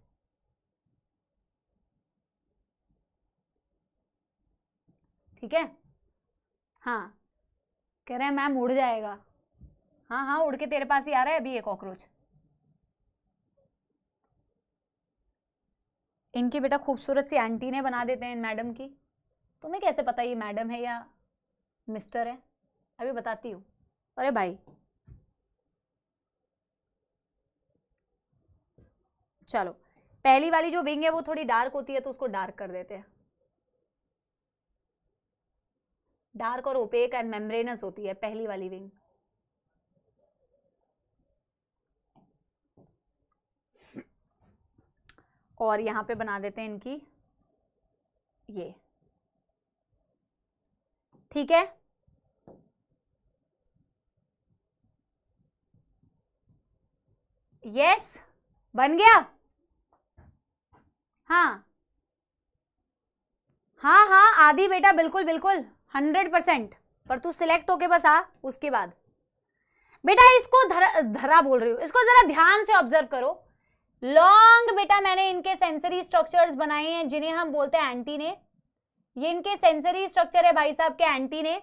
ठीक है हाँ कह रहे हैं मैम उड़ जाएगा हाँ हाँ उड़ के तेरे पास ही आ रहा है अभी ये कॉकरोच इनकी बेटा खूबसूरत सी एंटी ने बना देते हैं इन मैडम की तुम्हें कैसे पता ये मैडम है या मिस्टर है अभी बताती हूँ अरे भाई चलो पहली वाली जो विंग है वो थोड़ी डार्क होती है तो उसको डार्क कर देते हैं डार्क और ओपेक एंड मेम्ब्रेनस होती है पहली वाली विंग और यहां पे बना देते हैं इनकी ये ठीक है यस बन गया हाँ हाँ हाँ आदि बेटा बिल्कुल बिल्कुल हंड्रेड परसेंट पर तू सिलेक्ट होके बस आ उसके बाद बेटा इसको धरा धरा बोल रही हूँ इसको जरा ध्यान से ऑब्जर्व करो लॉन्ग बेटा मैंने इनके सेंसरी स्ट्रक्चर्स बनाए हैं जिन्हें हम बोलते हैं एंटी ने ये इनके सेंसरी स्ट्रक्चर है भाई साहब के एंटी ने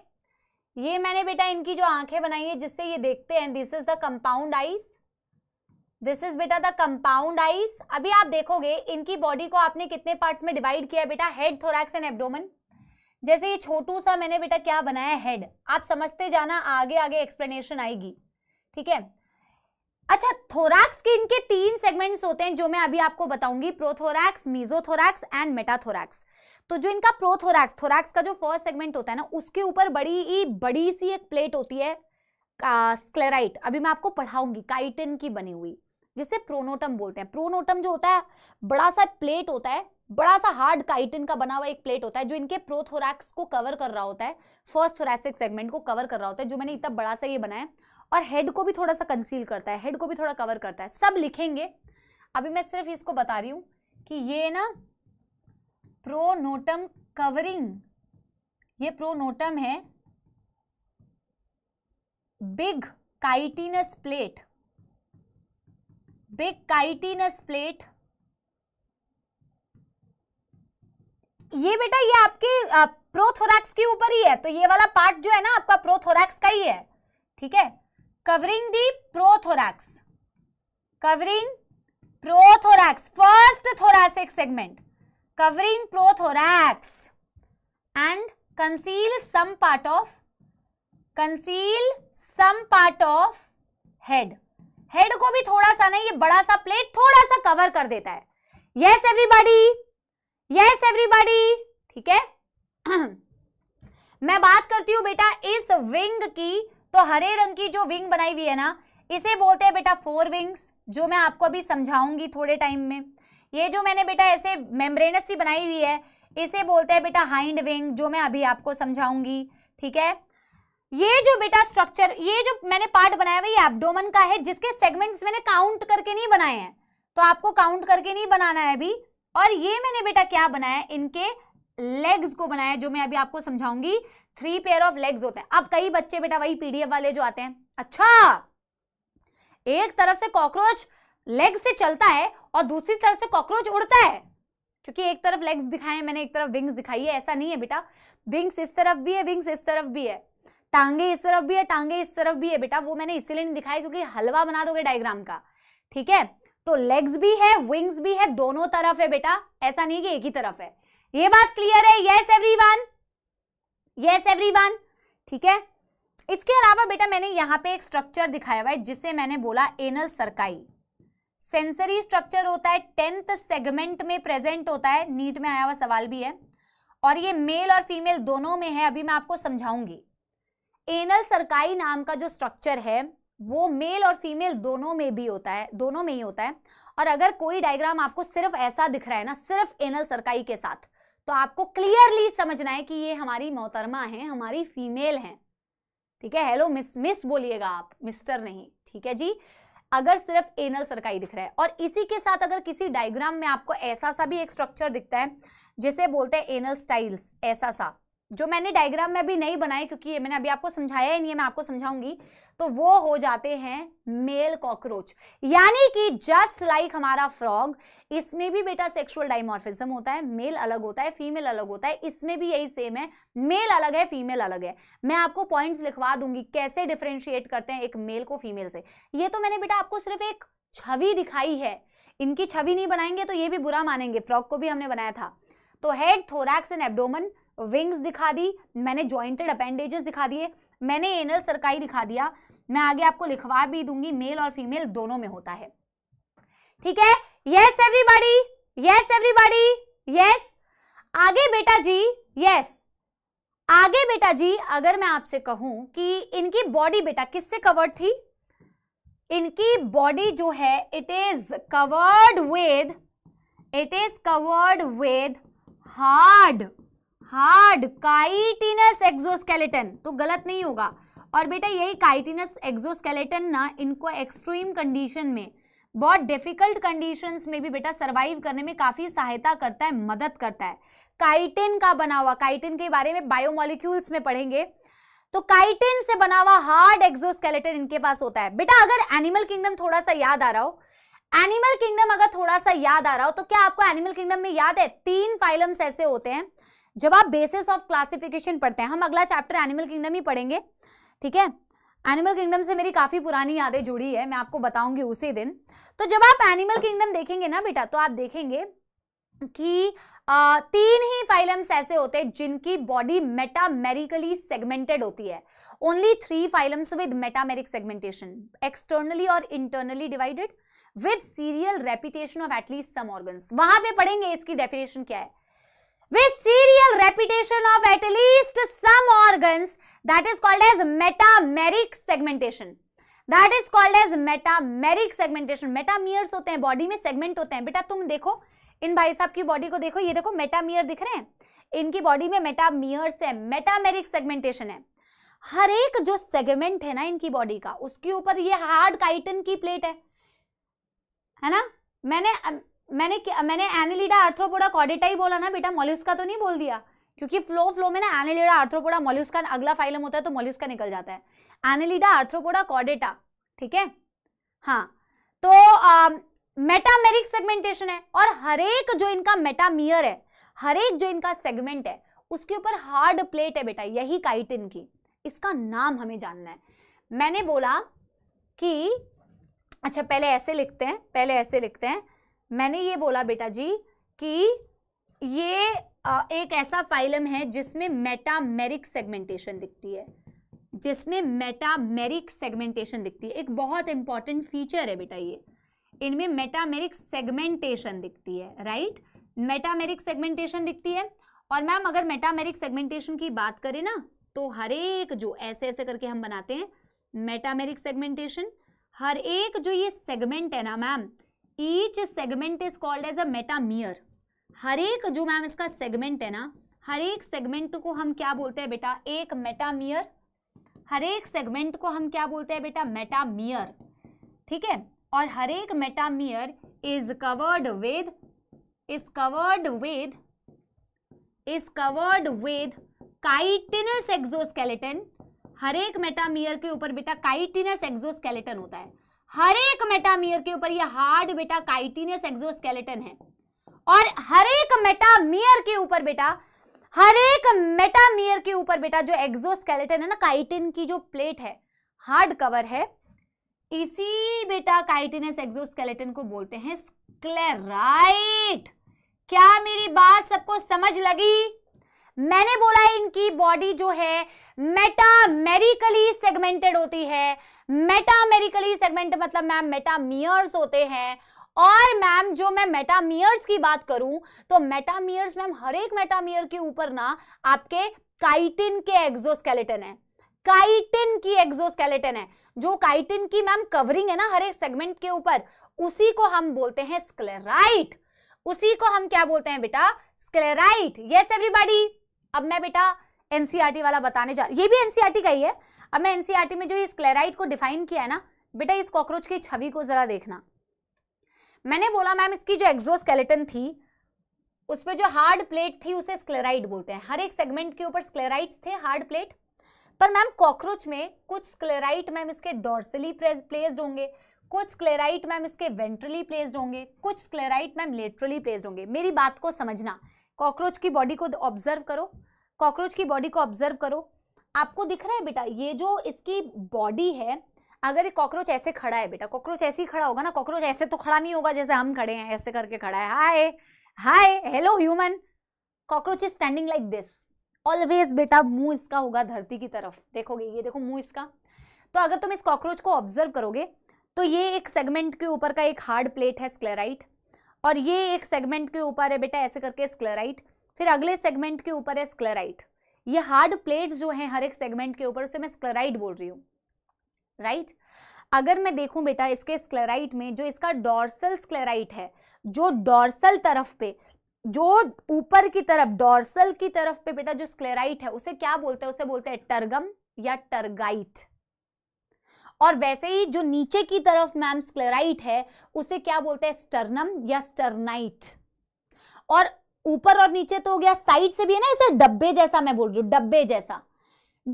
ये मैंने बेटा इनकी जो आंखें बनाई है जिससे ये देखते हैं this is the compound eyes this is बेटा द कंपाउंड आइस अभी आप देखोगे इनकी बॉडी को आपने कितने पार्ट्स में डिवाइड किया बेटा हेड थोरैक्स एंड एब्डोमन जैसे ये छोटू सा मैंने बेटा क्या बनाया हेड आप समझते जाना आगे आगे एक्सप्लेनेशन आएगी ठीक है अच्छा थोरैक्स के इनके तीन सेगमेंट्स होते हैं जो मैं अभी आपको बताऊंगी प्रोथोरैक्स मीजोथोरैक्स एंड मेटाथोरैक्स तो जो इनका प्रोथोरैक्स थोरैक्स का जो फर्स्ट सेगमेंट होता है ना उसके ऊपर बड़ी ही बड़ी सी एक प्लेट होती है स्क्लेराइट अभी मैं आपको पढ़ाऊंगी काइटिन की बनी हुई जिसे प्रोनोटम बोलते हैं प्रोनोटम जो होता है बड़ा सा प्लेट होता है बड़ा सा हार्ड काइटिन का बना हुआ एक प्लेट होता है जो इनके प्रोथोरैक्स को कवर कर रहा होता है फर्स्ट थोरैसिक सेगमेंट को कवर कर रहा होता है जो मैंने इतना बड़ा सा ये बनाया और हेड को भी थोड़ा सा कंसील करता है हेड को भी थोड़ा कवर करता है सब लिखेंगे अभी मैं सिर्फ इसको बता रही हूं कि ये ना प्रोनोटम कवरिंग ये प्रोनोटम है big chitinous plate big chitinous plate ये बेटा ये आपके प्रोथोरैक्स के ऊपर ही है तो ये वाला पार्ट जो है ना आपका प्रोथोरैक्स का ही है ठीक है covering the prothorax covering prothorax first thoracic segment covering prothorax and conceal some part of conceal some part of head head को भी थोड़ा सा ना ये बड़ा सा प्लेट थोड़ा सा कवर कर देता है यस एवरीबॉडी यस एवरीबॉडी ठीक है मैं बात करती हूँ बेटा इस विंग की तो हरे रंग की जो विंग बनाई हुई है ना इसे बोलते हैं बेटा फोर विंग्स जो मैं आपको अभी समझाऊंगी थोड़े टाइम में ये जो मैंने बेटा ऐसे मेम्ब्रेनस सी बनाई हुई है इसे बोलते हैं बेटा हाइंड विंग जो मैं अभी आपको समझाऊंगी ठीक है ये जो बेटा स्ट्रक्चर ये जो मैंने पार्ट बनाया हुआ ये एबडोमन का है जिसके सेगमेंट्स मैंने काउंट करके नहीं बनाए हैं तो आपको काउंट करके नहीं बनाना है अभी और ये मैंने बेटा क्या बनाया इनके लेग्स को बनाया जो मैं अभी आपको समझाऊंगी थ्री पेयर ऑफ लेग्स होते हैं अब कई बच्चे बेटा वही पीडीएफ वाले जो आते हैं अच्छा एक तरफ से कॉकरोच लेग से चलता है और दूसरी तरफ से कॉकरोच उड़ता है क्योंकि एक तरफ लेग्स दिखाए मैंने एक तरफ विंग्स दिखाई है ऐसा नहीं है बेटा विंग्स इस तरफ भी है विंग्स इस तरफ भी है टांगे इस तरफ भी है टांगे इस तरफ भी है बेटा वो मैंने इसीलिए नहीं दिखाया क्योंकि हलवा बना दोगे डायग्राम का ठीक है तो लेग्स भी है विंग्स भी है दोनों तरफ है बेटा ऐसा नहीं कि एक ही तरफ है ये बात क्लियर है यस एवरीवन यस एवरीवन ठीक है इसके अलावा बेटा मैंने यहाँ पे एक स्ट्रक्चर दिखाया हुआ है जिसे मैंने बोला एनल सरकाई सेंसरी स्ट्रक्चर होता है टेंथ सेगमेंट में प्रेजेंट होता है नीट में आया हुआ सवाल भी है और ये मेल और फीमेल दोनों में है अभी मैं आपको समझाऊंगी एनल सरकाई नाम का जो स्ट्रक्चर है वो मेल और फीमेल दोनों में भी होता है दोनों में ही होता है और अगर कोई डायग्राम आपको सिर्फ ऐसा दिख रहा है ना सिर्फ एनल सरकाई के साथ तो आपको क्लियरली समझना है कि ये हमारी मोहतरमा है हमारी फीमेल है ठीक है हेलो मिस मिस बोलिएगा आप मिस्टर नहीं ठीक है जी अगर सिर्फ एनल सरकाई दिख रहा है और इसी के साथ अगर किसी डायग्राम में आपको ऐसा सा भी एक स्ट्रक्चर दिखता है जिसे बोलते हैं एनल स्टाइल्स ऐसा सा जो मैंने डायग्राम में अभी नहीं बनाए क्योंकि मैंने अभी आपको समझाया ही नहीं है मैं आपको समझाऊंगी तो वो हो जाते हैं मेल कॉकरोच यानी कि जस्ट लाइक हमारा फ्रॉग इसमें भी बेटा सेक्सुअल डाइमोर्फिज्म होता है मेल अलग होता है फीमेल अलग होता है इसमें भी यही सेम है मेल अलग है फीमेल अलग है मैं आपको पॉइंट्स लिखवा दूंगी कैसे डिफ्रेंशिएट करते हैं एक मेल को फीमेल से ये तो मैंने बेटा आपको सिर्फ एक छवि दिखाई है इनकी छवि नहीं बनाएंगे तो ये भी बुरा मानेंगे फ्रॉग को भी हमने बनाया था तो head thorax and abdomen wings दिखा दी मैंने ज्वाइंटेड अपेंडेजेस दिखा दिए मैंने एनल सरकाई दिखा दिया मैं आगे आपको लिखवा भी दूंगी मेल और फीमेल दोनों में होता है ठीक है yes everybody yes everybody yes आगे बेटा जी यस आगे बेटा जी अगर मैं आपसे कहूं कि इनकी बॉडी बेटा किससे कवर्ड थी इनकी बॉडी जो है it is covered with it is covered with hard hard chitinous exoskeleton तो गलत नहीं होगा और बेटा यही काइटिनस एक्सोस्केलेटन ना इनको एक्सट्रीम कंडीशन में बहुत डिफिकल्ट कंडीशंस में भी बेटा सरवाइव करने में काफ़ी सहायता करता है मदद करता है काइटिन का बना हुआ काइटिन के बारे में बायोमोलिक्यूल्स में पढ़ेंगे तो काइटिन से बना हुआ हार्ड एक्सोस्केलेटन इनके पास होता है बेटा अगर एनिमल किंगडम थोड़ा सा याद आ रहा हो एनिमल किंगडम अगर थोड़ा सा याद आ रहा हो तो क्या आपको एनिमल किंगडम में याद है तीन फाइलम्स ऐसे होते हैं जब आप बेसिस ऑफ क्लासिफिकेशन पढ़ते हैं हम अगला चैप्टर एनिमल किंगडम ही पढ़ेंगे ठीक है एनिमल किंगडम से मेरी काफ़ी पुरानी यादें जुड़ी है मैं आपको बताऊंगी उसी दिन तो जब आप एनिमल किंगडम देखेंगे ना बेटा तो आप देखेंगे कि तीन ही फाइलम्स ऐसे होते हैं जिनकी बॉडी मेटामेरिकली सेगमेंटेड होती है only three phylums with metameric segmentation externally और internally divided with serial repetition of at least some organs वहां पे पढ़ेंगे इसकी डेफिनेशन क्या है with serial repetition of at least some organs that is called as metameric segmentation that is called as metameric segmentation metameres होते हैं बॉडी में सेगमेंट होते हैं बेटा तुम देखो इन भाई साहब की बॉडी को देखो ये देखो मेटामियर दिख रहे हैं इनकी बॉडी में मेटामियर्स है मेटामेरिक सेगमेंटेशन है हर एक जो सेगमेंट है ना इनकी बॉडी का उसके ऊपर ये हार्ड काइटन की प्लेट है है ना मैंने मैंने मैंने एनिलीडा आर्थ्रोपोडा कॉडेटा ही बोला ना बेटा का तो नहीं बोल दिया क्योंकि फ्लो फ्लो में ना एनिलीडा आर्थ्रोपोडा का अगला फाइलम होता है तो का निकल जाता है एनिलीडा आर्थ्रोपोडा कॉडेटा ठीक है हाँ तो मेटामेरिक सेगमेंटेशन है और हरेक जो इनका मेटामियर है हरेक जो इनका सेगमेंट है उसके ऊपर हार्ड प्लेट है बेटा यही काइटिन की इसका नाम हमें जानना है मैंने बोला कि अच्छा पहले ऐसे लिखते हैं पहले ऐसे लिखते हैं मैंने ये बोला बेटा जी कि ये एक ऐसा फाइलम है जिसमें मेटामेरिक सेगमेंटेशन दिखती है जिसमें मेटामेरिक सेगमेंटेशन दिखती है एक बहुत इंपॉर्टेंट फीचर है बेटा ये इनमें मेटामेरिक सेगमेंटेशन दिखती है राइट मेटामेरिक सेगमेंटेशन दिखती है और मैम अगर मेटामेरिक सेगमेंटेशन की बात करें ना तो हर एक जो ऐसे ऐसे करके हम बनाते हैं मेटामेरिक सेगमेंटेशन हर एक जो ये सेगमेंट है ना ma'am each segment is called as a metamere हर एक जो मैम इसका सेगमेंट है ना हर एक सेगमेंट को हम क्या बोलते हैं बेटा एक मेटामियर हर एक सेगमेंट को हम क्या बोलते हैं बेटा मेटामियर ठीक है और हर एक metamere is covered with is covered with is covered with chitinous exoskeleton हर एक मेटामियर के ऊपर बेटा काइटिनस एक्सोस्केलेटन होता है हर एक मेटामियर के ऊपर ये हार्ड बेटा काइटिनियस एक्सोस्केलेटन है और हर एक मेटामियर के ऊपर बेटा हर एक मेटामियर के ऊपर बेटा जो एक्सोस्केलेटन है ना काइटिन की जो प्लेट है हार्ड कवर है इसी बेटा काइटिनियस एक्सोस्केलेटन को बोलते हैं स्क्लेराइट क्या मेरी बात सबको समझ लगी मैंने बोला इनकी बॉडी जो है मेटामेरिकली सेगमेंटेड होती है मेटामेरिकली सेगमेंट मतलब मैम मेटामियर्स होते हैं और मैम जो मैं मेटामियर्स की बात करूं तो मेटामियर्स मैम हर एक मेटामियर के ऊपर ना आपके काइटिन के एग्जोस्केलेटन है काइटिन की एग्जोस्केलेटन है जो काइटिन की मैम कवरिंग है ना हर एक सेगमेंट के ऊपर उसी को हम बोलते हैं स्क्लेराइट उसी को हम क्या बोलते हैं बेटा स्क्लेराइट यस एवरीबॉडी अब मैं बेटा एनसीईआरटी e वाला बताने जा ये भी एनसीईआरटी e का ही है अब मैं एनसीईआरटी e में जो इस स्क्लेराइट को डिफाइन किया है ना बेटा इस कॉकरोच की छवि को जरा देखना मैंने बोला मैम इसकी जो एक्सोस्केलेटन थी उस पर जो हार्ड प्लेट थी उसे स्क्लेराइड बोलते हैं हर एक सेगमेंट के ऊपर स्क्लेराइट्स थे हार्ड प्लेट पर मैम कॉकरोच में कुछ स्क्लेराइट मैम इसके डोर्सली प्लेस्ड होंगे कुछ स्क्लेराइट मैम इसके वेंट्रली प्लेस्ड होंगे कुछ स्क्लेराइट मैम लेटरली प्लेस्ड होंगे मेरी बात को समझना कॉकरोच की बॉडी को ऑब्जर्व करो कॉकरोच की बॉडी को ऑब्जर्व करो आपको दिख रहा है बेटा ये जो इसकी बॉडी है अगर ये कॉकरोच ऐसे खड़ा है बेटा कॉकरोच ऐसे ही खड़ा होगा ना कॉकरोच ऐसे तो खड़ा नहीं होगा जैसे हम खड़े हैं ऐसे करके खड़ा है hi hi hello human cockroach is standing like this always बेटा मुंह इसका होगा धरती की तरफ देखोगे ये देखो मुंह इसका तो अगर तुम इस कॉकरोच को ऑब्जर्व करोगे तो ये एक सेगमेंट के ऊपर का एक हार्ड प्लेट है स्क्लेराइट और ये एक सेगमेंट के ऊपर है बेटा ऐसे करके स्क्लेराइट फिर अगले सेगमेंट के ऊपर है स्क्लेराइट ये हार्ड प्लेट जो है हर एक सेगमेंट के ऊपर उसे मैं स्क्लेराइट बोल रही हूँ राइट अगर मैं देखूं बेटा इसके स्क्लेराइट में जो इसका डॉर्सल स्क्लेराइट है जो डॉर्सल तरफ पे जो ऊपर की तरफ डॉर्सल की तरफ पे बेटा जो स्क्लेराइट है उसे क्या बोलते हैं उसे बोलते हैं टर्गम या टर्गाइट और वैसे ही जो नीचे की तरफ मैम स्क्लेराइट है उसे क्या बोलते हैं स्टर्नम या स्टर्नाइट और ऊपर और नीचे तो हो गया साइड से भी है ना इसे डब्बे जैसा मैं बोल रही हूँ डब्बे जैसा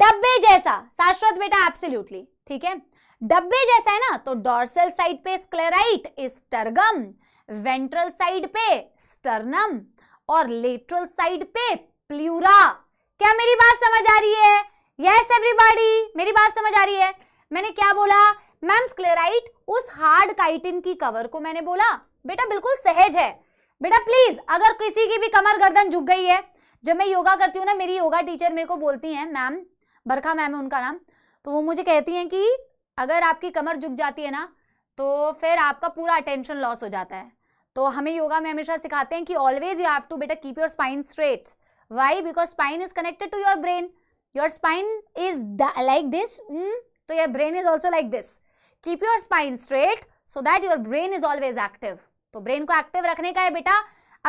डब्बे जैसा शाश्वत बेटा एब्सोल्युटली ठीक है डब्बे जैसा है ना तो डॉर्सल साइड पे स्क्लेराइट स्टर्गम वेंट्रल साइड पे स्टर्नम और लेट्रल साइड पे प्लूरा क्या मेरी बात समझ आ रही है यस yes, एवरीबॉडी मेरी बात समझ आ रही है मैंने क्या बोला मैम स्क्लेराइट उस हार्ड काइटिन की कवर को मैंने बोला बेटा बिल्कुल सहज है बेटा प्लीज अगर किसी की भी कमर गर्दन झुक गई है जब मैं योगा करती हूँ ना मेरी योगा टीचर मेरे को बोलती हैं मैम बरखा मैम है उनका नाम तो वो मुझे कहती हैं कि अगर आपकी कमर झुक जाती है ना तो फिर आपका पूरा अटेंशन लॉस हो जाता है तो हमें योगा में हमेशा सिखाते हैं कि ऑलवेज यू हैव टू बेटा keep your spine straight why because spine is connected to your brain your spine is like this तो यह brain is also like this keep your spine straight so that your brain is always active तो ब्रेन को एक्टिव रखने का है बेटा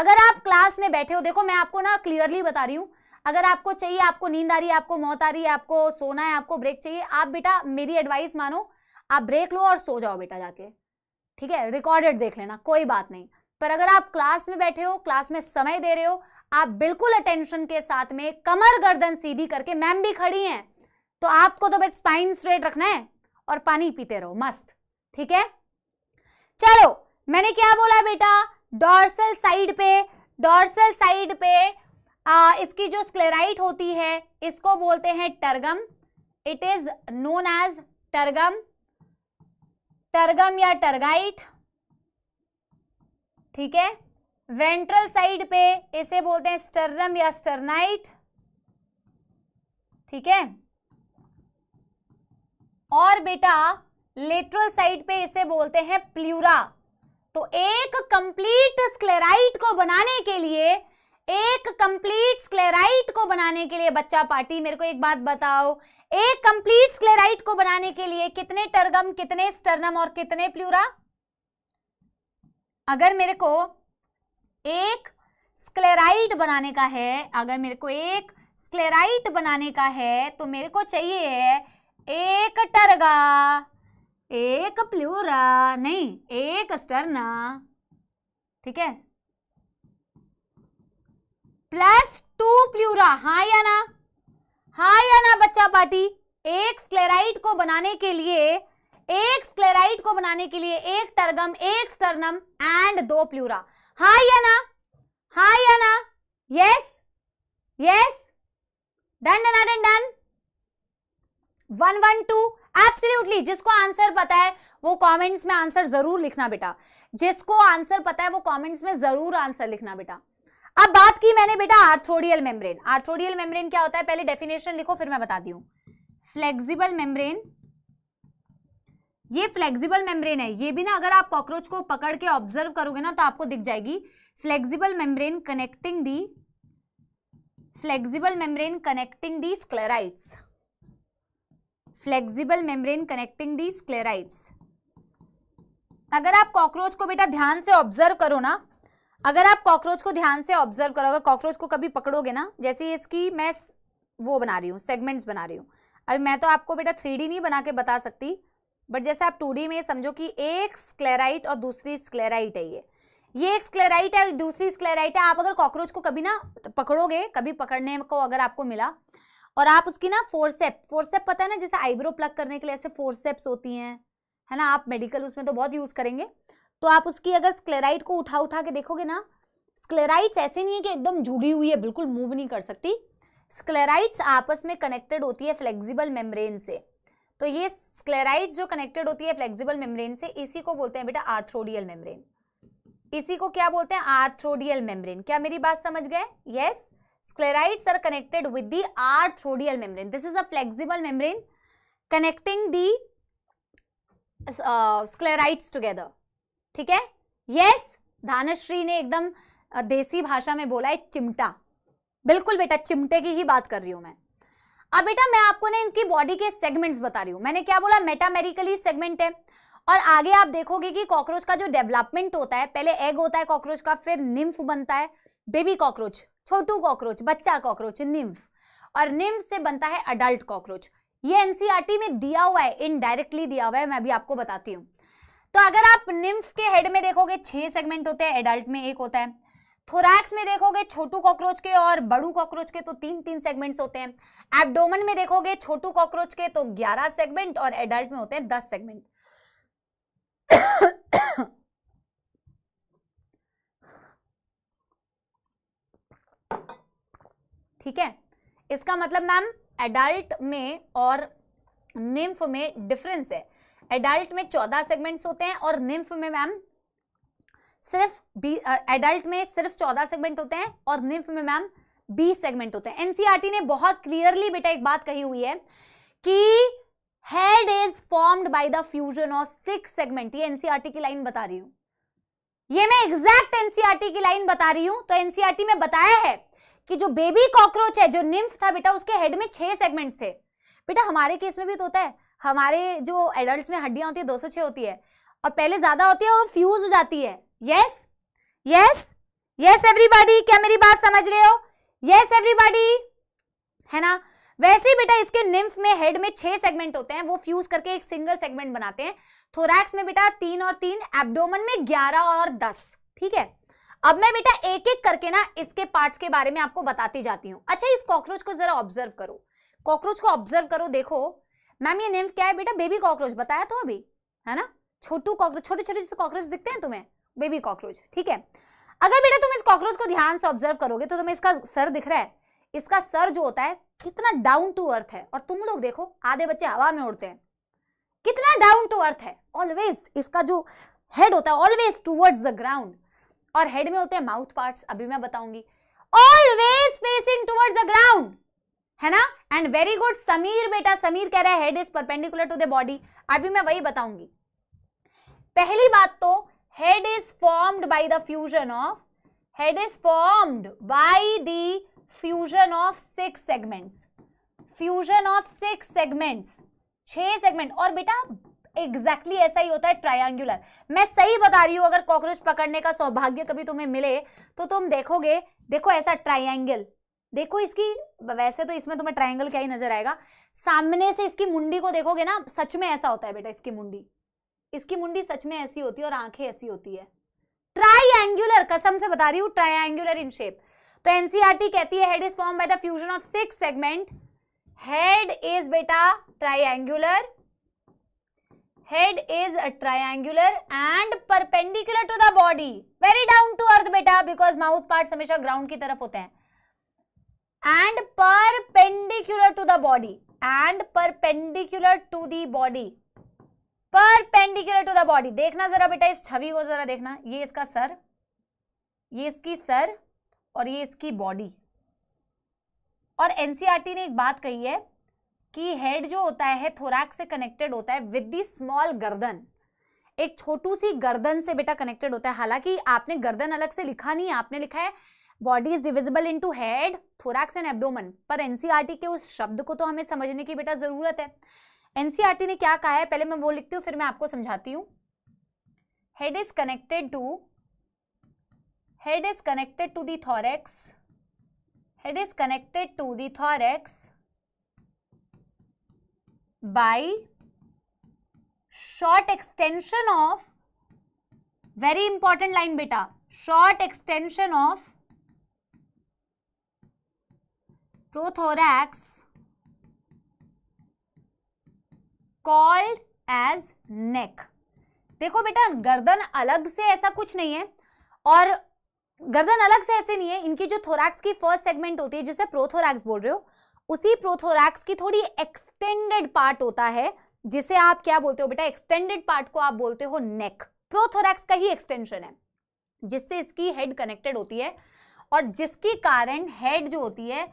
अगर आप क्लास में बैठे हो देखो मैं आपको ना क्लियरली बता रही हूँ अगर आपको चाहिए आपको नींद आ रही है आपको मौत आ रही है आपको सोना है आपको ब्रेक चाहिए आप बेटा मेरी एडवाइस मानो आप ब्रेक लो और सो जाओ बेटा जाके ठीक है रिकॉर्डेड देख लेना कोई बात नहीं पर अगर आप क्लास में बैठे हो क्लास में समय दे रहे हो आप बिल्कुल अटेंशन के साथ में कमर गर्दन सीधी करके मैम भी खड़ी हैं तो आपको तो बस स्पाइन स्ट्रेट रखना है और पानी पीते रहो मस्त ठीक है चलो मैंने क्या बोला बेटा डॉर्सल साइड पे डॉर्सल साइड पे आ, इसकी जो स्क्लेराइट होती है इसको बोलते हैं tergum it is known as tergum tergum या टर्गाइट ठीक है वेंट्रल साइड पे इसे बोलते हैं स्टर्नम या स्टर्नाइट ठीक है और बेटा लेटरल साइड पे इसे बोलते हैं प्लूरा तो एक कंप्लीट स्क्लेराइट को बनाने के लिए एक कंप्लीट स्क्लेराइट को बनाने के लिए बच्चा पार्टी मेरे को एक बात बताओ एक कंप्लीट स्क्लेराइट को बनाने के लिए कितने टर्गम कितने स्टर्नम और कितने प्लूरा अगर मेरे को एक स्क्लेराइट बनाने का है अगर मेरे को एक स्क्लेराइट बनाने का है तो मेरे को चाहिए है एक टरगा एक प्लूरा नहीं एक स्टरना ठीक है प्लस टू प्लूरा हा या ना हा या ना बच्चा पार्टी एक स्क्लेराइट को बनाने के लिए एक स्क्लेराइट को बनाने के लिए एक टर्गम एक स्टर्नम एंड दो प्लूरा हा या ना हा या ना yes yes done done done done one one two absolutely जिसको आंसर पता है वो कमेंट्स में आंसर जरूर लिखना बेटा जिसको आंसर पता है वो कमेंट्स में जरूर आंसर लिखना बेटा अब बात की मैंने बेटा आर्थ्रोडियल मेम्ब्रेन आर्थ्रोडियल मेम्ब्रेन क्या होता है पहले डेफिनेशन लिखो फिर मैं बताती हूँ फ्लेक्सिबल मेम्ब्रेन ये फ्लेक्सिबल मेम्ब्रेन है ये भी ना अगर आप कॉकरोच को पकड़ के ऑब्जर्व करोगे ना तो आपको दिख जाएगी flexible membrane connecting the flexible membrane connecting the sclerites flexible membrane connecting the sclerites अगर आप कॉकरोच को बेटा ध्यान से ऑब्जर्व करो ना अगर आप कॉकरोच को ध्यान से ऑब्जर्व करो अगर कॉकरोच को कभी पकड़ोगे ना जैसे इसकी मैं वो बना रही हूँ सेगमेंट्स बना रही हूँ अभी मैं तो आपको बेटा थ्री नहीं बना के बता सकती बट जैसे आप टू में समझो कि एक स्क्लेराइट और दूसरी स्क्लेराइट है ये ये एक स्क्लेराइट है दूसरी स्क्लेराइट है आप अगर कॉकरोच को कभी ना पकड़ोगे कभी पकड़ने को अगर आपको मिला और आप उसकी ना फोरसेप फोरसेप पता है ना जैसे आईब्रो प्लग करने के लिए ऐसे फोरसेप्स होती हैं है ना आप मेडिकल उसमें तो बहुत यूज़ करेंगे तो आप उसकी अगर स्क्लेराइट को उठा उठा के देखोगे ना स्क्लेराइट्स ऐसे नहीं है कि एकदम जुड़ी हुई है बिल्कुल मूव नहीं कर सकती स्क्लेराइट्स आपस में कनेक्टेड होती है फ्लेक्सिबल मेम्ब्रेन से तो ये स्क्लेराइट जो कनेक्टेड होती है फ्लेक्सिबल मेम्ब्रेन से इसी को बोलते हैं बेटा आर्थ्रोडियल मेम्ब्रेन इसी को क्या बोलते हैं आर्थ्रोडियल मेम्ब्रेन क्या मेरी बात समझ गए yes yes? Sclerites are connected with the arthrodial membrane. This is a flexible membrane connecting the uh, sclerites together. ठीक है यस धानश्री ने एकदम देसी भाषा में बोला है चिमटा बिल्कुल बेटा चिमटे की ही बात कर रही हूं मैं अब बेटा मैं आपको ना इनकी बॉडी के सेगमेंट्स बता रही हूँ मैंने क्या बोला मेटामेरिकली सेगमेंट है और आगे आप देखोगे कि कॉकरोच का जो डेवलपमेंट होता है पहले एग होता है कॉकरोच का फिर निम्फ बनता है बेबी कॉकरोच छोटू कॉकरोच बच्चा कॉकरोच निम्फ और निम्फ से बनता है अडल्ट कॉकरोच ये एनसीआरटी e में दिया हुआ है इनडायरेक्टली दिया हुआ है मैं अभी आपको बताती हूँ तो अगर आप निम्फ के हेड में देखोगे छह सेगमेंट होते हैं एडल्ट में एक होता है थोरैक्स में देखोगे छोटू कॉकरोच के और बड़ू कॉकरोच के तो तीन तीन सेगमेंट्स होते हैं एब्डोमन में देखोगे छोटू कॉकरोच के तो 11 सेगमेंट और एडल्ट में होते हैं 10 सेगमेंट ठीक है इसका मतलब मैम एडल्ट में और निम्फ में डिफरेंस है एडल्ट में चौदह सेगमेंट्स होते हैं और निम्फ में मैम सिर्फ बी एडल्ट में सिर्फ चौदह सेगमेंट होते हैं और निम्फ में मैम बीस सेगमेंट होते हैं एनसीआरटी e ने बहुत क्लियरली बेटा एक बात कही हुई है कि head is formed by the fusion of six segment ये एनसीआरटी e की लाइन बता रही हूं ये मैं एग्जैक्ट एनसीआरटी e की लाइन बता रही हूं तो एनसीआरटी में बताया है कि जो बेबी कॉकरोच है जो निम्फ था बेटा उसके हेड में छह सेगमेंट थे बेटा हमारे केस में भी तो होता है हमारे जो एडल्ट में हड्डियां होती है दो होती है और पहले ज्यादा होती है और फ्यूज हो जाती है यस यस यस एवरीबॉडी क्या मेरी बात समझ रहे हो यस एवरीबॉडी है ना वैसे बेटा इसके निम्फ में हेड में छह सेगमेंट होते हैं वो फ्यूज करके एक सिंगल सेगमेंट बनाते हैं थोरैक्स में बेटा तीन और तीन एब्डोमन में ग्यारह और दस ठीक है अब मैं बेटा एक एक करके ना इसके पार्ट्स के बारे में आपको बताती जाती हूँ अच्छा इस कॉकरोच को जरा ऑब्जर्व करो कॉकरोच को ऑब्जर्व करो देखो मैम ये नेम क्या है बेटा बेबी कॉकरोच बताया तो अभी है ना छोटू कॉकरोच छोटे छोटे कॉकरोच दिखते हैं तुम्हें बेबी कॉकरोच ठीक है अगर बेटा तुम इस कॉकरोच को ध्यान से ऑब्जर्व करोगे तो तुम्हें इसका सर दिख रहा है इसका सर जो होता है कितना डाउन टू अर्थ है और तुम लोग देखो आधे बच्चे हवा में उड़ते हैं कितना डाउन टू अर्थ है ऑलवेज इसका जो हेड होता है ऑलवेज टूवर्ड्स द ग्राउंड और हेड में होते हैं माउथ पार्ट्स अभी मैं बताऊंगी always facing toward the ground है ना एंड वेरी गुड समीर बेटा समीर कह रहा है head is perpendicular to the body अभी मैं वही बताऊंगी पहली बात तो head is formed by the fusion of head is formed by the fusion of six segments fusion of six segments छह सेगमेंट और बेटा एग्जैक्टली exactly ऐसा ही होता है ट्रायंगुलर मैं सही बता रही हूं अगर कॉकरोच पकड़ने का सौभाग्य कभी तुम्हें मिले तो तुम देखोगे देखो ऐसा ट्राइंगल देखो इसकी वैसे तो इसमें तुम्हें ट्राइंगल क्या ही नजर आएगा सामने से इसकी मुंडी को देखोगे ना सच में ऐसा होता है बेटा इसकी मुंडी इसकी मुंडी सच में ऐसी होती है और आंखें ऐसी होती है ट्राइंगुलर कसम से बता रही हूं ट्राइंगुलर इन शेप तो एनसीआरटी e कहती है head is form by the fusion of six segment head is बेटा triangular head is triangular and perpendicular to the body very down to earth बेटा बिकॉज माउथ पार्ट हमेशा ग्राउंड की तरफ होते हैं and perpendicular to the body and perpendicular to the body perpendicular to the body देखना जरा बेटा इस छवि को जरा देखना ये इसका सर ये इसकी सर और ये इसकी बॉडी और एनसीआरटी e ने एक बात कही है कि हेड जो होता है थोराक से कनेक्टेड होता है विद दी स्मॉल गर्दन एक छोटू सी गर्दन से बेटा कनेक्टेड होता है हालांकि आपने गर्दन अलग से लिखा नहीं है आपने लिखा है body is divisible into head thorax and abdomen पर एनसीईआरटी e के उस शब्द को तो हमें समझने की बेटा जरूरत है एनसीईआरटी e ने क्या कहा है पहले मैं वो लिखती हूँ फिर मैं आपको समझाती हूँ head is connected to head is connected to the thorax head is connected to the thorax by short extension of very important line beta short extension of prothorax called as neck देखो बेटा गर्दन अलग से ऐसा कुछ नहीं है और गर्दन अलग से ऐसे नहीं है इनकी जो थोरैक्स की फर्स्ट सेगमेंट होती है जिसे प्रोथोरैक्स बोल रहे हो उसी प्रोथोरैक्स की थोड़ी एक्सटेंडेड पार्ट होता है जिसे आप क्या बोलते हो बेटा एक्सटेंडेड पार्ट को आप बोलते हो नेक प्रोथोरैक्स का ही एक्सटेंशन है जिससे इसकी हेड कनेक्टेड होती है और जिसके कारण हेड जो होती है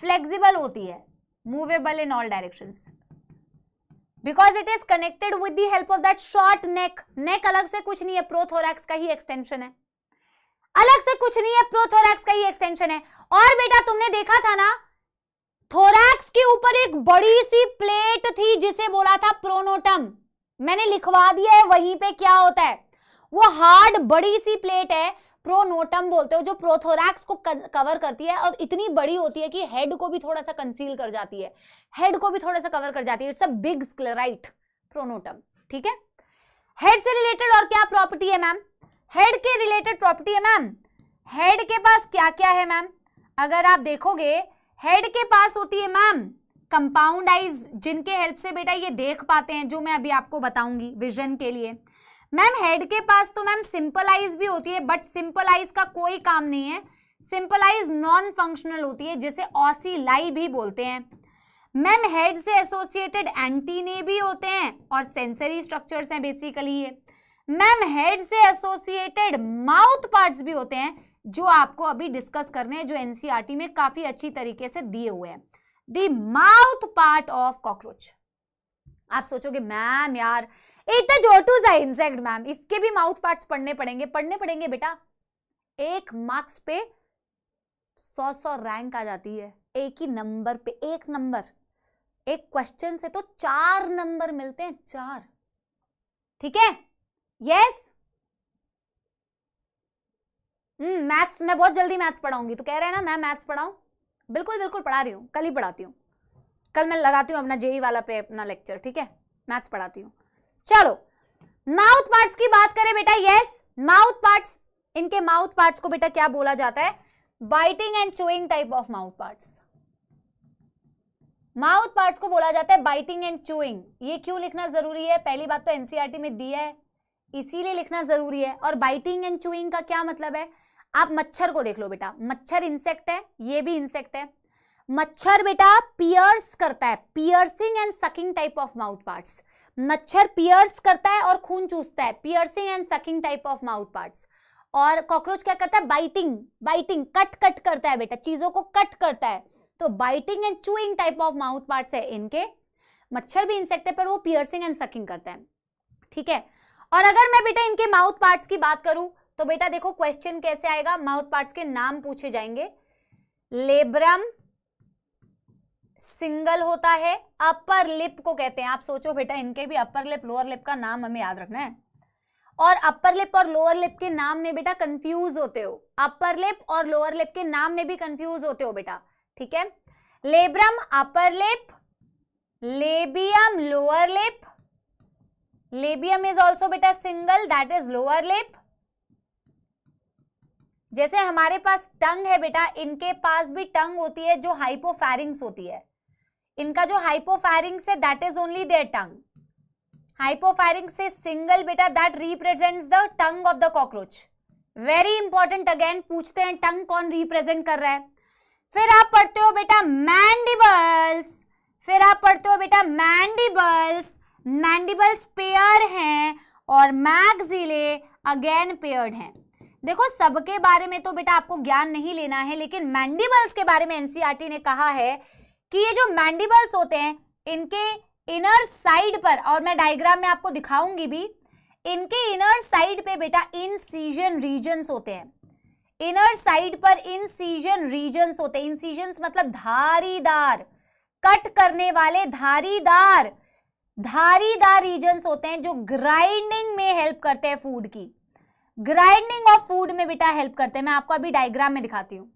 फ्लेक्सिबल होती है movable in all direction because it is connected with the help of that short neck neck अलग से कुछ नहीं है प्रोथोरैक्स का ही एक्सटेंशन है अलग से कुछ नहीं है प्रोथोरैक्स का ही एक्सटेंशन है और बेटा तुमने देखा था ना थोरैक्स के ऊपर एक बड़ी सी प्लेट थी जिसे बोला था प्रोनोटम मैंने लिखवा दिया है वहीं पे क्या होता है वो हार्ड बड़ी सी प्लेट है प्रोनोटम बोलते हो जो प्रोथोरैक्स को कवर करती है और इतनी बड़ी होती है कि हेड को भी थोड़ा सा कंसील कर जाती है हेड को भी थोड़ा सा कवर कर जाती है it's a big sclerite pronotum ठीक है हेड से रिलेटेड और क्या प्रॉपर्टी है मैम हेड के रिलेटेड प्रॉपर्टी है मैम हेड के पास क्या क्या है मैम अगर आप देखोगे हेड के पास होती है मैम कंपाउंड आइज जिनके हेल्प से बेटा ये देख पाते हैं जो मैं अभी आपको बताऊंगी विजन के लिए मैम हेड के पास तो मैम सिंपल आइज भी होती है बट सिंपल आइज का कोई काम नहीं है सिंपल आइज नॉन फंक्शनल होती है जिसे ऑसीलाई भी बोलते हैं मैम हेड से एसोसिएटेड एंटीने भी होते हैं और सेंसरी स्ट्रक्चर्स हैं बेसिकली ये मैम हेड से एसोसिएटेड माउथ पार्ट्स भी होते हैं जो आपको अभी डिस्कस करने हैं जो एनसीईआरटी e में काफी अच्छी तरीके से दिए हुए हैं the mouth part of cockroach आप सोचोगे मैम यार इतना जोटू इंसेक्ट मैम इसके भी माउथ पार्ट पढ़ने पड़ेंगे पढ़ने पड़ेंगे बेटा एक मार्क्स पे सौ सौ रैंक आ जाती है एक ही नंबर पे एक नंबर एक क्वेश्चन से तो चार नंबर मिलते हैं चार ठीक है यस yes? मैथ्स हम्म, मैं बहुत जल्दी मैथ्स पढ़ाऊंगी तो कह रहे हैं ना मैं मैथ्स पढ़ाऊँ बिल्कुल बिल्कुल पढ़ा रही हूँ कल ही पढ़ाती हूँ कल मैं लगाती हूँ अपना जेई वाला पे अपना लेक्चर ठीक है मैथ्स पढ़ाती हूँ चलो माउथ पार्ट्स की बात करें बेटा यस माउथ पार्ट्स इनके माउथ पार्ट्स को बेटा क्या बोला जाता है biting and chewing type of mouth parts mouth parts को बोला जाता है बाइटिंग एंड चूइंग ये क्यों लिखना जरूरी है पहली बात तो एनसीआरटी e में दिया है इसीलिए लिखना जरूरी है और बाइटिंग एंड चूइंग का क्या मतलब है आप मच्छर को देख लो बेटा मच्छर इंसेक्ट है ये भी इंसेक्ट है मच्छर बेटा पियर्स करता है piercing and sucking type of mouth parts मच्छर पियर्स करता है और खून चूसता है piercing and sucking type of mouth parts और कॉकरोच क्या करता है बाइटिंग बाइटिंग कट कट करता है बेटा चीजों को कट करता है तो biting and chewing type of mouth parts है इनके मच्छर भी इंसेक्ट है पर वो पियर्सिंग एंड सकिंग करता है ठीक है और अगर मैं बेटा इनके माउथ पार्ट्स की बात करूं तो बेटा देखो क्वेश्चन कैसे आएगा माउथ पार्ट्स के नाम पूछे जाएंगे लेब्रम सिंगल होता है अपर लिप को कहते हैं आप सोचो बेटा इनके भी अपर लिप लोअर लिप का नाम हमें याद रखना है और अपर लिप और लोअर लिप के नाम में बेटा कंफ्यूज होते हो अपर लिप और लोअर लिप के नाम में भी कंफ्यूज होते हो बेटा ठीक है labrum upper lip labium lower lip labium is also बेटा single that is lower lip जैसे हमारे पास टंग है बेटा इनके पास भी टंग होती है जो हाइपोफेरिंग्स होती है इनका जो हाइपोफेरिंग्स है that is only there tongue hypopharynx से सिंगल बेटा that represents the tongue of the cockroach very important again पूछते हैं टंग कौन रिप्रेजेंट कर रहा है फिर आप पढ़ते हो बेटा मैंडिबल्स फिर आप पढ़ते हो बेटा मैंडिबल्स मैंडिबल्स पेयर हैं और मैग्जिले अगेन पेयर्ड हैं देखो सबके बारे में तो बेटा आपको ज्ञान नहीं लेना है लेकिन मैंडिबल्स के बारे में एनसीआरटी e ने कहा है कि ये जो मैंडिबल्स होते हैं इनके इनर साइड पर और मैं डायग्राम में आपको दिखाऊंगी भी इनके इनर साइड पे बेटा इनसीजन रीजन होते हैं इनर साइड पर इनसीजन रीजन होते हैं इनसीजन्स मतलब धारीदार कट करने वाले धारीदार धारीदार रीजन होते हैं जो ग्राइंडिंग में हेल्प करते हैं फूड की ग्राइंडिंग ऑफ फूड में बेटा हेल्प करते हैं मैं आपको अभी डायग्राम में दिखाती हूँ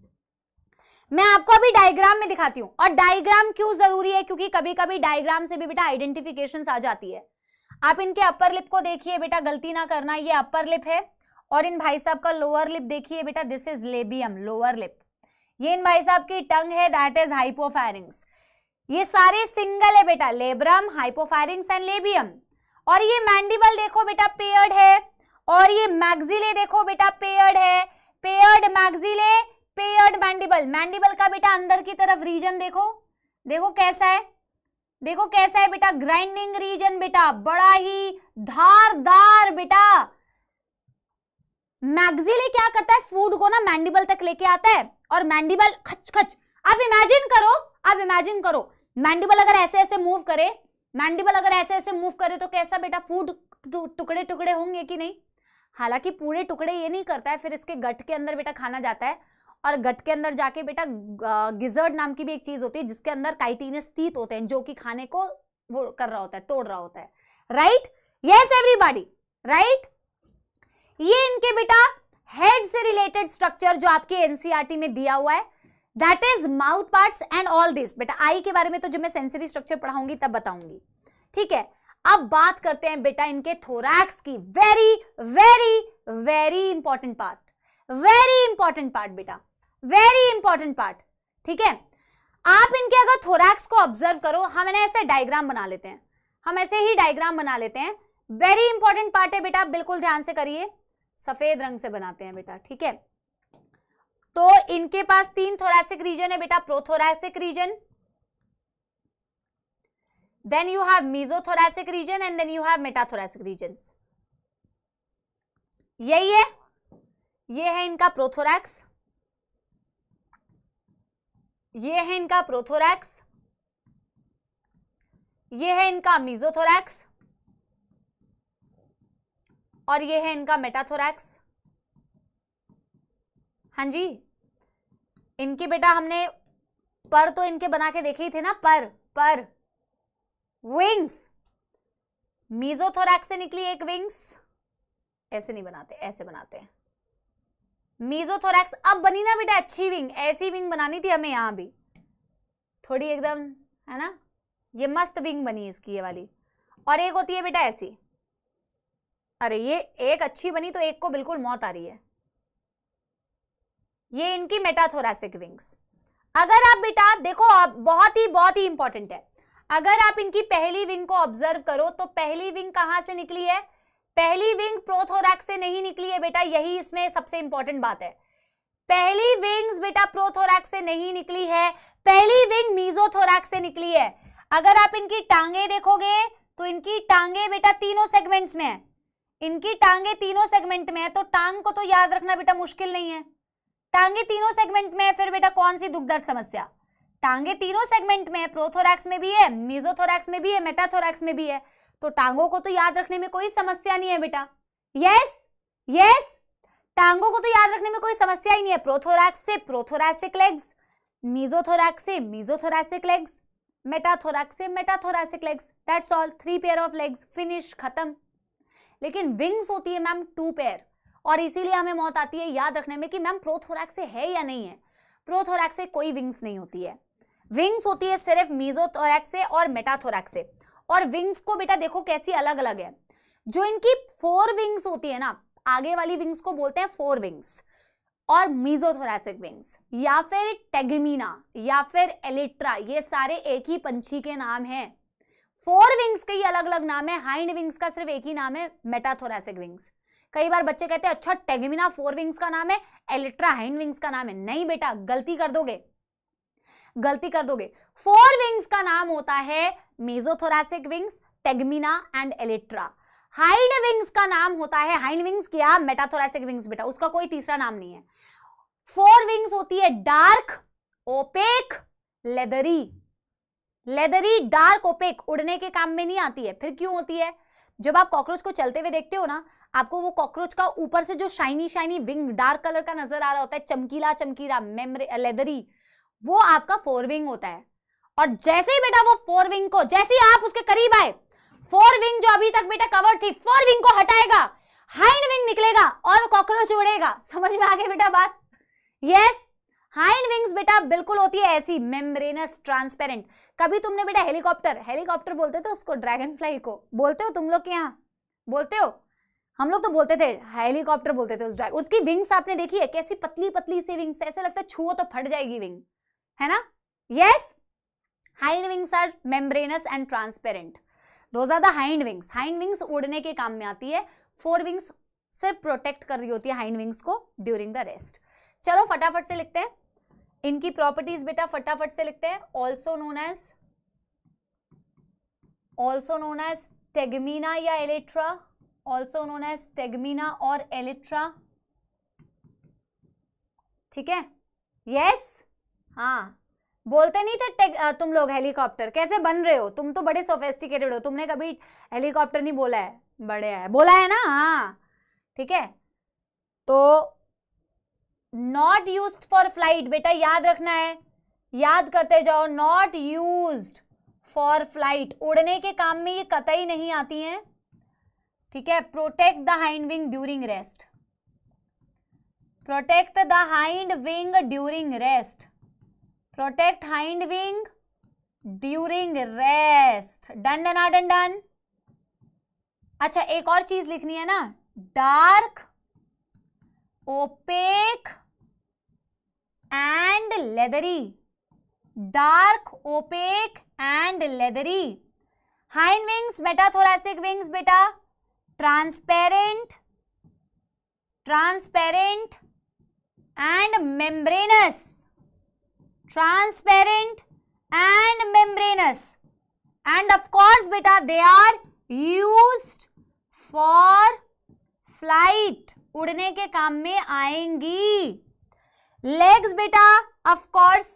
मैं आपको अभी डायग्राम में दिखाती हूँ और डायग्राम क्यों जरूरी है क्योंकि कभी कभी डायग्राम से भी बेटा आइडेंटिफिकेशन आ जाती है आप इनके अपर लिप को देखिए बेटा गलती ना करना ये अपर लिप है और इन भाई साहब का लोअर लिप देखिए बेटा this is labium lower lip ये इन भाई साहब की टंग है दैट इज हाइपोफायरिंग्स ये सारे सिंगल है बेटा लेब्रम हाइपोफायरिंग्स एंड लेबियम और ये मैंडिबल देखो बेटा पेयर्ड है और ये मैग्जिले देखो बेटा पेयर्ड है paired maxillae paired mandible mandible का बेटा अंदर की तरफ रीजन देखो देखो कैसा है देखो कैसा है बेटा ग्राइंडिंग रीजन बेटा बड़ा ही धारदार बेटा मैग्जिले क्या करता है फूड को ना मैंडिबल तक लेके आता है और मैंडिबल खच खच अब इमेजिन करो अब इमेजिन करो मैंडिबल अगर ऐसे ऐसे मूव करे मैंडिबल अगर ऐसे ऐसे मूव करे तो कैसा बेटा फूड टुकड़े टुकड़े होंगे कि नहीं हालांकि पूरे टुकड़े ये नहीं करता है फिर इसके गट के अंदर बेटा खाना जाता है और गट के अंदर जाके बेटा गिजर्ड नाम की भी एक चीज होती है जिसके अंदर काइटीनस टीत होते हैं जो कि खाने को वो कर रहा होता है तोड़ रहा होता है राइट यस एवरीबॉडी राइट ये इनके बेटा हेड से रिलेटेड स्ट्रक्चर जो आपके एनसीईआरटी e में दिया हुआ है that is mouth parts and all this बेटा आई के बारे में तो जब मैं सेंसरी स्ट्रक्चर पढ़ाऊंगी तब बताऊंगी ठीक है अब बात करते हैं बेटा इनके थोरैक्स की very very very important part very important part बेटा वेरी इंपॉर्टेंट पार्ट ठीक है आप इनके अगर थोरैक्स को ऑब्जर्व करो हम इन्हें ऐसे डायग्राम बना लेते हैं हम ऐसे ही डायग्राम बना लेते हैं वेरी इंपॉर्टेंट पार्ट है बेटा बिल्कुल ध्यान से करिए सफेद रंग से बनाते हैं बेटा ठीक है तो इनके पास तीन थोरैसिक रीजन है बेटा prothoracic region then you have mesothoracic region and then you have metathoracic regions yahi hai ye hai inka prothorax ye hai inka prothorax ये है इनका मीजोथोरैक्स और ये है इनका मेटाथोरैक्स हाँ जी इनके बेटा हमने पर तो इनके बना के देखे ही थे ना पर पर विंग्स मीजोथोरैक्स से निकली एक विंग्स ऐसे नहीं बनाते ऐसे बनाते हैं मीजोथोरैक्स अब बनी ना बेटा अच्छी विंग ऐसी विंग बनानी थी हमें यहां भी थोड़ी एकदम है ना ये मस्त विंग बनी इसकी ये वाली और एक होती है बेटा ऐसी अरे ये एक अच्छी बनी तो एक को बिल्कुल मौत आ रही है ये इनकी मेटाथोरासिक विंग्स अगर आप बेटा देखो आप बहुत ही बहुत ही इंपॉर्टेंट है अगर आप इनकी पहली विंग को ऑब्जर्व करो तो पहली विंग कहां से निकली है पहली विंग प्रोथोरैक्स से नहीं निकली है बेटा यही इसमें सबसे इंपॉर्टेंट बात है पहली विंग्स बेटा प्रोथोरैक्स से नहीं निकली है पहली विंग मीजोथोरैक्स से निकली है अगर आप इनकी टांगे देखोगे तो इनकी टांगे बेटा तीनों सेगमेंट्स में है इनकी टांगे तीनों सेगमेंट में है तो टांग को तो याद रखना बेटा मुश्किल नहीं है टांगे तीनों सेगमेंट में है फिर बेटा कौन सी दुखदर्द समस्या टांगे तीनों सेगमेंट में है प्रोथोरैक्स में भी है मीजोथोरैक्स में भी है मेटाथोरैक्स में भी है तो टांगों को तो याद रखने में कोई समस्या नहीं है बेटा यस यस टांगों को तो याद रखने में कोई समस्या ही नहीं है प्रोथोरैक्स से प्रोथोरैसिक लेग्स मीजोथोरैक्स से मीजोथोरैसिक लेग्स मेटाथोरैक्स से metathoracic legs that's all three pair of legs finish खत्म लेकिन विंग्स होती है मैम टू पेयर और इसीलिए हमें मौत आती है याद रखने में कि मैम प्रोथोरैक्स से है या नहीं है प्रोथोरैक्स से कोई विंग्स नहीं होती है विंग्स होती है सिर्फ मीजोथोरैक्स से और मेटाथोरैक्स से और विंग्स को बेटा देखो कैसी अलग अलग है जो इनकी फोर विंग्स होती है ना आगे वाली विंग्स को बोलते हैं फोर विंग्स और मीजोथोरैसिक विंग्स या फिर टेगमिना या फिर एलिट्रा ये सारे एक ही पंछी के नाम हैं फोर विंग्स के ही अलग अलग नाम है हाइंड विंग्स का सिर्फ एक ही नाम है मेटाथोरैसिक विंग्स कई बार बच्चे कहते हैं अच्छा टेगमिना फोर विंग्स का नाम है एलिट्रा हाइंड विंग्स का नाम है नहीं बेटा गलती कर दोगे गलती कर दोगे फोर विंग्स का नाम होता है mesothoracic wings tegmina and elytra hind wings का नाम होता है हाइड विंग्स क्या मेटाथोरासिक विंग्स बेटा उसका कोई तीसरा नाम नहीं है फोर विंग्स होती है dark opaque leathery leathery dark opaque उड़ने के काम में नहीं आती है फिर क्यों होती है जब आप कॉकरोच को चलते हुए देखते हो ना आपको वो कॉकरोच का ऊपर से जो shiny shiny wing dark colour का नजर आ रहा होता है चमकीला चमकीला मेमरे लेदरी वो आपका फोर विंग होता है और जैसे ही बेटा वो फोर विंग को जैसे ही आप उसके करीब आए फोर विंग जो अभी तक बेटा कवर थी फोर विंग को हटाएगा हाइंड विंग निकलेगा और कॉकरोच उड़ेगा समझ में आ गया बेटा बात यस हाइंड विंग्स बेटा बिल्कुल होती है ऐसी मेम्ब्रेनस ट्रांसपेरेंट कभी तुमने बेटा हेलीकॉप्टर हेलीकॉप्टर बोलते थे उसको ड्रैगन फ्लाई को बोलते हो तुम लोग के यहाँ बोलते हो हम लोग तो बोलते थे हेलीकॉप्टर बोलते थे उस ड्रैगन उसकी विंग्स आपने देखी है कैसी पतली पतली सी विंग्स ऐसे लगता है छुओ तो फट जाएगी विंग है ना yes hind wings are membranous and transparent दो ज्यादा हाइंड विंग्स हाइंड विंग्स उड़ने के काम में आती है फोर विंग्स सिर्फ प्रोटेक्ट कर रही होती है हाइंड विंग्स को ड्यूरिंग द रेस्ट चलो फटाफट से लिखते हैं इनकी प्रॉपर्टीज बेटा फटाफट से लिखते हैं also known as also known as tegmina या elytra also known as tegmina और एलेट्रा ठीक है यस yes? हाँ बोलते नहीं थे तुम लोग हेलीकॉप्टर कैसे बन रहे हो तुम तो बड़े सोफेस्टिकेटेड हो तुमने कभी हेलीकॉप्टर नहीं बोला है बड़े है बोला है ना हाँ ठीक है तो नॉट यूज फॉर फ्लाइट बेटा याद रखना है याद करते जाओ नॉट यूज फॉर फ्लाइट उड़ने के काम में ये कतई नहीं आती हैं ठीक है protect the hind wing during rest protect the hind wing during rest protect hind wing during rest done done done done अच्छा एक और चीज लिखनी है ना dark opaque and leathery dark opaque and leathery hind wings बेटा विंग्स बेटा transparent transparent and membranous transparent and membranous and of course beta they are used for flight उड़ने के काम में आएंगी लेग्स बेटा ऑफकोर्स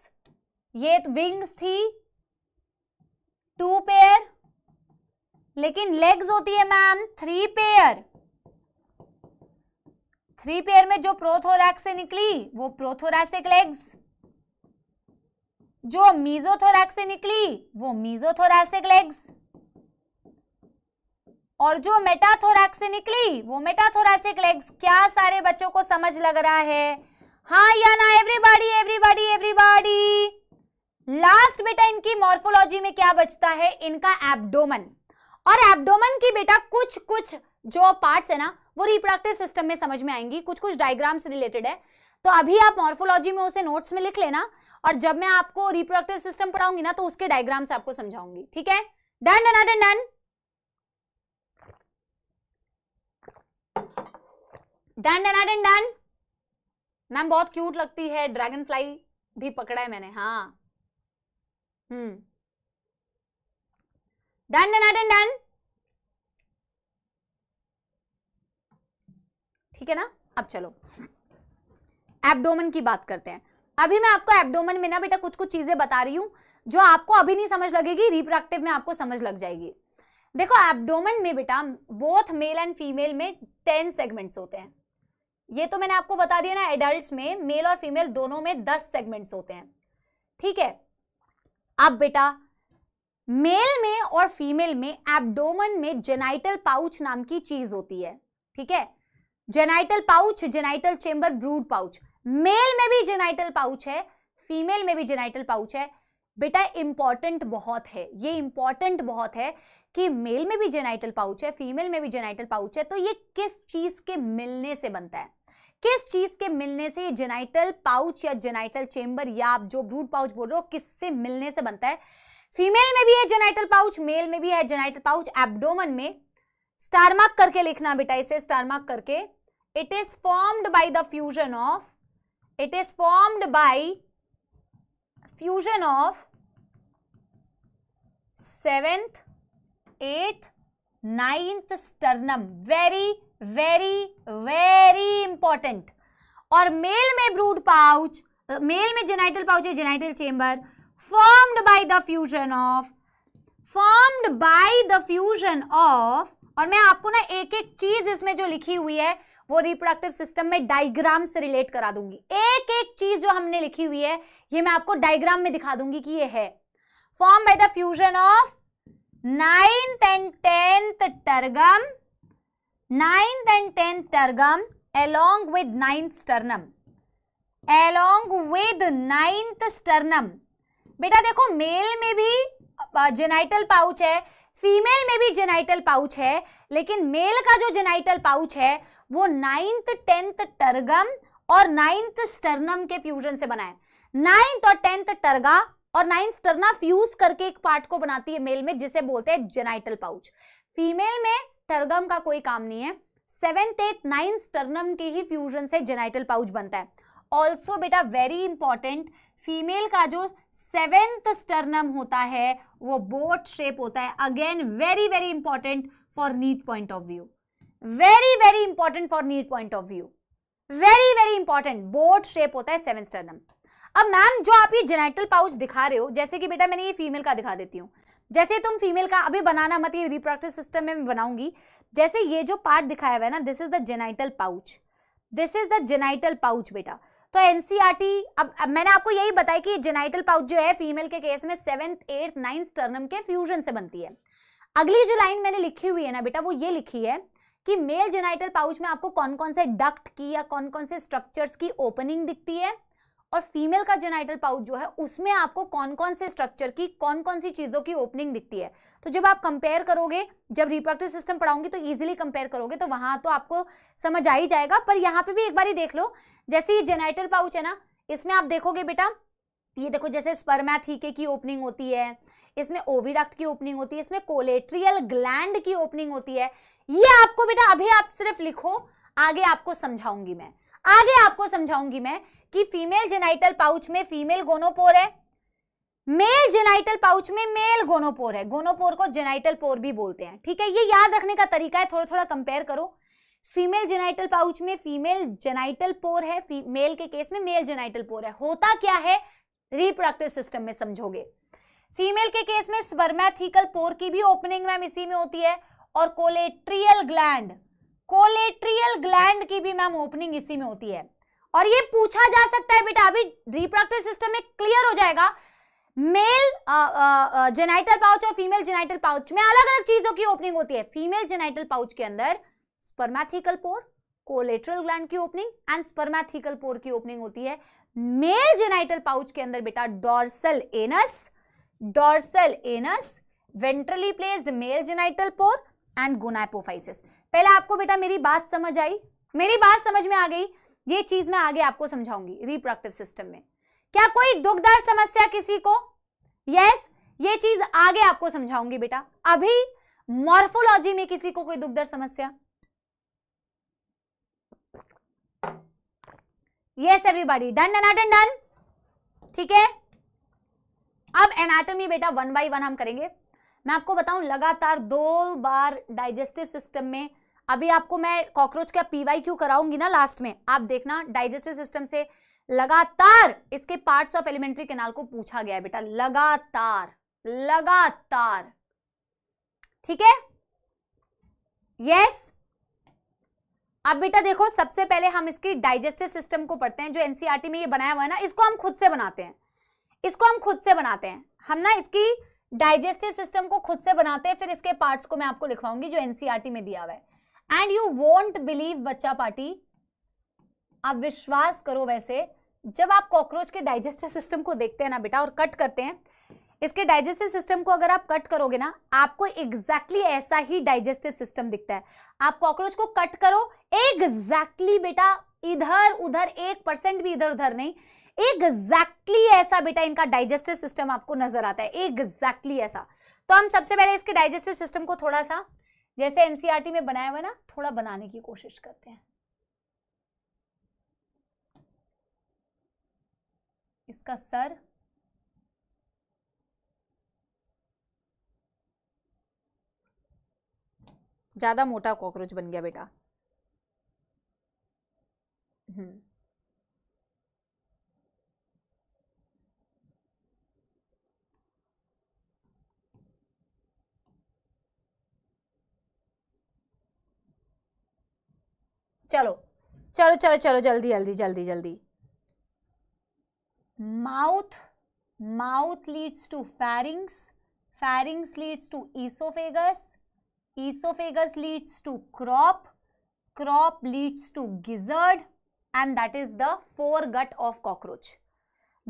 ये विंग्स तो थी टू पेयर लेकिन लेग्स होती है ma'am three pair three pair में जो प्रोथोरैक्स से निकली वो प्रोथोरैसिक लेग्स जो मीजोथोरैक्स से निकली वो मीजोथोरैसिक लेग्स और जो मेटाथोरैक्स से निकली वो मेटाथोरैसिक लेग्स क्या सारे बच्चों को समझ लग रहा है हाँ या ना एवरीबॉडी एवरीबॉडी एवरीबॉडी लास्ट बेटा इनकी मॉर्फोलॉजी में क्या बचता है इनका एब्डोमन और एब्डोमन की बेटा कुछ कुछ जो पार्ट्स है ना वो रिप्रोडक्टिव सिस्टम में समझ में आएंगी कुछ कुछ डायग्राम्स रिलेटेड है तो अभी आप मॉर्फोलॉजी में उसे नोट्स में लिख लेना और जब मैं आपको रिप्रोडक्टिव सिस्टम पढ़ाऊंगी ना तो उसके डायग्राम से आपको समझाऊंगी ठीक है done done done done done done done done ma'am बहुत क्यूट लगती है ड्रैगन फ्लाई भी पकड़ा है मैंने हाँ हम्म डन डन डन डन ठीक है ना अब चलो एब्डोमेन की बात करते हैं अभी मैं आपको एबडोमन में ना बेटा कुछ कुछ चीजें बता रही हूँ जो आपको अभी नहीं समझ लगेगी रिप्रोडक्टिव में आपको समझ लग जाएगी देखो एबडोमन में बेटा बोथ मेल एंड फीमेल में टेन सेगमेंट्स होते हैं ये तो मैंने आपको बता दिया ना एडल्ट में मेल और फीमेल दोनों में दस सेगमेंट्स होते हैं ठीक है अब बेटा मेल में और फीमेल में एब्डोमन में जेनाइटल पाउच नाम की चीज होती है ठीक है genital pouch genital chamber brood pouch male में भी जेनाइटल पाउच है फीमेल में भी जेनाइटल पाउच है बेटा इंपॉर्टेंट बहुत है ये इंपॉर्टेंट बहुत है कि मेल में भी जेनाइटल पाउच है फीमेल में भी जेनाइटल पाउच है तो ये किस चीज के मिलने से बनता है किस चीज के मिलने से ये जेनाइटल पाउच या जेनाइटल चेंबर या आप जो ब्रूड पाउच बोल रहे हो किससे मिलने से बनता है फीमेल में भी है जेनाइटल पाउच मेल में भी है जेनाइटल पाउच एब्डोमन में स्टारमार्क करके लिखना बेटा इसे स्टारमार्क करके it is formed by the fusion of it is formed by fusion of seventh 8th ninth sternum very very very important और मेल में ब्रूड पाउच मेल में जेनाइटल पाउच है genital chamber formed by the fusion of formed by the fusion of और मैं आपको ना एक एक चीज इसमें जो लिखी हुई है वो रिप्रोडक्टिव सिस्टम में डायग्राम से रिलेट करा दूंगी एक एक चीज जो हमने लिखी हुई है ये मैं आपको डायग्राम में दिखा दूंगी कि ये है form by the fusion of ninth and tenth tergum ninth and tenth tergum along with ninth sternum along with ninth sternum बेटा देखो मेल में भी जेनाइटल पाउच है फीमेल में भी जेनाइटल पाउच है लेकिन मेल का जो जेनाइटल पाउच है वो नाइन्थ टेंथ टर्गम और नाइन्थ स्टर्नम के फ्यूजन से बना है नाइन्थ और टेंथ टर्गा और नाइन्थ स्टर्ना फ्यूज करके एक पार्ट को बनाती है मेल में जिसे बोलते हैं जेनाइटल पाउच फीमेल में टर्गम का कोई काम नहीं है सेवेंथ एथ नाइन्थ स्टर्नम के ही फ्यूजन से जेनाइटल पाउच बनता है ऑल्सो बेटा वेरी इंपॉर्टेंट फीमेल का जो सेवेंथ स्टर्नम होता है वो बोट शेप होता है again very very important for NEET point of view very very important for NEET point of view very very important boat shape होता है सेवन स्टर्नम अब मैम जो आप ये जेनेटल पाउच दिखा रहे हो जैसे कि बेटा मैंने ये फीमेल का दिखा देती हूँ जैसे तुम फीमेल का अभी बनाना मत ये रिप्रोडक्टिव सिस्टम में बनाऊंगी जैसे ये जो पार्ट दिखाया हुआ है ना this is the genital pouch this is the genital pouch बेटा तो एनसीईआरटी e अब, अब मैंने आपको यही बताया कि जेनाइटल पाउच जो है फीमेल के केस में सेवेंथ एट्थ नाइन्थ टर्नम के फ्यूजन से बनती है अगली जो लाइन मैंने लिखी हुई है ना बेटा वो ये लिखी है कि मेल जेनाइटल पाउच में आपको कौन कौन से डक्ट की या कौन कौन से स्ट्रक्चर्स की ओपनिंग दिखती है और फीमेल का जेनाइटल पाउच जो है उसमें आपको कौन कौन से स्ट्रक्चर की कौन कौन सी चीज़ों की ओपनिंग दिखती है तो जब आप कंपेयर करोगे जब रिप्रोडक्टिव सिस्टम पढ़ाऊंगी तो इजीली कंपेयर करोगे तो वहां तो आपको समझ आ ही जाएगा पर यहाँ पे भी एक बार ही देख लो जैसे ये जेनाइटल पाउच है ना इसमें आप देखोगे बेटा ये देखो जैसे स्पर्मैथीके की ओपनिंग होती है इसमें ओविडक्ट की ओपनिंग होती है इसमें कोलेट्रियल ग्लैंड की ओपनिंग होती है ये आपको बेटा अभी आप सिर्फ लिखो आगे आपको समझाऊंगी मैं आगे आपको समझाऊंगी मैं कि फीमेल जेनाइटल पाउच में फीमेल गोनोपोर है मेल जेनाइटल पाउच में मेल गोनोपोर है गोनोपोर को जेनाइटल पोर भी बोलते हैं ठीक है ये याद रखने का तरीका है थोड़ा थोड़ा कंपेयर करो फीमेल जेनाइटल पाउच में फीमेल जेनाइटल पोर है मेल के केस में मेल जेनाइटल पोर है होता क्या है रिप्रोडक्टिव सिस्टम में समझोगे फीमेल के केस में स्वर्मैथिकल पोर की भी ओपनिंग मैम इसी में होती है और कोलेट्रियल ग्लैंड कोलेट्रियल ग्लैंड की भी मैम ओपनिंग इसी में होती है और ये पूछा जा सकता है बेटा अभी रिप्रोडक्टिव सिस्टम में क्लियर हो जाएगा मेल जेनाइटल पाउच और फीमेल जेनाइटल पाउच में अलग अलग चीजों की ओपनिंग होती है फीमेल जेनाइटल पाउच के अंदर स्पर्मैथिकल पोर कोलेट्रल ग्लैंड की ओपनिंग एंड स्पर्मैथिकल पोर की ओपनिंग होती है मेल जेनाइटल पाउच के अंदर बेटा dorsal anus dorsal anus ventrally placed male genital pore and gonapophysis पहले आपको बेटा मेरी बात समझ आई मेरी बात समझ में आ गई ये चीज मैं आगे आपको समझाऊंगी रिप्रोडक्टिव सिस्टम में क्या कोई दुखदार समस्या किसी को यस yes, ये चीज आगे आपको समझाऊंगी बेटा अभी मॉर्फोलॉजी में किसी को कोई दुखदार समस्या yes everybody done done done done ठीक है अब एनाटॉमी बेटा वन बाई वन हम करेंगे मैं आपको बताऊं लगातार दो बार डाइजेस्टिव सिस्टम में अभी आपको मैं कॉकरोच का पीवाई क्यू कराऊंगी ना लास्ट में आप देखना डाइजेस्टिव सिस्टम से लगातार इसके पार्ट्स ऑफ एलिमेंट्री कैनाल को पूछा गया है बेटा लगातार लगातार ठीक है यस अब बेटा देखो सबसे पहले हम इसकी डाइजेस्टिव सिस्टम को पढ़ते हैं जो एनसीईआरटी e में ये बनाया हुआ है ना इसको हम खुद से बनाते हैं इसको हम खुद से बनाते हैं हम ना इसकी डाइजेस्टिव सिस्टम को खुद से बनाते हैं फिर इसके पार्ट्स को मैं आपको लिखवाऊंगी जो एनसीआरटी में दिया हुआ है एंड यू वॉन्ट बिलीव बच्चा पार्टी आप विश्वास करो वैसे जब आप कॉकरोच के डाइजेस्टिव सिस्टम को देखते हैं ना बेटा और कट करते हैं इसके डाइजेस्टिव सिस्टम को अगर आप कट करोगे ना आपको एग्जैक्टली exactly ऐसा ही डाइजेस्टिव सिस्टम दिखता है आप कॉकरोच को कट करो एग्जैक्टली exactly बेटा इधर उधर एक परसेंट भी इधर उधर नहीं एग्जैक्टली ऐसा बेटा इनका डाइजेस्टिव सिस्टम आपको नजर आता है एग्जैक्टली ऐसा तो हम सबसे पहले इसके डाइजेस्टिव सिस्टम को थोड़ा सा जैसे एनसीईआरटी e में बनाया हुआ ना थोड़ा बनाने की कोशिश करते हैं इसका सर ज्यादा मोटा कॉकरोच बन गया बेटा हम्म चलो चलो चलो चलो जल्दी जल्दी जल्दी जल्दी mouth mouth leads to pharynx pharynx leads to oesophagus oesophagus leads to crop crop leads to gizzard and that is the foregut of cockroach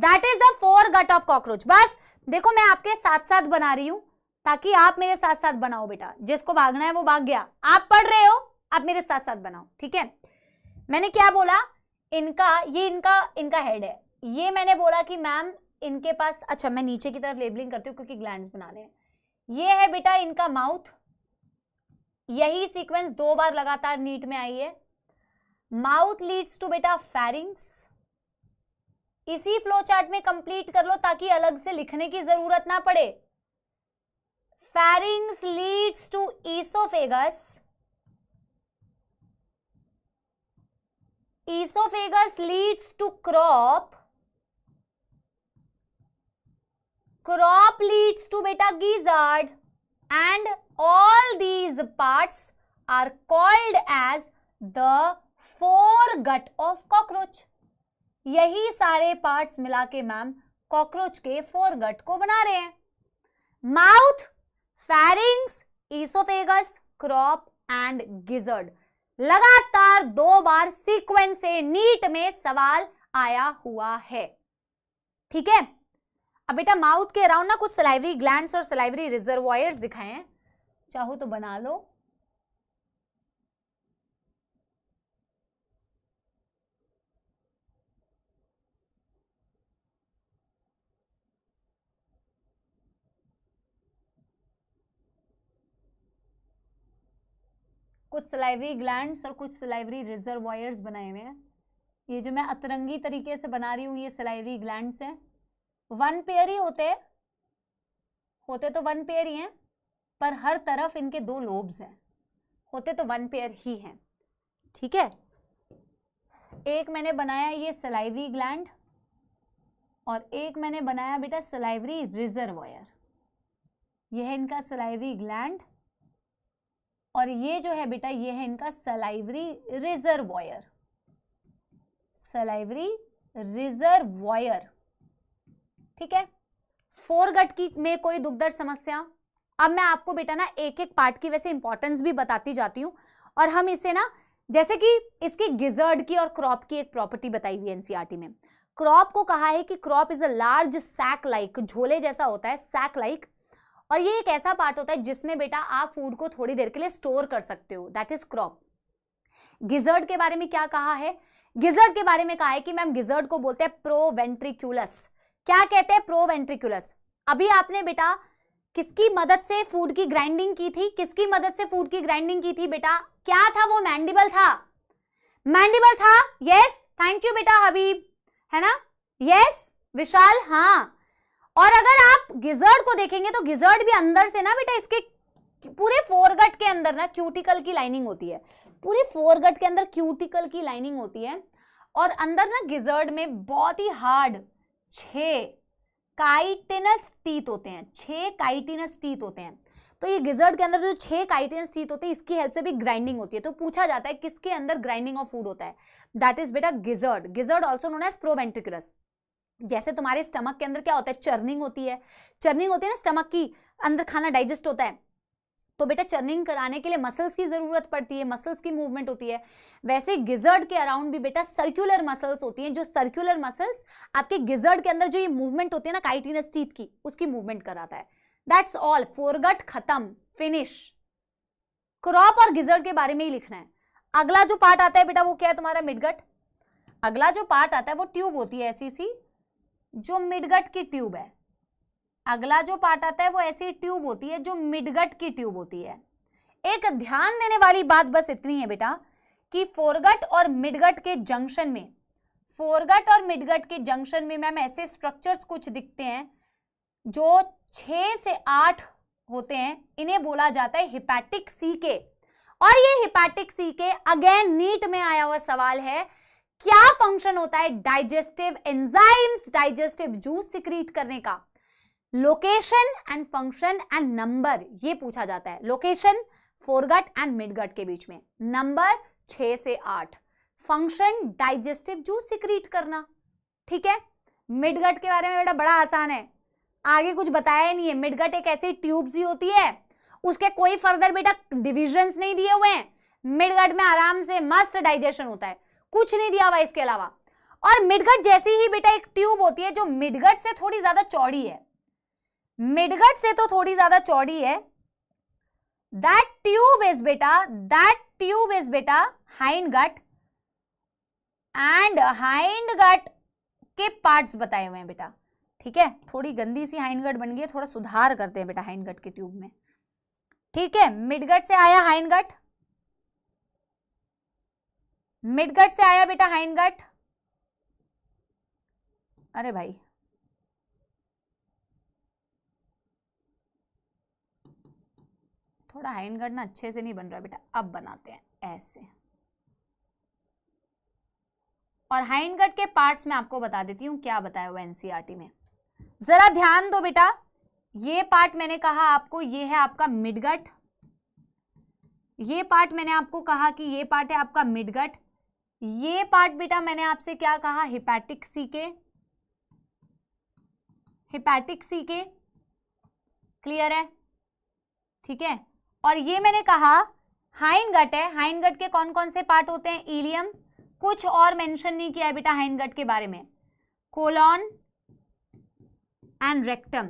that is the foregut of cockroach बस देखो मैं आपके साथ साथ बना रही हूं ताकि आप मेरे साथ साथ बनाओ बेटा जिसको भागना है वो भाग गया आप पढ़ रहे हो आप मेरे साथ साथ बनाओ ठीक है मैंने क्या बोला इनका ये इनका इनका हेड है ये मैंने बोला कि मैम इनके पास अच्छा मैं नीचे की तरफ लेबलिंग करती हूँ क्योंकि ग्लैंड बनाने हैं ये है बेटा इनका माउथ यही सीक्वेंस दो बार लगातार नीट में आई है माउथ लीड्स टू बेटा फैरिंग्स इसी फ्लो चार्ट में कंप्लीट कर लो ताकि अलग से लिखने की जरूरत ना पड़े pharynx leads to oesophagus oesophagus leads to crop crop leads to बेटा gizzard and all these part are called as the foregut of cockroach यही सारे पार्ट मिला के मैम कॉकरोच के फोर गट को बना रहे हैं mouth pharynx oesophagus crop and gizzard लगातार दो बार सीक्वेंस से नीट में सवाल आया हुआ है ठीक है अब बेटा माउथ के अराउंड ना कुछ सलाइवरी ग्लैंड और सलाइवरी रिजर्वायर्स दिखाए चाहो तो बना लो कुछ सलाइवरी ग्लैंड और कुछ सलाइवरी रिजर्वायर्स बनाए हुए हैं ये जो मैं अतरंगी तरीके से बना रही हूँ ये सलाइवरी ग्लैंड हैं वन पेयर ही होते होते तो वन पेयर ही हैं पर हर तरफ इनके दो लोब्स हैं होते तो वन पेयर ही हैं ठीक है एक मैंने बनाया ये सलाइवरी ग्लैंड और एक मैंने बनाया बेटा सलाइवरी रिजर्वायर यह है इनका सलाइवरी ग्लैंड और ये जो है बेटा ये है इनका सलाइवरी रिजर्वॉयर सलाइवरी रिजर्वॉयर ठीक है फोरगट की में कोई दुखदर समस्या अब मैं आपको बेटा ना एक एक पार्ट की वैसे इंपॉर्टेंस भी बताती जाती हूं और हम इसे ना जैसे कि इसकी गिजर्ड की और क्रॉप की एक प्रॉपर्टी बताई हुई एनसीआरटी e में क्रॉप को कहा है कि crop is a large sac like झोले जैसा होता है सैक लाइक -like, और ये एक ऐसा पार्ट होता है जिसमें बेटा आप फूड को थोड़ी देर के लिए स्टोर कर सकते हो दैट इज क्रॉप गिजर्ड के बारे में क्या कहा है गिजर्ड के बारे में कहा है कि मैम गिजर्ड को बोलते हैं प्रोवेंट्रिक्यूलस क्या कहते हैं प्रोवेंट्रिक्यूलस अभी आपने बेटा किसकी मदद से फूड की ग्राइंडिंग की थी किसकी मदद से फूड की ग्राइंडिंग की थी बेटा क्या था वो मैंडिबल था मैंडिबल था यस थैंक यू बेटा हबीब है ना यस विशाल हाँ और अगर आप गिजर्ड को देखेंगे तो गिजर्ड भी अंदर से ना बेटा इसके पूरे फोरगट के अंदर ना क्यूटिकल की लाइनिंग होती है पूरे फोरगट के अंदर क्यूटिकल की लाइनिंग होती है और अंदर ना गिजर्ड में बहुत ही हार्ड छः काइटिनस टीथ होते हैं छे काइटिनस टीथ होते हैं तो ये गिजर्ड के अंदर जो छह काइटिनस टीथ होते हैं इसकी हेल्प से भी ग्राइंडिंग होती है तो पूछा जाता है किसके अंदर ग्राइंडिंग ऑफ फूड होता है दैट इज बेटा gizzard gizzard also known as proventriculus जैसे तुम्हारे स्टमक के अंदर क्या होता है चर्निंग होती है चर्निंग होती है ना स्टमक की अंदर खाना डाइजेस्ट होता है तो बेटा चर्निंग कराने के लिए मसल्स की ज़रूरत पड़ती है मसल्स की मूवमेंट होती है वैसे गिजर्ड के अराउंड भी बेटा सर्कुलर मसल्स होती हैं जो सर्कुलर मसल्स आपके गिजर्ड के अंदर जो ये मूवमेंट होती है ना काइटिनस टीथ की उसकी मूवमेंट कराता है दैट्स ऑल फोरगट खत्म फिनिश क्रॉप और गिजर्ड के बारे में ही लिखना है अगला जो पार्ट आता है बेटा वो क्या है तुम्हारा मिडगट अगला जो पार्ट आता है वो ट्यूब होती है ऐसी सी जो मिडगट की ट्यूब है अगला जो पार्ट आता है वो ऐसी ट्यूब होती है जो मिडगट की ट्यूब होती है एक ध्यान देने वाली बात बस इतनी है बेटा कि फोरगट और मिडगट के जंक्शन में फोरगट और मिडगट के जंक्शन में मैम ऐसे स्ट्रक्चर्स कुछ दिखते हैं जो छ से आठ होते हैं इन्हें बोला जाता है हिपैटिक सी के और ये हिपैटिक सी के अगेन नीट में आया हुआ सवाल है क्या फंक्शन होता है digestive enzymes digestive juice secrete करने का location and function and number ये पूछा जाता है लोकेशन फोरगट एंड मिडगट के बीच में नंबर छ से आठ फंक्शन डाइजेस्टिव जूस सिक्रीट करना ठीक है मिडगट के बारे में बेटा बड़ा आसान है आगे कुछ बताया ही नहीं है मिडगट एक ऐसी ट्यूब ही होती है उसके कोई फर्दर बेटा डिविजन नहीं दिए हुए हैं मिडगट में आराम से मस्त डाइजेशन होता है कुछ नहीं दिया हुआ इसके अलावा और मिडगट जैसी ही बेटा एक ट्यूब होती है जो मिडगट से थोड़ी ज्यादा चौड़ी है मिडगट से तो थोड़ी ज्यादा चौड़ी है दैट ट्यूब इज बेटा दैट ट्यूब इज बेटा hindgut and hindgut के पार्ट्स बताए हुए हैं बेटा ठीक है थोड़ी गंदी सी हाइंड बन गई है थोड़ा सुधार करते हैं बेटा हाइंड के ट्यूब में ठीक है मिडगट से आया हाइंड मिडगट से आया बेटा हाइनगट अरे भाई थोड़ा हाइनगट ना अच्छे से नहीं बन रहा बेटा अब बनाते हैं ऐसे और हाइनगट के पार्ट्स में आपको बता देती हूँ क्या बताया हुआ एनसीआरटी e में जरा ध्यान दो बेटा ये पार्ट मैंने कहा आपको ये है आपका मिडगट ये पार्ट मैंने आपको कहा कि ये पार्ट है आपका मिडगट ये पार्ट बेटा मैंने आपसे क्या कहा हिपैटिक सी के हिपैटिक सी के क्लियर है ठीक है और ये मैंने कहा हाइन गट है हाइन गट के कौन कौन से पार्ट होते हैं इलियम कुछ और मेंशन नहीं किया है बेटा हाइन गट के बारे में colon and rectum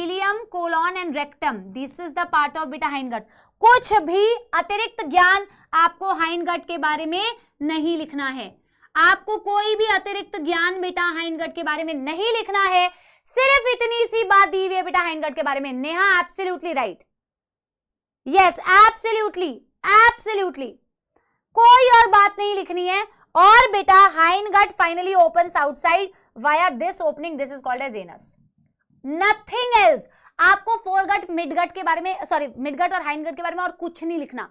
ileum colon and rectum this is the part of बेटा हाइनगट कुछ भी अतिरिक्त ज्ञान आपको हाइनगढ़ के बारे में नहीं लिखना है आपको कोई भी अतिरिक्त ज्ञान बेटा हाइनगढ़ के बारे में नहीं लिखना है सिर्फ इतनी सी बात दी हुई है बेटा हाइनगट के बारे में Neha absolutely right yes absolutely absolutely कोई और बात नहीं लिखनी है और बेटा hindgut finally open outside via this opening this is called as anus nothing else आपको फोरगट मिडगट के बारे में सॉरी मिडगट और हाइनगढ़ के बारे में और कुछ नहीं लिखना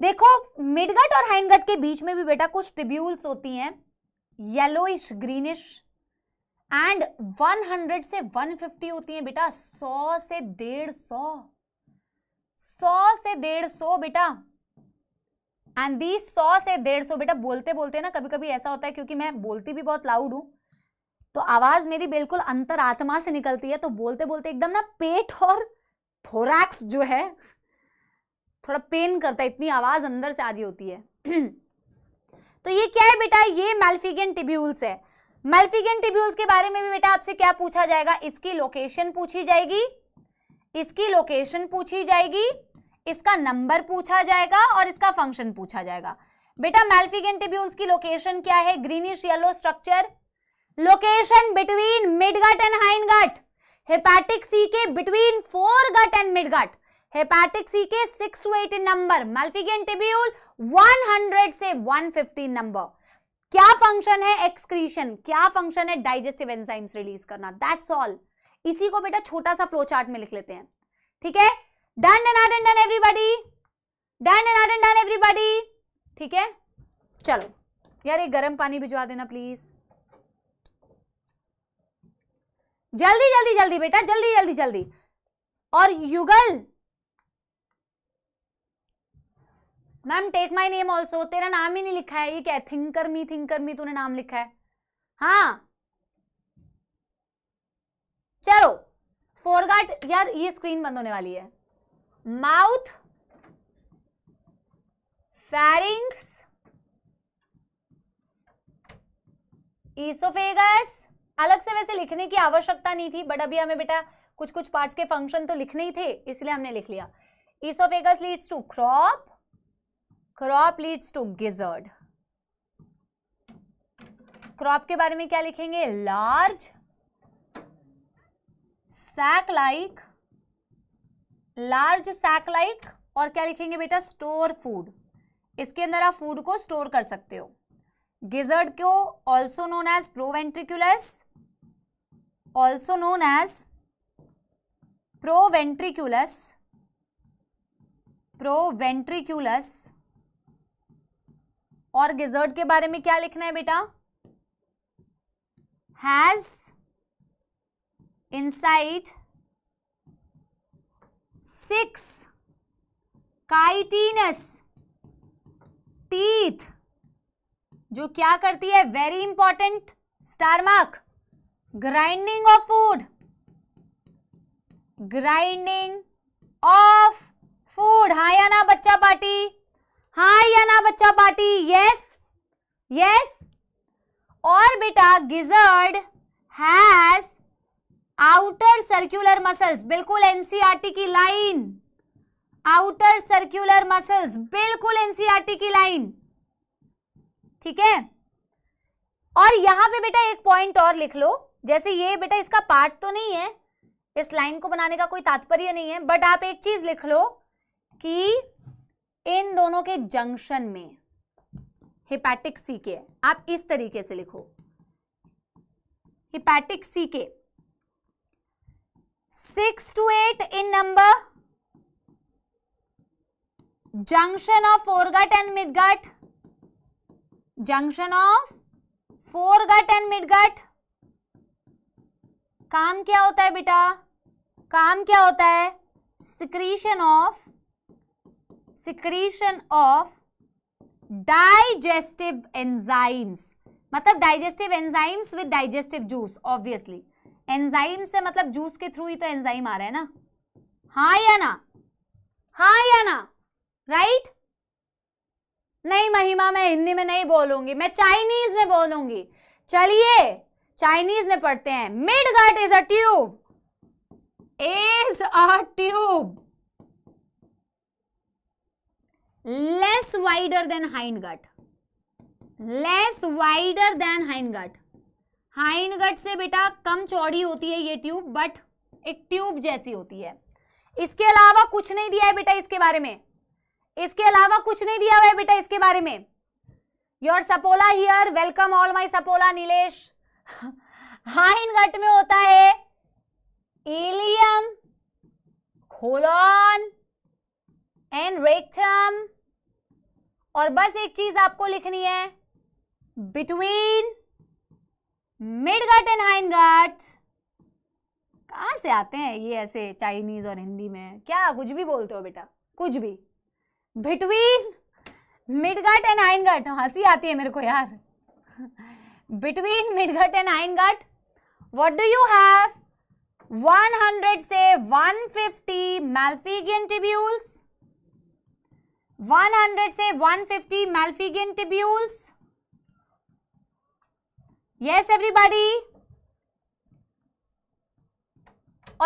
देखो मिडगट और हाइनगट के बीच में भी बेटा कुछ टिब्यूल्स होती हैं येलोइश ग्रीनिश एंड 100 से 150 होती हैं बेटा 100 से सौ सौ से सौ बेटा एंड दी सौ से सौ बेटा बोलते बोलते ना कभी कभी ऐसा होता है क्योंकि मैं बोलती भी बहुत लाउड हूं तो आवाज मेरी बिल्कुल अंतर आत्मा से निकलती है तो बोलते बोलते एकदम ना पेट और थोरैक्स जो है थोड़ा पेन करता है इतनी आवाज़ अंदर से आ रही होती है तो ये क्या है बेटा ये मेल्फिगन टिब्यूल्स है मेल्फिगन टिब्यूल्स के बारे में भी बेटा आपसे क्या पूछा जाएगा इसकी लोकेशन पूछी जाएगी इसकी लोकेशन पूछी जाएगी इसका नंबर पूछा जाएगा और इसका फंक्शन पूछा जाएगा बेटा मेल्फिगन टिब्यूल्स की लोकेशन क्या है greenish yellow structure location between midgut and hindgut hepatic C caeca between foregut and midgut hepatic caeca six to eight number Malpighian tubule 100 से 150 नंबर क्या फंक्शन है एक्सक्रीशन क्या फंक्शन है डाइजेस्टिव एंजाइम्स रिलीज करना दैट्स ऑल इसी को बेटा छोटा सा फ्लो चार्ट में लिख लेते हैं ठीक है done and done done everybody done and done done everybody ठीक है चलो यार एक गर्म पानी भिजवा देना प्लीज जल्दी जल्दी जल्दी बेटा जल्दी जल्दी जल्दी और Yugal ma'am take my name also तेरा नाम ही नहीं लिखा है ये क्या थिंकर मी थिंकर मी तूने नाम लिखा है हाँ चलो फोरगाट यार ये स्क्रीन बंद होने वाली है माउथ फैरिंग्स ईसोफेगस अलग से वैसे लिखने की आवश्यकता नहीं थी बट अभी हमें बेटा कुछ कुछ पार्ट्स के फंक्शन तो लिखने ही थे इसलिए हमने लिख लिया oesophagus leads to crop crop leads to gizzard crop के बारे में क्या लिखेंगे large sac like large sac like और क्या लिखेंगे बेटा स्टोर फूड इसके अंदर आप फूड को स्टोर कर सकते हो गिजर्ड को also known as proventriculus also known as proventriculus proventriculus और गिजर्ड के बारे में क्या लिखना है बेटा has inside six chitinous teeth जो क्या करती है very important star mark grinding of food grinding of food हाँ या ना बच्चा पार्टी हाँ या ना बच्चा पार्टी यस यस और बेटा gizzard has outer circular muscles बिल्कुल एनसीआरटी e की लाइन आउटर सर्क्यूलर मसल्स बिल्कुल एनसीआरटी e की लाइन ठीक है और यहां पे बेटा एक पॉइंट और लिख लो जैसे ये बेटा इसका पार्ट तो नहीं है इस लाइन को बनाने का कोई तात्पर्य नहीं है बट आप एक चीज लिख लो कि इन दोनों के जंक्शन में हिपैटिक सी के आप इस तरीके से लिखो hepatic C caeca six to eight in number junction of foregut and midgut junction of foregut and midgut काम क्या होता है बेटा काम क्या होता है secretion of secretion of digestive enzymes मतलब digestive enzymes with digestive juice obviously enzyme से मतलब जूस के थ्रू ही तो एंजाइम आ रहा है ना हा या ना हा या ना राइट नहीं महिमा मैं हिंदी में नहीं बोलूंगी मैं चाइनीज में बोलूंगी चलिए चाइनीज में पढ़ते हैं midgut is a tube is a tube less gut less wider than wider gut hindgut gut से बेटा कम चौड़ी होती है ये ट्यूब बट एक ट्यूब जैसी होती है इसके अलावा कुछ नहीं दिया है बेटा इसके बारे में इसके अलावा कुछ नहीं दिया हुआ है बेटा इसके बारे में योर सपोला हियर वेलकम ऑल माई सपोला नीलेश हाइनगट में होता है एलियम खोलॉन एंड रेक्टम और बस एक चीज आपको लिखनी है बिटवीन मिडगट एंड गट कहा से आते हैं ये ऐसे चाइनीज और हिंदी में क्या कुछ भी बोलते हो बेटा कुछ भी बिटवीन मिडगट एंड गट हंसी आती है मेरे को यार between midgut and gut what do you have 100 से 150 मैल्फिगियन टिब्यूल्स 100 से 150 malphigian टिब्यूल्स यस एवरीबॉडी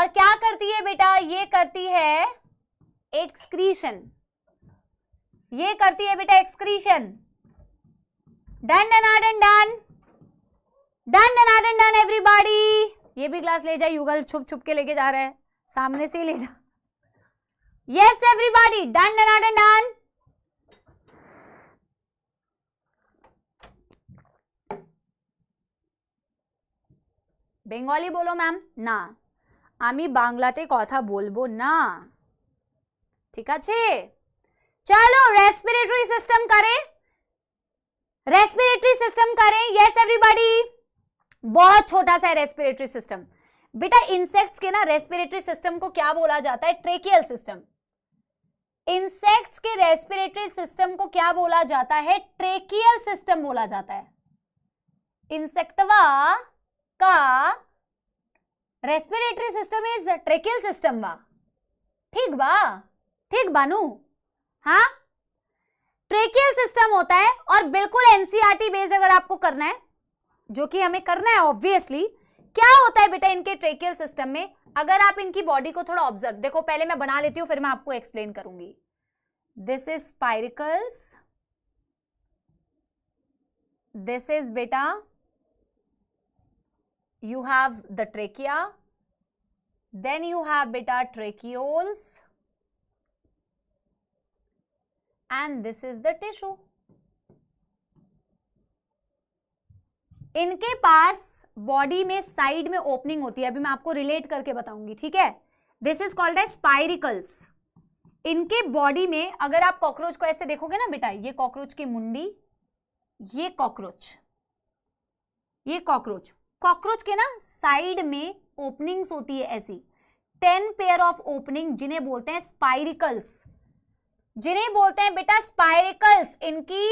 और क्या करती है बेटा ये करती है एक्सक्रीशन ये करती है बेटा excretion done done done done done done done done everybody ये भी क्लास ले जा युगल छुप छुप के लेके जा रहा है सामने से ही ले जा yes everybody done done done done Bengali बोलो मैम ना আমি বাংলাতে कथा বলবো ना ठीक है चलो रेस्पिरेटरी सिस्टम करें रेस्पिरेटरी सिस्टम करें यस एवरीबॉडी बहुत छोटा सा रेस्पिरेटरी सिस्टम बेटा इंसेक्ट्स के ना रेस्पिरेटरी सिस्टम को क्या बोला जाता है ट्रेकियल सिस्टम इंसेक्ट्स के रेस्पिरेटरी सिस्टम को क्या बोला जाता है ट्रेकियल सिस्टम बोला जाता है इंसेक्टवा का respiratory system is tracheal system बा ठीक बा ठीक बानू हाँ ट्रेकियल सिस्टम होता है और बिल्कुल एनसीईआरटी बेस्ड e अगर आपको करना है जो कि हमें करना है ऑब्वियसली क्या होता है बेटा इनके ट्रेकियल सिस्टम में अगर आप इनकी बॉडी को थोड़ा ऑब्जर्व देखो पहले मैं बना लेती हूँ फिर मैं आपको एक्सप्लेन करूंगी this is spiracles this is बेटा you have the trachea, then you have beta tracheoles, and this is the tissue. इनके पास बॉडी में साइड में ओपनिंग होती है अभी मैं आपको रिलेट करके बताऊंगी ठीक है this is called a spiracles इनके बॉडी में अगर आप कॉकरोच को ऐसे देखोगे ना बेटा ये कॉकरोच की मुंडी ये कॉकरोच ये कॉकरोच कॉकरोच के ना साइड में ओपनिंग्स होती है ऐसी टेन पेयर ऑफ ओपनिंग जिन्हें बोलते हैं स्पाइरिकल्स जिन्हें बोलते हैं बेटा स्पाइरिकल्स इनकी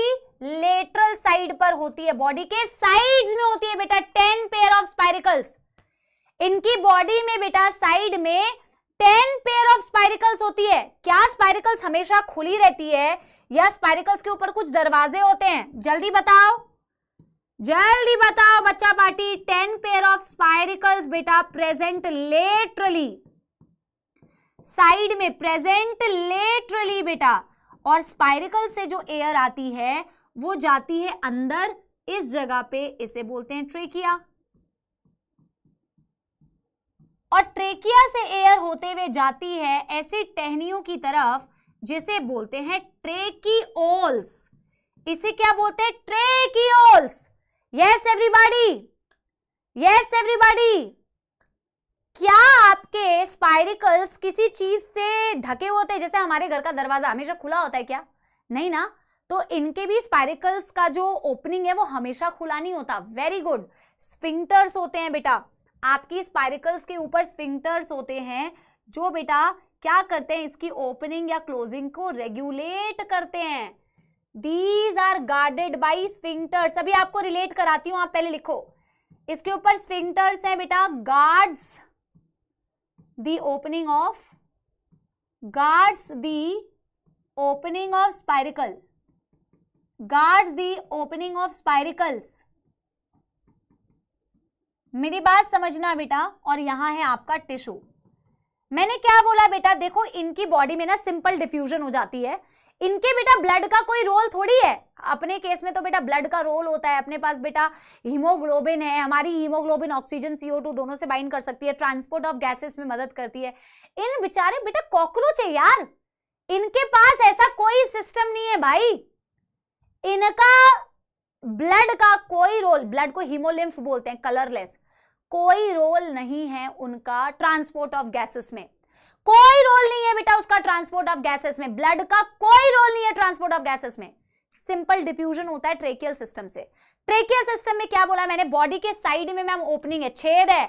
लेटरल साइड पर होती है बॉडी के साइड्स में होती है बेटा टेन पेयर ऑफ स्पाइरिकल्स इनकी बॉडी में बेटा साइड में टेन पेयर ऑफ स्पाइरिकल्स होती है क्या स्पाइरिकल्स हमेशा खुली रहती है या स्पाइरिकल्स के ऊपर कुछ दरवाजे होते हैं जल्दी बताओ जल्दी बताओ बच्चा party ten pair of spiracles बेटा प्रेजेंट लेटरली साइड में प्रेजेंट लेटरली बेटा और स्पाइरिकल से जो एयर आती है वो जाती है अंदर इस जगह पे इसे बोलते हैं ट्रेकिया और ट्रेकिया से एयर होते हुए जाती है ऐसी टहनियों की तरफ जिसे बोलते हैं ट्रेकिओल्स इसे क्या बोलते हैं tracheoles yes everybody yes everybody क्या आपके स्पाइरिकल्स किसी चीज से ढके होते हैं जैसे हमारे घर का दरवाजा हमेशा खुला होता है क्या नहीं ना तो इनके भी स्पाइरिकल्स का जो ओपनिंग है वो हमेशा खुला नहीं होता वेरी गुड स्पिंटर्स होते हैं बेटा आपकी स्पाइरिकल्स के ऊपर स्पिंटर्स होते हैं जो बेटा क्या करते हैं इसकी ओपनिंग या क्लोजिंग को रेगुलेट करते हैं these are guarded by sphincters अभी आपको रिलेट कराती हूं आप पहले लिखो इसके ऊपर स्विंटर्स हैं बेटा guards the opening of guards the opening of spiracle guards the opening of spiracles मेरी बात समझना बेटा और यहां है आपका टिश्यू मैंने क्या बोला बेटा देखो इनकी बॉडी में ना सिंपल डिफ्यूजन हो जाती है इनके बेटा ब्लड का कोई रोल थोड़ी है अपने केस में तो बेटा ब्लड का रोल होता है अपने पास बेटा हीमोग्लोबिन है हमारी हीमोग्लोबिन ऑक्सीजन सीओ टू दोनों से बाइंड कर सकती है ट्रांसपोर्ट ऑफ गैसेस में मदद करती है इन बेचारे बेटा कॉकरोच है यार इनके पास ऐसा कोई सिस्टम नहीं है भाई इनका ब्लड का कोई रोल ब्लड को हीमोलिम्फ बोलते हैं कलरलेस कोई रोल नहीं है उनका ट्रांसपोर्ट ऑफ गैसेस में कोई रोल नहीं है बेटा उसका ट्रांसपोर्ट ऑफ गैसेस में ब्लड का कोई रोल नहीं है ट्रांसपोर्ट ऑफ गैसेस में सिंपल डिफ्यूजन होता है ट्रेकियल सिस्टम से ट्रेकियल सिस्टम में क्या बोला मैंने बॉडी के साइड में मैम ओपनिंग है छेद है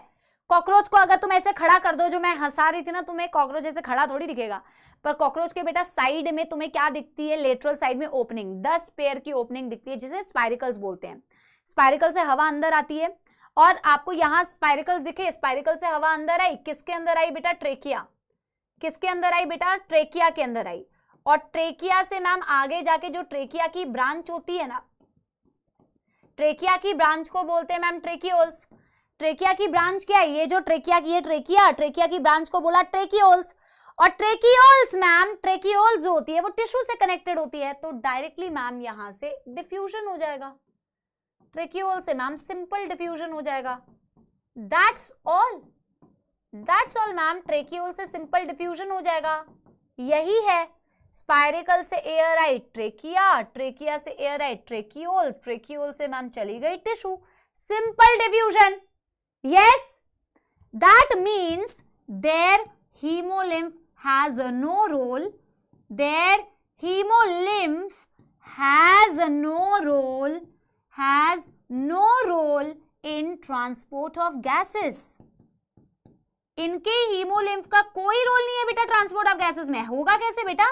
कॉकरोच को अगर तुम ऐसे खड़ा कर दो जो मैं हंसा रही थी ना तुम्हें कॉकरोच ऐसे खड़ा थोड़ी दिखेगा पर कॉकरोच के बेटा साइड में तुम्हें क्या दिखती है लेटरल साइड में ओपनिंग दस पेयर की ओपनिंग दिखती है जिसे स्पाइरिकल्स बोलते हैं स्पाइरिकल से हवा अंदर आती है और आपको यहाँ स्पाइरिकल्स दिखे स्पाइरिकल से हवा अंदर आई किसके अंदर आई बेटा ट्रेकिया किसके अंदर आई बेटा ट्रेकिया के अंदर आई और ट्रेकिया से मैम आगे जाके जो ट्रेकिया की ब्रांच होती है ना ट्रेकिया की ब्रांच को बोलते हैं मैम ट्रेकिओल्स ट्रेकिया की ब्रांच क्या है ये जो ट्रेकिया की ये ट्रेकिया ट्रेकिया की ब्रांच को बोला ट्रेकिओल्स और ट्रेकिओल्स मैम ट्रेकिओल्स जो होती है वो टिश्यू से कनेक्टेड होती है तो डायरेक्टली मैम यहां से डिफ्यूजन हो जाएगा ट्रेकिओल से मैम सिंपल डिफ्यूजन हो जाएगा that's all that's all ma'am tracheole से सिंपल डिफ्यूजन हो जाएगा यही है स्पायरिकल से एयर आई ट्रेकिया ट्रेकिया से एयर आई ट्रेक्यूल ट्रेक्यूल से मैम चली गई tissue simple diffusion yes that means there haemolymph has no role there haemolymph has no role has no role in transport of gases इनके हीमोलिम्फ का कोई रोल नहीं है बेटा ट्रांसपोर्ट ऑफ गैसेस में होगा कैसे बेटा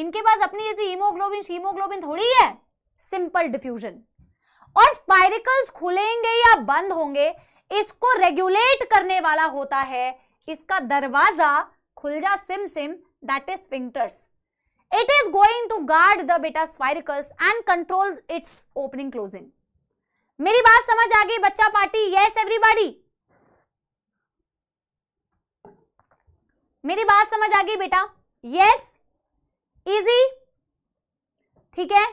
इनके पास अपनी जैसी हीमोग्लोबिन हीमोग्लोबिन थोड़ी है सिंपल डिफ्यूजन और स्पाइरिकल्स खुलेंगे या बंद होंगे इसको रेगुलेट करने वाला होता है इसका दरवाजा खुल जा सिम सिम that is sphincters it is going to guard the बेटा spiracles and control its opening closing मेरी बात समझ आ गई बच्चा पार्टी यस एवरीबॉडी मेरी बात समझ आ गई बेटा यस इजी ठीक है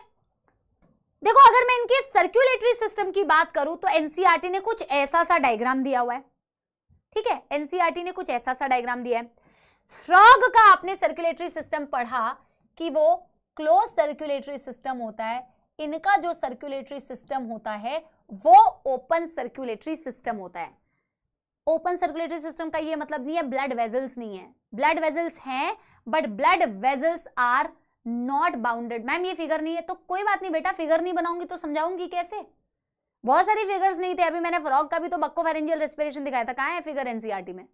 देखो अगर मैं इनके सर्क्यूलेटरी सिस्टम की बात करूं तो एनसीईआरटी e ने कुछ ऐसा सा डायग्राम दिया हुआ है ठीक है एनसीईआरटी e ने कुछ ऐसा सा डायग्राम दिया है फ्रॉग का आपने सर्क्यूलेटरी सिस्टम पढ़ा कि वो क्लोज सर्क्यूलेटरी सिस्टम होता है इनका जो सर्क्यूलेटरी सिस्टम होता है वो ओपन सर्क्यूलेटरी सिस्टम होता है ओपन सर्कुलेटरी सिस्टम का ये मतलब नहीं है ब्लड वेजल्स नहीं है ब्लड वेजल्स हैं but blood vessels are not bounded ma'am ये फिगर नहीं है तो कोई बात नहीं बेटा फिगर नहीं बनाऊंगी तो समझाऊंगी कैसे बहुत सारी फिगर्स नहीं थे अभी मैंने फ्रॉक का भी तो बक्को फेरेंजियल रेस्पिरेशन दिखाया था कहाँ है फिगर एनसीआरटी e में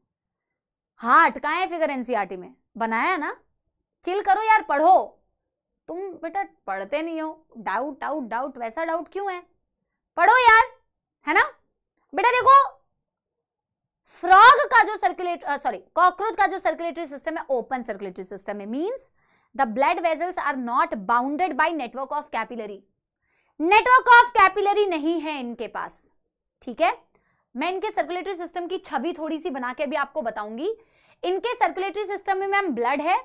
हार्ट कहाँ है फिगर एनसीआरटी e में बनाया ना चिल करो यार पढ़ो तुम बेटा पढ़ते नहीं हो डाउट डाउट डाउट वैसा डाउट क्यों है पढ़ो यार है ना बेटा देखो फ्रॉग का जो सर्कुलेट सॉरी कॉकरोच का जो सर्कुलेटरी सिस्टम है ओपन सर्कुलेटरी सिस्टम है means the blood vessels are not bounded by network of capillary network of capillary नहीं है इनके पास ठीक है मैं इनके सर्कुलेटरी सिस्टम की छवि थोड़ी सी बना के अभी आपको बताऊंगी इनके सर्कुलेटरी सिस्टम में मैम ब्लड है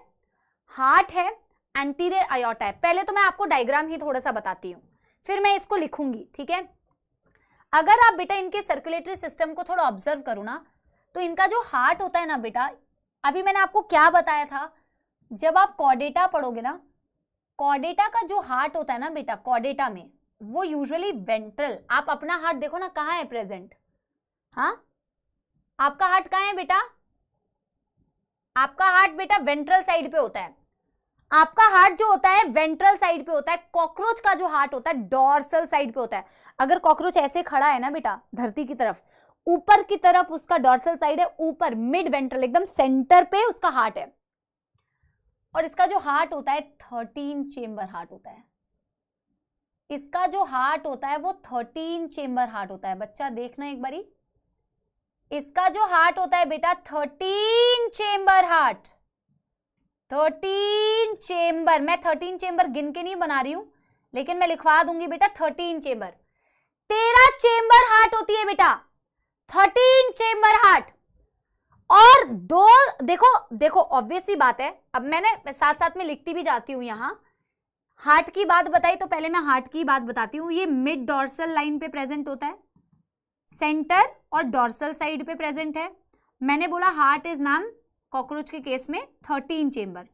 हार्ट है एंटीरियर आयोटा है पहले तो मैं आपको डायग्राम ही थोड़ा सा बताती हूँ फिर मैं इसको लिखूंगी ठीक है अगर आप बेटा इनके सर्कुलेटरी सिस्टम को थोड़ा ऑब्जर्व करो ना तो इनका जो हार्ट होता है ना बेटा अभी मैंने आपको क्या बताया था जब आप कॉडेटा पढ़ोगे ना कॉडेटा का जो हार्ट होता है ना बेटा कॉडेटा में वो यूजुअली वेंट्रल आप अपना हार्ट देखो ना कहाँ है प्रेजेंट हाँ आपका हार्ट कहाँ है बेटा आपका हार्ट बेटा वेंट्रल साइड पे होता है आपका हार्ट जो होता है वेंट्रल साइड पे होता है कॉकरोच का जो हार्ट होता है डॉर्सल साइड पे होता है अगर कॉकरोच ऐसे खड़ा है ना बेटा धरती की तरफ ऊपर की तरफ उसका डॉर्सल साइड है ऊपर मिड वेंट्रल एकदम सेंटर पे उसका हार्ट है और इसका जो हार्ट होता है थर्टीन चेम्बर हार्ट होता है इसका जो हार्ट होता है वो थर्टीन चेम्बर हार्ट होता है बच्चा देखना एक बारी इसका जो हार्ट होता है बेटा thirteen chamber heart thirteen chamber मैं थर्टीन चेम्बर गिन के नहीं बना रही हूं लेकिन मैं लिखवा दूंगी बेटा थर्टीन चेम्बर तेरह चेम्बर हार्ट होती है बेटा थर्टीन चेम्बर हार्ट और दो देखो देखो ऑब्वियसली बात है अब मैंने साथ साथ में लिखती भी जाती हूं यहाँ हार्ट की बात बताई तो पहले मैं हार्ट की बात बताती हूँ ये मिड डॉर्सल लाइन पे प्रेजेंट होता है सेंटर और डॉर्सल साइड पे प्रेजेंट है मैंने बोला हार्ट इज मैम कॉकरोच के केस में थर्टीन चेम्बर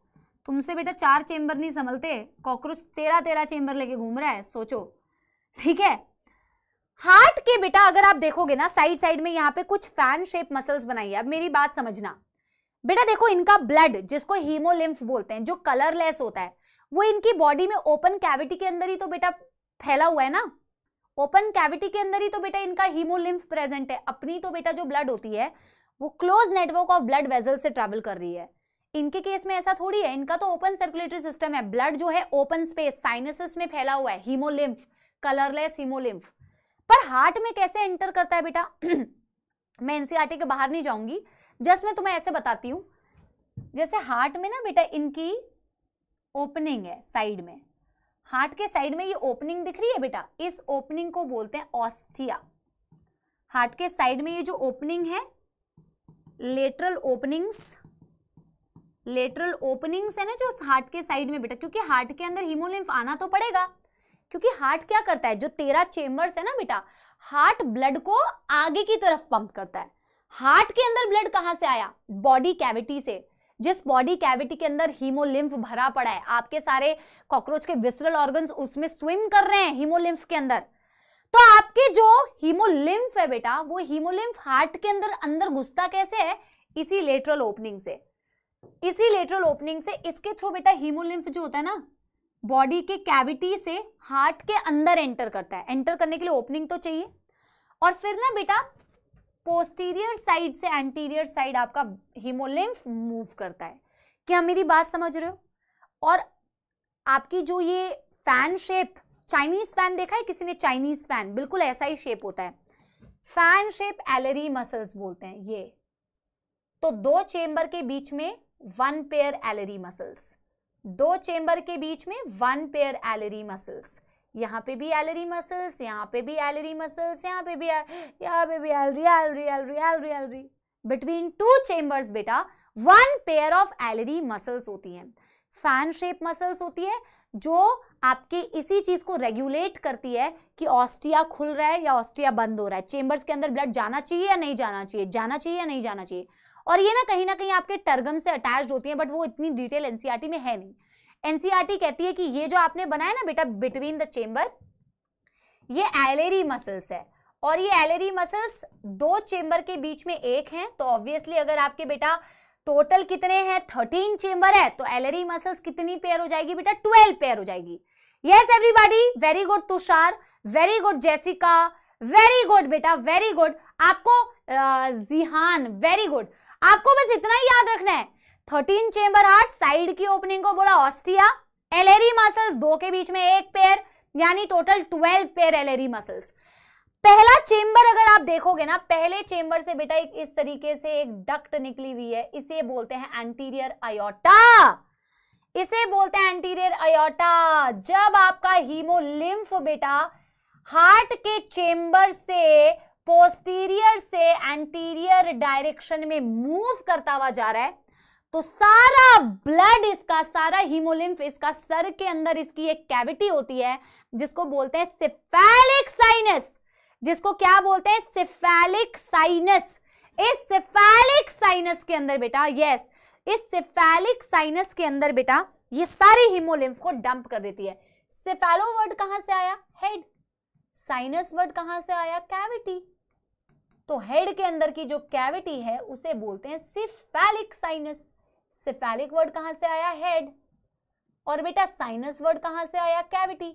तुमसे बेटा चार चेम्बर नहीं संभलते कॉकरोच तेरह तेरह चेम्बर लेके घूम रहा है सोचो ठीक है हार्ट के बेटा अगर आप देखोगे ना साइड साइड में यहाँ पे कुछ फैन शेप मसल्स बनाई है अब मेरी बात समझना बेटा देखो इनका ब्लड जिसको हीमोलिम्फ बोलते हैं जो कलरलेस होता है वो इनकी बॉडी में ओपन कैविटी के अंदर ही तो बेटा फैला हुआ है ना ओपन कैविटी के अंदर ही तो बेटा इनका हीमोलिम्फ प्रेजेंट है अपनी तो बेटा जो ब्लड होती है वो close network of blood vessel से ट्रेवल कर रही है इनके केस में ऐसा थोड़ी है इनका तो ओपन सर्कुलेटरी सिस्टम है ब्लड जो है ओपन स्पेस साइनसिस में फैला हुआ है हीमोलिम्फ कलरलेस हीमोलिम्फ पर हार्ट में कैसे एंटर करता है बेटा मैं एनसीआरटी के बाहर नहीं जाऊंगी जस्ट मैं तुम्हें ऐसे बताती हूँ जैसे हार्ट में ना बेटा इनकी ओपनिंग है साइड में हार्ट के साइड में ये ओपनिंग दिख रही है बेटा इस ओपनिंग को बोलते हैं ऑस्टिया हार्ट के साइड में ये जो ओपनिंग है लेटरल ओपनिंग्स लेटरल ओपनिंग्स है ना जो हार्ट के साइड में बेटा क्योंकि हार्ट के अंदर हीमोलिम्फ आना तो पड़ेगा क्योंकि हार्ट क्या करता है जो तेरा चेम्बर्स है ना बेटा हार्ट ब्लड को आगे की तरफ पंप करता है हार्ट के अंदर ब्लड कहां से आया बॉडी कैविटी से जिस बॉडी कैविटी के अंदर हीमोलिम्फ भरा पड़ा है आपके सारे कॉकरोच के विसरल ऑर्गन्स उसमें स्विम कर रहे हैं हीमोलिम्फ के अंदर तो आपके जो हीमोलिम्फ है बेटा वो हीमोलिम्फ हार्ट के अंदर अंदर घुसता कैसे है इसी लेटरल ओपनिंग से इसी लेटरल ओपनिंग से इसके थ्रू बेटा हीमोलिम्फ जो होता है ना बॉडी के कैविटी से हार्ट के अंदर एंटर करता है एंटर करने के लिए ओपनिंग तो चाहिए और फिर ना बेटा पोस्टीरियर साइड से एंटीरियर साइड आपका हिमोलिम्फ मूव करता है क्या मेरी बात समझ रहे हो और आपकी जो ये फैन शेप चाइनीज फैन देखा है किसी ने चाइनीज फैन बिल्कुल ऐसा ही शेप होता है फैन शेप एलरी मसल्स बोलते हैं ये तो दो चेंबर के बीच में वन पेयर एलरी मसल्स दो चेंबर के बीच में वन पेयर एलरी मसल्स यहाँ पे भी एलरी मसल्स यहाँ पे भी एलरी मसल्स यहाँ पे भी यहाँ पे भी alary alary alary alary alary between two chambers बेटा one pair of alary muscles होती हैं फैन शेप मसल्स होती है जो आपके इसी चीज को रेगुलेट करती है कि ऑस्टिया खुल रहा है या ऑस्टिया बंद हो रहा है चेंबर्स के अंदर ब्लड जाना चाहिए या नहीं जाना चाहिए जाना चाहिए या नहीं जाना चाहिए और ये ना कहीं ना कहीं आपके टर्गम से अटैच होती है बट वो इतनी डिटेल एनसीआरटी e में है नहीं एनसीआरटी e कहती है कि ये जो आपने बनाया ना बेटा बिटवीन द चेम्बर ये एलेरी मसल्स है और ये एलेरी मसल्स दो चेम्बर के बीच में एक है तो ऑब्वियसली अगर आपके बेटा टोटल कितने हैं थर्टीन चेम्बर है तो एलेरी मसल्स कितनी पेयर हो जाएगी बेटा ट्वेल्व पेयर हो जाएगी yes everybody very good Tushar very good Jessica very good बेटा वेरी गुड आपको जिहान वेरी गुड आपको बस इतना ही याद रखना है थर्टीन चेम्बर हार्ट साइड की ओपनिंग को बोला ऑस्टिया एलेरी मसल्स दो के बीच में एक पेयर यानी total twelve pair alary muscles पहला चेंबर अगर आप देखोगे ना पहले चेंबर से बेटा एक इस तरीके से एक डक्ट निकली हुई है इसे बोलते हैं एंटीरियर आयोटा इसे बोलते हैं एंटीरियर आयोटा जब आपका हीमोलिम्फ बेटा हार्ट के चेंबर से पोस्टीरियर से एंटीरियर डायरेक्शन में मूव करता हुआ जा रहा है तो सारा ब्लड इसका सारा हीमोलिम्फ इसका सर के अंदर इसकी एक कैविटी होती है जिसको बोलते हैं सिफेलिक साइनस जिसको क्या बोलते हैं सिफेलिक साइनस इस सिफेलिक साइनस के अंदर बेटा यस इस सिफेलिक साइनस के अंदर बेटा ये सारे हीमोलिम्फ को डंप कर देती है सिफेलो वर्ड कहां से आया हेड साइनस वर्ड कहां से आया कैविटी तो हेड के अंदर की जो कैविटी है उसे बोलते हैं सिफेलिक साइनस सिफेलिक वर्ड कहां से आया हेड और बेटा साइनस वर्ड कहां से आया कैविटी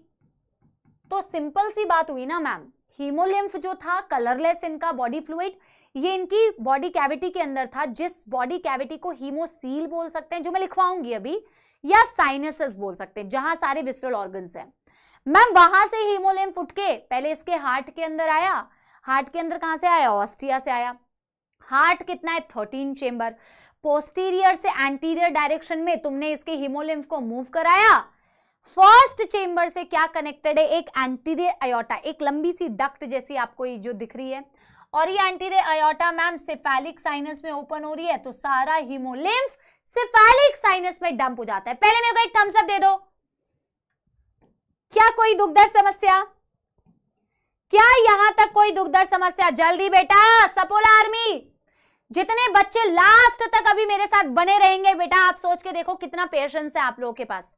तो सिंपल सी बात हुई ना मैम हीमोलिम्फ जो था कलरलेस इनका बॉडी फ्लूड ये इनकी बॉडी कैविटी के अंदर था जिस बॉडी कैविटी को हीमोसील बोल सकते हैं जो मैं लिखवाऊंगी अभी या साइनसेस बोल सकते हैं जहां सारे विस्ट्रल ऑर्गन्स हैं मैम वहां से हीमोलिम्फ उठ के पहले इसके हार्ट के अंदर आया हार्ट के अंदर कहां से आया ऑस्ट्रिया से आया हार्ट कितना है थर्टीन चेंबर पोस्टीरियर से एंटीरियर डायरेक्शन में तुमने इसके हिमोलिम्फ को मूव कराया फर्स्ट चेंबर से क्या कनेक्टेड है एक एंटीरियर अयोटा एक लंबी सी डक्ट जैसी आपको ये जो दिख रही है और ये anterior aorta ma'am cephalic sinus में ओपन हो रही है तो सारा हिमोलिम्फ सिफेलिक साइनस में डंप हो जाता है पहले मेरे को एक थम्सअप दे दो क्या कोई दुखदर समस्या क्या यहां तक कोई दुखदर समस्या जल्दी बेटा सपोला आर्मी जितने बच्चे लास्ट तक अभी मेरे साथ बने रहेंगे बेटा आप सोच के देखो कितना पेशेंस है आप लोगों के पास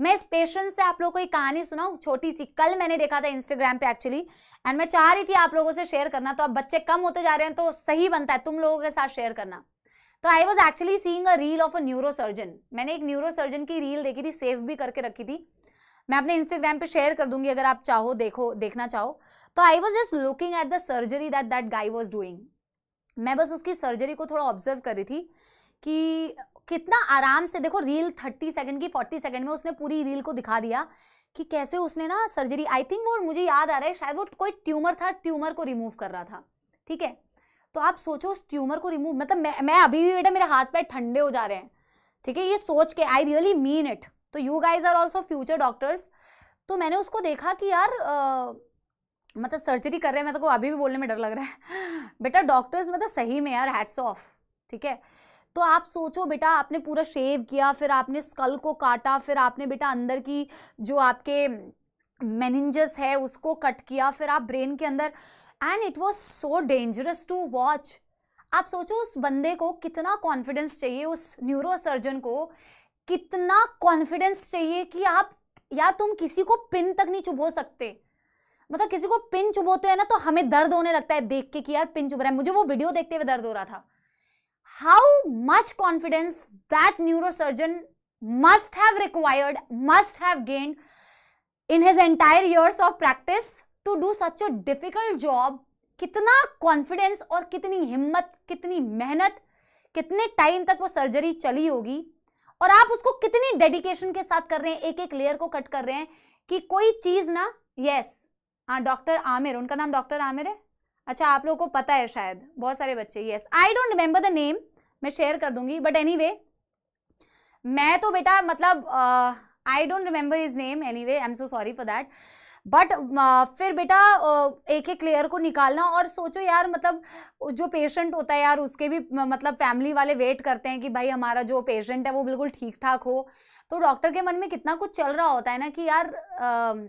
मैं इस पेशेंस से आप लोगों को एक कहानी सुनाऊ छोटी सी कल मैंने देखा था इंस्टाग्राम पे एक्चुअली एंड मैं चाह रही थी आप लोगों से शेयर करना तो अब बच्चे कम होते जा रहे हैं तो सही बनता है तुम लोगों के साथ शेयर करना तो I was actually seeing a reel of a neurosurgeon मैंने एक न्यूरो सर्जन की रील देखी थी सेव भी करके रखी थी मैं अपने इंस्टाग्राम पे शेयर कर दूंगी अगर आप चाहो देखो देखना चाहो तो I was just looking at the surgery that that guy was doing मैं बस उसकी सर्जरी को थोड़ा ऑब्जर्व कर रही थी कि कितना आराम से देखो रील थर्टी सेकेंड की फोर्टी सेकेंड में उसने पूरी रील को दिखा दिया कि कैसे उसने ना सर्जरी आई थिंक वो मुझे याद आ रहा है शायद वो कोई ट्यूमर था ट्यूमर को रिमूव कर रहा था ठीक है तो आप सोचो उस ट्यूमर को रिमूव मतलब मैं मैं अभी भी बेटा मेरे हाथ पैर ठंडे हो जा रहे हैं ठीक है ये सोच के आई रियली मीन इट तो you guys are also future doctors तो मैंने उसको देखा कि यार आ, मतलब सर्जरी कर रहे हैं मैं तो को अभी भी बोलने में डर लग रहा है बेटा डॉक्टर्स मतलब सही में यार हैट्स ऑफ ठीक है तो आप सोचो बेटा आपने पूरा शेव किया फिर आपने स्कल को काटा फिर आपने बेटा अंदर की जो आपके मैनेजर्स है उसको कट किया फिर आप ब्रेन के अंदर and it was so dangerous to watch आप सोचो उस बंदे को कितना कॉन्फिडेंस चाहिए उस न्यूरो सर्जन को कितना कॉन्फिडेंस चाहिए कि आप या तुम किसी को पिन तक नहीं चुभो सकते मतलब किसी को पिन चुभोते हैं ना तो हमें दर्द होने लगता है देख के कि यार पिन चुभ रहा है मुझे वो वीडियो देखते हुए दर्द हो रहा था how much confidence that neurosurgeon must have required must have gained in his entire years of practice to do such a difficult job कितना कॉन्फिडेंस और कितनी हिम्मत कितनी मेहनत कितने टाइम तक वो सर्जरी चली होगी और आप उसको कितनी डेडिकेशन के साथ कर रहे हैं एक एक लेयर को कट कर रहे हैं कि कोई चीज ना यस हाँ डॉक्टर आमिर उनका नाम डॉक्टर आमिर है अच्छा आप लोगों को पता है शायद बहुत सारे बच्चे yes I don't remember the name मैं शेयर कर दूंगी बट एनी anyway, मैं तो बेटा मतलब I don't remember his name anyway I am so sorry for that but फिर बेटा uh, एक एक क्लेयर को निकालना और सोचो यार मतलब जो पेशेंट होता है यार उसके भी मतलब फैमिली वाले वेट करते हैं कि भाई हमारा जो पेशेंट है वो बिल्कुल ठीक ठाक हो तो डॉक्टर के मन में कितना कुछ चल रहा होता है ना कि यार आ, um,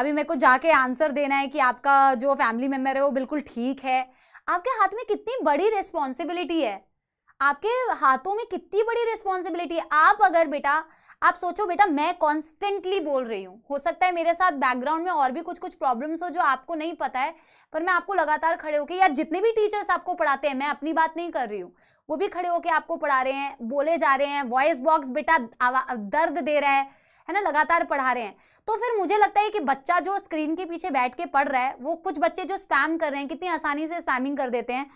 अभी मेरे को जाके आंसर देना है कि आपका जो फैमिली मेम्बर है वो बिल्कुल ठीक है आपके हाथ में कितनी बड़ी रिस्पॉन्सिबिलिटी है आपके हाथों में कितनी बड़ी रिस्पॉन्सिबिलिटी है आप अगर बेटा आप सोचो बेटा मैं कॉन्स्टेंटली बोल रही हूँ हो सकता है मेरे साथ बैकग्राउंड में और भी कुछ कुछ प्रॉब्लम्स हो जो आपको नहीं पता है पर मैं आपको लगातार खड़े होकर या जितने भी टीचर्स आपको पढ़ाते हैं मैं अपनी बात नहीं कर रही हूँ वो भी खड़े होकर आपको पढ़ा रहे हैं बोले जा रहे हैं वॉइस बॉक्स बेटा दर्द दे रहा है है ना लगातार पढ़ा रहे हैं तो फिर मुझे लगता है कि बच्चा जो स्क्रीन के पीछे बैठ के पढ़ रहा है वो कुछ बच्चे जो स्पैम कर रहे हैं कितनी आसानी से स्पैमिंग कर देते हैं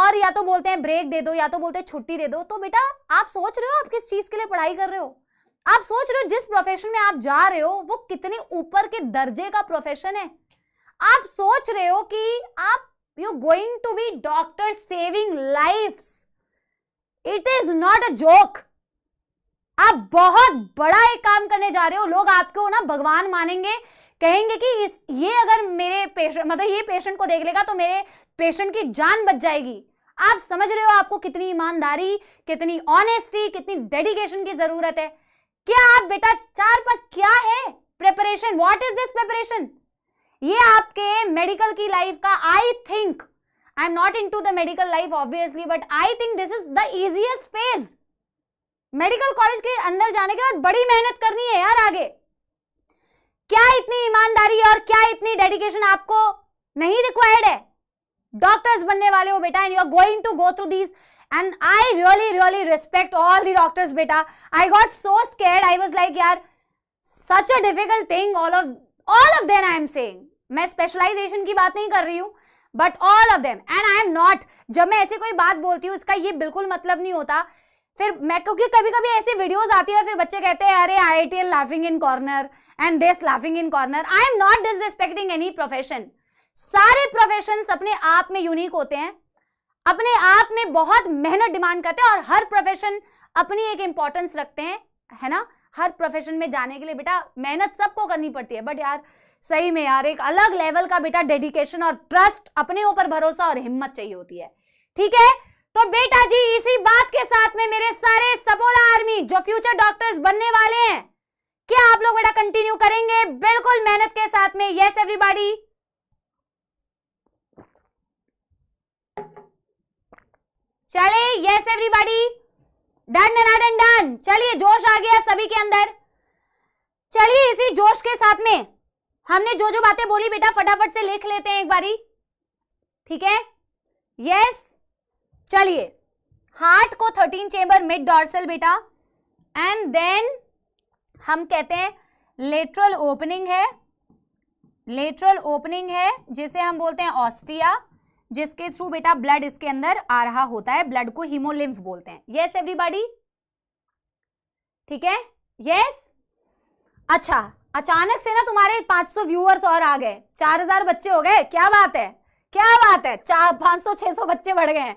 और या तो बोलते हैं ब्रेक दे दो या तो बोलते हैं छुट्टी दे दो तो बेटा आप सोच रहे हो आप किस चीज़ के लिए पढ़ाई कर रहे हो आप सोच रहे हो जिस प्रोफेशन में आप जा रहे हो वो कितने ऊपर के दर्जे का प्रोफेशन है आप सोच रहे हो कि आप you going to be doctor saving life it is not a joke आप बहुत बड़ा एक काम करने जा रहे हो लोग आपको ना भगवान मानेंगे कहेंगे कि इस ये अगर मेरे पेशेंट मतलब ये पेशेंट को देख लेगा तो मेरे पेशेंट की जान बच जाएगी आप समझ रहे हो आपको कितनी ईमानदारी कितनी ऑनेस्टी कितनी डेडिकेशन की जरूरत है क्या आप बेटा चार पांच क्या है preparation what is this preparation ये आपके मेडिकल की लाइफ का I think I am not into the medical life obviously but I think this is the easiest phase medical college के अंदर जाने के बाद बड़ी मेहनत करनी है यार आगे क्या इतनी ईमानदारी और क्या इतनी डेडिकेशन आपको नहीं रिक्वायर्ड है डॉक्टर्स बनने वाले हो बेटा and you are going to go through these and I really really respect all the doctors बेटा I got so scared I was like यार such a difficult thing all of all of then I am saying मैं स्पेशलाइजेशन की बात नहीं कर रही हूं but all of them and I am not जब मैं ऐसी कोई बात बोलती हूँ इसका ये बिल्कुल मतलब नहीं होता फिर मैं क्योंकि कभी कभी ऐसे वीडियोस आती है फिर बच्चे कहते हैं अरे आई आई टी एल laughing in corner and this laughing in corner I am not disrespecting any profession सारे प्रोफेशन अपने आप में यूनिक होते हैं अपने आप में बहुत मेहनत डिमांड करते हैं और हर प्रोफेशन अपनी एक इंपॉर्टेंस रखते हैं है ना हर प्रोफेशन में जाने के लिए बेटा मेहनत सबको करनी पड़ती है बट यार सही में यार एक अलग लेवल का बेटा डेडिकेशन और ट्रस्ट अपने ऊपर भरोसा और हिम्मत चाहिए होती है ठीक है तो बेटा जी इसी बात के साथ में मेरे सारे सबोला आर्मी जो फ्यूचर डॉक्टर्स बनने वाले हैं क्या आप लोग बेटा कंटिन्यू करेंगे बिल्कुल मेहनत के साथ में यस एवरीबॉडी चले yes everybody done done done done चलिए जोश आ गया सभी के अंदर चलिए इसी जोश के साथ में हमने जो जो बातें बोली बेटा फटाफट से लिख लेते हैं एक बारी ठीक है यस चलिए हार्ट को थर्टीन चेंबर मिड डॉर्सल बेटा एंड देन हम कहते हैं लेटरल ओपनिंग है लेटरल ओपनिंग है जिसे हम बोलते हैं ऑस्टिया जिसके थ्रू बेटा ब्लड इसके अंदर आ रहा होता है ब्लड को हीमोलिम्फ बोलते हैं यस एवरीबॉडी ठीक है यस अच्छा अचानक से ना तुम्हारे 500 व्यूअर्स और आ गए 4000 बच्चे हो गए क्या बात है क्या बात है चार पांच सौ छह सौ बच्चे बढ़ गए हैं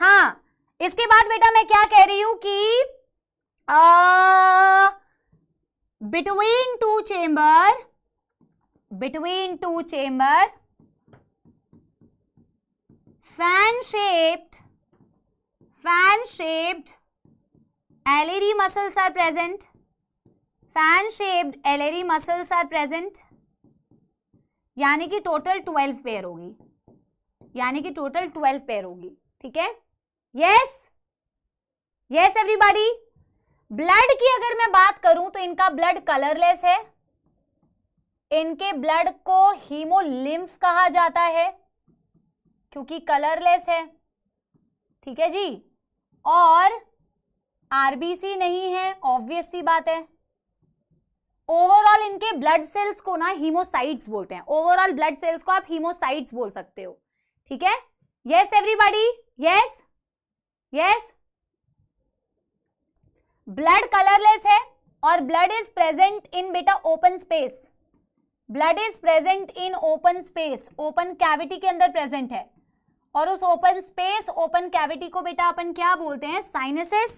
हाँ इसके बाद बेटा मैं क्या कह रही हूं कि between two chamber between two chamber fan shaped fan shaped alary muscles are present fan shaped alary muscles are present यानी कि टोटल ट्वेल्व पेयर होगी यानी कि टोटल ट्वेल्व पेयर होगी ठीक है यस यस एवरीबॉडी ब्लड की अगर मैं बात करूं तो इनका ब्लड कलरलेस है इनके ब्लड को हीमोलिम्फ कहा जाता है क्योंकि कलरलेस है ठीक है जी और आरबीसी नहीं है ऑब्वियस सी बात है ओवरऑल इनके ब्लड सेल्स को ना हीमोसाइट्स बोलते हैं ओवरऑल ब्लड सेल्स को आप हीमोसाइट्स बोल सकते हो ठीक है yes everybody yes yes blood colourless है और ब्लड इज प्रेजेंट इन बेटा open space blood is present in open space open cavity के अंदर प्रेजेंट है और उस ओपन स्पेस ओपन कैविटी को बेटा अपन क्या बोलते हैं साइनसिस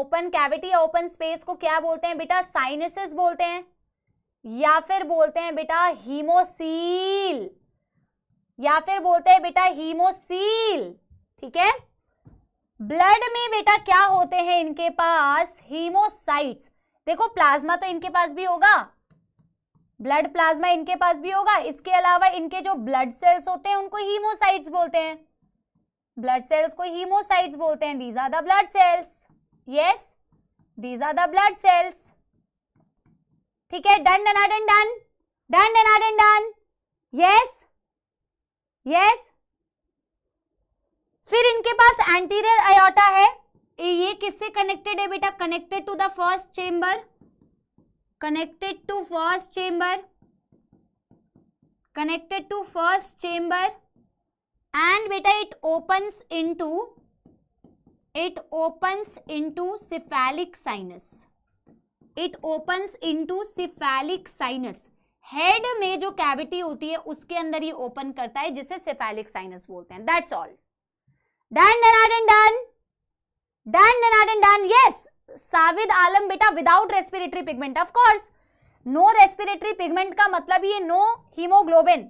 ओपन कैविटी या ओपन स्पेस को क्या बोलते हैं बेटा साइनसिस बोलते हैं या फिर बोलते हैं बेटा हीमोसील या फिर बोलते हैं बेटा हीमोसील ठीक है ब्लड में बेटा क्या होते हैं इनके पास हीमोसाइट्स देखो प्लाज्मा तो इनके पास भी होगा ब्लड प्लाज्मा इनके पास भी होगा इसके अलावा इनके जो ब्लड सेल्स होते हैं उनको हीमोसाइट्स बोलते हैं ब्लड सेल्स को हीमोसाइट्स बोलते हैं these are the blood cells yes these are the blood cells ठीक है done done done done done done done yes yes फिर इनके पास एंटीरियर अयोटा है ये किससे कनेक्टेड है बेटा connected to the first chamber connected to first chamber connected to first chamber and बेटा it opens into it opens into cephalic sinus it opens into cephalic sinus head में जो कैविटी होती है उसके अंदर ये ओपन करता है जिसे सिफेलिक साइनस बोलते हैं that's all done done done done done done done yes Savid Alam बेटा without respiratory pigment of course no respiratory pigment का मतलब ये नो हीमोग्लोबिन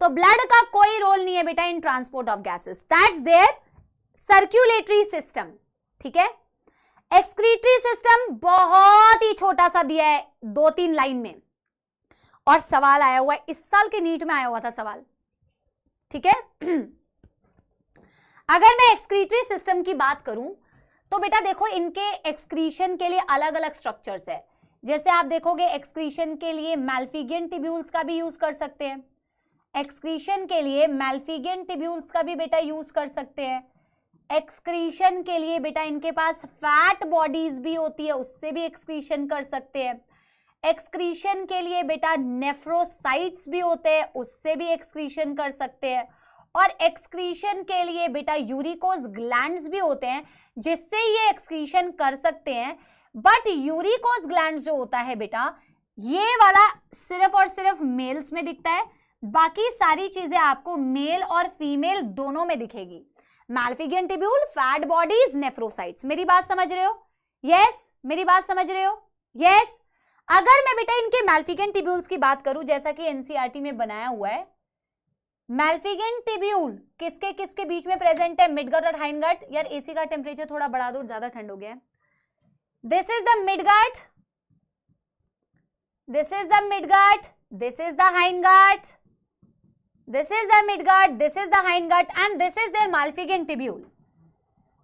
तो ब्लड का कोई रोल नहीं है बेटा in transport of gases that's their circulatory system ठीक है एक्सक्रीटरी सिस्टम बहुत ही छोटा सा दिया है दो तीन लाइन में और सवाल आया हुआ है इस साल के नीट में आया हुआ था सवाल ठीक है अगर मैं एक्सक्रीटरी सिस्टम की बात करूं तो बेटा देखो इनके एक्सक्रीशन के लिए अलग अलग स्ट्रक्चर्स है जैसे आप देखोगे एक्सक्रीशन के लिए मेल्फिगियन टिब्यूल्स का भी यूज कर सकते हैं एक्सक्रीशन के लिए मेल्फिगियन टिब्यूल्स का भी बेटा यूज कर सकते हैं एक्सक्रीशन के लिए बेटा इनके पास फैट बॉडीज भी होती है उससे भी एक्सक्रीशन कर सकते हैं एक्सक्रीशन के लिए बेटा नेफ्रोसाइट्स भी होते हैं उससे भी एक्सक्रीशन कर सकते हैं और एक्सक्रीशन के लिए बेटा यूरिकोज ग्लैंड्स भी होते हैं जिससे ये एक्सक्रीशन कर सकते हैं बट यूरिकोज ग्लैंड्स जो होता है बेटा ये वाला सिर्फ और सिर्फ मेल्स में दिखता है बाकी सारी चीजें आपको मेल और फीमेल दोनों में दिखेगी malpighian tubule fat bodies nephrocytes मेरी बात समझ रहे हो यस yes, मेरी बात समझ रहे हो यस yes. अगर मैं बेटा इनके मैल्फिगन टिब्यूल्स की बात करूं जैसा कि एनसीआरटी e में बनाया हुआ है मेल्फिगेंट टिब्यूल किसके किसके बीच में प्रेजेंट है मिडगट और हाइनगट यार एसी का टेम्परेचर थोड़ा बढ़ा दो ज्यादा ठंड हो गया this is the midgut this is the midgut this is the hindgut this is the midgut this is the hindgut and this is their malpighian tubule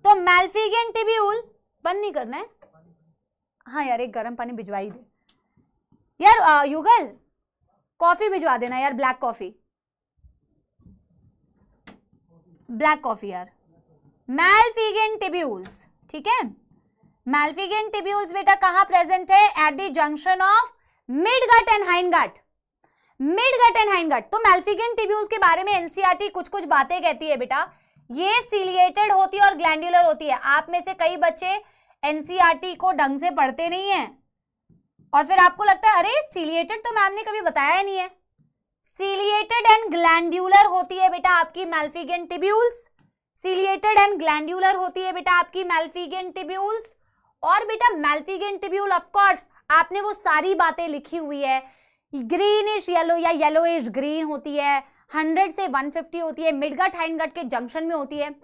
तो मेल्फिगेंट टिब्यूल बंद नहीं करना है हाँ यार एक गर्म पानी भिजवा ही दे यार आ, युगल कॉफी भिजवा देना यार ब्लैक कॉफी ब्लैक कॉफियर मैल्फिगेन टिब्यूल्स ठीक है मैल्फिगेन टिब्यूल्स बेटा कहाँ प्रेजेंट है at the junction of midgut and hindgut midgut and hindgut तो मैल्फिगेन टिब्यूल्स के बारे में एनसीआरटी e कुछ कुछ बातें कहती है बेटा ये सिलिएटेड होती है और ग्लैंडुलर होती है आप में से कई बच्चे एनसीआरटी e को ढंग से पढ़ते नहीं है और फिर आपको लगता है अरे सिलिएटेड तो मैम ने कभी बताया ही नहीं है सीलिएटेड एंड ग्लैंडुलर होती है बेटा आपकी malpighian tubules ciliated and glandular होती है बेटा आपकी मेल्फिगेन टिब्यूल्स और बेटा मेल्फिगेन टिब्यूल ऑफकोर्स आपने वो सारी बातें लिखी हुई है ग्रीनिश येलो या येलोइश ग्रीन होती है 100 से 150 होती है मिडगट हाइनगट के जंक्शन में होती है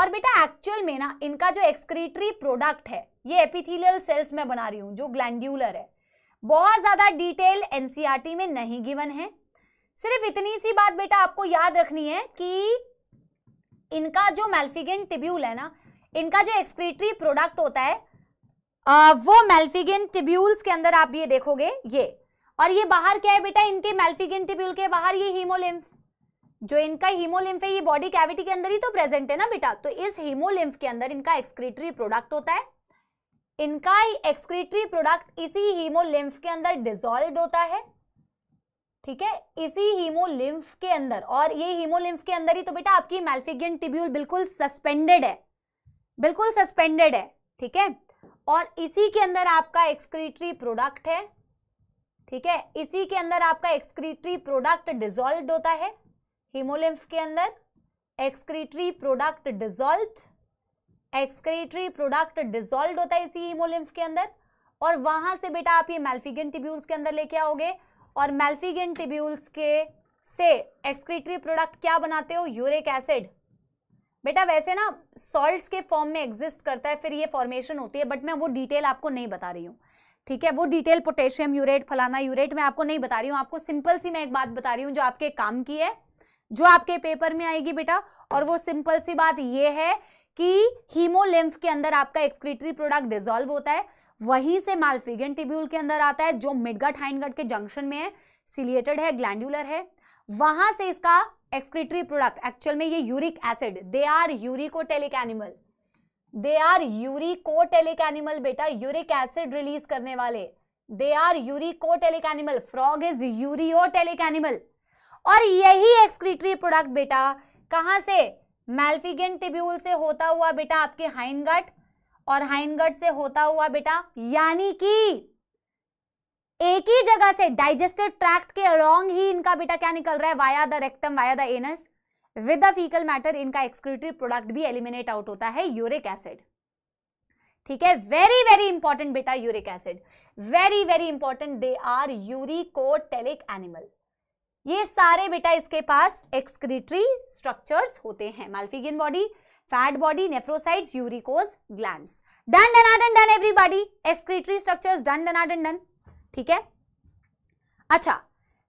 और बेटा एक्चुअल में ना इनका जो एक्सक्रीटरी प्रोडक्ट है ये एपिथेलियल सेल्स में बना रही हूँ जो ग्लैंडुलर है बहुत ज़्यादा डिटेल एनसीईआरटी में नहीं गिवन है सिर्फ इतनी सी बात बेटा आपको याद रखनी है कि इनका जो मेल्फिगिन टिब्यूल है ना इनका जो एक्सक्रीटरी प्रोडक्ट होता है आ, वो मेल्फिगिन टिब्यूल्स के अंदर आप ये देखोगे ये और ये बाहर क्या है बेटा इनके मेल्फिगिन टिब्यूल के बाहर ये हीमोलिम्फ जो इनका हीमोलिम्फ है ये बॉडी कैविटी के अंदर ही तो प्रेजेंट है ना बेटा तो इस हीमोलिम्फ के अंदर इनका एक्सक्रीटरी प्रोडक्ट होता है इनका एक्सक्रीटरी प्रोडक्ट इसी हीमोलिम्फ के अंदर डिजोल्व होता है ठीक है इसी हीमोलिम्फ के अंदर और ये हीमोलिम्फ के अंदर ही तो बेटा आपकी मेल्फिगियन टिब्यूल बिल्कुल सस्पेंडेड है बिल्कुल सस्पेंडेड है ठीक है और इसी के अंदर आपका एक्सक्रीटरी प्रोडक्ट है ठीक है इसी के अंदर आपका एक्सक्रीटरी प्रोडक्ट डिजोल्व होता है हीमोलिम्फ के अंदर excretory product dissolve excretory product dissolve होता है इसी हीमोलिम्फ के अंदर और वहां से बेटा आप ये मेल्फिगन टिब्यूल्स के अंदर लेके आओगे और मेल्फिगिन टिब्यूल्स के से एक्सक्रीटरी प्रोडक्ट क्या बनाते हो यूरिक एसिड बेटा वैसे ना सॉल्ट्स के फॉर्म में एग्जिस्ट करता है फिर ये फॉर्मेशन होती है बट मैं वो डिटेल आपको नहीं बता रही हूँ ठीक है वो डिटेल पोटेशियम यूरेट फलाना यूरेट मैं आपको नहीं बता रही हूँ आपको सिंपल सी मैं एक बात बता रही हूँ जो आपके काम की है जो आपके पेपर में आएगी बेटा और वो सिंपल सी बात ये है कि हीमोलिम्फ के अंदर आपका एक्सक्रीटरी प्रोडक्ट डिजोल्व होता है वहीं से मालफिगन टिब्यूल के अंदर आता है जो मिडगट हाइनगट के जंक्शन में है सिलिएटेड है ग्लैंडुलर है वहां से इसका एक्सक्रीटरी प्रोडक्ट एक्चुअल में ये uric acid they are uricotelic animal they are uricotelic animal बेटा यूरिक एसिड रिलीज करने वाले they are uricotelic animal frog is ureotelic animal और यही एक्सक्रीटरी प्रोडक्ट बेटा कहां से मेल्फिगेन टिब्यूल से होता हुआ बेटा आपके हाइनगट और हाइनगढ़ से होता हुआ बेटा यानी कि एक ही जगह से डाइजेस्टिव ट्रैक्ट के अलोंग ही इनका बेटा क्या निकल रहा है via the rectum via the anus with the faecal matter इनका एक्सक्रिटरी प्रोडक्ट भी एलिमिनेट आउट होता है यूरिक एसिड ठीक है वेरी वेरी इंपॉर्टेंट बेटा uric acid very very important they are uricotelic animal ये सारे बेटा इसके पास एक्सक्रिटरी स्ट्रक्चर्स होते हैं malpighian body fat body fat body, nephrocytes, done glands. Done, done, done, done, excretory structure done done done, done, done ठीक है अच्छा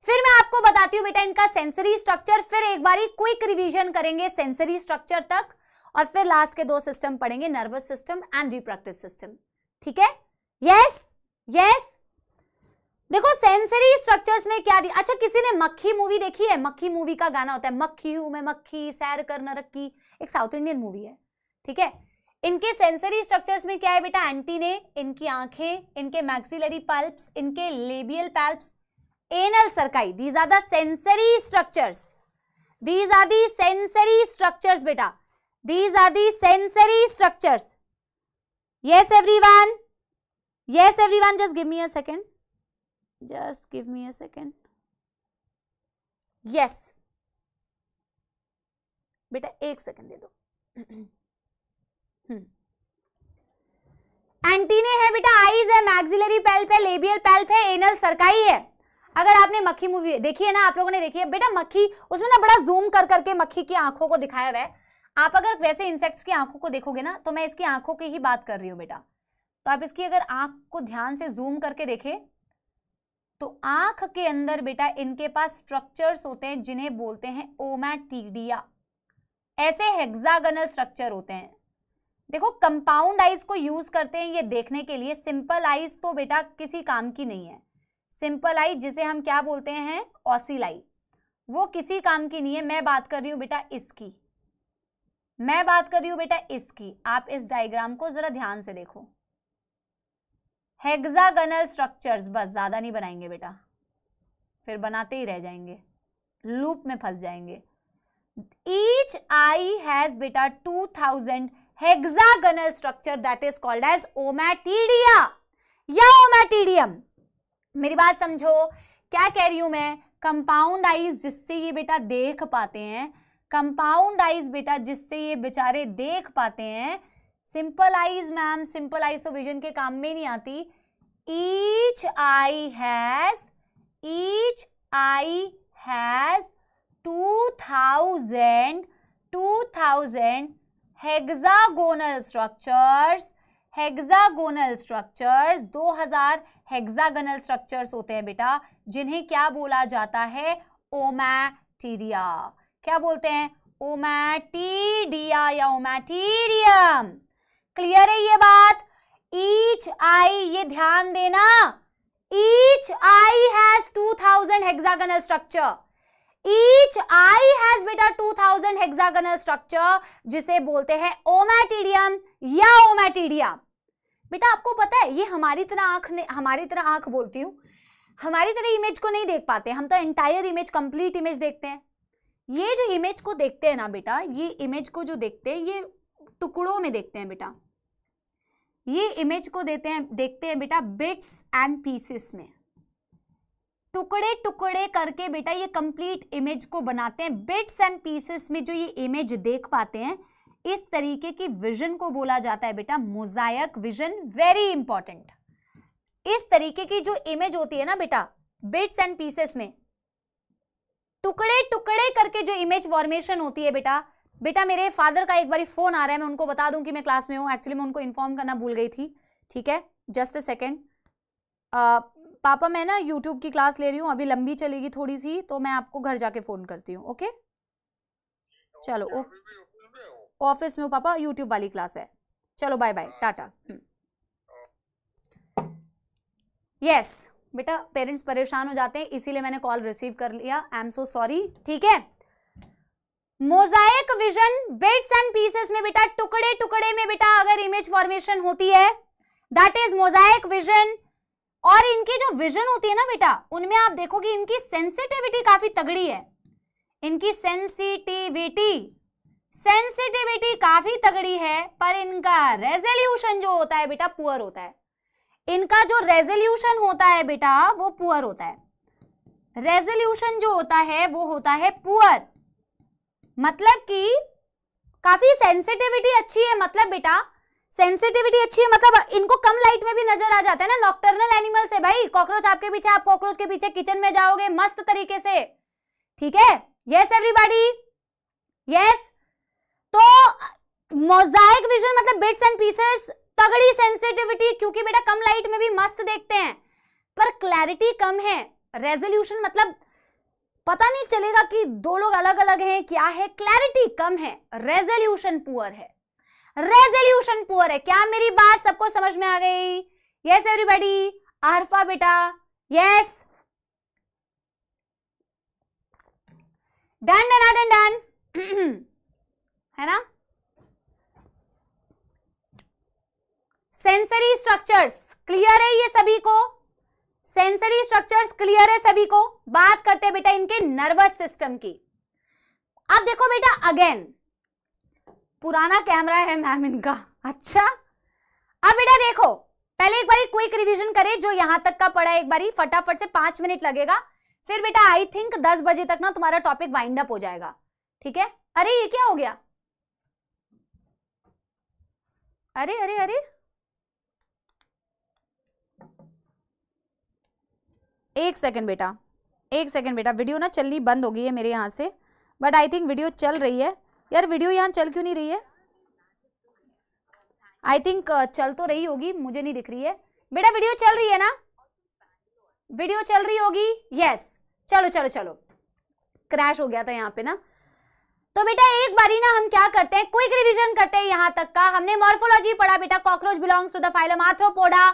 फिर मैं आपको बताती हूँ बेटा इनका सेंसरी स्ट्रक्चर फिर एक बार क्विक रिविजन करेंगे सेंसरी स्ट्रक्चर तक और फिर लास्ट के दो सिस्टम पढ़ेंगे nervous system and reproductive system ठीक है यस यस देखो सेंसरी स्ट्रक्चर्स में क्या दिया अच्छा किसी ने मक्खी मूवी देखी है मक्खी मूवी का गाना होता है मक्खी हूं मैं मक्खी सैर कर न रखी एक साउथ इंडियन मूवी है ठीक है इनके सेंसरी स्ट्रक्चर्स में क्या है बेटा एंटीने इनकी आंखें इनके मैक्सिलरी पल्प्स इनके labial palps anal cerci these are sensory structures these are sensory structures बेटा these are sensory structures yes everyone yes everyone just give me a second just give me a second yes बेटा एक सेकंड दे दो एंटीने हम्म। है बेटा आईज है मैक्सिलरी पेल्प है लेबियल पेल्प है एनल सरकाई है अगर आपने मक्खी मूवी देखी है ना आप लोगों ने देखी है बेटा मक्खी उसमें ना बड़ा जूम कर करके मक्खी की आंखों को दिखाया हुआ है आप अगर वैसे इंसेक्ट्स की आंखों को देखोगे ना तो मैं इसकी आंखों की ही बात कर रही हूँ बेटा तो आप इसकी अगर आंख को ध्यान से जूम करके देखें तो आंख के अंदर बेटा इनके पास स्ट्रक्चर्स होते हैं जिन्हें बोलते हैं ओमैटीडिया ऐसे हेक्सागनल स्ट्रक्चर होते हैं देखो कंपाउंड आइज को यूज करते हैं ये देखने के लिए सिंपल आइज तो बेटा किसी काम की नहीं है सिंपल आई जिसे हम क्या बोलते हैं ऑसिलाई वो किसी काम की नहीं है मैं बात कर रही हूं बेटा इसकी मैं बात कर रही हूं बेटा इसकी आप इस डायग्राम को जरा ध्यान से देखो हेक्सागनल स्ट्रक्चर्स बस ज़्यादा नहीं बनाएंगे बेटा फिर बनाते ही रह जाएंगे लूप में फंस जाएंगे ईच आई हैज बेटा two thousand hexagonal structure that is called as ommatidia या ओमैटीडियम मेरी बात समझो क्या कह रही हूं मैं कंपाउंड आईज जिससे ये बेटा देख पाते हैं कंपाउंड आईज बेटा जिससे ये बेचारे देख पाते हैं simple eyes ma'am simple eyes तो विजन के काम में नहीं आती each eye has each eye has two thousand two thousand hexagonal structures hexagonal structures हजार हेग्जागोनल स्ट्रक्चर्स होते हैं बेटा जिन्हें क्या बोला जाता है ओमैटीरिया क्या बोलते हैं ओमैटीडिया या ओमैटीरियम क्लियर है ये बात ईच आई ये ध्यान देना each eye has two thousand hexagonal structure each eye has बेटा टू थाउजेंड हेक्सागनल स्ट्रक्चर जिसे बोलते हैं ओमैटीडियम या ओमैटीडिया बेटा आपको पता है ये हमारी तरह आंख ने हमारी तरह आंख बोलती हूं हमारी तरह इमेज को नहीं देख पाते हम तो एंटायर इमेज कंप्लीट इमेज देखते हैं ये जो इमेज को देखते हैं ना बेटा ये इमेज को जो देखते हैं ये टुकड़ों में देखते हैं बेटा ये इमेज को देते हैं देखते हैं बेटा बिट्स एंड पीसेस में टुकड़े टुकड़े करके बेटा ये कंप्लीट इमेज को बनाते हैं बिट्स एंड पीसेस में जो ये इमेज देख पाते हैं इस तरीके की विजन को बोला जाता है बेटा मोजायक विजन वेरी इंपॉर्टेंट इस तरीके की जो इमेज होती है ना बेटा बिट्स एंड पीसेस में टुकड़े टुकड़े करके जो इमेज फॉर्मेशन होती है बेटा बेटा मेरे फादर का एक बार फोन आ रहा है मैं उनको बता दूं कि मैं क्लास में हूँ एक्चुअली मैं उनको इन्फॉर्म करना भूल गई थी ठीक है जस्ट अ सेकेंड पापा मैं ना यूट्यूब की क्लास ले रही हूँ अभी लंबी चलेगी थोड़ी सी तो मैं आपको घर जाके फ़ोन करती हूँ ओके चलो ऑफिस में हो पापा यूट्यूब वाली क्लास है चलो बाय बाय टाटा यस बेटा पेरेंट्स परेशान हो जाते हैं इसीलिए मैंने कॉल रिसीव कर लिया आई एम सो सॉरी ठीक है mosaic vision bits and pieces में बेटा टुकड़े टुकड़े में बेटा अगर इमेज फॉर्मेशन होती है दैट इज मोजाइक विजन और इनकी जो विजन होती है ना बेटा उनमें आप देखोगे इनकी सेंसिटिविटी काफी तगड़ी है इनकी सेंसिटिविटी सेंसिटिविटी काफी तगड़ी है पर इनका रेजोल्यूशन जो होता है बेटा पुअर होता है इनका जो रेजोल्यूशन होता है बेटा वो पुअर होता है रेजोल्यूशन जो होता है वो होता है पुअर मतलब कि काफी सेंसिटिविटी अच्छी है मतलब बेटा सेंसिटिविटी अच्छी है मतलब इनको कम लाइट में भी नजर आ जाता है ना नॉक्टर्नल एनिमल से भाई कॉकरोच आपके पीछे आप कॉकरोच के पीछे किचन में जाओगे मस्त तरीके से ठीक है यस एवरीबॉडी यस तो मोजाइक विजन मतलब बिट्स एंड पीसेस तगड़ी सेंसिटिविटी क्योंकि बेटा कम लाइट में भी मस्त देखते हैं पर क्लैरिटी कम है रेजोल्यूशन मतलब पता नहीं चलेगा कि दो लोग अलग अलग हैं क्या है क्लैरिटी कम है रेजोल्यूशन पुअर है रेजोल्यूशन पुअर है क्या मेरी बात सबको समझ में आ गई यस एवरीबॉडी आरफा बेटा yes done done done done है ना सेंसरी स्ट्रक्चर्स क्लियर है ये सभी को सेंसरी स्ट्रक्चर्स क्लियर है सभी को बात करते हैं बेटा इनके नर्वस सिस्टम की अब देखो बेटा अगेन पुराना कैमरा है मैम इनका अच्छा अब बेटा देखो पहले एक बारी क्विक रिवीजन करें जो यहां तक का पड़ा एक बारी फटाफट से पांच मिनट लगेगा फिर बेटा आई थिंक दस बजे तक ना तुम्हारा टॉपिक वाइंड अप हो जाएगा ठीक है अरे ये क्या हो गया अरे अरे अरे एक सेकेंड बेटा एक सेकेंड बेटा वीडियो ना चलनी बंद हो गई है मेरे यहाँ से बट आई थिंक वीडियो चल रही है यार वीडियो यहाँ चल क्यों नहीं रही है आई थिंक uh, चल तो रही होगी मुझे नहीं दिख रही है बेटा वीडियो चल रही है ना वीडियो चल रही होगी यस yes. चलो चलो चलो क्रैश हो गया था यहाँ पे ना तो बेटा एक बारी ना हम क्या करते हैं क्विक रिवीजन करते हैं यहाँ तक का हमने मॉर्फोलॉजी पढ़ा बेटा cockroach belongs to the phylum Arthropoda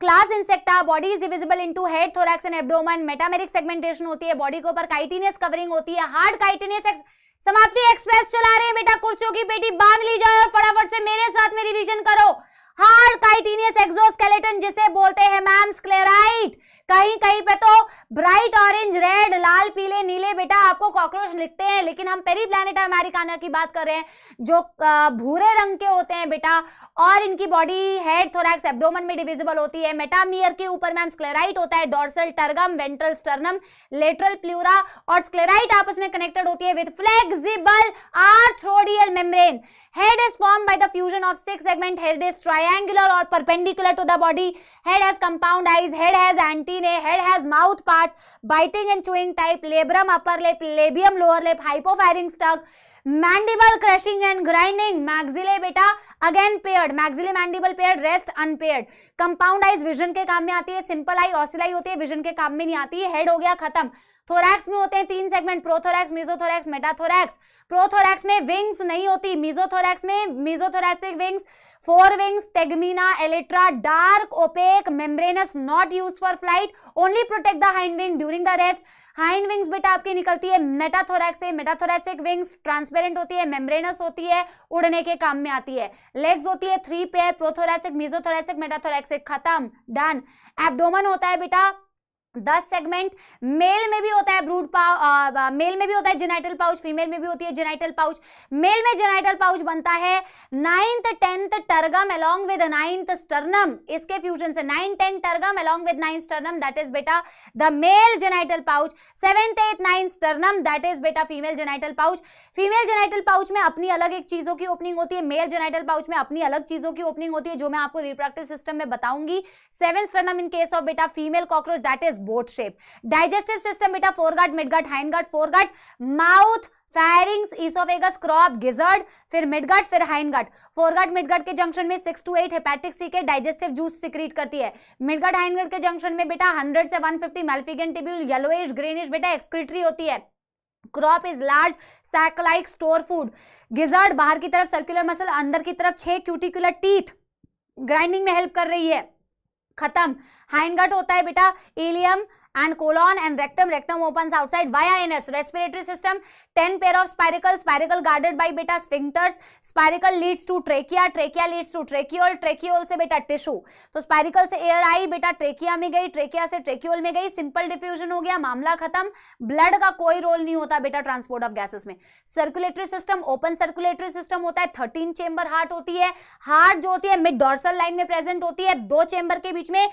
class Insecta body is divisible into head thorax and abdomen metameric segmentation होती है बॉडी के ऊपर काइटिनियस कवरिंग होती है हार्ड काइटिनियस समाप्ति एक्सप्रेस चला रहे हैं बेटा कुर्सियों की पेटी बांध ली जाए और फटाफट से मेरे साथ में रिविजन करो हार्ड काइटिनियस एक्सोस्केलेटन जिसे बोलते हैं मैम स्क्लेराइट कहीं कहीं पे तो ब्राइट ऑरेंज रेड लाल पीले नीले बेटा आपको कॉकरोच लिखते हैं लेकिन हम पेरी प्लेनेट अमेरिकाना की बात कर रहे हैं जो भूरे रंग के होते हैं बेटा और इनकी बॉडी हेड थोरैक्स एब्डोमन में डिविजिबल होती है मेटामियर के ऊपर मैम स्क्लेराइट होता है dorsal tergum ventral sternum lateral pleura और स्क्लेराइट आपस में कनेक्टेड होती है with flexible arthrodial membrane head is form by the fusion of six segment head is trial triangular or perpendicular to the body head has compound eyes head has antennae head has mouth parts biting and chewing type labrum upper lip labium lower lip hypopharynx tuck mandible crushing and grinding maxillae beta again paired maxillae mandible paired rest unpaired compound eyes vision के काम में आती है simple eye ऑसिल आई होती है vision के काम में नहीं आती है head हो गया खत्म थोरैक्स में होते हैं तीन segment prothorax mesothorax metathorax prothorax में विंग्स नहीं होती मेजोथोरैक्स में mesothoracic wings four wings tegmina elytra dark opaque membranous not use for flight only protect the hind wing during the rest hind wings बेटा आपकी निकलती है मेटाथोरैक्स से मेटाथोरैक्सिक विंग्स ट्रांसपेरेंट होती है मेम्ब्रेनस होती है उड़ने के काम में आती है लेग्स होती है three pair prothoracic mesothoracic metathoracic खत्म डन एब्डोमन होता है बेटा दस सेगमेंट मेल में भी होता है ब्रूड पाउ मेल में भी होता है जेनाइटल पाउच फीमेल में भी होती है जेनाइटल पाउच मेल में जेनाइटल पाउच बनता है ninth tenth tergum along with ninth sternum इसके फ्यूजन से nine tenth tergum along with nine sternum that is बेटा the male genital pouch seventh eighth nine sternum that is बेटा female genital pouch female genital pouch में अपनी अलग एक चीजों की ओपनिंग होती है मेल जेनाइटल पाउच में अपनी अलग चीजों की ओपनिंग होती है जो मैं आपको रिप्रोडक्टिव सिस्टम में बताऊंगी seven sternum in case of बेटा female cockroach that is boat shape digestive system बेटा foregut midgut hindgut foregut mouth pharynx oesophagus crop gizzard फिर मिडगट फिर हाइनगट फोरगट मिडगट के जंक्शन में सिक्स टू एट हेपैटिक सी के डाइजेस्टिव जूस सिक्रीट करती है मिडगट हाइनगट के जंक्शन में बेटा हंड्रेड से one fifty malpighian tubule yellowish greenish बेटा एक्सक्रीटरी होती है crop is large saclike store food gizzard बाहर की तरफ सर्कुलर मसल अंदर की तरफ छह क्यूटिकुलर टीथ ग्राइंडिंग में हेल्प कर रही है खत्म हाइनगट होता है बेटा ileum and colon and rectum rectum opens outside via anus respiratory system 10 pair of spiracle spiracle guarded by beta sphincters spiracle leads to trachea trachea leads to tracheole tracheole से बेटा टिश्यू तो स्पायरिकल से एयर आई बेटा ट्रेकिया में गई ट्रेकिया से ट्रेक्यूल में गई सिंपल डिफ्यूजन हो गया मामला खत्म ब्लड का कोई रोल नहीं होता बेटा ट्रांसपोर्ट ऑफ गैसेस में circulatory system open circulatory system होता है थर्टीन चेंबर हार्ट होती है हार्ट जो होती है मिड डॉर्सल लाइन में प्रेजेंट होती है दो चेंबर के बीच में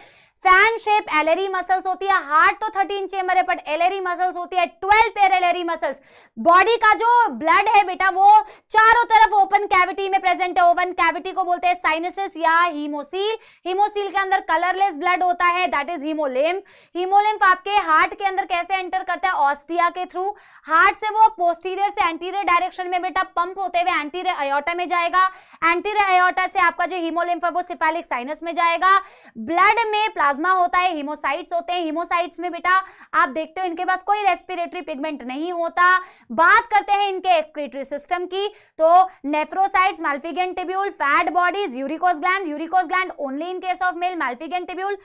फैन शेप एलरी मसल्स होती है हार्ट तो 13 चेम्बर है बट एलरी मसल्स होती है 12 पेयर एलरी मसल्स बॉडी का जो ब्लड है बेटा वो चारों तरफ ओपन कैविटी में प्रेजेंट है ओपन कैविटी को बोलते हैं साइनसिस या हीमोसील हीमोसील के अंदर कलरलेस ब्लड होता है दैट इज हीमोलिम्फ हीमोलिम्फ आपके हार्ट के अंदर कैसे एंटर करता है ऑस्टिया के थ्रू हार्ट से वो पोस्टीरियर से एंटीरियर डायरेक्शन में बेटा पंप होते हुए एंटीरियर अयोटा में जाएगा एंटीरियर अयोटा से आपका जो हीमोलिम्फ है वो सिफेलिक साइनस में जाएगा ब्लड में प्लाज्मा प्लाज्मा होता है हीमोसाइट्स होते हैं हीमोसाइट्स में बेटा आप देखते हो इनके पास कोई रेस्पिरेटरी पिगमेंट नहीं होता बात करते हैं इनके एक्सक्रेटरी सिस्टम की तो nephrocytes malpighian tubule fat bodies uricose gland uricose gland only in case of male malpighian tubule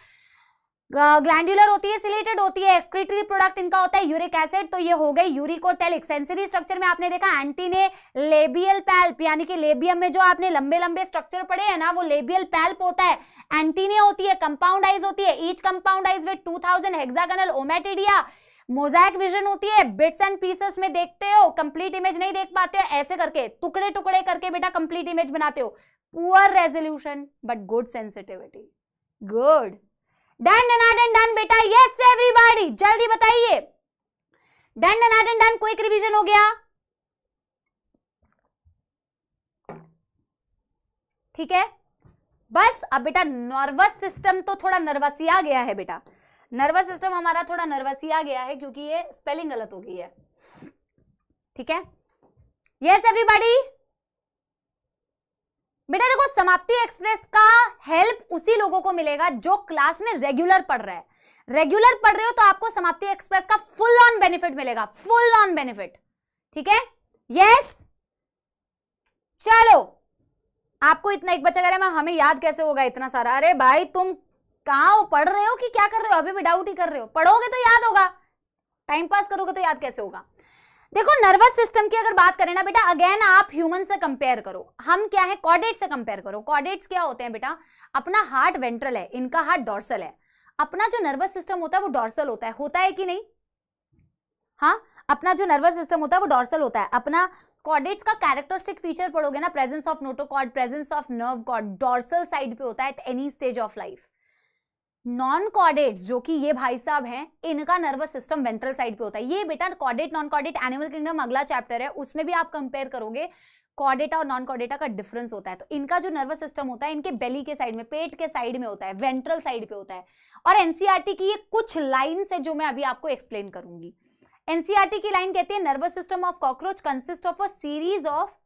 glandular होती है सिलेटेड होती है एक्सक्रीटरी प्रोडक्ट इनका होता है यूरिक एसिड तो ये हो गई यूरिकोटेलिक सेंसरी स्ट्रक्चर में आपने देखा एंटी ने लेबियल पैल्प यानी कि लेबियम में जो आपने लंबे लंबे स्ट्रक्चर पड़े हैं ना वो लेबियल पैल्प होता है एंटीने होती है कंपाउंडाइज होती है each compound eyes with two thousand hexagonal ommatidia mosaic vision होती है बिट्स एंड पीसेस में देखते हो कंप्लीट इमेज नहीं देख पाते हो ऐसे करके टुकड़े टुकड़े करके बेटा कंप्लीट इमेज बनाते हो poor resolution but good sensitivity good done डनाडन डन बेटा यस एवरीबॉडी जल्दी बताइए डन डनाडन डन क्विक रिवीजन हो गया ठीक है बस अब बेटा नर्वस सिस्टम तो थोड़ा आ गया है बेटा नर्वस सिस्टम हमारा थोड़ा आ गया है क्योंकि ये स्पेलिंग गलत हो गई है ठीक है यस एवरीबॉडी बेटा देखो समाप्ति एक्सप्रेस का हेल्प उसी लोगों को मिलेगा जो क्लास में रेगुलर पढ़ रहा है रेगुलर पढ़ रहे हो तो आपको समाप्ति एक्सप्रेस का फुल ऑन बेनिफिट मिलेगा फुल ऑन बेनिफिट ठीक है यस चलो आपको इतना एक बच्चा कह रहा है हमें याद कैसे होगा इतना सारा अरे भाई तुम कहा हो पढ़ रहे हो कि क्या कर रहे हो अभी भी डाउट ही कर रहे हो पढ़ोगे तो याद होगा टाइम पास करोगे तो याद कैसे होगा देखो नर्वस सिस्टम की अगर बात करें ना बेटा अगेन आप ह्यूमन से कंपेयर करो हम क्या है कॉर्डेट से कंपेयर करो कॉर्डेट्स क्या होते हैं बेटा अपना हार्ट वेंट्रल है इनका हार्ट डॉर्सल है अपना जो नर्वस सिस्टम होता है वो डॉर्सल होता है होता है कि नहीं हाँ अपना जो नर्वस सिस्टम होता है वो डॉर्सल होता है अपना कॉर्डेट्स का कैरेक्टरिस्टिक फीचर पढ़ोगे ना presence of notochord presence of nerve cord dorsal side पे होता है at any stage of life non chordates जो कि ये भाई साहब हैं इनका नर्वस सिस्टम वेंट्रल साइड पे होता है ये बेटा cadet non cadet animal kingdom अगला चैप्टर है उसमें भी आप कंपेयर करोगे कॉडेटा और नॉन कॉडेटा का डिफरेंस होता है तो इनका जो नर्वस सिस्टम होता है इनके बेली के साइड में पेट के साइड में होता है वेंट्रल साइड पे होता है और एनसीआरटी e की ये कुछ लाइन्स है जो मैं अभी आपको एक्सप्लेन करूंगी एनसीआरटी e की लाइन कहती है nervous system of cockroach consist of a series of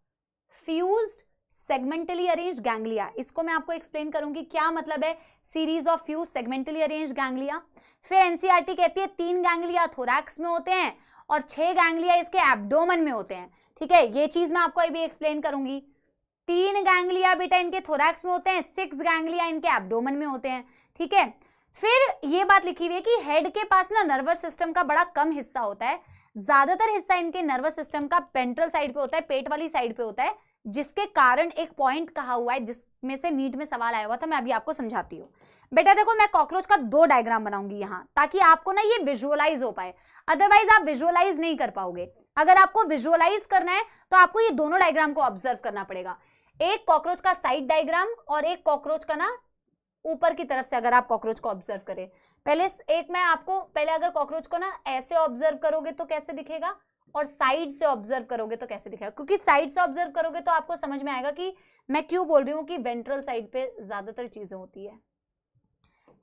fused segmentally arranged ganglia इसको मैं आपको एक्सप्लेन करूंगी क्या मतलब है series of fused segmentally arranged ganglia फिर एनसीईआरटी e कहती है तीन गैंगलिया थोरैक्स में होते हैं और छह गैंगलिया इसके एब्डोमन में होते हैं ठीक है ये चीज मैं आपको अभी एक्सप्लेन करूंगी तीन गैंगलिया बेटा इनके थोरैक्स में होते हैं सिक्स गैंगलिया इनके एब्डोमन में होते हैं ठीक है फिर ये बात लिखी हुई है कि हेड के पास ना नर्वस सिस्टम का बड़ा कम हिस्सा होता है ज्यादातर हिस्सा इनके नर्वस सिस्टम का पेंट्रल साइड पे होता है पेट वाली साइड पे होता है जिसके कारण एक पॉइंट कहा हुआ है जिसमें से नीट में सवाल आया हुआ था मैं अभी आपको समझाती हूँ बेटा देखो मैं कॉकरोच का दो डायग्राम बनाऊंगी यहाँ ताकि आपको ना ये विजुअलाइज हो पाए अदरवाइज आप विजुअलाइज नहीं कर पाओगे अगर आपको विजुअलाइज करना है तो आपको ये दोनों डायग्राम को ऑब्जर्व करना पड़ेगा एक कॉकरोच का साइड डायग्राम और एक कॉकरोच का ना ऊपर की तरफ से अगर आप कॉकरोच को ऑब्जर्व करें पहले एक मैं आपको पहले अगर कॉकरोच को ना ऐसे ऑब्जर्व करोगे तो कैसे दिखेगा और साइड से ऑब्जर्व करोगे तो कैसे दिखेगा क्योंकि साइड से ऑब्जर्व करोगे तो आपको समझ में आएगा कि मैं क्यों बोल रही हूँ कि वेंट्रल साइड पे ज़्यादातर चीज़ें होती है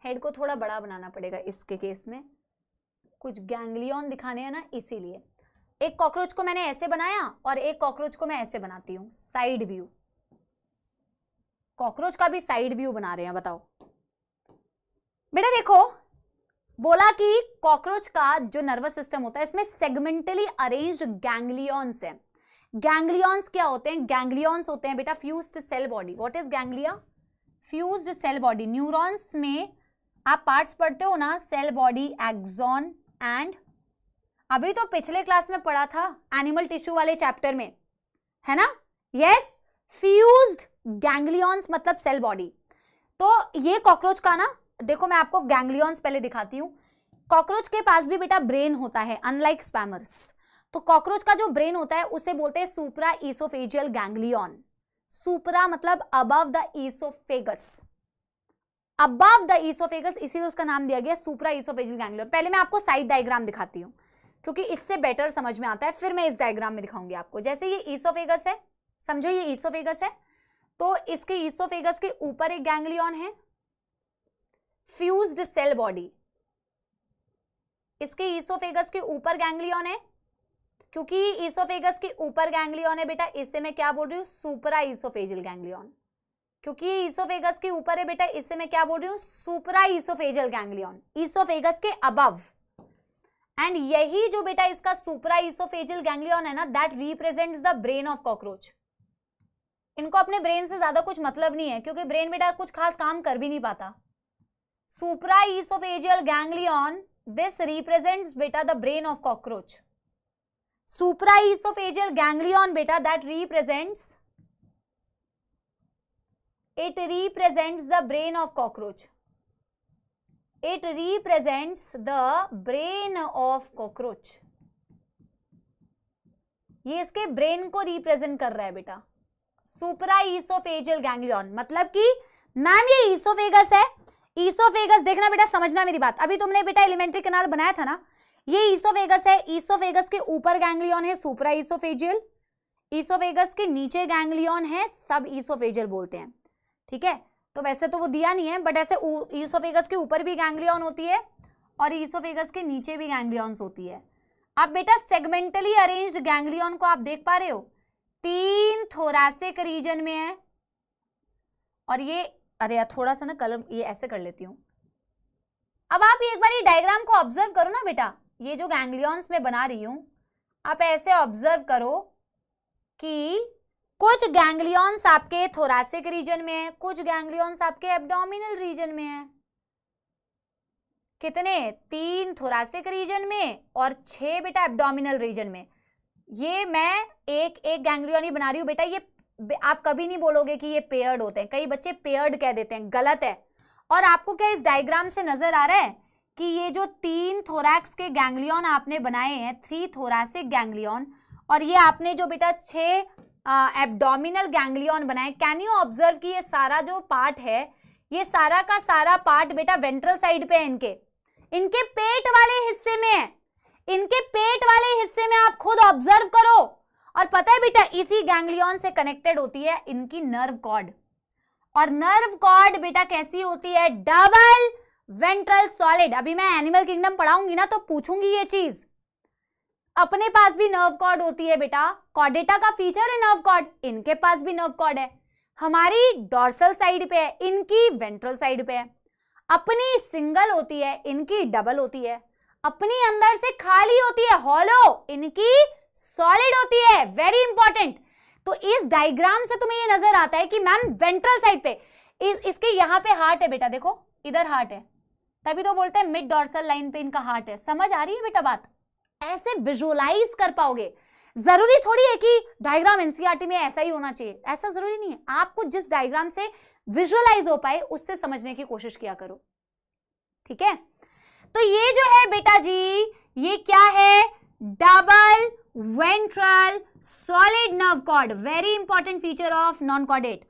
हेड को थोड़ा बड़ा बनाना पड़ेगा इसके केस में कुछ गैंगलियन दिखाने हैं ना इसीलिए एक कॉकरोच को मैंने ऐसे बनाया और एक कॉकरोच को मैं ऐसे बनाती हूँ साइड व्यू कॉकरोच का भी साइड व्यू बना रहे हैं बताओ बेटा देखो बोला कि कॉकरोच का जो नर्वस सिस्टम होता है इसमें सेगमेंटली अरेन्ज गैंग्लियॉन्स है गैंग्लियॉन्स क्या होते हैं गैंग्लियॉन्स होते हैं बेटा fused cell body what is ganglia fused cell body neurons में आप पार्ट्स पढ़ते हो ना सेल बॉडी एक्सॉन एंड अभी तो पिछले क्लास में पढ़ा था एनिमल टिश्यू वाले चैप्टर में है ना यस फ्यूज्ड गैंग्लियॉन्स मतलब सेल बॉडी तो ये कॉकरोच का ना देखो मैं आपको गैंगलियॉन पहले दिखाती हूँ कॉकरोच के पास भी बेटा ब्रेन होता है अनलाइक स्पैमर्स तो कॉकरोच का जो ब्रेन होता है उसे बोलते हैं सुपरा ईसोफेजियल गैंग्लियन सुपरा मतलब above the oesophagus above the oesophagus इसीलिए उसका नाम दिया गया सुपरा ईसोफेजियल गैंग्लियन पहले मैं आपको साइड डायग्राम दिखाती हूँ क्योंकि इससे बेटर समझ में आता है फिर मैं इस डायग्राम में दिखाऊंगी आपको जैसे ये ईसोफेगस है समझो ये ईसोफेगस है तो इसके ईसोफेगस के ऊपर एक गैंग्लियन है फ्यूज्ड सेल बॉडी इसके ईसोफेगस के ऊपर गैंग्लियन है क्योंकि ईसोफेगस के ऊपर गैंग्लियन है बेटा इससे मैं क्या बोल रही हूँ सुपरा ईसोफेजल गैंग्लियन क्योंकि ये ईसोफेगस के ऊपर है बेटा इससे मैं क्या बोल रही हूँ सुपरा ईसोफेजल गैंग्लियन ईसोफेगस के अबव एंड यही जो बेटा इसका सुपरा ईसोफेजल गैंग्लियन है ना that represent the brain of cockroach इनको अपने ब्रेन से ज्यादा कुछ मतलब नहीं है क्योंकि ब्रेन बेटा कुछ खास काम कर भी नहीं पाता सुपरा गैंग्लियन दिस रिप्रेजेंट बेटा the brain of cockroach supra ganglion बेटा that represents it represents the brain of cockroach it represents the brain of cockroach ये इसके ब्रेन को रिप्रेजेंट कर रहा है बेटा सुपरा ईस ऑफ एजियल गैंग्लियन मतलब कि मैम ये ईसोफेगस है ईसोफेगस देखना बेटा समझना मेरी बात अभी तुमने बेटा एलिमेंट्री कनाल बनाया था ना ये ईसोफेगस है ईसोफेगस के ऊपर गैंग्लियन है सुपरा ईसोफेजियल ईसोफेगस के नीचे गैंग्लियन है सब ईसोफेजियल बोलते हैं ठीक है तो वैसे तो वो दिया नहीं है बट ऐसे ईसोफेगस के ऊपर भी गैंग्लियन होती है और ईसोफेगस के नीचे भी गैंग्लियॉन्स होती है आप बेटा सेगमेंटली अरेंज्ड गैंग्लियन को आप देख पा रहे हो तीन थोरासिक रीजन में है और ये अरे यार थोड़ा सा ना कलर ये ऐसे कर लेती हूँ अब आप एक बार ये डायग्राम को ऑब्जर्व करो ना बेटा ये जो गैंग्लियंस में बना रही हूँ आप ऐसे ऑब्जर्व करो कि कुछ गैंग्लियंस आपके थोरासिक रीजन में है कुछ गैंग्लियंस आपके एब्डोमिनल रीजन में है कितने तीन थोरासिक रीजन में और छह बेटा एब्डोमिनल रीजन में ये मैं एक एक गैंग्लियन ही बना रही हूँ बेटा ये आप कभी नहीं बोलोगे कि ये पेयर्ड होते हैं कई बच्चे पेयर्ड कह देते हैं गलत है और आपको क्या इस डायग्राम से नजर आ रहा है कि ये जो तीन थोरैक्स के गैंग्लियन आपने बनाए हैं थ्री थोरासिक गैंग्लियन और ये आपने जो बेटा छः एब्डोमिनल गैंग्लियन बनाए कैन यू ऑब्जर्व कि ये सारा जो पार्ट है ये सारा का सारा पार्ट बेटा वेंट्रल साइड पे है इनके इनके पेट वाले हिस्से में है इनके पेट वाले हिस्से में आप खुद ऑब्जर्व करो और पता है बेटा इसी गैंग्लियन से कनेक्टेड होती है इनकी नर्व कॉर्ड और नर्व कॉर्ड बेटा कैसी होती है डबल वेंट्रल सॉलिड अभी मैं एनिमल किंगडम पढ़ाऊंगी ना तो पूछूंगी ये चीज अपने पास भी नर्व कॉर्ड होती है बेटा कॉडेटा का फीचर है नर्व कॉर्ड इनके पास भी नर्व कॉर्ड है हमारी डॉर्सल साइड पे है इनकी वेंट्रल साइड पे है अपनी सिंगल होती है इनकी डबल होती है अपनी अंदर से खाली होती है हॉलो इनकी सॉलिड होती है वेरी इंपॉर्टेंट तो इस डायग्राम से तुम्हें ये नजर आता है कि मैम वेंट्रल साइड पे इस, इसके यहां पे हार्ट है बेटा देखो इधर हार्ट है तभी तो बोलते हैं मिड डॉर्सल लाइन पे इनका हार्ट है समझ आ रही है बेटा बात ऐसे विजुअलाइज कर पाओगे जरूरी थोड़ी है कि डायग्राम एनसीईआरटी e में ऐसा ही होना चाहिए ऐसा जरूरी नहीं है आपको जिस डायग्राम से विजुअलाइज हो पाए उससे समझने की कोशिश किया करो ठीक है तो ये जो है बेटा जी ये क्या है double ventral solid nerve cord very important feature of non caudate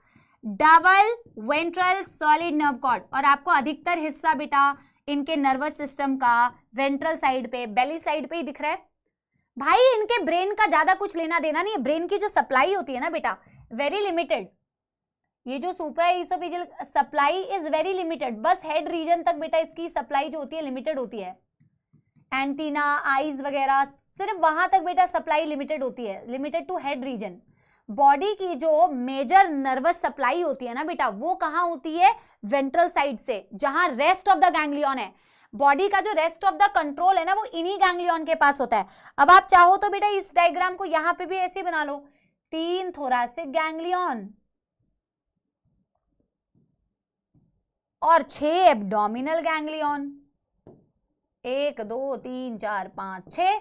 double ventral solid nerve cord और आपको अधिकतर हिस्सा बेटा इनके नर्वस सिस्टम का वेंट्रल साइड पे बेली साइड पे ही दिख रहा है भाई इनके ब्रेन का ज्यादा कुछ लेना देना नहीं है ब्रेन की जो सप्लाई होती है ना बेटा वेरी लिमिटेड ये जो supra oesophageal supply is very limited बस हेड रीजन तक बेटा इसकी सप्लाई जो होती है लिमिटेड होती है एंटीना आईज वगैरह सिर्फ वहां तक बेटा सप्लाई लिमिटेड होती है limited to head region body की जो मेजर नर्वस सप्लाई होती है ना बेटा वो कहा होती है वेंट्रल साइड से जहां रेस्ट ऑफ द गैंग्लियन है बॉडी का जो रेस्ट ऑफ द कंट्रोल है ना वो इन्हीं गैंग्लियन के पास होता है अब आप चाहो तो बेटा इस डायग्राम को यहां पे भी ऐसे बना लो तीन थोरासिक गैंग्लियन और छह एब्डोमिनल गैंग्लियन एक दो तीन चार पांच छह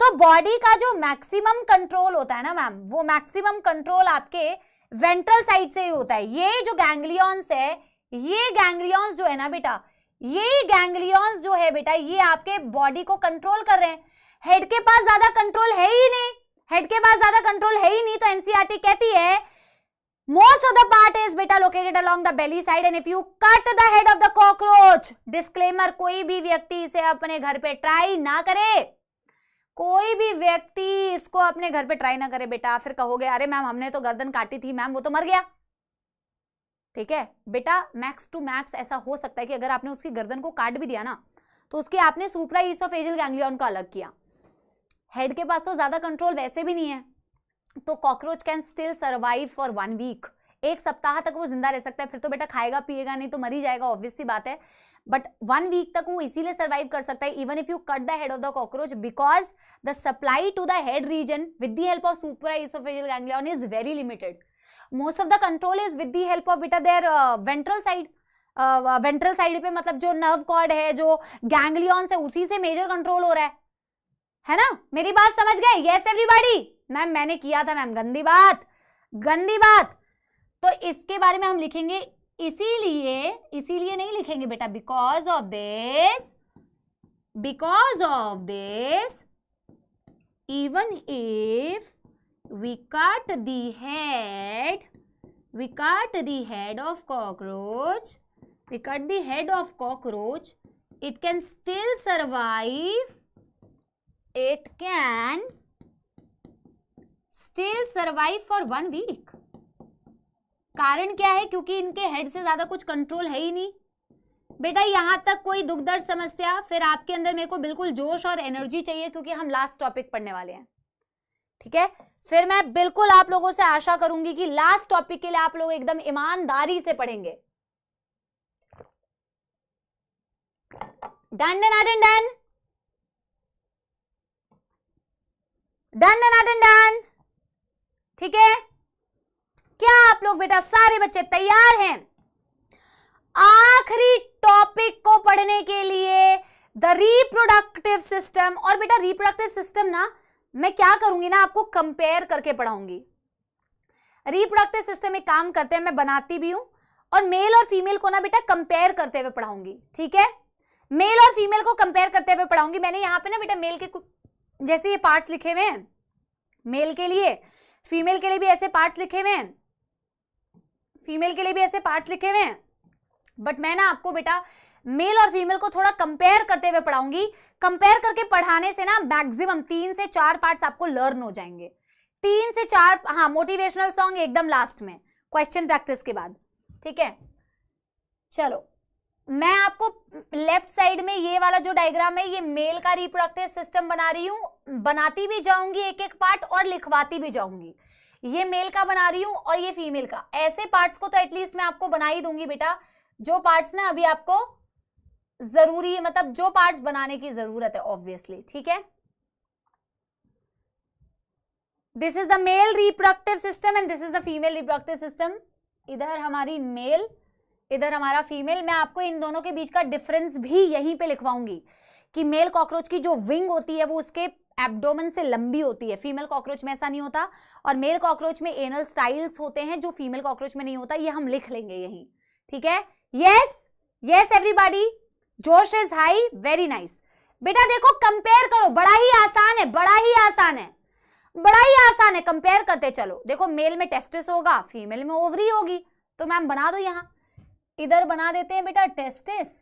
तो बॉडी का जो मैक्सिमम कंट्रोल होता है ना मैम वो मैक्सिमम कंट्रोल आपके वेंट्रल साइड से ही होता है ये जो गैंग्लियॉन्स है ये गैंग्लियॉन्स जो है ना बेटा ये गैंग्लियॉन्स जो है बेटा ये आपके बॉडी को कंट्रोल कर रहे हैं हेड के पास ज्यादा कंट्रोल है ही नहीं हेड के पास ज्यादा कंट्रोल है ही नहीं तो एनसीआरटी e कहती है most of the part is बेटा located along the belly side and if you cut the head of the cockroach disclaimer कोई भी व्यक्ति इसे अपने घर पे ट्राई ना करे कोई भी व्यक्ति इसको अपने घर पे ट्राई ना करे बेटा फिर कहोगे अरे मैम हमने तो गर्दन काटी थी मैम वो तो मर गया ठीक है बेटा मैक्स टू मैक्स ऐसा हो सकता है कि अगर आपने उसकी गर्दन को काट भी दिया ना तो उसके आपने सुपरा ऑफ एजल गैंग्लियन को अलग किया हेड के पास तो ज्यादा कंट्रोल वैसे भी नहीं है तो cockroach can still survive for one week एक सप्ताह तक वो जिंदा रह सकता है फिर तो बेटा खाएगा पिएगा नहीं तो मर ही जाएगा ऑब्वियस सी बात है बट वन वीक तक वो इसीलिए सर्वाइव कर सकता है even if you cut the head of the cockroach because the supply to the head region with the help of super oesophageal ganglion is very limited most of the control is with the help of बेटा their ventral side ventral side पे मतलब जो नर्व कॉर्ड है जो गैंग्लियन है उसी से मेजर कंट्रोल हो रहा है है ना मेरी बात समझ गए यस एवरीबॉडी मैम मैंने किया था मैम गंदी बात गंदी बात तो इसके बारे में हम लिखेंगे इसीलिए इसीलिए नहीं लिखेंगे बेटा because of this because of this even if we cut the head we cut the head of cockroach we cut the head of cockroach it can still survive it can still survive for one week कारण क्या है क्योंकि इनके हेड से ज्यादा कुछ कंट्रोल है ही नहीं बेटा यहाँ तक कोई दुख दर्द समस्या फिर आपके अंदर मेरे को बिल्कुल जोश और एनर्जी चाहिए क्योंकि हम लास्ट टॉपिक पढ़ने वाले हैं ठीक है फिर मैं बिल्कुल आप लोगों से आशा करूंगी कि लास्ट टॉपिक के लिए आप लोग एकदम ईमानदारी से पढ़ेंगे done done done done done done done ठीक है क्या आप लोग बेटा सारे बच्चे तैयार हैं आखिरी टॉपिक को पढ़ने के लिए द रिप्रोडक्टिव सिस्टम और बेटा रिप्रोडक्टिव सिस्टम ना मैं क्या करूंगी ना आपको कंपेयर करके पढ़ाऊंगी रिप्रोडक्टिव सिस्टम एक काम करते हैं मैं बनाती भी हूं और मेल और फीमेल को ना बेटा कंपेयर करते हुए पढ़ाऊंगी ठीक है मेल और फीमेल को कंपेयर करते हुए पढ़ाऊंगी मैंने यहां पे ना बेटा मेल के जैसे ये पार्ट्स लिखे हुए हैं मेल के लिए फीमेल के लिए भी ऐसे पार्ट्स लिखे हुए हैं फीमेल के लिए भी ऐसे पार्ट्स लिखे हुए हैं बट मैं ना आपको बेटा मेल और फीमेल को थोड़ा कंपेयर करते हुए पढ़ाऊंगी कंपेयर करके पढ़ाने से ना मैक्सिमम तीन से चार पार्ट्स आपको लर्न हो जाएंगे तीन से चार हाँ मोटिवेशनल सॉन्ग एकदम लास्ट में क्वेश्चन प्रैक्टिस के बाद ठीक है चलो मैं आपको लेफ्ट साइड में ये वाला जो डायग्राम है ये मेल का रिप्रोडक्टिव सिस्टम बना रही हूं बनाती भी जाऊंगी एक एक पार्ट और लिखवाती भी जाऊंगी ये मेल का बना रही हूँ और ये फीमेल का ऐसे पार्ट्स को तो एटलीस्ट मैं आपको बना ही दूंगी बेटा जो पार्ट्स ना अभी आपको जरूरी है मतलब जो पार्ट्स बनाने की जरूरत है ऑब्वियसली ठीक है this is the male reproductive system and this is the female reproductive system इधर हमारी मेल इधर हमारा फीमेल मैं आपको इन दोनों के बीच का डिफरेंस भी यहीं पे लिखवाऊंगी कि मेल कॉकरोच की जो विंग होती है वो उसके एब्डोमन से लंबी होती है फीमेल कॉकरोच में ऐसा नहीं होता और मेल कॉकरोच में एनल स्टाइल्स होते हैं जो फीमेल कॉकरोच में नहीं होता ये हम लिख लेंगे यहीं ठीक है यस यस एवरीबॉडी जोश इज हाई वेरी नाइस बेटा देखो कंपेयर करो बड़ा ही आसान है बड़ा ही आसान है बड़ा ही आसान है कंपेयर करते चलो देखो मेल में टेस्टिस होगा फीमेल में ओवरी होगी तो मैम बना दो यहां इधर बना देते हैं बेटा testis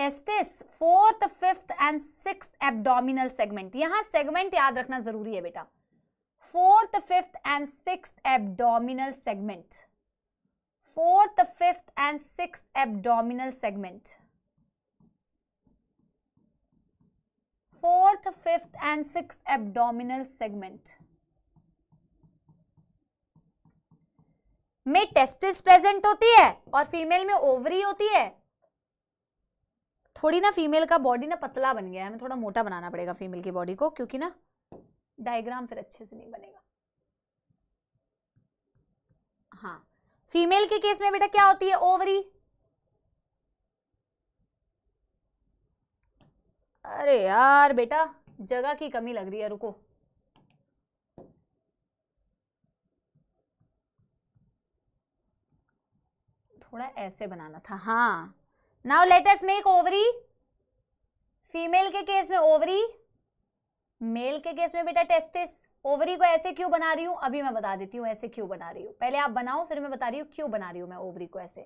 testis fourth fifth and six abdominal segment यहां सेगमेंट याद रखना जरूरी है बेटा fourth fifth and six abdominal segment fourth fifth and six abdominal segment fourth fifth and six abdominal segment में टेस्टिस प्रेजेंट होती है और फीमेल में ओवरी होती है थोड़ी ना फीमेल का बॉडी ना पतला बन गया है हमें थोड़ा मोटा बनाना पड़ेगा फीमेल की बॉडी को क्योंकि ना डायग्राम फिर अच्छे से नहीं बनेगा हाँ फीमेल के केस में बेटा क्या होती है ओवरी अरे यार बेटा जगह की कमी लग रही है रुको थोड़ा ऐसे बनाना था हाँ now latest make ovary female के केस में ओवरी मेल के केस में बेटा टेस्टिस ओवरी को ऐसे क्यों बना रही हूं अभी मैं बता देती हूं ऐसे क्यों बना रही हूं पहले आप बनाओ फिर मैं बता रही हूं क्यों बना रही हूं मैं ओवरी को ऐसे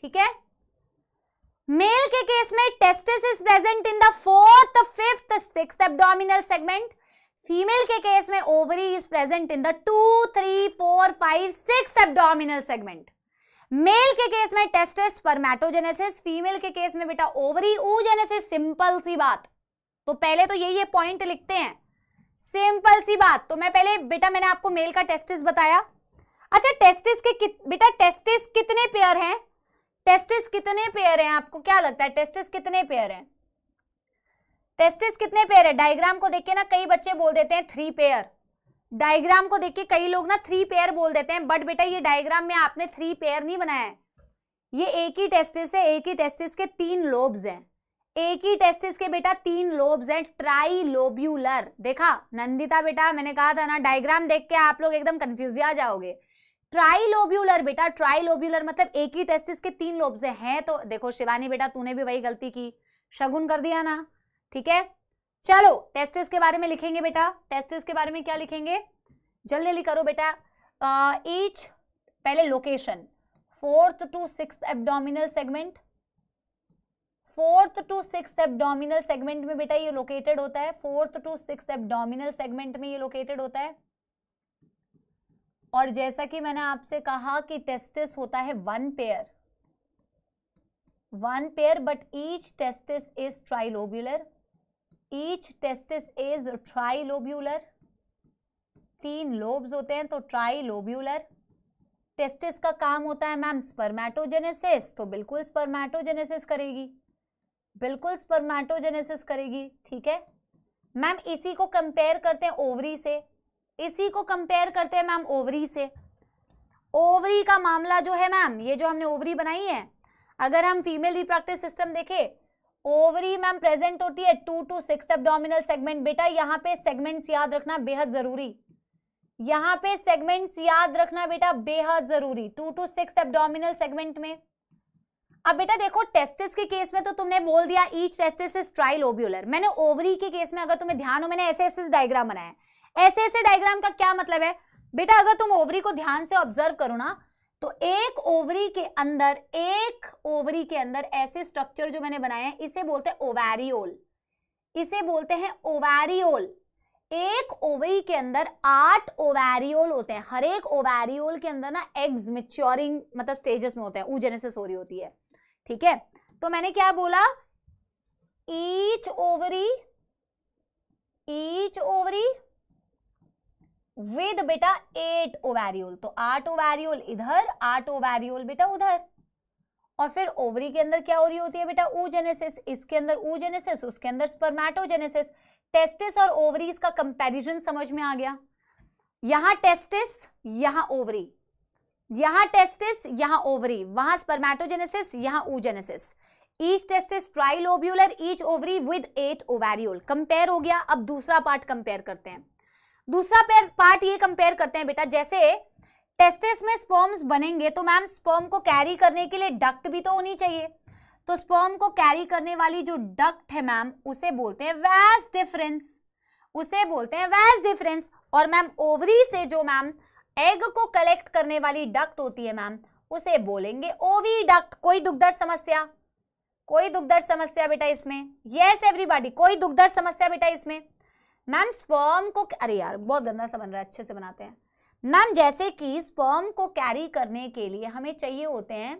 ठीक है मेल के केस में testis is present in the fourth fifth six abdominal segment female के केस में ovary is present in the two three four five six abdominal segment male के केस में टेस्टेस परमेटोजेनेसिस फीमेल के केस में बेटा ओवरी ऊजेनेसिस सिंपल सी बात तो पहले तो यही ये पॉइंट लिखते हैं सिंपल सी बात तो मैं पहले बेटा मैंने आपको मेल का टेस्टिस बताया अच्छा टेस्टिस के कित, बेटा टेस्टिस कितने पेयर हैं टेस्टिस कितने पेयर हैं आपको क्या लगता है टेस्टिस कितने पेयर हैं टेस्टिस कितने पेयर है डायग्राम को देख के ना कई बच्चे बोल देते हैं थ्री पेयर डायग्राम को देख के कई लोग ना थ्री पेयर बोल देते हैं बट बेटा ये डायग्राम में आपने थ्री पेयर नहीं बनाया है ये एक ही टेस्टिस है एक ही टेस्टिस के तीन लोब्स हैं एक ही टेस्टिस के बेटा तीन लोब्स हैं लोब्यूलर देखा नंदिता बेटा मैंने कहा था ना डायग्राम देख के आप लोग एकदम कंफ्यूज आ जाओगे ट्राई लोब्यूलर बेटा ट्राई लोब्यूलर मतलब एक ही टेस्टिस के तीन लोब्स हैं तो देखो शिवानी बेटा तूने भी वही गलती की शगुन कर दिया ना ठीक है चलो टेस्टिस के बारे में लिखेंगे बेटा टेस्टिस के बारे में क्या लिखेंगे जल्दी जल्दी करो बेटा ईच पहले location fourth to six abdominal segment fourth to six abdominal segment में बेटा ये लोकेटेड होता है fourth to six abdominal segment में ये लोकेटेड होता है और जैसा कि मैंने आपसे कहा कि टेस्टिस होता है one pair one pair but each testis is trilobular each testis is trilobular तीन लोब्स होते हैं तो ट्राई लोब्यूलर टेस्टिस का काम होता है मैम स्पर्मेटोजेनेसिस तो बिल्कुल स्पर्मेटोजेनेसिस करेगी बिल्कुल स्पर्मेटोजेनेसिस करेगी ठीक है मैम इसी को कंपेयर करते हैं ओवरी से इसी को कंपेयर करते हैं मैम ओवरी से ओवरी का मामला जो है मैम ये जो हमने ओवरी बनाई है अगर हम फीमेल रिप्रोडक्टिव सिस्टम देखें ओवरी मैम प्रेजेंट होती है two to six abdominal segment बेटा यहाँ पे सेगमेंट्स याद रखना बेहद जरूरी यहाँ पे सेगमेंट्स याद रखना बेटा बेहद जरूरी two to six abdominal segment में अब बेटा देखो टेस्टिस के केस में तो तुमने बोल दिया each testis is trilobular मैंने ओवरी के केस में अगर तुम्हें ध्यान हो मैंने ऐसे ऐसे डायग्राम बनाया ऐसे ऐसे डायग्राम का क्या मतलब है बेटा अगर तुम ओवरी को ध्यान से ऑब्जर्व करो ना तो एक ओवरी के अंदर एक ओवरी के अंदर ऐसे स्ट्रक्चर जो मैंने बनाए हैं इसे बोलते हैं ओवेरियोल इसे बोलते हैं ओवेरियोल एक ओवरी के अंदर आठ ओवेरियोल होते हैं हर एक ओवेरियोल के अंदर ना एग्स मिच्योरिंग मतलब स्टेजेस में होते हैं ऊजेनेसिस हो रही होती है ठीक है तो मैंने क्या बोला each ovary each ovary with बेटा एट ओवेरियोल तो आठ ओवेरियोल इधर आठ ओवेरियोल बेटा उधर और फिर ओवरी के अंदर क्या हो रही होती है बेटा ऊजेनेसिस इसके अंदर ऊजेनेसिस उसके अंदर स्पर्मेटोजेनेसिस टेस्टिस और ओवरीज का कंपैरिजन समझ में आ गया यहां टेस्टिस यहां ओवरी यहां टेस्टिस यहां ओवरी वहां स्पर्मेटोजेनेसिस यहां oogenesis each testis trilobular each ovary with eight ovariole compare हो गया अब दूसरा पार्ट कंपेयर करते हैं दूसरा पार्ट ये कंपेयर करते हैं बेटा जैसे टेस्टिस में स्पर्म्स बनेंगे तो मैम स्पर्म को कैरी करने के लिए डक्ट भी तो होनी चाहिए तो स्पर्म को कैरी करने वाली जो डक्ट है मैम उसे बोलते हैं वैस डिफरेंस उसे बोलते हैं वैस डिफरेंस और मैम ओवरी से जो मैम एग को कलेक्ट करने वाली डक्ट होती है मैम उसे बोलेंगे ओवी डक्ट कोई दुखदर समस्या कोई दुखदर समस्या बेटा इसमें यस एवरीबॉडी कोई दुखदर समस्या बेटा इसमें मैम स्पर्म को अरे यार बहुत गंदा सा बन रहा है अच्छे से बनाते हैं मैम जैसे कि स्पर्म को कैरी करने के लिए हमें चाहिए होते हैं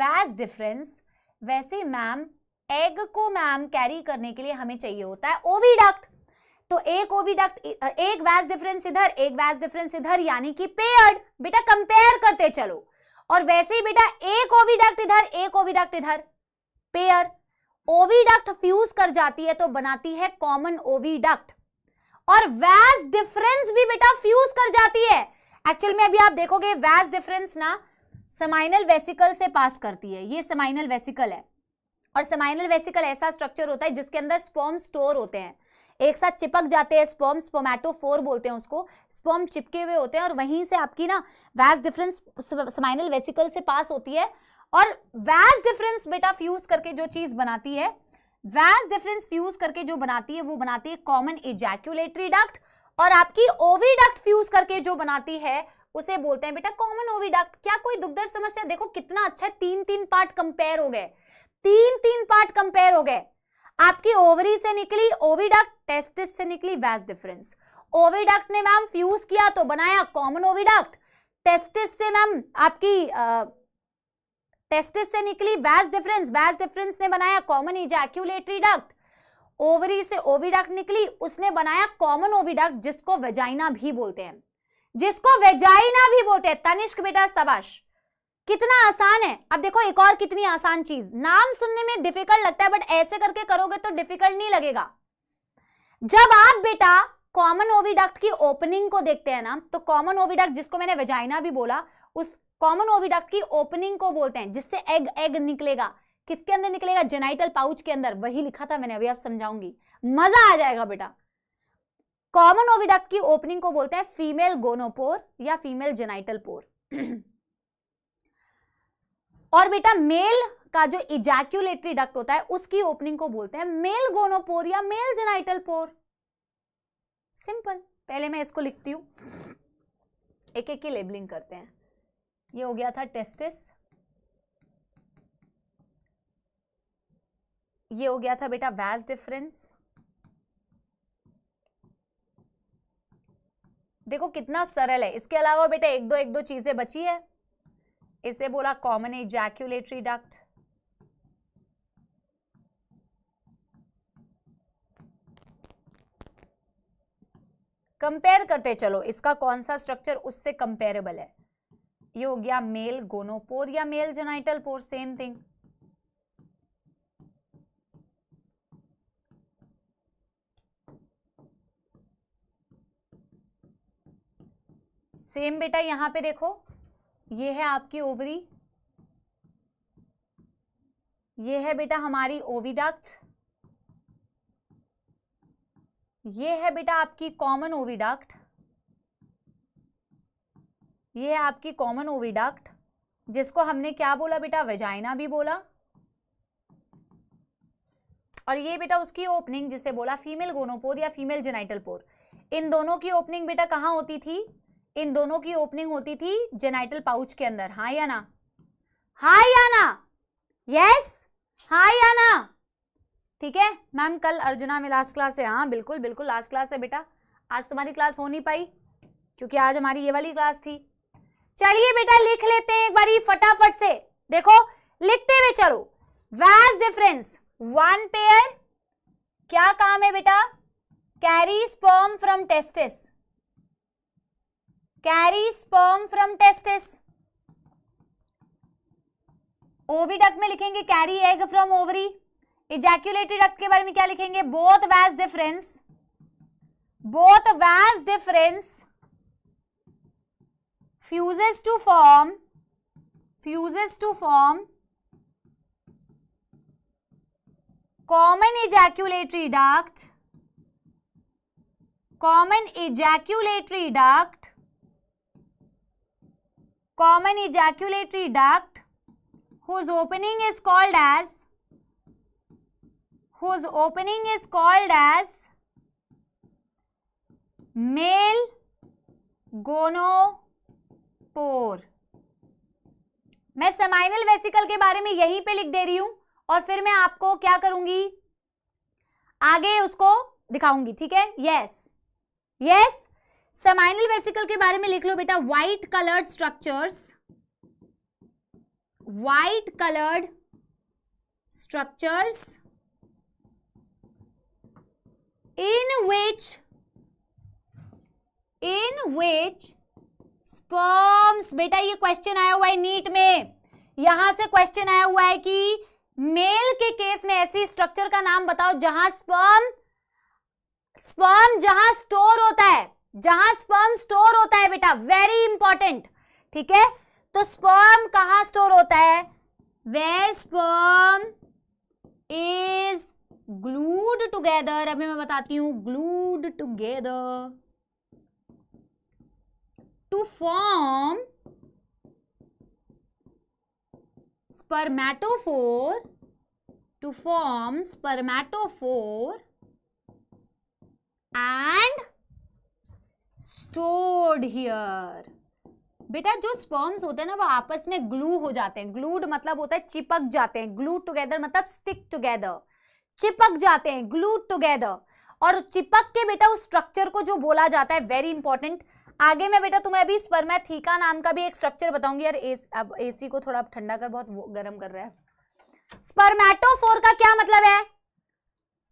वैस डिफरेंस वैसे मैम एग को मैम कैरी करने के लिए हमें चाहिए होता है ओवीडक्ट तो एक ओवीडक्ट एक वैस डिफरेंस इधर एक वैस डिफरेंस इधर यानी कि पेयर्ड बेटा कंपेयर करते चलो और वैसे ही बेटा एक ओवीडक्ट इधर एक ओवीडक्ट इधर पेयर ओवीडक्ट फ्यूज कर जाती है तो बनाती है कॉमन ओवीडक्ट और वैस डिफरेंस भी बेटा फ्यूज कर जाती है एक्चुअल में अभी आप देखोगे वैस डिफरेंस ना समाइनल वेसिकल से पास करती है ये समाइनल वेसिकल है और समाइनल वेसिकल ऐसा स्ट्रक्चर होता है जिसके अंदर स्पॉम स्टोर होते हैं एक साथ चिपक जाते हैं स्पॉम स्पोमैटो फोर बोलते हैं उसको स्पॉम चिपके हुए होते हैं और वहीं से आपकी ना वैस डिफरेंस समाइनल वेसिकल से पास होती है और वैस डिफरेंस बेटा फ्यूज करके जो चीज बनाती है वैस डिफरेंस फ्यूज करके जो बनाती है वो बनाती है कॉमन एजैक्यूलेटरी डक्ट और आपकी ओवीडक्ट फ्यूज करके जो बनाती है उसे बोलते हैं बेटा कॉमन ओवीडक्ट क्या कोई दुग्धर समस्या देखो कितना अच्छा है तीन तीन पार्ट कंपेयर हो गए तीन तीन पार्ट कंपेयर हो गए आपकी ओवरी से निकली ओविडक्ट टेस्टिस से निकली वैस डिफरेंस ओविडक्ट ने मैम फ्यूज किया तो बनाया कॉमन ओविडक्ट टेस्टिस से मैम आपकी आ, टेस्टिस से निकली वैस डिफरेंस वैस डिफरेंस ने बनाया कॉमन इजैक्यूलेटरी डक्ट ओवरी से ओविडक्ट निकली उसने बनाया कॉमन ओविडक्ट जिसको वेजाइना भी बोलते हैं जिसको वेजाइना भी बोलते हैं तनिष्क बेटा सबश कितना आसान है अब देखो एक और कितनी आसान चीज नाम सुनने में डिफिकल्ट लगता है बट ऐसे करके करोगे तो डिफिकल्ट नहीं लगेगा जब आप बेटा कॉमन ओविडक्ट की ओपनिंग को देखते हैं ना तो कॉमन ओविडक्ट जिसको मैंने वेजाइना भी बोला उस कॉमन ओविडक्ट की ओपनिंग को बोलते हैं जिससे एग एग निकलेगा किसके अंदर निकलेगा जेनाइटल पाउच के अंदर वही लिखा था मैंने अभी आप समझाऊंगी मजा आ जाएगा बेटा कॉमन ओविडक्ट की ओपनिंग को बोलते हैं फीमेल गोनोपोर या फीमेल जेनाइटल पोर और बेटा मेल का जो इजैक्यूलेटरी डक्ट होता है उसकी ओपनिंग को बोलते हैं मेल गोनोपोर या मेल जेनाइटल पोर सिंपल पहले मैं इसको लिखती हूं एक एक की लेबलिंग करते हैं ये हो गया था टेस्टिस ये हो गया था बेटा वैस डिफरेंस देखो कितना सरल है इसके अलावा बेटा एक दो एक दो चीजें बची है इसे बोला कॉमन एजैक्यूलेटरी डक्ट कंपेयर करते चलो इसका कौन सा स्ट्रक्चर उससे कंपेरेबल है ये हो गया मेल गोनोपोर या male genital pore same thing same बेटा यहां पे देखो ये है आपकी ओवरी ये है बेटा हमारी ओविडक्ट ये है बेटा आपकी कॉमन ओविडक्ट ये है आपकी कॉमन ओविडक्ट जिसको हमने क्या बोला बेटा वेजाइना भी बोला और ये बेटा उसकी ओपनिंग जिसे बोला फीमेल गोनोपोर या फीमेल जेनाइटल पोर इन दोनों की ओपनिंग बेटा कहाँ होती थी इन दोनों की ओपनिंग होती थी जेनाइटल पाउच के अंदर हाँ या ना हाँ या ना यस हाँ या ना ठीक है मैम कल अर्जुना में लास्ट क्लास है हाँ बिल्कुल बिल्कुल लास्ट क्लास है बेटा आज तुम्हारी क्लास हो नहीं पाई क्योंकि आज हमारी ये वाली क्लास थी चलिए बेटा लिख लेते हैं एक बारी फटाफट से देखो लिखते हुए चलो वैस डिफरेंस वन पेयर क्या काम है बेटा carry sperm from testis carry sperm from testis ओवी में लिखेंगे carry egg from ovary ejaculatory duct के बारे में क्या लिखेंगे both vas deferens both vas deferens fuses to form fuses to form common ejaculatory duct common ejaculatory duct common ejaculatory duct whose opening is called as whose opening is called as male gono pore मैं समाइनल वेसिकल के बारे में यहीं पे लिख दे रही हूं और फिर मैं आपको क्या करूंगी आगे उसको दिखाऊंगी ठीक है यस यस समाइनल वेसिकल के बारे में लिख लो बेटा white coloured structures white coloured structures in which in which sperms बेटा ये क्वेश्चन आया हुआ है नीट में यहां से क्वेश्चन आया हुआ है कि मेल के केस में ऐसी स्ट्रक्चर का नाम बताओ जहां स्पर्म स्पर्म जहां स्टोर होता है जहां स्पर्म स्टोर होता है बेटा वेरी इंपॉर्टेंट ठीक है तो स्पर्म कहां स्टोर होता है where sperm is glued together अभी मैं बताती हूं glued together to form spermatophore to form spermatophore and stored here बेटा जो स्पर्म्स होते हैं ना वो आपस में ग्लू हो जाते हैं ग्लूड मतलब होता है चिपक जाते हैं ग्लू टुगेदर मतलब स्टिक टुगेदर चिपक जाते हैं ग्लू टुगेदर और चिपक के बेटा उस स्ट्रक्चर को जो बोला जाता है वेरी इंपॉर्टेंट आगे मैं बेटा तुम्हें अभी स्पर्मैथीका नाम का भी एक स्ट्रक्चर बताऊंगी यार एस, अब एसी को थोड़ा ठंडा कर बहुत गर्म कर रहा है स्पर्मेटोफोर का क्या मतलब है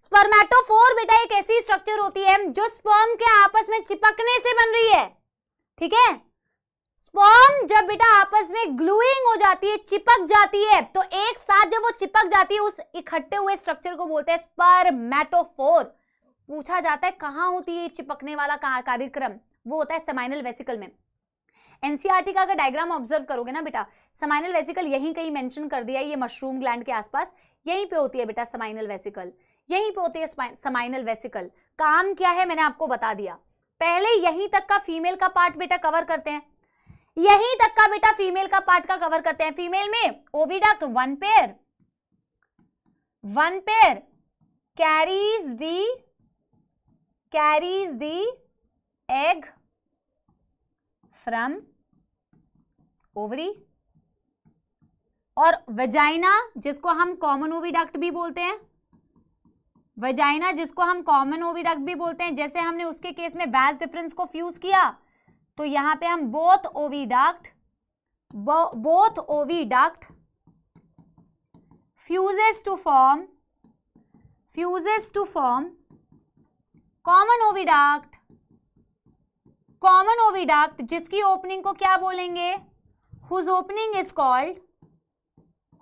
स्पर्मेटोफोर बेटा एक ऐसी स्ट्रक्चर होती है जो स्पर्म के आपस में चिपकने से बन रही है ठीक है स्पर्म जब बेटा आपस में ग्लूइंग हो जाती है चिपक जाती है तो एक साथ जब वो चिपक जाती है उस इकट्ठे हुए स्ट्रक्चर को बोलते हैं स्पर्मेटोफोर पूछा जाता है कहां होती है चिपकने वाला कार्यक्रम वो होता है सेमाइनल वेसिकल में एनसीआरटी e का अगर डायग्राम ऑब्जर्व करोगे ना बेटा समाइनल वेसिकल यहीं कहीं मेंशन कर दिया है ये मशरूम ग्लैंड के आसपास यहीं पे होती है बेटा समाइनल वेसिकल यहीं पे होती है समाइनल वेसिकल काम क्या है मैंने आपको बता दिया पहले यहीं तक का फीमेल का पार्ट बेटा कवर करते हैं यहीं तक का बेटा फीमेल का पार्ट का कवर करते हैं फीमेल में oviduct one pair one pair carries the carries the egg from ovary और वेजाइना जिसको हम कॉमन ओविडक्ट भी बोलते हैं वेजाइना जिसको हम कॉमन ओविडक्ट भी बोलते हैं जैसे हमने उसके केस में वैस डिफरेंस को फ्यूज किया तो यहां पे हम both oviduct both oviduct fuses to form fuses to form common oviduct common oviduct जिसकी ओपनिंग को क्या बोलेंगे whose opening is called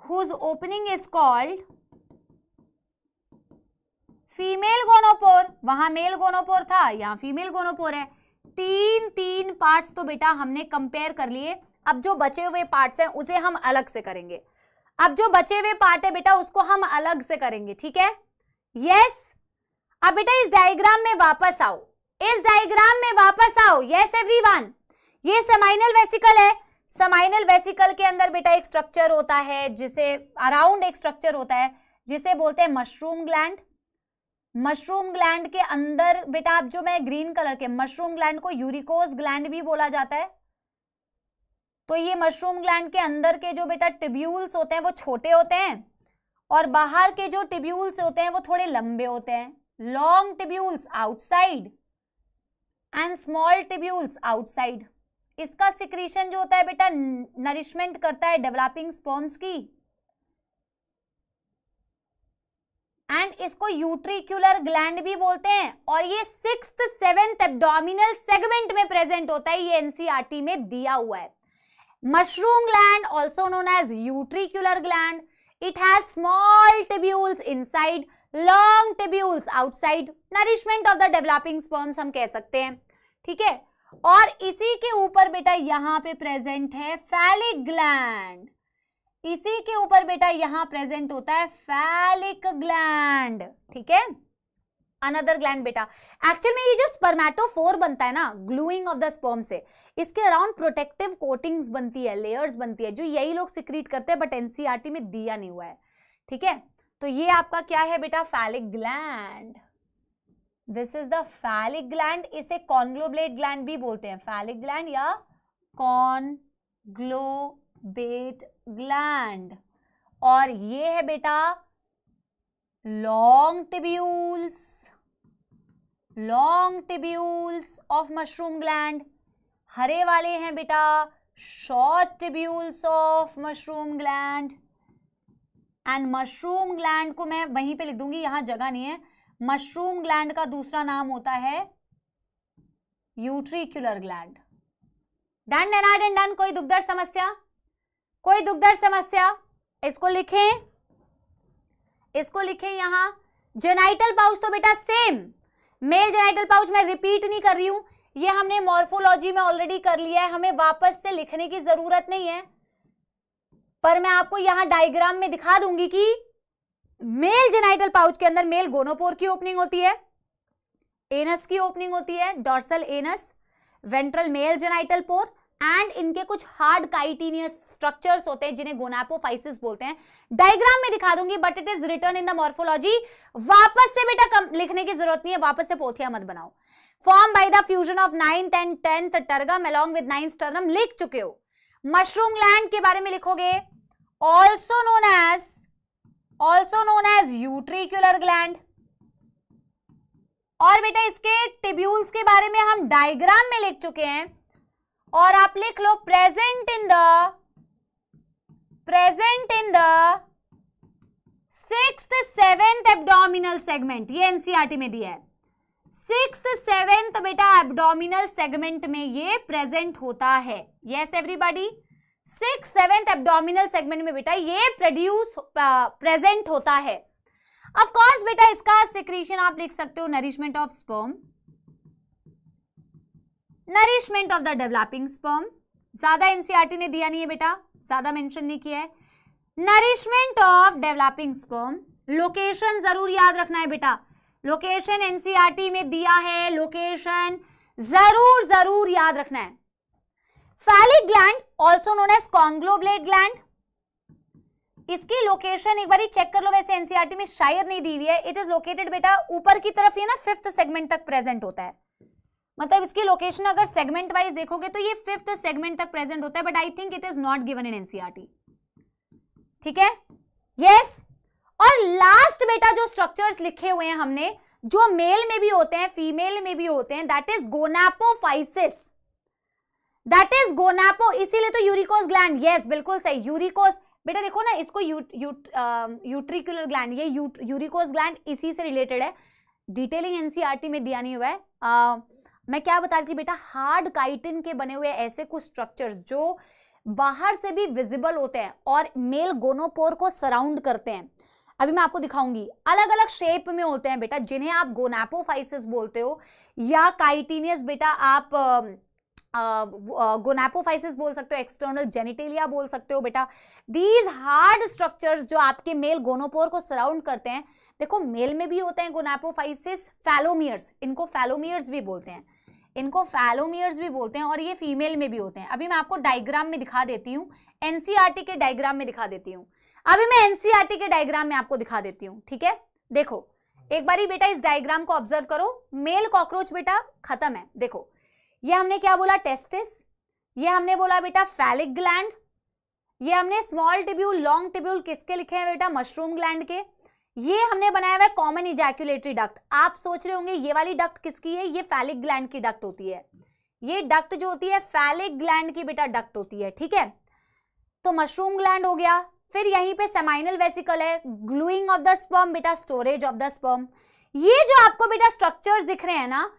whose opening is called female gonopore वहां मेल गोनोपोर था यहां फीमेल गोनोपोर है तीन तीन पार्ट्स तो बेटा हमने कंपेयर कर लिए अब जो बचे हुए पार्ट्स हैं उसे हम अलग से करेंगे अब जो बचे हुए पार्ट है बेटा उसको हम अलग से करेंगे ठीक है यस अब बेटा इस डायग्राम में वापस आओ इस डायग्राम में वापस आओ यस एवरीवन ये सेमाइनल वेसिकल है सेमाइनल वेसिकल के अंदर बेटा एक स्ट्रक्चर होता है जिसे अराउंड एक स्ट्रक्चर होता है जिसे बोलते हैं मशरूम ग्लैंड मशरूम ग्लैंड के अंदर बेटा आप जो मैं ग्रीन कलर के मशरूम ग्लैंड को यूरिकोस ग्लैंड भी बोला जाता है तो ये मशरूम ग्लैंड के अंदर के जो बेटा टिब्यूल्स होते हैं वो छोटे होते हैं और बाहर के जो टिब्यूल्स होते हैं वो थोड़े लंबे होते हैं long tubules outside and small tubules outside इसका सिक्रीशन जो होता है बेटा नरिशमेंट करता है डेवलपिंग स्पॉम्स की एंड इसको यूट्रिक्यूलर ग्लैंड भी बोलते हैं और ये सिक्स सेवेंथ एब्डोमिनल सेगमेंट में प्रेजेंट होता है ये एनसीआरटी e में दिया हुआ है mushroom gland also known as utricular gland it has small tubules inside long tubules outside nourishment of the developing sperms हम कह सकते हैं ठीक है और इसी के ऊपर बेटा यहाँ पे प्रेजेंट है फैलिक ग्लैंड इसी के ऊपर बेटा यहां प्रेजेंट होता है फैलिक ग्लैंड ठीक है अनदर ग्लैंड बेटा एक्चुअल में ये जो स्पर्मेटोफोर बनता है ना ग्लूइंग ऑफ द स्पर्म से इसके अराउंड प्रोटेक्टिव कोटिंग्स बनती है लेयर्स बनती है जो यही लोग सिक्रीट करते हैं बट एनसीआरटी e में दिया नहीं हुआ है ठीक है तो ये आपका क्या है बेटा phallic gland this is the phallic gland इसे कॉनग्लोबलेट ग्लैंड भी बोलते हैं फैलिक ग्लैंड या कॉन ग्लोबेट ग्लैंड और ये है बेटा long tubules long tubules of mushroom gland हरे वाले हैं बेटा short tubules of mushroom gland and mushroom gland को मैं वहीं पे लिख दूंगी यहां जगह नहीं है मशरूम ग्लैंड का दूसरा नाम होता है यूट्रिक्यूलर ग्लैंड डन डेनाड एंड डन कोई दुग्धर समस्या कोई दुग्धर समस्या इसको लिखें इसको लिखें यहां जेनाइटल पाउच तो बेटा सेम मेल जेनाइटल पाउच मैं रिपीट नहीं कर रही हूं ये हमने मॉर्फोलॉजी में ऑलरेडी कर लिया है हमें वापस से लिखने की जरूरत नहीं है पर मैं आपको यहां डायग्राम में दिखा दूंगी कि मेल जेनाइटल पाउच के अंदर मेल गोनोपोर की ओपनिंग होती है एनस की ओपनिंग होती है dorsal anus ventral male genital pore and इनके कुछ हार्ड काइटीनियस स्ट्रक्चर्स होते हैं जिन्हें गोनापोफाइसिस बोलते हैं डायग्राम में दिखा दूंगी but it is written in the morphology वापस से बेटा कम लिखने की जरूरत नहीं है वापस से पोथिया मत बनाओ form by the fusion of ninth and tenth tergum along with nine sternum लिख चुके हो मशरूम लैंड के बारे में लिखोगे also known as also known as utricular gland और बेटा इसके टिब्यूल्स के बारे में हम डायग्राम में लिख चुके हैं और आप लिख लो present in the present in the six seventh abdominal segment ये एनसीआरटी e में दिया है सिक्स सेवेंथ बेटा एब्डोमिनल सेगमेंट में ये प्रेजेंट होता है yes everybody six seventh abdominal segment में बेटा ये प्रोड्यूस प्रेजेंट होता है ऑफ कोर्स बेटा इसका सिक्रीशन आप लिख सकते हो nourishment of sperm nourishment of the developing sperm ज्यादा एनसीआरटी e ने दिया नहीं है बेटा ज्यादा मेंशन नहीं किया है nourishment of developing sperm location जरूर याद रखना है बेटा लोकेशन एनसीईआरटी e में दिया है लोकेशन जरूर जरूर याद रखना है phallic gland also known as conglobate gland इसकी लोकेशन एक बार चेक कर लो वैसे एनसीईआरटी e में शायद नहीं दी हुई है इट इज लोकेटेड बेटा ऊपर की तरफ ये ना फिफ्थ सेगमेंट तक प्रेजेंट होता है मतलब इसकी लोकेशन अगर सेगमेंट वाइज देखोगे तो ये फिफ्थ सेगमेंट तक प्रेजेंट होता है but I think it is not given in NCERT ठीक है यस yes? और लास्ट बेटा जो स्ट्रक्चर्स लिखे हुए हैं हमने जो मेल में भी होते हैं फीमेल में भी होते हैं that is gonapophysis that is गोनापो इसीलिए तो यूरिकोस ग्लैंड यस बिल्कुल सही यूरिकोस बेटा देखो ना इसको यू, यू, आ, यूट्रिकुलर ग्लैंड ये यू, यूरिकोस ग्लैंड इसी से रिलेटेड है डिटेलिंग एनसीईआरटी e में दिया नहीं हुआ है आ, मैं क्या बता रही थी बेटा हार्ड काइटिन के बने हुए ऐसे कुछ स्ट्रक्चर्स जो बाहर से भी विजिबल होते हैं और मेल गोनोपोर को सराउंड करते हैं अभी मैं आपको दिखाऊंगी अलग अलग शेप में होते हैं बेटा जिन्हें आप गोनापोफाइसिस बोलते हो या काइटीनियस बेटा आप गोनापोफाइसिस बोल सकते हो एक्सटर्नल जेनिटेलिया बोल सकते हो बेटा दीज हार्ड स्ट्रक्चर्स जो आपके मेल गोनोपोर को सराउंड करते हैं देखो मेल में भी होते हैं गोनापोफाइसिस फैलोमियर्स इनको फैलोमियर्स भी बोलते हैं इनको फैलोमियर्स भी बोलते हैं और ये फीमेल में भी होते हैं अभी मैं आपको डायग्राम में दिखा देती हूँ एनसीआरटी e के डायग्राम में दिखा देती हूँ अभी मैं एनसीआरटी e के डायग्राम में आपको दिखा देती हूँ ठीक है देखो एक बार बेटा इस डायग्राम को ऑब्जर्व करो मेल कॉकरोच बेटा खत्म है देखो ये हमने क्या बोला टेस्टिस ये हमने बोला बेटा फैलिक ग्लैंड ये हमने स्मॉल टिब्यूल लॉन्ग टिब्यूल किसके लिखे हैं बेटा मशरूम ग्लैंड के ये हमने बनाया हुआ है कॉमन इजैक्यूलेटरी डक्ट आप सोच रहे होंगे ये वाली डक्ट किसकी है ये फैलिक ग्लैंड की डक्ट होती है ये डक्ट जो होती है फैलिक ग्लैंड की बेटा डक्ट होती है ठीक है तो मशरूम ग्लैंड हो गया फिर यहीं पे सेमाइनल वेसिकल है ग्लूइंग ऑफ द स्पर्म बेटा स्टोरेज ऑफ द स्पर्म ये जो आपको बेटा स्ट्रक्चर्स दिख रहे हैं ना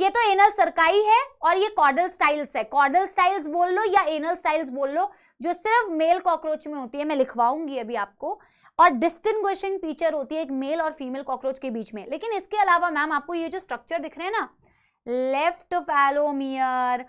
ये तो एनल सरकाई है और ये कॉर्डल स्टाइल्स है कॉर्डल स्टाइल्स बोल लो या एनल स्टाइल्स बोल लो जो सिर्फ मेल कॉकरोच में होती है मैं लिखवाऊंगी अभी आपको और डिस्टिंग्विशिंग फीचर होती है एक मेल और फीमेल कॉकरोच के बीच में लेकिन इसके अलावा मैम आपको ये जो स्ट्रक्चर दिख रहे हैं ना left phallomere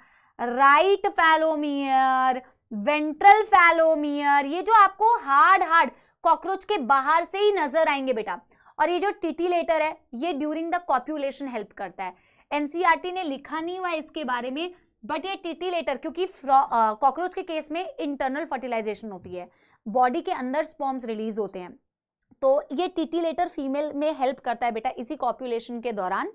right phallomere ventral phallomere ये जो आपको हार्ड हार्ड कॉकरोच के बाहर से ही नजर आएंगे बेटा और ये जो टिटिलेटर है ये ड्यूरिंग द कॉप्यूलेशन हेल्प करता है एनसीईआरटी e ने लिखा नहीं हुआ इसके बारे में बट ये टिटिलेटर क्योंकि कॉकरोच के केस में इंटरनल फर्टिलाइजेशन होती है बॉडी के अंदर स्पॉम्स रिलीज होते हैं तो ये टिटिलेटर फीमेल में हेल्प करता है बेटा इसी कॉप्यूलेशन के दौरान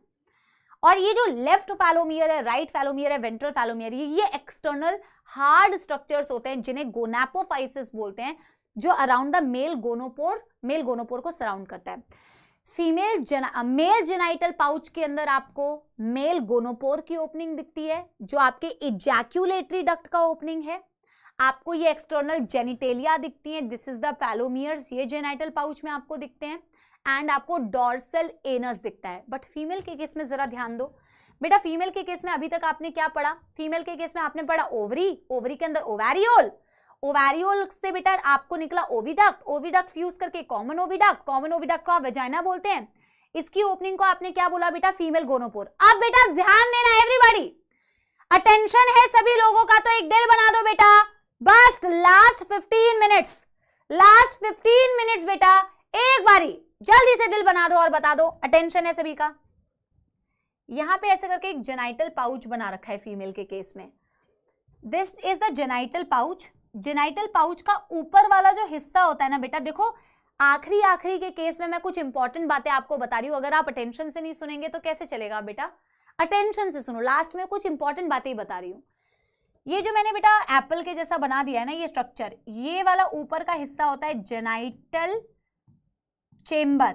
और ये जो लेफ्ट फैलोमियर है राइट फैलोमियर है वेंट्रल फैलोमियर ये ये एक्सटर्नल हार्ड स्ट्रक्चर्स होते हैं जिन्हें गोनापोफाइसिस बोलते हैं जो around the male gonopore male gonopore को सराउंड करता है फीमेल जना मेल जेनाइटल पाउच के अंदर आपको मेल गोनोपोर की ओपनिंग दिखती है जो आपके इजैक्यूलेटरी डक्ट का ओपनिंग है आपको ये एक्सटर्नल जेनिटेलिया दिखती है दिस इज द फैलोमियर्स ये जेनाइटल पाउच में आपको दिखते हैं एंड आपको डॉर्सल एनस दिखता है बट फीमेल के केस में ज़रा ध्यान दो बेटा फीमेल के केस में अभी तक आपने क्या पढ़ा फीमेल के केस में आपने पढ़ा ओवरी ओवरी के अंदर ओवेरियोल ओवेरियोल से बेटा आपको निकला ओविडक्ट ओविडक्ट फ्यूज करके कॉमन ओविडक्ट कॉमन ओविडक्ट को आप वेजाइना बोलते हैं इसकी ओपनिंग को आपने क्या बोला बेटा फीमेल गोनोपोर अब बेटा ध्यान देना एवरीबॉडी अटेंशन है सभी लोगों का तो एक डेल बना दो बेटा बस लास्ट 15 मिनट्स लास्ट 15 मिनट्स बेटा एक बारी जल्दी से दिल बना दो और बता दो अटेंशन है सभी का यहां पे ऐसे करके एक जेनाइटल पाउच बना रखा है फीमेल के केस में this is the genital pouch genital pouch का ऊपर वाला जो हिस्सा होता है ना बेटा देखो आखिरी आखिरी के केस में मैं कुछ इंपॉर्टेंट बातें आपको बता रही हूं अगर आप अटेंशन से नहीं सुनेंगे तो कैसे चलेगा बेटा अटेंशन से सुनो लास्ट में कुछ इंपॉर्टेंट बातें ही बता रही हूँ ये जो मैंने बेटा एप्पल के जैसा बना दिया है ना ये स्ट्रक्चर ये वाला ऊपर का हिस्सा होता है जेनाइटल चेम्बर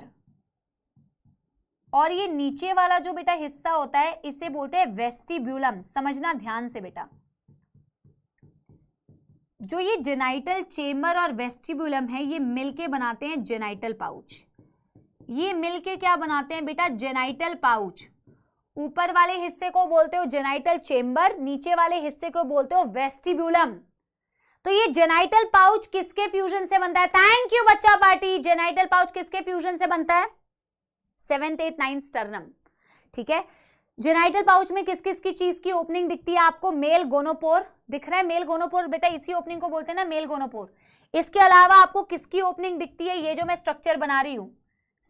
और ये नीचे वाला जो बेटा हिस्सा होता है इसे बोलते हैं वेस्टिब्यूलम समझना ध्यान से बेटा जो ये जेनाइटल चेम्बर और वेस्टिब्यूलम है ये मिलके बनाते हैं जेनाइटल पाउच ये मिलके क्या बनाते हैं बेटा जेनाइटल पाउच ऊपर वाले हिस्से को बोलते हो जेनाइटल चेम्बर नीचे वाले हिस्से को बोलते हो वेस्टिब्यूलम तो ये जेनाइटल पाउच किसके फ्यूजन से बनता है थैंक यू बच्चा पार्टी जेनाइटल पाउच किसके फ्यूजन से बनता है सेवेंथ एट नाइन्थ स्टर्नम ठीक है जेनाइटल पाउच में किस किस की चीज की ओपनिंग दिखती है आपको मेल गोनोपोर दिख रहा है मेल गोनोपोर बेटा इसी ओपनिंग को बोलते हैं ना मेल गोनोपोर इसके अलावा आपको किसकी ओपनिंग दिखती है ये जो मैं स्ट्रक्चर बना रही हूँ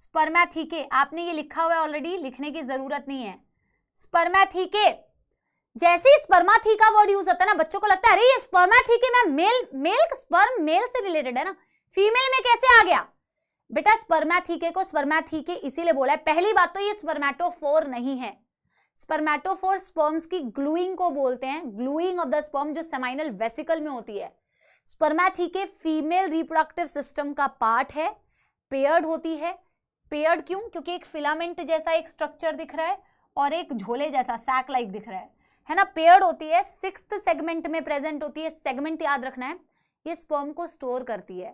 स्पर्मैथीके आपने ये लिखा हुआ है ऑलरेडी लिखने की जरूरत नहीं है स्पर्मैथीके जैसे ही स्पर्माथी का वर्ड यूज होता है ना बच्चों को लगता है अरे ये स्पर्माथी के मैं मेल मेल स्पर्म मेल से रिलेटेड है ना फीमेल में कैसे आ गया बेटा स्पर्माथीके को स्पर्माथीके इसीलिए बोला है पहली बात तो ये स्पर्मेटोफोर नहीं है स्पर्मेटोफोर स्पर्म्स की ग्लूइंग को बोलते हैं ग्लूइंग ऑफ द स्पर्म जो सेमाइनल वेसिकल में होती है स्पर्माथीके फीमेल रिप्रोडक्टिव सिस्टम का पार्ट है पेयर्ड होती है पेयर्ड क्यों क्योंकि एक फिलामेंट जैसा एक स्ट्रक्चर दिख रहा है और एक झोले जैसा सैक लाइक दिख रहा है है ना पेयर्ड होती है सिक्स सेगमेंट में प्रेजेंट होती है सेगमेंट याद रखना है ये स्पर्म को स्टोर करती है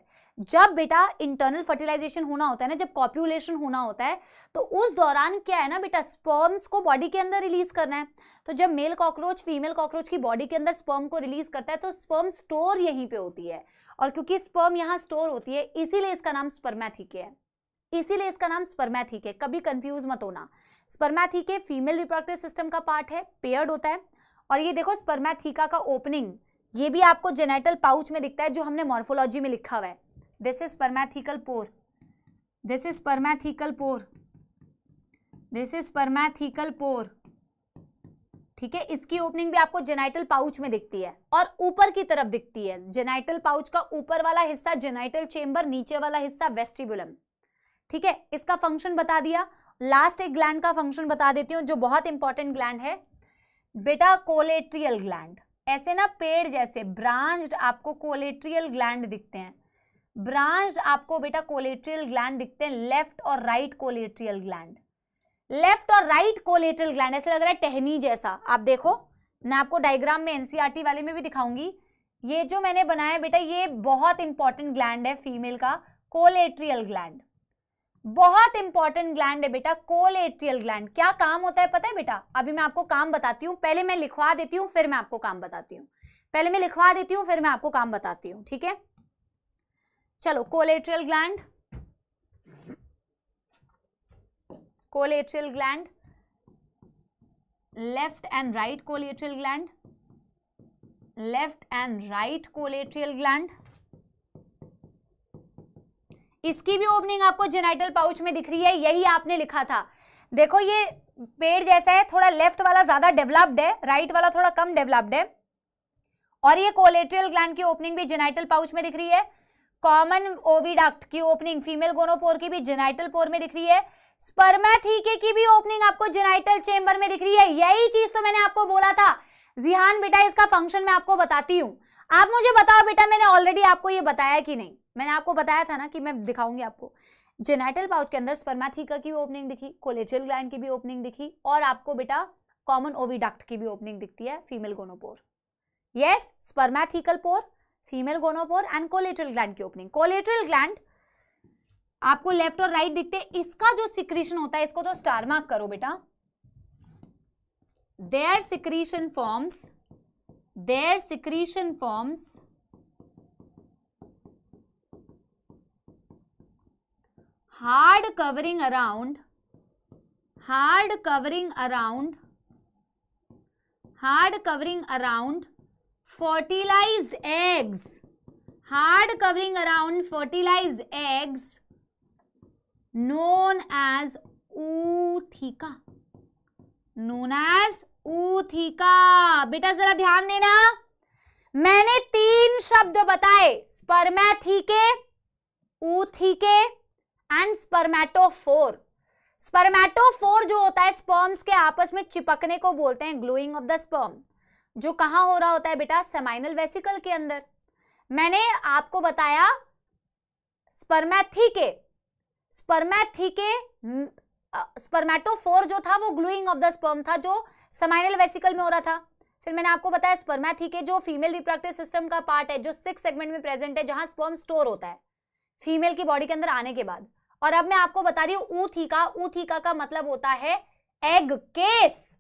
जब बेटा इंटरनल फर्टिलाइजेशन होना होता है ना जब कॉप्यूलेशन होना होता है तो उस दौरान क्या है ना बेटा स्पर्म्स को बॉडी के अंदर रिलीज करना है तो जब मेल कॉकरोच फीमेल कॉकरोच की बॉडी के अंदर स्पर्म को रिलीज करता है तो स्पर्म स्टोर यहीं पे होती है और क्योंकि स्पर्म यहाँ स्टोर होती है इसीलिए इसका नाम स्पर्मैथिक है इसीलिए इसका नाम स्पर्मैथिक है कभी कंफ्यूज मत होना स्पर्मैथीके फीमेल रिप्रोडक्टिव सिस्टम का पार्ट है पेयर्ड होता है और ये देखो स्पर्मैथीका का ओपनिंग ये भी आपको जेनेटल पाउच में दिखता है जो हमने मॉर्फोलॉजी में लिखा हुआ है this is spermathecal pore this is spermathecal pore this is spermathecal pore ठीक है इसकी ओपनिंग भी आपको जेनाइटल पाउच में दिखती है और ऊपर की तरफ दिखती है जेनाइटल पाउच का ऊपर वाला हिस्सा जेनाइटल चेंबर नीचे वाला हिस्सा वेस्टिबुलम ठीक है इसका फंक्शन बता दिया लास्ट एक ग्लैंड का फंक्शन बता देती हूँ जो बहुत इंपॉर्टेंट ग्लैंड है बेटा कोलेट्रियल ग्लैंड ऐसे ना पेड़ जैसे ब्रांच्ड आपको कोलेट्रियल ग्लैंड दिखते हैं ब्रांच्ड आपको बेटा कोलेट्रियल ग्लैंड दिखते हैं लेफ्ट और राइट कोलेट्रियल ग्लैंड लेफ्ट और राइट कोलेट्रियल ग्लैंड ऐसे लग रहा है टहनी जैसा आप देखो मैं आपको डायग्राम में एनसीआरटी e वाले में भी दिखाऊंगी ये जो मैंने बनाया बेटा ये बहुत इंपॉर्टेंट ग्लैंड है फीमेल का कोलेट्रियल ग्लैंड बहुत इंपॉर्टेंट ग्लैंड है बेटा कोलेट्रियल ग्लैंड क्या काम होता है पता है बेटा अभी मैं आपको काम बताती हूँ पहले मैं लिखवा देती हूँ फिर मैं आपको काम बताती हूँ पहले मैं लिखवा देती हूँ फिर मैं आपको काम बताती हूँ ठीक है चलो colleterial gland colleterial gland left and right colleterial gland left and right colleterial gland इसकी भी ओपनिंग आपको जेनाइटल पाउच में दिख रही है यही आपने लिखा था देखो ये पेड़ जैसा है थोड़ा लेफ्ट वाला ज्यादा डेवलप्ड है राइट वाला थोड़ा कम डेवलप्ड है और ये कोलेट्रियल ग्लैंड की ओपनिंग भी जेनाइटल पाउच में दिख रही है कॉमन ओविडक्ट की ओपनिंग फीमेल गोनोपोर की भी जेनाइटल पोर में दिख रही है स्पर्मैथीके की भी ओपनिंग आपको जेनाइटल चेंबर में दिख रही है यही चीज तो मैंने आपको बोला था जिहान बेटा इसका फंक्शन मैं आपको बताती हूँ आप मुझे बताओ बेटा मैंने ऑलरेडी आपको ये बताया कि नहीं मैंने आपको बताया था ना कि मैं दिखाऊंगी आपको जेनाइटल पाउच के अंदर स्पर्माथीका की भी ओपनिंग दिखी कोलेचल ग्लैंड की भी ओपनिंग दिखी और आपको बेटा कॉमन ओविडक्ट की भी ओपनिंग दिखती है female gonopore yes spermathecal pore female gonopore and colleterial gland की ओपनिंग कोलेट्रल ग्लैंड आपको लेफ्ट और राइट दिखते हैं इसका जो सिक्रीशन होता है इसको तो स्टार मार्क करो बेटा their secretion forms their secretion forms hard covering around hard covering around hard covering around fertilized eggs hard covering around fertilized eggs known as ootheca known as ootheca बेटा जरा ध्यान देना मैंने तीन शब्द बताए स्पर्मैथिके ऊथिके एंड स्पर्मेटोफोर स्पर्मेटोफोर जो होता है स्पर्म्स के आपस में चिपकने को बोलते हैं ग्लूइंग ऑफ द स्पर्म जो कहा हो रहा होता है बेटा सेमाइनल वेसिकल के अंदर मैंने आपको बताया स्पर्मैथी के स्पर्मैथी के स्पर्मेटोफोर जो था वो ग्लोइंग ऑफ द स्पर्म था जो सेमाइनल वेसिकल में हो रहा था फिर मैंने आपको बताया स्पर्मैथी के जो फीमेल रिप्रोडक्टिव सिस्टम का पार्ट है जो सिक्स सेगमेंट में प्रेजेंट है जहां स्पर्म स्टोर होता है फीमेल की बॉडी के अंदर आने के बाद और अब मैं आपको बता रही हूं ऊथीका ऊथीका का मतलब होता है एग केस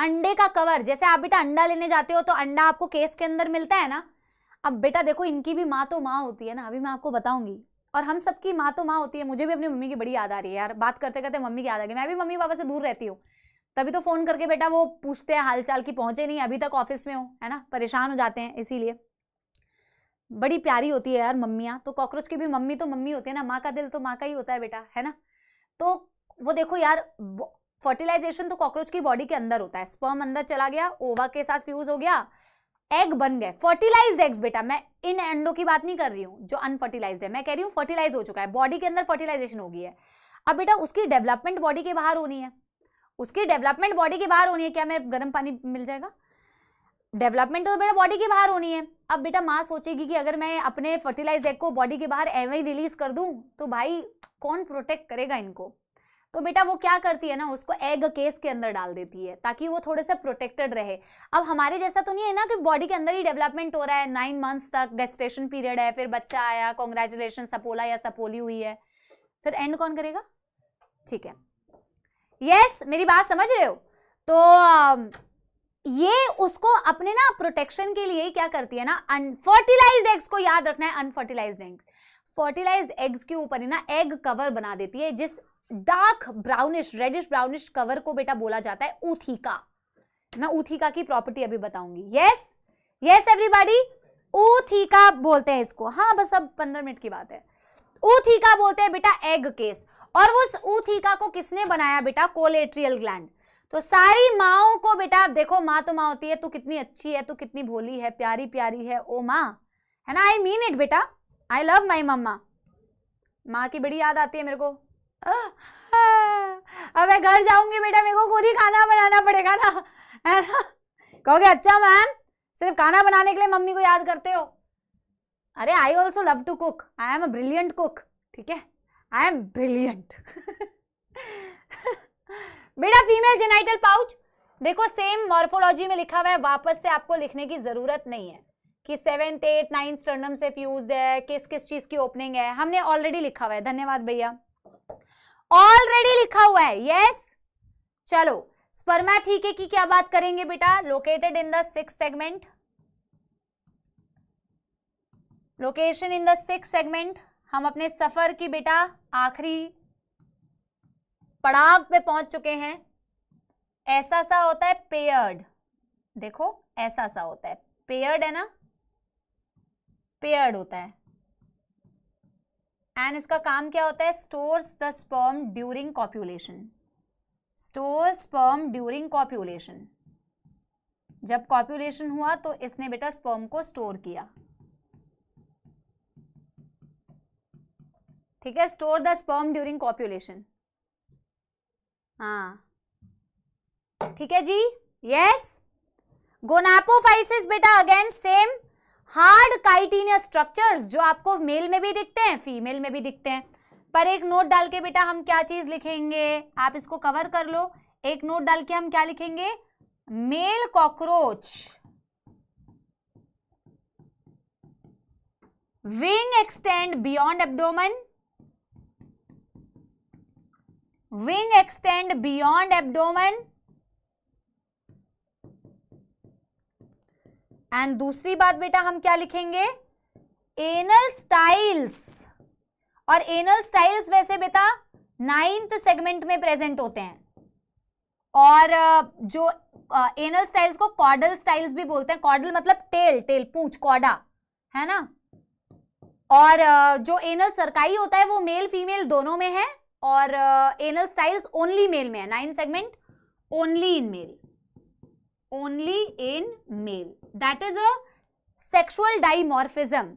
अंडे का कवर जैसे आप बेटा अंडा लेने जाते हो तो अंडा आपको केस के अंदर मिलता है ना अब बेटा देखो इनकी भी माँ तो माँ होती है ना अभी मैं आपको बताऊंगी और हम सबकी माँ तो माँ होती है मुझे भी अपनी मम्मी की बड़ी याद आ रही है यार बात करते करते मम्मी की याद आ गई मैं भी मम्मी पापा से दूर रहती हूँ तभी तो फोन करके बेटा वो पूछते हैं हालचाल की पहुंचे नहीं अभी तक ऑफिस में हो है ना परेशान हो जाते हैं इसीलिए बड़ी प्यारी होती है यार मम्मियाँ तो कॉकरोच की भी मम्मी तो मम्मी होती है ना माँ का दिल तो माँ का ही होता है बेटा है ना तो वो देखो यार फर्टिलाइजेशन तो कॉकरोच की बॉडी के अंदर होता है स्पर्म अंदर चला गया ओवा के साथ फ्यूज हो गया एग बन गए फर्टिलाइज एग्स बेटा मैं इन एंडो की बात नहीं कर रही हूँ जो अनफर्टिलाइज है मैं कह रही हूँ फर्टिलाइज हो चुका है बॉडी के अंदर फर्टिलाइजेशन होगी है अब बेटा उसकी डेवलपमेंट बॉडी के बाहर होनी है उसकी डेवलपमेंट बॉडी के बाहर होनी है क्या मैं गर्म पानी मिल जाएगा डेवलपमेंट तो बेटा बॉडी के बाहर होनी है अब बेटा माँ सोचेगी कि अगर मैं अपने फर्टिलाइज एग को बॉडी के बाहर एवं ही रिलीज कर दूं तो भाई कौन प्रोटेक्ट करेगा इनको तो बेटा वो क्या करती है ना उसको एग केस के अंदर डाल देती है ताकि वो थोड़े से प्रोटेक्टेड रहे अब हमारे जैसा तो नहीं है ना कि बॉडी के अंदर ही डेवलपमेंट हो रहा है नाइन मंथ्स तक गेस्टेशन पीरियड है फिर बच्चा आया कॉन्ग्रेचुलेशन सपोला या सपोली हुई है फिर एंड कौन करेगा ठीक है यस yes, मेरी बात समझ रहे हो तो ये उसको अपने ना प्रोटेक्शन के लिए क्या करती है ना अनफर्टिलाइज एग्स को याद रखना है अनफर्टिलाइज एग्स फर्टिलाइज एग्स के ऊपर ही ना एग कवर बना देती है जिस dark brownish reddish brownish cover को बेटा बोला जाता है उथिका मैं ऊथीका की प्रॉपर्टी अभी बताऊंगी यस यस एवरीबॉडी ऊथीका बोलते हैं इसको हाँ बस अब पंद्रह मिनट की बात है उथिका बोलते हैं बेटा एग केस और उस ऊथीका को किसने बनाया बेटा कोलेट्रियल ग्लैंड तो सारी माओ को बेटा आप देखो माँ तो माँ होती है तू कितनी अच्छी है तू कितनी भोली है प्यारी प्यारी है ओ माँ है ना आई मीन इट बेटा आई लव माई मम्मा माँ की बड़ी याद आती है मेरे को अब मैं घर जाऊंगी बेटा मेरे को खुद ही खाना बनाना पड़ेगा ना है ना कहोगे अच्छा मैम सिर्फ खाना बनाने के लिए मम्मी को याद करते हो अरे I also love to cook I am a brilliant cook ठीक है आई एम ब्रिलियंट बेटा फीमेल जेनाइटल पाउच देखो सेम मॉर्फोलॉजी में लिखा हुआ है वापस से आपको लिखने की जरूरत नहीं है कि सेवेंथ एट नाइन स्टर्नम से फ्यूज है किस किस चीज की ओपनिंग है हमने ऑलरेडी लिखा हुआ है धन्यवाद भैया ऑलरेडी लिखा हुआ है यस चलो स्पर्मा स्पर्मैथीके की क्या बात करेंगे बेटा located in the six segment location in the six segment हम अपने सफर की बेटा आखिरी पड़ाव पे पहुंच चुके हैं ऐसा सा होता है पेयर्ड देखो ऐसा सा होता है पेयर्ड है ना पेयर्ड होता है एंड इसका काम क्या होता है stores the sperm during copulation store sperm during copulation जब कॉप्यूलेशन हुआ तो इसने बेटा स्पर्म को स्टोर किया ठीक है store the sperm during copulation हाँ ठीक है जी यस गोनापोफाइसिस बेटा again same hard chitinous structures जो आपको मेल में भी दिखते हैं फीमेल में भी दिखते हैं पर एक नोट डाल के बेटा हम क्या चीज लिखेंगे आप इसको कवर कर लो एक नोट डाल के हम क्या लिखेंगे male cockroach wing extend beyond abdomen wing extend beyond abdomen and दूसरी बात बेटा हम क्या लिखेंगे एनल स्टाइल्स और एनल स्टाइल्स वैसे बेटा नाइन्थ सेगमेंट में प्रेजेंट होते हैं और जो एनल स्टाइल्स को कॉर्डल स्टाइल्स भी बोलते हैं कॉर्डल मतलब टेल टेल पूछ कॉडा है ना और जो एनल सरकाई होता है वो मेल फीमेल दोनों में है और एनल स्टाइल्स ओनली मेल में है nine segment only in male only in male that is a sexual dimorphism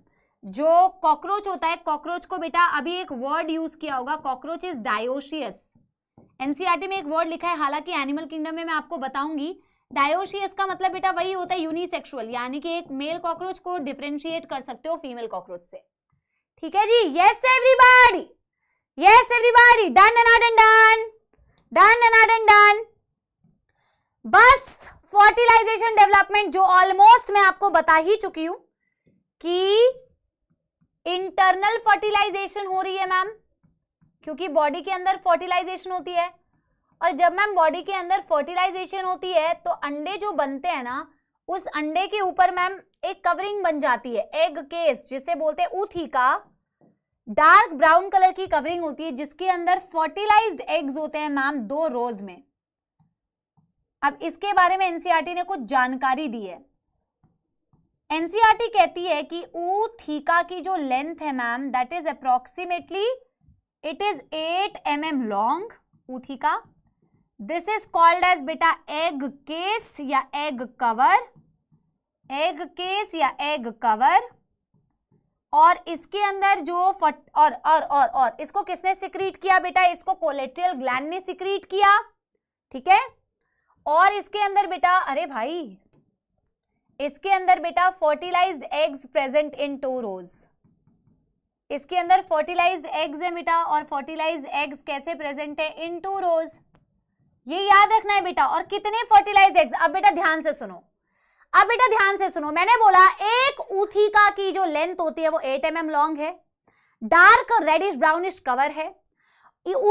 जो कॉकरोच होता है कॉकरोच को बेटा अभी एक वर्ड यूज किया होगा कॉकरोच इज डायोशियस एनसीआरटी में एक वर्ड लिखा है हालांकि एनिमल किंगडम में मैं आपको बताऊंगी डायोशियस का मतलब बेटा वही होता है यूनिसेक्सुअल यानी कि एक मेल कॉकरोच को डिफ्रेंशिएट कर सकते हो फीमेल कॉकरोच से ठीक है जी yes everybody Yes, everybody. Done, and done, and done, done. and done, and done. Bus fertilization development जो almost मैं आपको बता ही चुकी हूं कि internal fertilization हो रही है मैम क्योंकि body के अंदर fertilization होती है और जब मैम बॉडी के अंदर फर्टिलाइजेशन होती है तो अंडे जो बनते हैं ना उस अंडे के ऊपर मैम एक कवरिंग बन जाती है एग केस जिसे बोलते हैं ootheca dark brown colour की कवरिंग होती है जिसके अंदर फर्टिलाइज्ड एग्स होते हैं मैम दो रोज में अब इसके बारे में एनसीईआरटी e ने कुछ जानकारी दी है एनसीईआरटी e कहती है कि ऊ थीका की जो लेंथ है ma'am that is approximately it is 8 M M long ootheca this is called as बेटा एग केस या एग कवर एग केस या एग कवर और इसके अंदर जो फट और और और और इसको किसने सिक्रीट किया बेटा इसको कोलेट्रियल ग्लैंड ने सिक्रीट किया ठीक है और इसके अंदर बेटा अरे भाई इसके अंदर बेटा fertilize eggs present in two rows इसके अंदर फर्टिलाइज एग्स है बेटा और फर्टिलाइज एग्स कैसे प्रेजेंट है इन टू रोज ये याद रखना है बेटा और कितने फर्टिलाइज एग्स अब बेटा ध्यान से सुनो अब बेटा ध्यान से सुनो मैंने बोला एक ऊथीका की जो लेंथ होती है वो एट एम एम लॉन्ग है डार्क रेडिश ब्राउनिश कवर है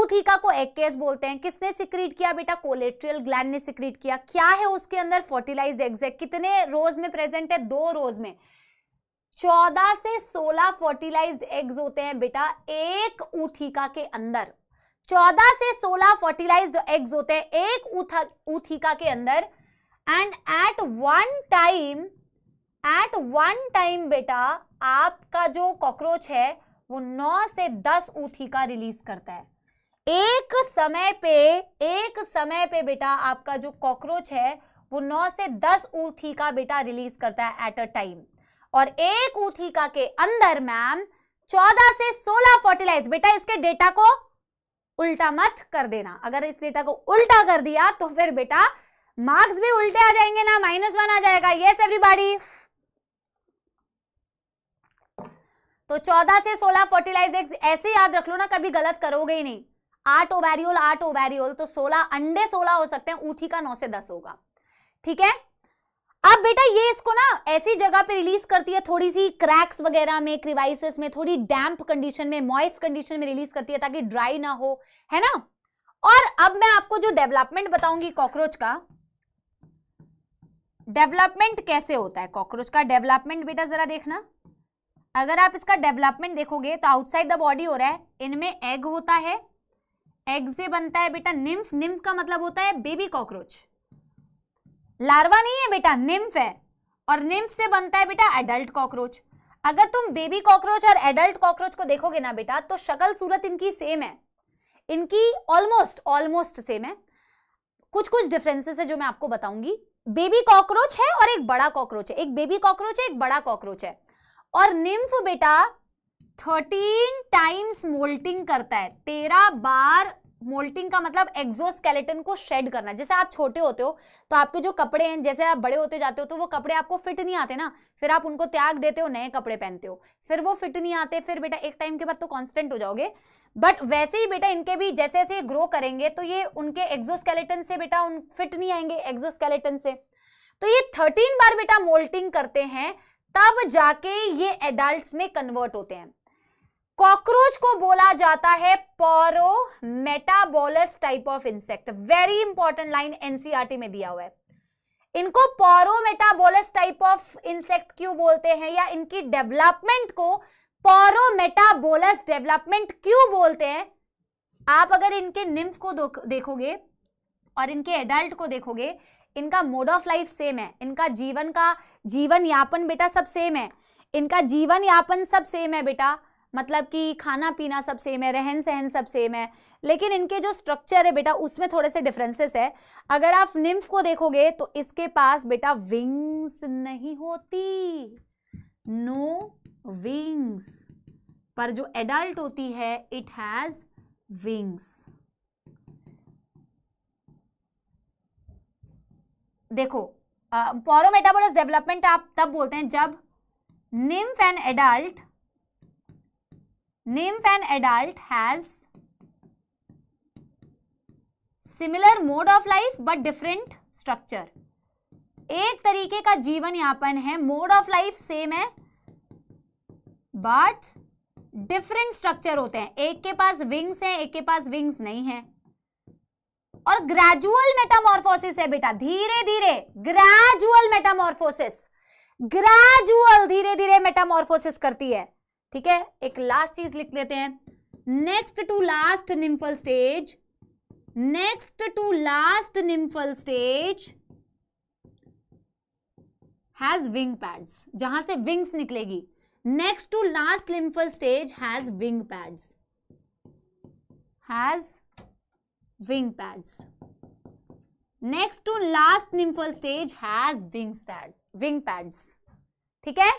ऊथीका को एक केस बोलते हैं किसने सिक्रीट किया बेटा कोलेट्रियल ग्लैंड ने सिक्रीट किया क्या है उसके अंदर फर्टिलाइज्ड एग्जैक्ट कितने रोज में प्रेजेंट है दो रोज में चौदह से सोलह फर्टिलाइज एग्स होते हैं बेटा एक ऊथीका के अंदर चौदह से सोलह फर्टिलाइज एग्स होते हैं एक ऊथीका के अंदर and at one time at one time बेटा आपका जो कॉकरोच है वो नौ से दस ऊथी का रिलीज करता है एक समय पे एक समय पे बेटा आपका जो कॉकरोच है वो नौ से दस ऊथी का बेटा रिलीज करता है एट अ टाइम और एक का के अंदर मैम चौदह से सोलह फर्टिलाइज बेटा इसके डेटा को उल्टा मत कर देना अगर इस डेटा को उल्टा कर दिया तो फिर बेटा मार्क्स भी उल्टे आ जाएंगे ना माइनस वन आ जाएगा यस एवरीबॉडी तो चौदह से सोलह फर्टिलाइज एग्स ऐसे याद रख लो ना कभी गलत करोगे ही नहीं आठ ओवेरियोल आठ ओवेरियोल तो सोलह अंडे सोलह हो सकते हैं ऊथी का नौ से दस होगा ठीक है अब बेटा ये इसको ना ऐसी जगह पे रिलीज करती है थोड़ी सी क्रैक्स वगैरह में क्रिवाइसिस में थोड़ी डैम्प कंडीशन में मॉइस्ट कंडीशन में रिलीज करती है ताकि ड्राई ना हो है ना और अब मैं आपको जो डेवलपमेंट बताऊंगी कॉकरोच का डेवलपमेंट कैसे होता है कॉकरोच का डेवलपमेंट बेटा जरा देखना अगर आप इसका डेवलपमेंट देखोगे तो आउटसाइड द बॉडी हो रहा है इनमें एग होता है एग से बनता है बेटा निम्फ निम्फ का मतलब होता है बेबी कॉकरोच लार्वा नहीं है बेटा निम्फ है और निम्फ से बनता है बेटा एडल्ट कॉकरोच अगर तुम बेबी कॉकरोच और एडल्ट कॉकरोच को देखोगे ना बेटा तो शक्ल सूरत इनकी सेम है इनकी ऑलमोस्ट ऑलमोस्ट सेम है कुछ कुछ डिफरेंसेस है जो मैं आपको बताऊंगी बेबी कॉकरोच है और एक बड़ा कॉकरोच है एक बेबी कॉकरोच है एक बड़ा कॉकरोच है और निम्फ बेटा थर्टीन टाइम्स मोल्टिंग करता है तेरह बार मोल्टिंग का मतलब एक्सोस्केलेटन को शेड करना जैसे आप छोटे होते हो तो आपके जो कपड़े हैं जैसे आप बड़े होते जाते हो तो वो कपड़े आपको फिट नहीं आते ना फिर आप उनको त्याग देते हो नए कपड़े पहनते हो फिर वो फिट नहीं आते फिर बेटा एक टाइम के बाद तो कॉन्स्टेंट हो जाओगे बट वैसे ही बेटा इनके भी जैसे जैसे ग्रो करेंगे तो ये उनके एक्सोस्केलेटन से बेटा उन फिट नहीं आएंगे एक्सोस्केलेटन से तो ये थर्टीन बार बेटा मोल्टिंग करते हैं तब जाके ये एडल्ट में कन्वर्ट होते हैं कॉकरोच को बोला जाता है paurometabolous type of insect very important line NCERT में दिया हुआ है इनको paurometabolous type of insect क्यों बोलते हैं या इनकी डेवलपमेंट को पोरोमेटाबोलस डेवलपमेंट क्यों बोलते हैं आप अगर इनके निम्फ को देखोगे और इनके एडल्ट को देखोगे इनका मोड ऑफ लाइफ सेम है इनका जीवन का जीवन यापन बेटा सब सेम है इनका जीवन यापन सब सेम है बेटा मतलब कि खाना पीना सब सेम है रहन सहन सब सेम है लेकिन इनके जो स्ट्रक्चर है बेटा उसमें थोड़े से डिफरेंसेस है अगर आप निम्फ को देखोगे तो इसके पास बेटा विंग्स नहीं होती नो विंग्स पर जो एडल्ट होती है इट हैज विंग्स देखो पोरोमेटाबोलस डेवलपमेंट आप तब बोलते हैं जब nymph and adult nymph and adult has similar mode of life but different structure एक तरीके का जीवन यापन है मोड ऑफ लाइफ सेम है बट डिफरेंट स्ट्रक्चर होते हैं एक के पास विंग्स हैं एक के पास विंग्स नहीं है और ग्रेजुअल मेटामोर्फोसिस है बेटा धीरे धीरे ग्रेजुअल मेटामोर्फोसिस ग्रेजुअल धीरे धीरे मेटामोर्फोसिस करती है ठीक है एक लास्ट चीज लिख लेते हैं next to last nymphal stage next to last nymphal stage has wing pads जहां से विंग्स निकलेगी next to last nymphal stage has wing pads has wing pads next to last nymphal stage has wing wing pads ठीक है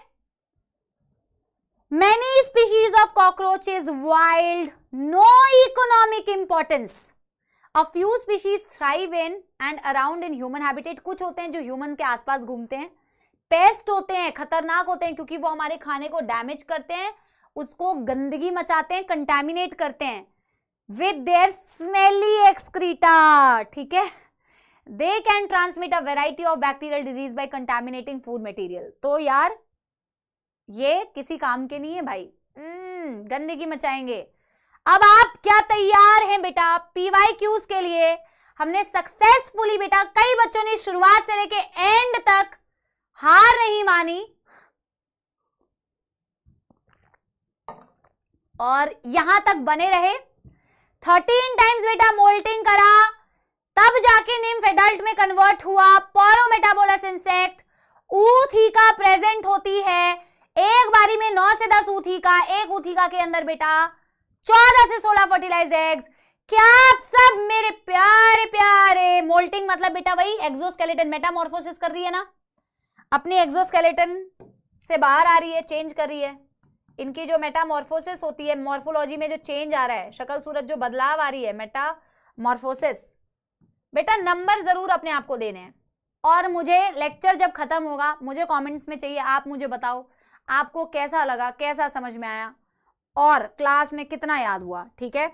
many species of cockroach is wild no economic importance a few species thrive in and around in human habitat कुछ होते हैं जो ह्यूमन के आसपास घूमते हैं पेस्ट होते हैं खतरनाक होते हैं क्योंकि वो हमारे खाने को डैमेज करते हैं उसको गंदगी मचाते हैं कंटेमिनेट करते हैं विद देयर स्मेली एक्सक्रीटा ठीक है they can transmit a variety of bacterial disease by contaminating food material तो यार ये किसी काम के नहीं है भाई mm, गंदगी मचाएंगे अब आप क्या तैयार हैं बेटा पीवाई क्यूज के लिए हमने सक्सेसफुली बेटा कई बच्चों ने शुरुआत से लेके एंड तक हार नहीं मानी और यहां तक बने रहे थर्टीन टाइम्स बेटा मोल्टिंग करा तब जाके निम्फ एडल्ट में कन्वर्ट हुआ पोरोमेटाबोलस इंसेक्ट ऊथीका प्रेजेंट होती है एक बारी में नौ से दस ऊथीका एक ऊथीका के अंदर बेटा चौदह से सोलह फर्टिलाइज एग्स क्या आप सब मेरे प्यारे प्यारे मोल्टिंग मतलब बेटा वही एक्सोस्केलेटन मेटामोर्फोसिस कर रही है ना अपनी एक्सोस्केलेटन से बाहर आ रही है चेंज कर रही है इनकी जो मेटामॉर्फोसिस होती है मॉर्फोलॉजी में जो चेंज आ रहा है शक्ल सूरत जो बदलाव आ रही है मेटामॉर्फोसिस बेटा नंबर जरूर अपने आप को देने हैं और मुझे लेक्चर जब खत्म होगा मुझे कमेंट्स में चाहिए आप मुझे बताओ आपको कैसा लगा कैसा समझ में आया और क्लास में कितना याद हुआ ठीक है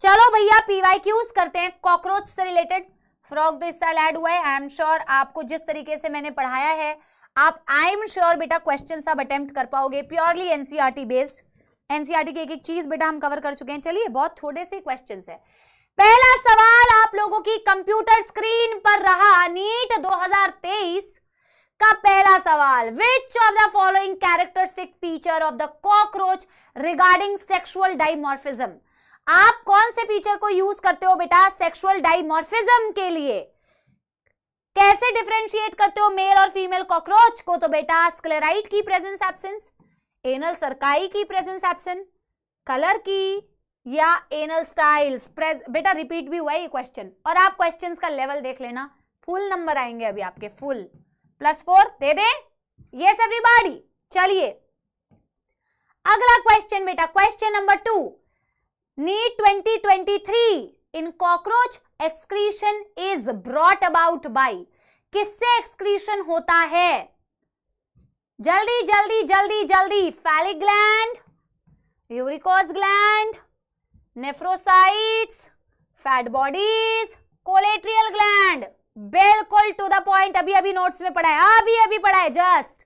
चलो भैया पीवाई क्यूज करते हैं कॉकरोच से रिलेटेड फ्रॉक तो इस साल ऐड हुआ है आई एम श्योर आपको जिस तरीके से मैंने पढ़ाया है आप आई एम श्योर बेटा क्वेश्चन सब अटेम्प्ट कर पाओगे प्योरली एनसीआरटी बेस्ड एनसीआरटी की एक एक चीज बेटा हम कवर कर चुके हैं चलिए बहुत थोड़े से क्वेश्चन है पहला सवाल आप लोगों की कंप्यूटर स्क्रीन पर रहा नीट 2023 का पहला सवाल which of the following characteristic feature of the cockroach regarding sexual dimorphism आप कौन से फीचर को यूज करते हो बेटा सेक्सुअल डाइमोर्फिज्म के लिए कैसे डिफ्रेंशिएट करते हो मेल और फीमेल कॉकरोच को तो बेटा स्क्लेराइट की प्रेजेंस एब्सेंस एनल सरकाई की प्रेजेंस एब्सेंस कलर की या एनल स्टाइल्स बेटा रिपीट भी हुआ ये क्वेश्चन और आप क्वेश्चन का लेवल देख लेना फुल नंबर आएंगे अभी आपके फुल प्लस फोर दे दे ये एवरीबॉडी चलिए अगला क्वेश्चन बेटा question number two NEET 2023 in cockroach excretion is brought about by किससे एक्सक्रीशन होता है जल्दी जल्दी जल्दी जल्दी phallic gland uricose gland nephrocytes fat bodies colleterial gland बिल्कुल टू द पॉइंट अभी अभी नोट्स में पढ़ा है अभी अभी पढ़ा है just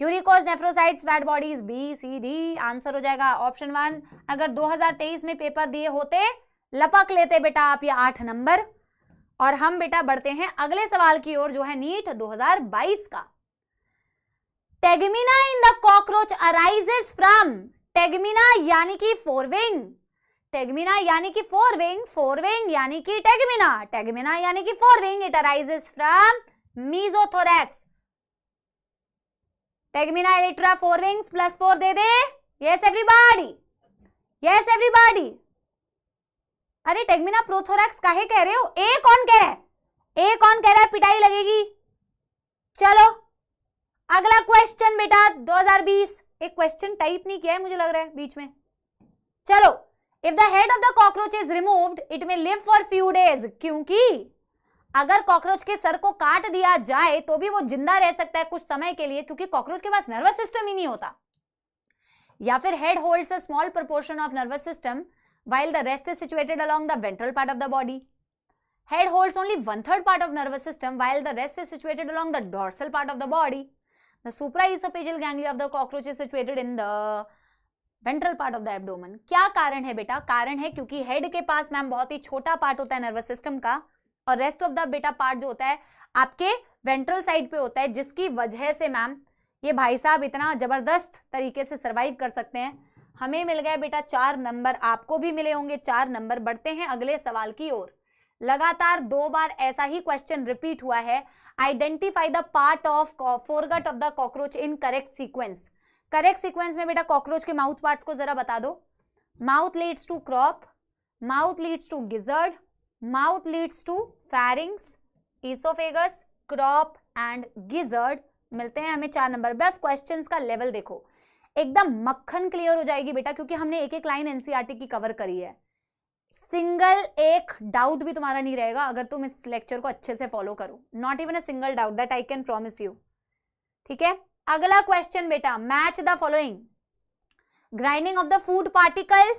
uricose nephrocytes fat bodies B C D answer हो जाएगा ऑप्शन वन अगर 2023 में पेपर दिए होते लपक लेते बेटा आप ये आठ नंबर और हम बेटा बढ़ते हैं अगले सवाल की ओर जो है नीट 2022 का tegmina in the cockroach arises from tegmina यानी कि फोरविंग टेगमिना यानी कि फोरविंग फोरविंग यानी कि टेगमिना टेगमिना यानी कि forewing it arises from mesothorax tegmina elytra fore wings plus four दे दे यस एवरीबॉडी यस एवरीबॉडी अरे टेगमिना प्रोथोरक्स काहे कह रहे हो ए कौन कह रहा है ए कौन कह रहा है पिटाई लगेगी चलो अगला क्वेश्चन बेटा 2020 एक क्वेश्चन टाइप नहीं किया है मुझे लग रहा है बीच में चलो if the head of the cockroach is removed it may live for few days क्योंकि अगर कॉकरोच के सर को काट दिया जाए तो भी वो जिंदा रह सकता है कुछ समय के लिए क्योंकि कॉकरोच के पास नर्वस सिस्टम ही नहीं होता या फिर head hold small proportion of nervous system while the rest is situated along the ventral part of the body head holds only one third part of nervous system while the rest is situated along the dorsal part of the body the supraoesophageal ganglia of the cockroach is situated in the ventral part of the abdomen क्या कारण है बेटा कारण है क्योंकि हेड के पास मैम बहुत ही छोटा पार्ट होता है नर्वस सिस्टम का और रेस्ट ऑफ द बेटा पार्ट जो होता है आपके वेंट्रल साइड पे होता है जिसकी वजह से मैम ये भाई साहब इतना जबरदस्त तरीके से सरवाइव कर सकते हैं हमें मिल गया बेटा चार नंबर आपको भी मिले होंगे चार नंबर बढ़ते हैं अगले सवाल की ओर लगातार दो बार ऐसा ही क्वेश्चन रिपीट हुआ है identify the part of foregut of the cockroach in correct sequence correct sequence में बेटा कॉकरोच के माउथ पार्ट्स को जरा बता दो mouth leads to crop mouth leads to gizzard mouth leads to pharynx, oesophagus crop and gizzard मिलते हैं हमें चार नंबर बस क्वेश्चंस का लेवल देखो एकदम मक्खन क्लियर हो जाएगी बेटा क्योंकि हमने एक एक लाइन एनसीईआरटी की कवर करी है सिंगल एक डाउट भी तुम्हारा नहीं रहेगा अगर तुम इस लेक्चर को अच्छे से फॉलो करो not even a single doubt that I can promise you ठीक है अगला क्वेश्चन बेटा match the following grinding of the food particle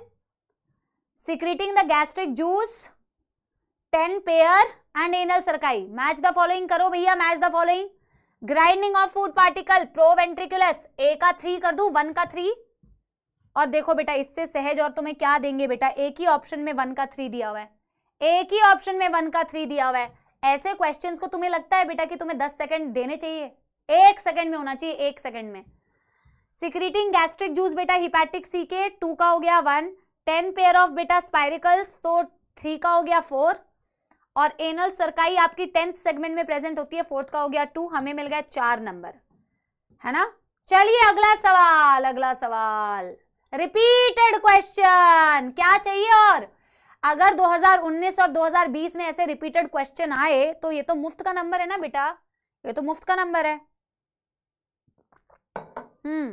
secreting the gastric juice ten pair and anal cerci match the following करो भैया match the following grinding of food particle proventriculus A का थ्री कर दू वन का थ्री और देखो बेटा इससे सहज और तुम्हें क्या देंगे बेटा एक ही ऑप्शन में वन का थ्री दिया हुआ है एक ही ऑप्शन में वन का थ्री दिया हुआ है ऐसे क्वेश्चंस को तुम्हें लगता है बेटा कि तुम्हें दस सेकंड देने चाहिए एक सेकंड में होना चाहिए एक सेकंड में सिक्रीटिंग गैस्ट्रिक जूस बेटा हिपैटिक सी के टू का हो गया वन टेन पेयर ऑफ बेटा स्पाइरिकल्स तो थ्री का हो गया फोर और एनल सरकाई आपकी टेंथ सेगमेंट में प्रेजेंट होती है फोर्थ का हो गया टू हमें मिल गया चार नंबर है ना चलिए अगला सवाल अगला सवाल रिपीटेड क्वेश्चन क्या चाहिए और अगर 2019 और 2020 में ऐसे रिपीटेड क्वेश्चन आए तो ये तो मुफ्त का नंबर है ना बेटा ये तो मुफ्त का नंबर है hmm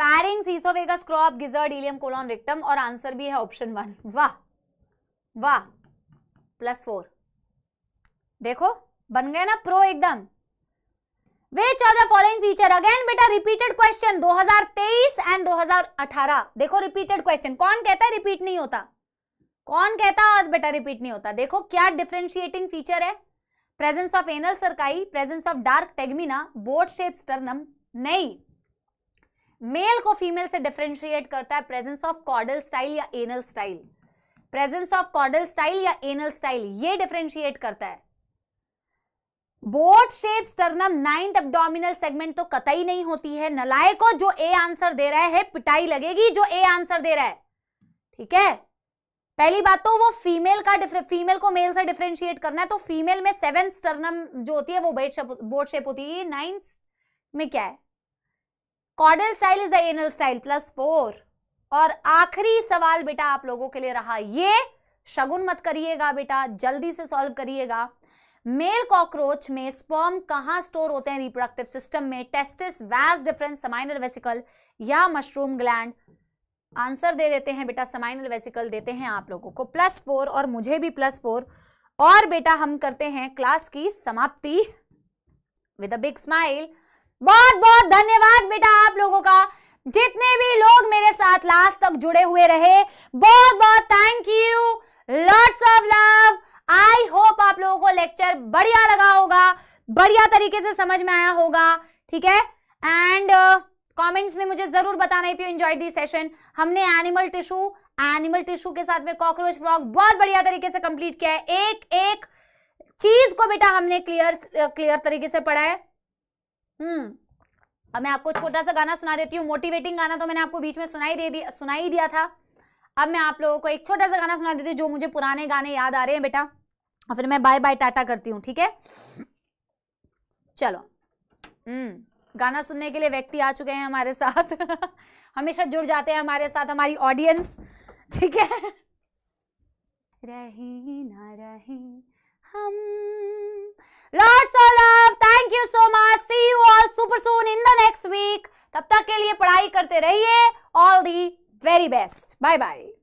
pharynx oesophagus crop gizzard ileum colon rectum और आंसर भी है ऑप्शन वन वाह वाह प्लस फोर देखो बन गए ना प्रो एकदम Which of the following feature? Again, बेटा रिपीटेड क्वेश्चन 2023 एंड 2018 देखो रिपीटेड क्वेश्चन कौन कहता है रिपीट नहीं होता कौन कहता है आज बेटा रिपीट नहीं होता देखो क्या डिफ्रेंशिएटिंग फीचर है presence of anal cerci presence of dark tegmina boat shape sternum नहीं मेल को फीमेल से डिफ्रेंशिएट करता है प्रेजेंस ऑफ कॉर्डल स्टाइल या anal style presence of caudal style या एनल स्टाइल ये डिफ्रेंशिएट करता है boat shape sternum ninth abdominal segment तो कतई नहीं होती है नलाय को जो ए आंसर दे रहा है पिटाई लगेगी जो ए आंसर दे रहा है ठीक है पहली बात तो वो फीमेल का फीमेल को मेल से डिफ्रेंशिएट करना है तो फीमेल में सेवन स्टर्नम जो होती है वो बेट बोट शेप होती है नाइन्थ में क्या है caudal style is the anal style plus four और आखिरी सवाल बेटा आप लोगों के लिए रहा ये शगुन मत करिएगा बेटा जल्दी से सॉल्व करिएगा मेल कॉकरोच में स्पर्म कहां स्टोर होते हैं रिप्रोडक्टिव सिस्टम में testis vas deferens seminal vesicle या मशरूम ग्लैंड आंसर दे देते हैं बेटा समाइनल वेसिकल देते हैं आप लोगों को प्लस फोर और मुझे भी प्लस फोर और बेटा हम करते हैं क्लास की समाप्ति विद अ बिग स्माइल बहुत बहुत धन्यवाद बेटा आप लोगों का जितने भी लोग मेरे साथ लास्ट तक जुड़े हुए रहे बहुत बहुत thank you lots of love I hope आप लोगों को लेक्चर बढ़िया लगा होगा बढ़िया तरीके से समझ में आया होगा ठीक है एंड कमेंट्स uh, में मुझे जरूर बताना if you enjoy this session हमने एनिमल टिश्यू एनिमल टिश्यू के साथ में कॉकरोच फ्रॉग बहुत बढ़िया तरीके से कंप्लीट किया है एक एक चीज को बेटा हमने क्लियर क्लियर uh, तरीके से पढ़ा है हम्म अब मैं आपको छोटा सा गाना सुना देती हूँ मोटिवेटिंग गाना तो मैंने आपको बीच में सुनाई दे दिया सुनाई दिया था अब मैं आप लोगों को एक छोटा सा गाना सुना देती हूँ जो मुझे पुराने गाने याद आ रहे हैं बेटा और फिर मैं बाय बाय टाटा करती हूँ ठीक है चलो हम्म गाना सुनने के लिए व्यक्ति आ चुके हैं हमारे साथ हमेशा जुड़ जाते हैं हमारे साथ हमारी ऑडियंस ठीक है रही ना रही हम lots of love thank you so much see you all super soon in the next week तब तक के लिए पढ़ाई करते रहिए all the very best bye bye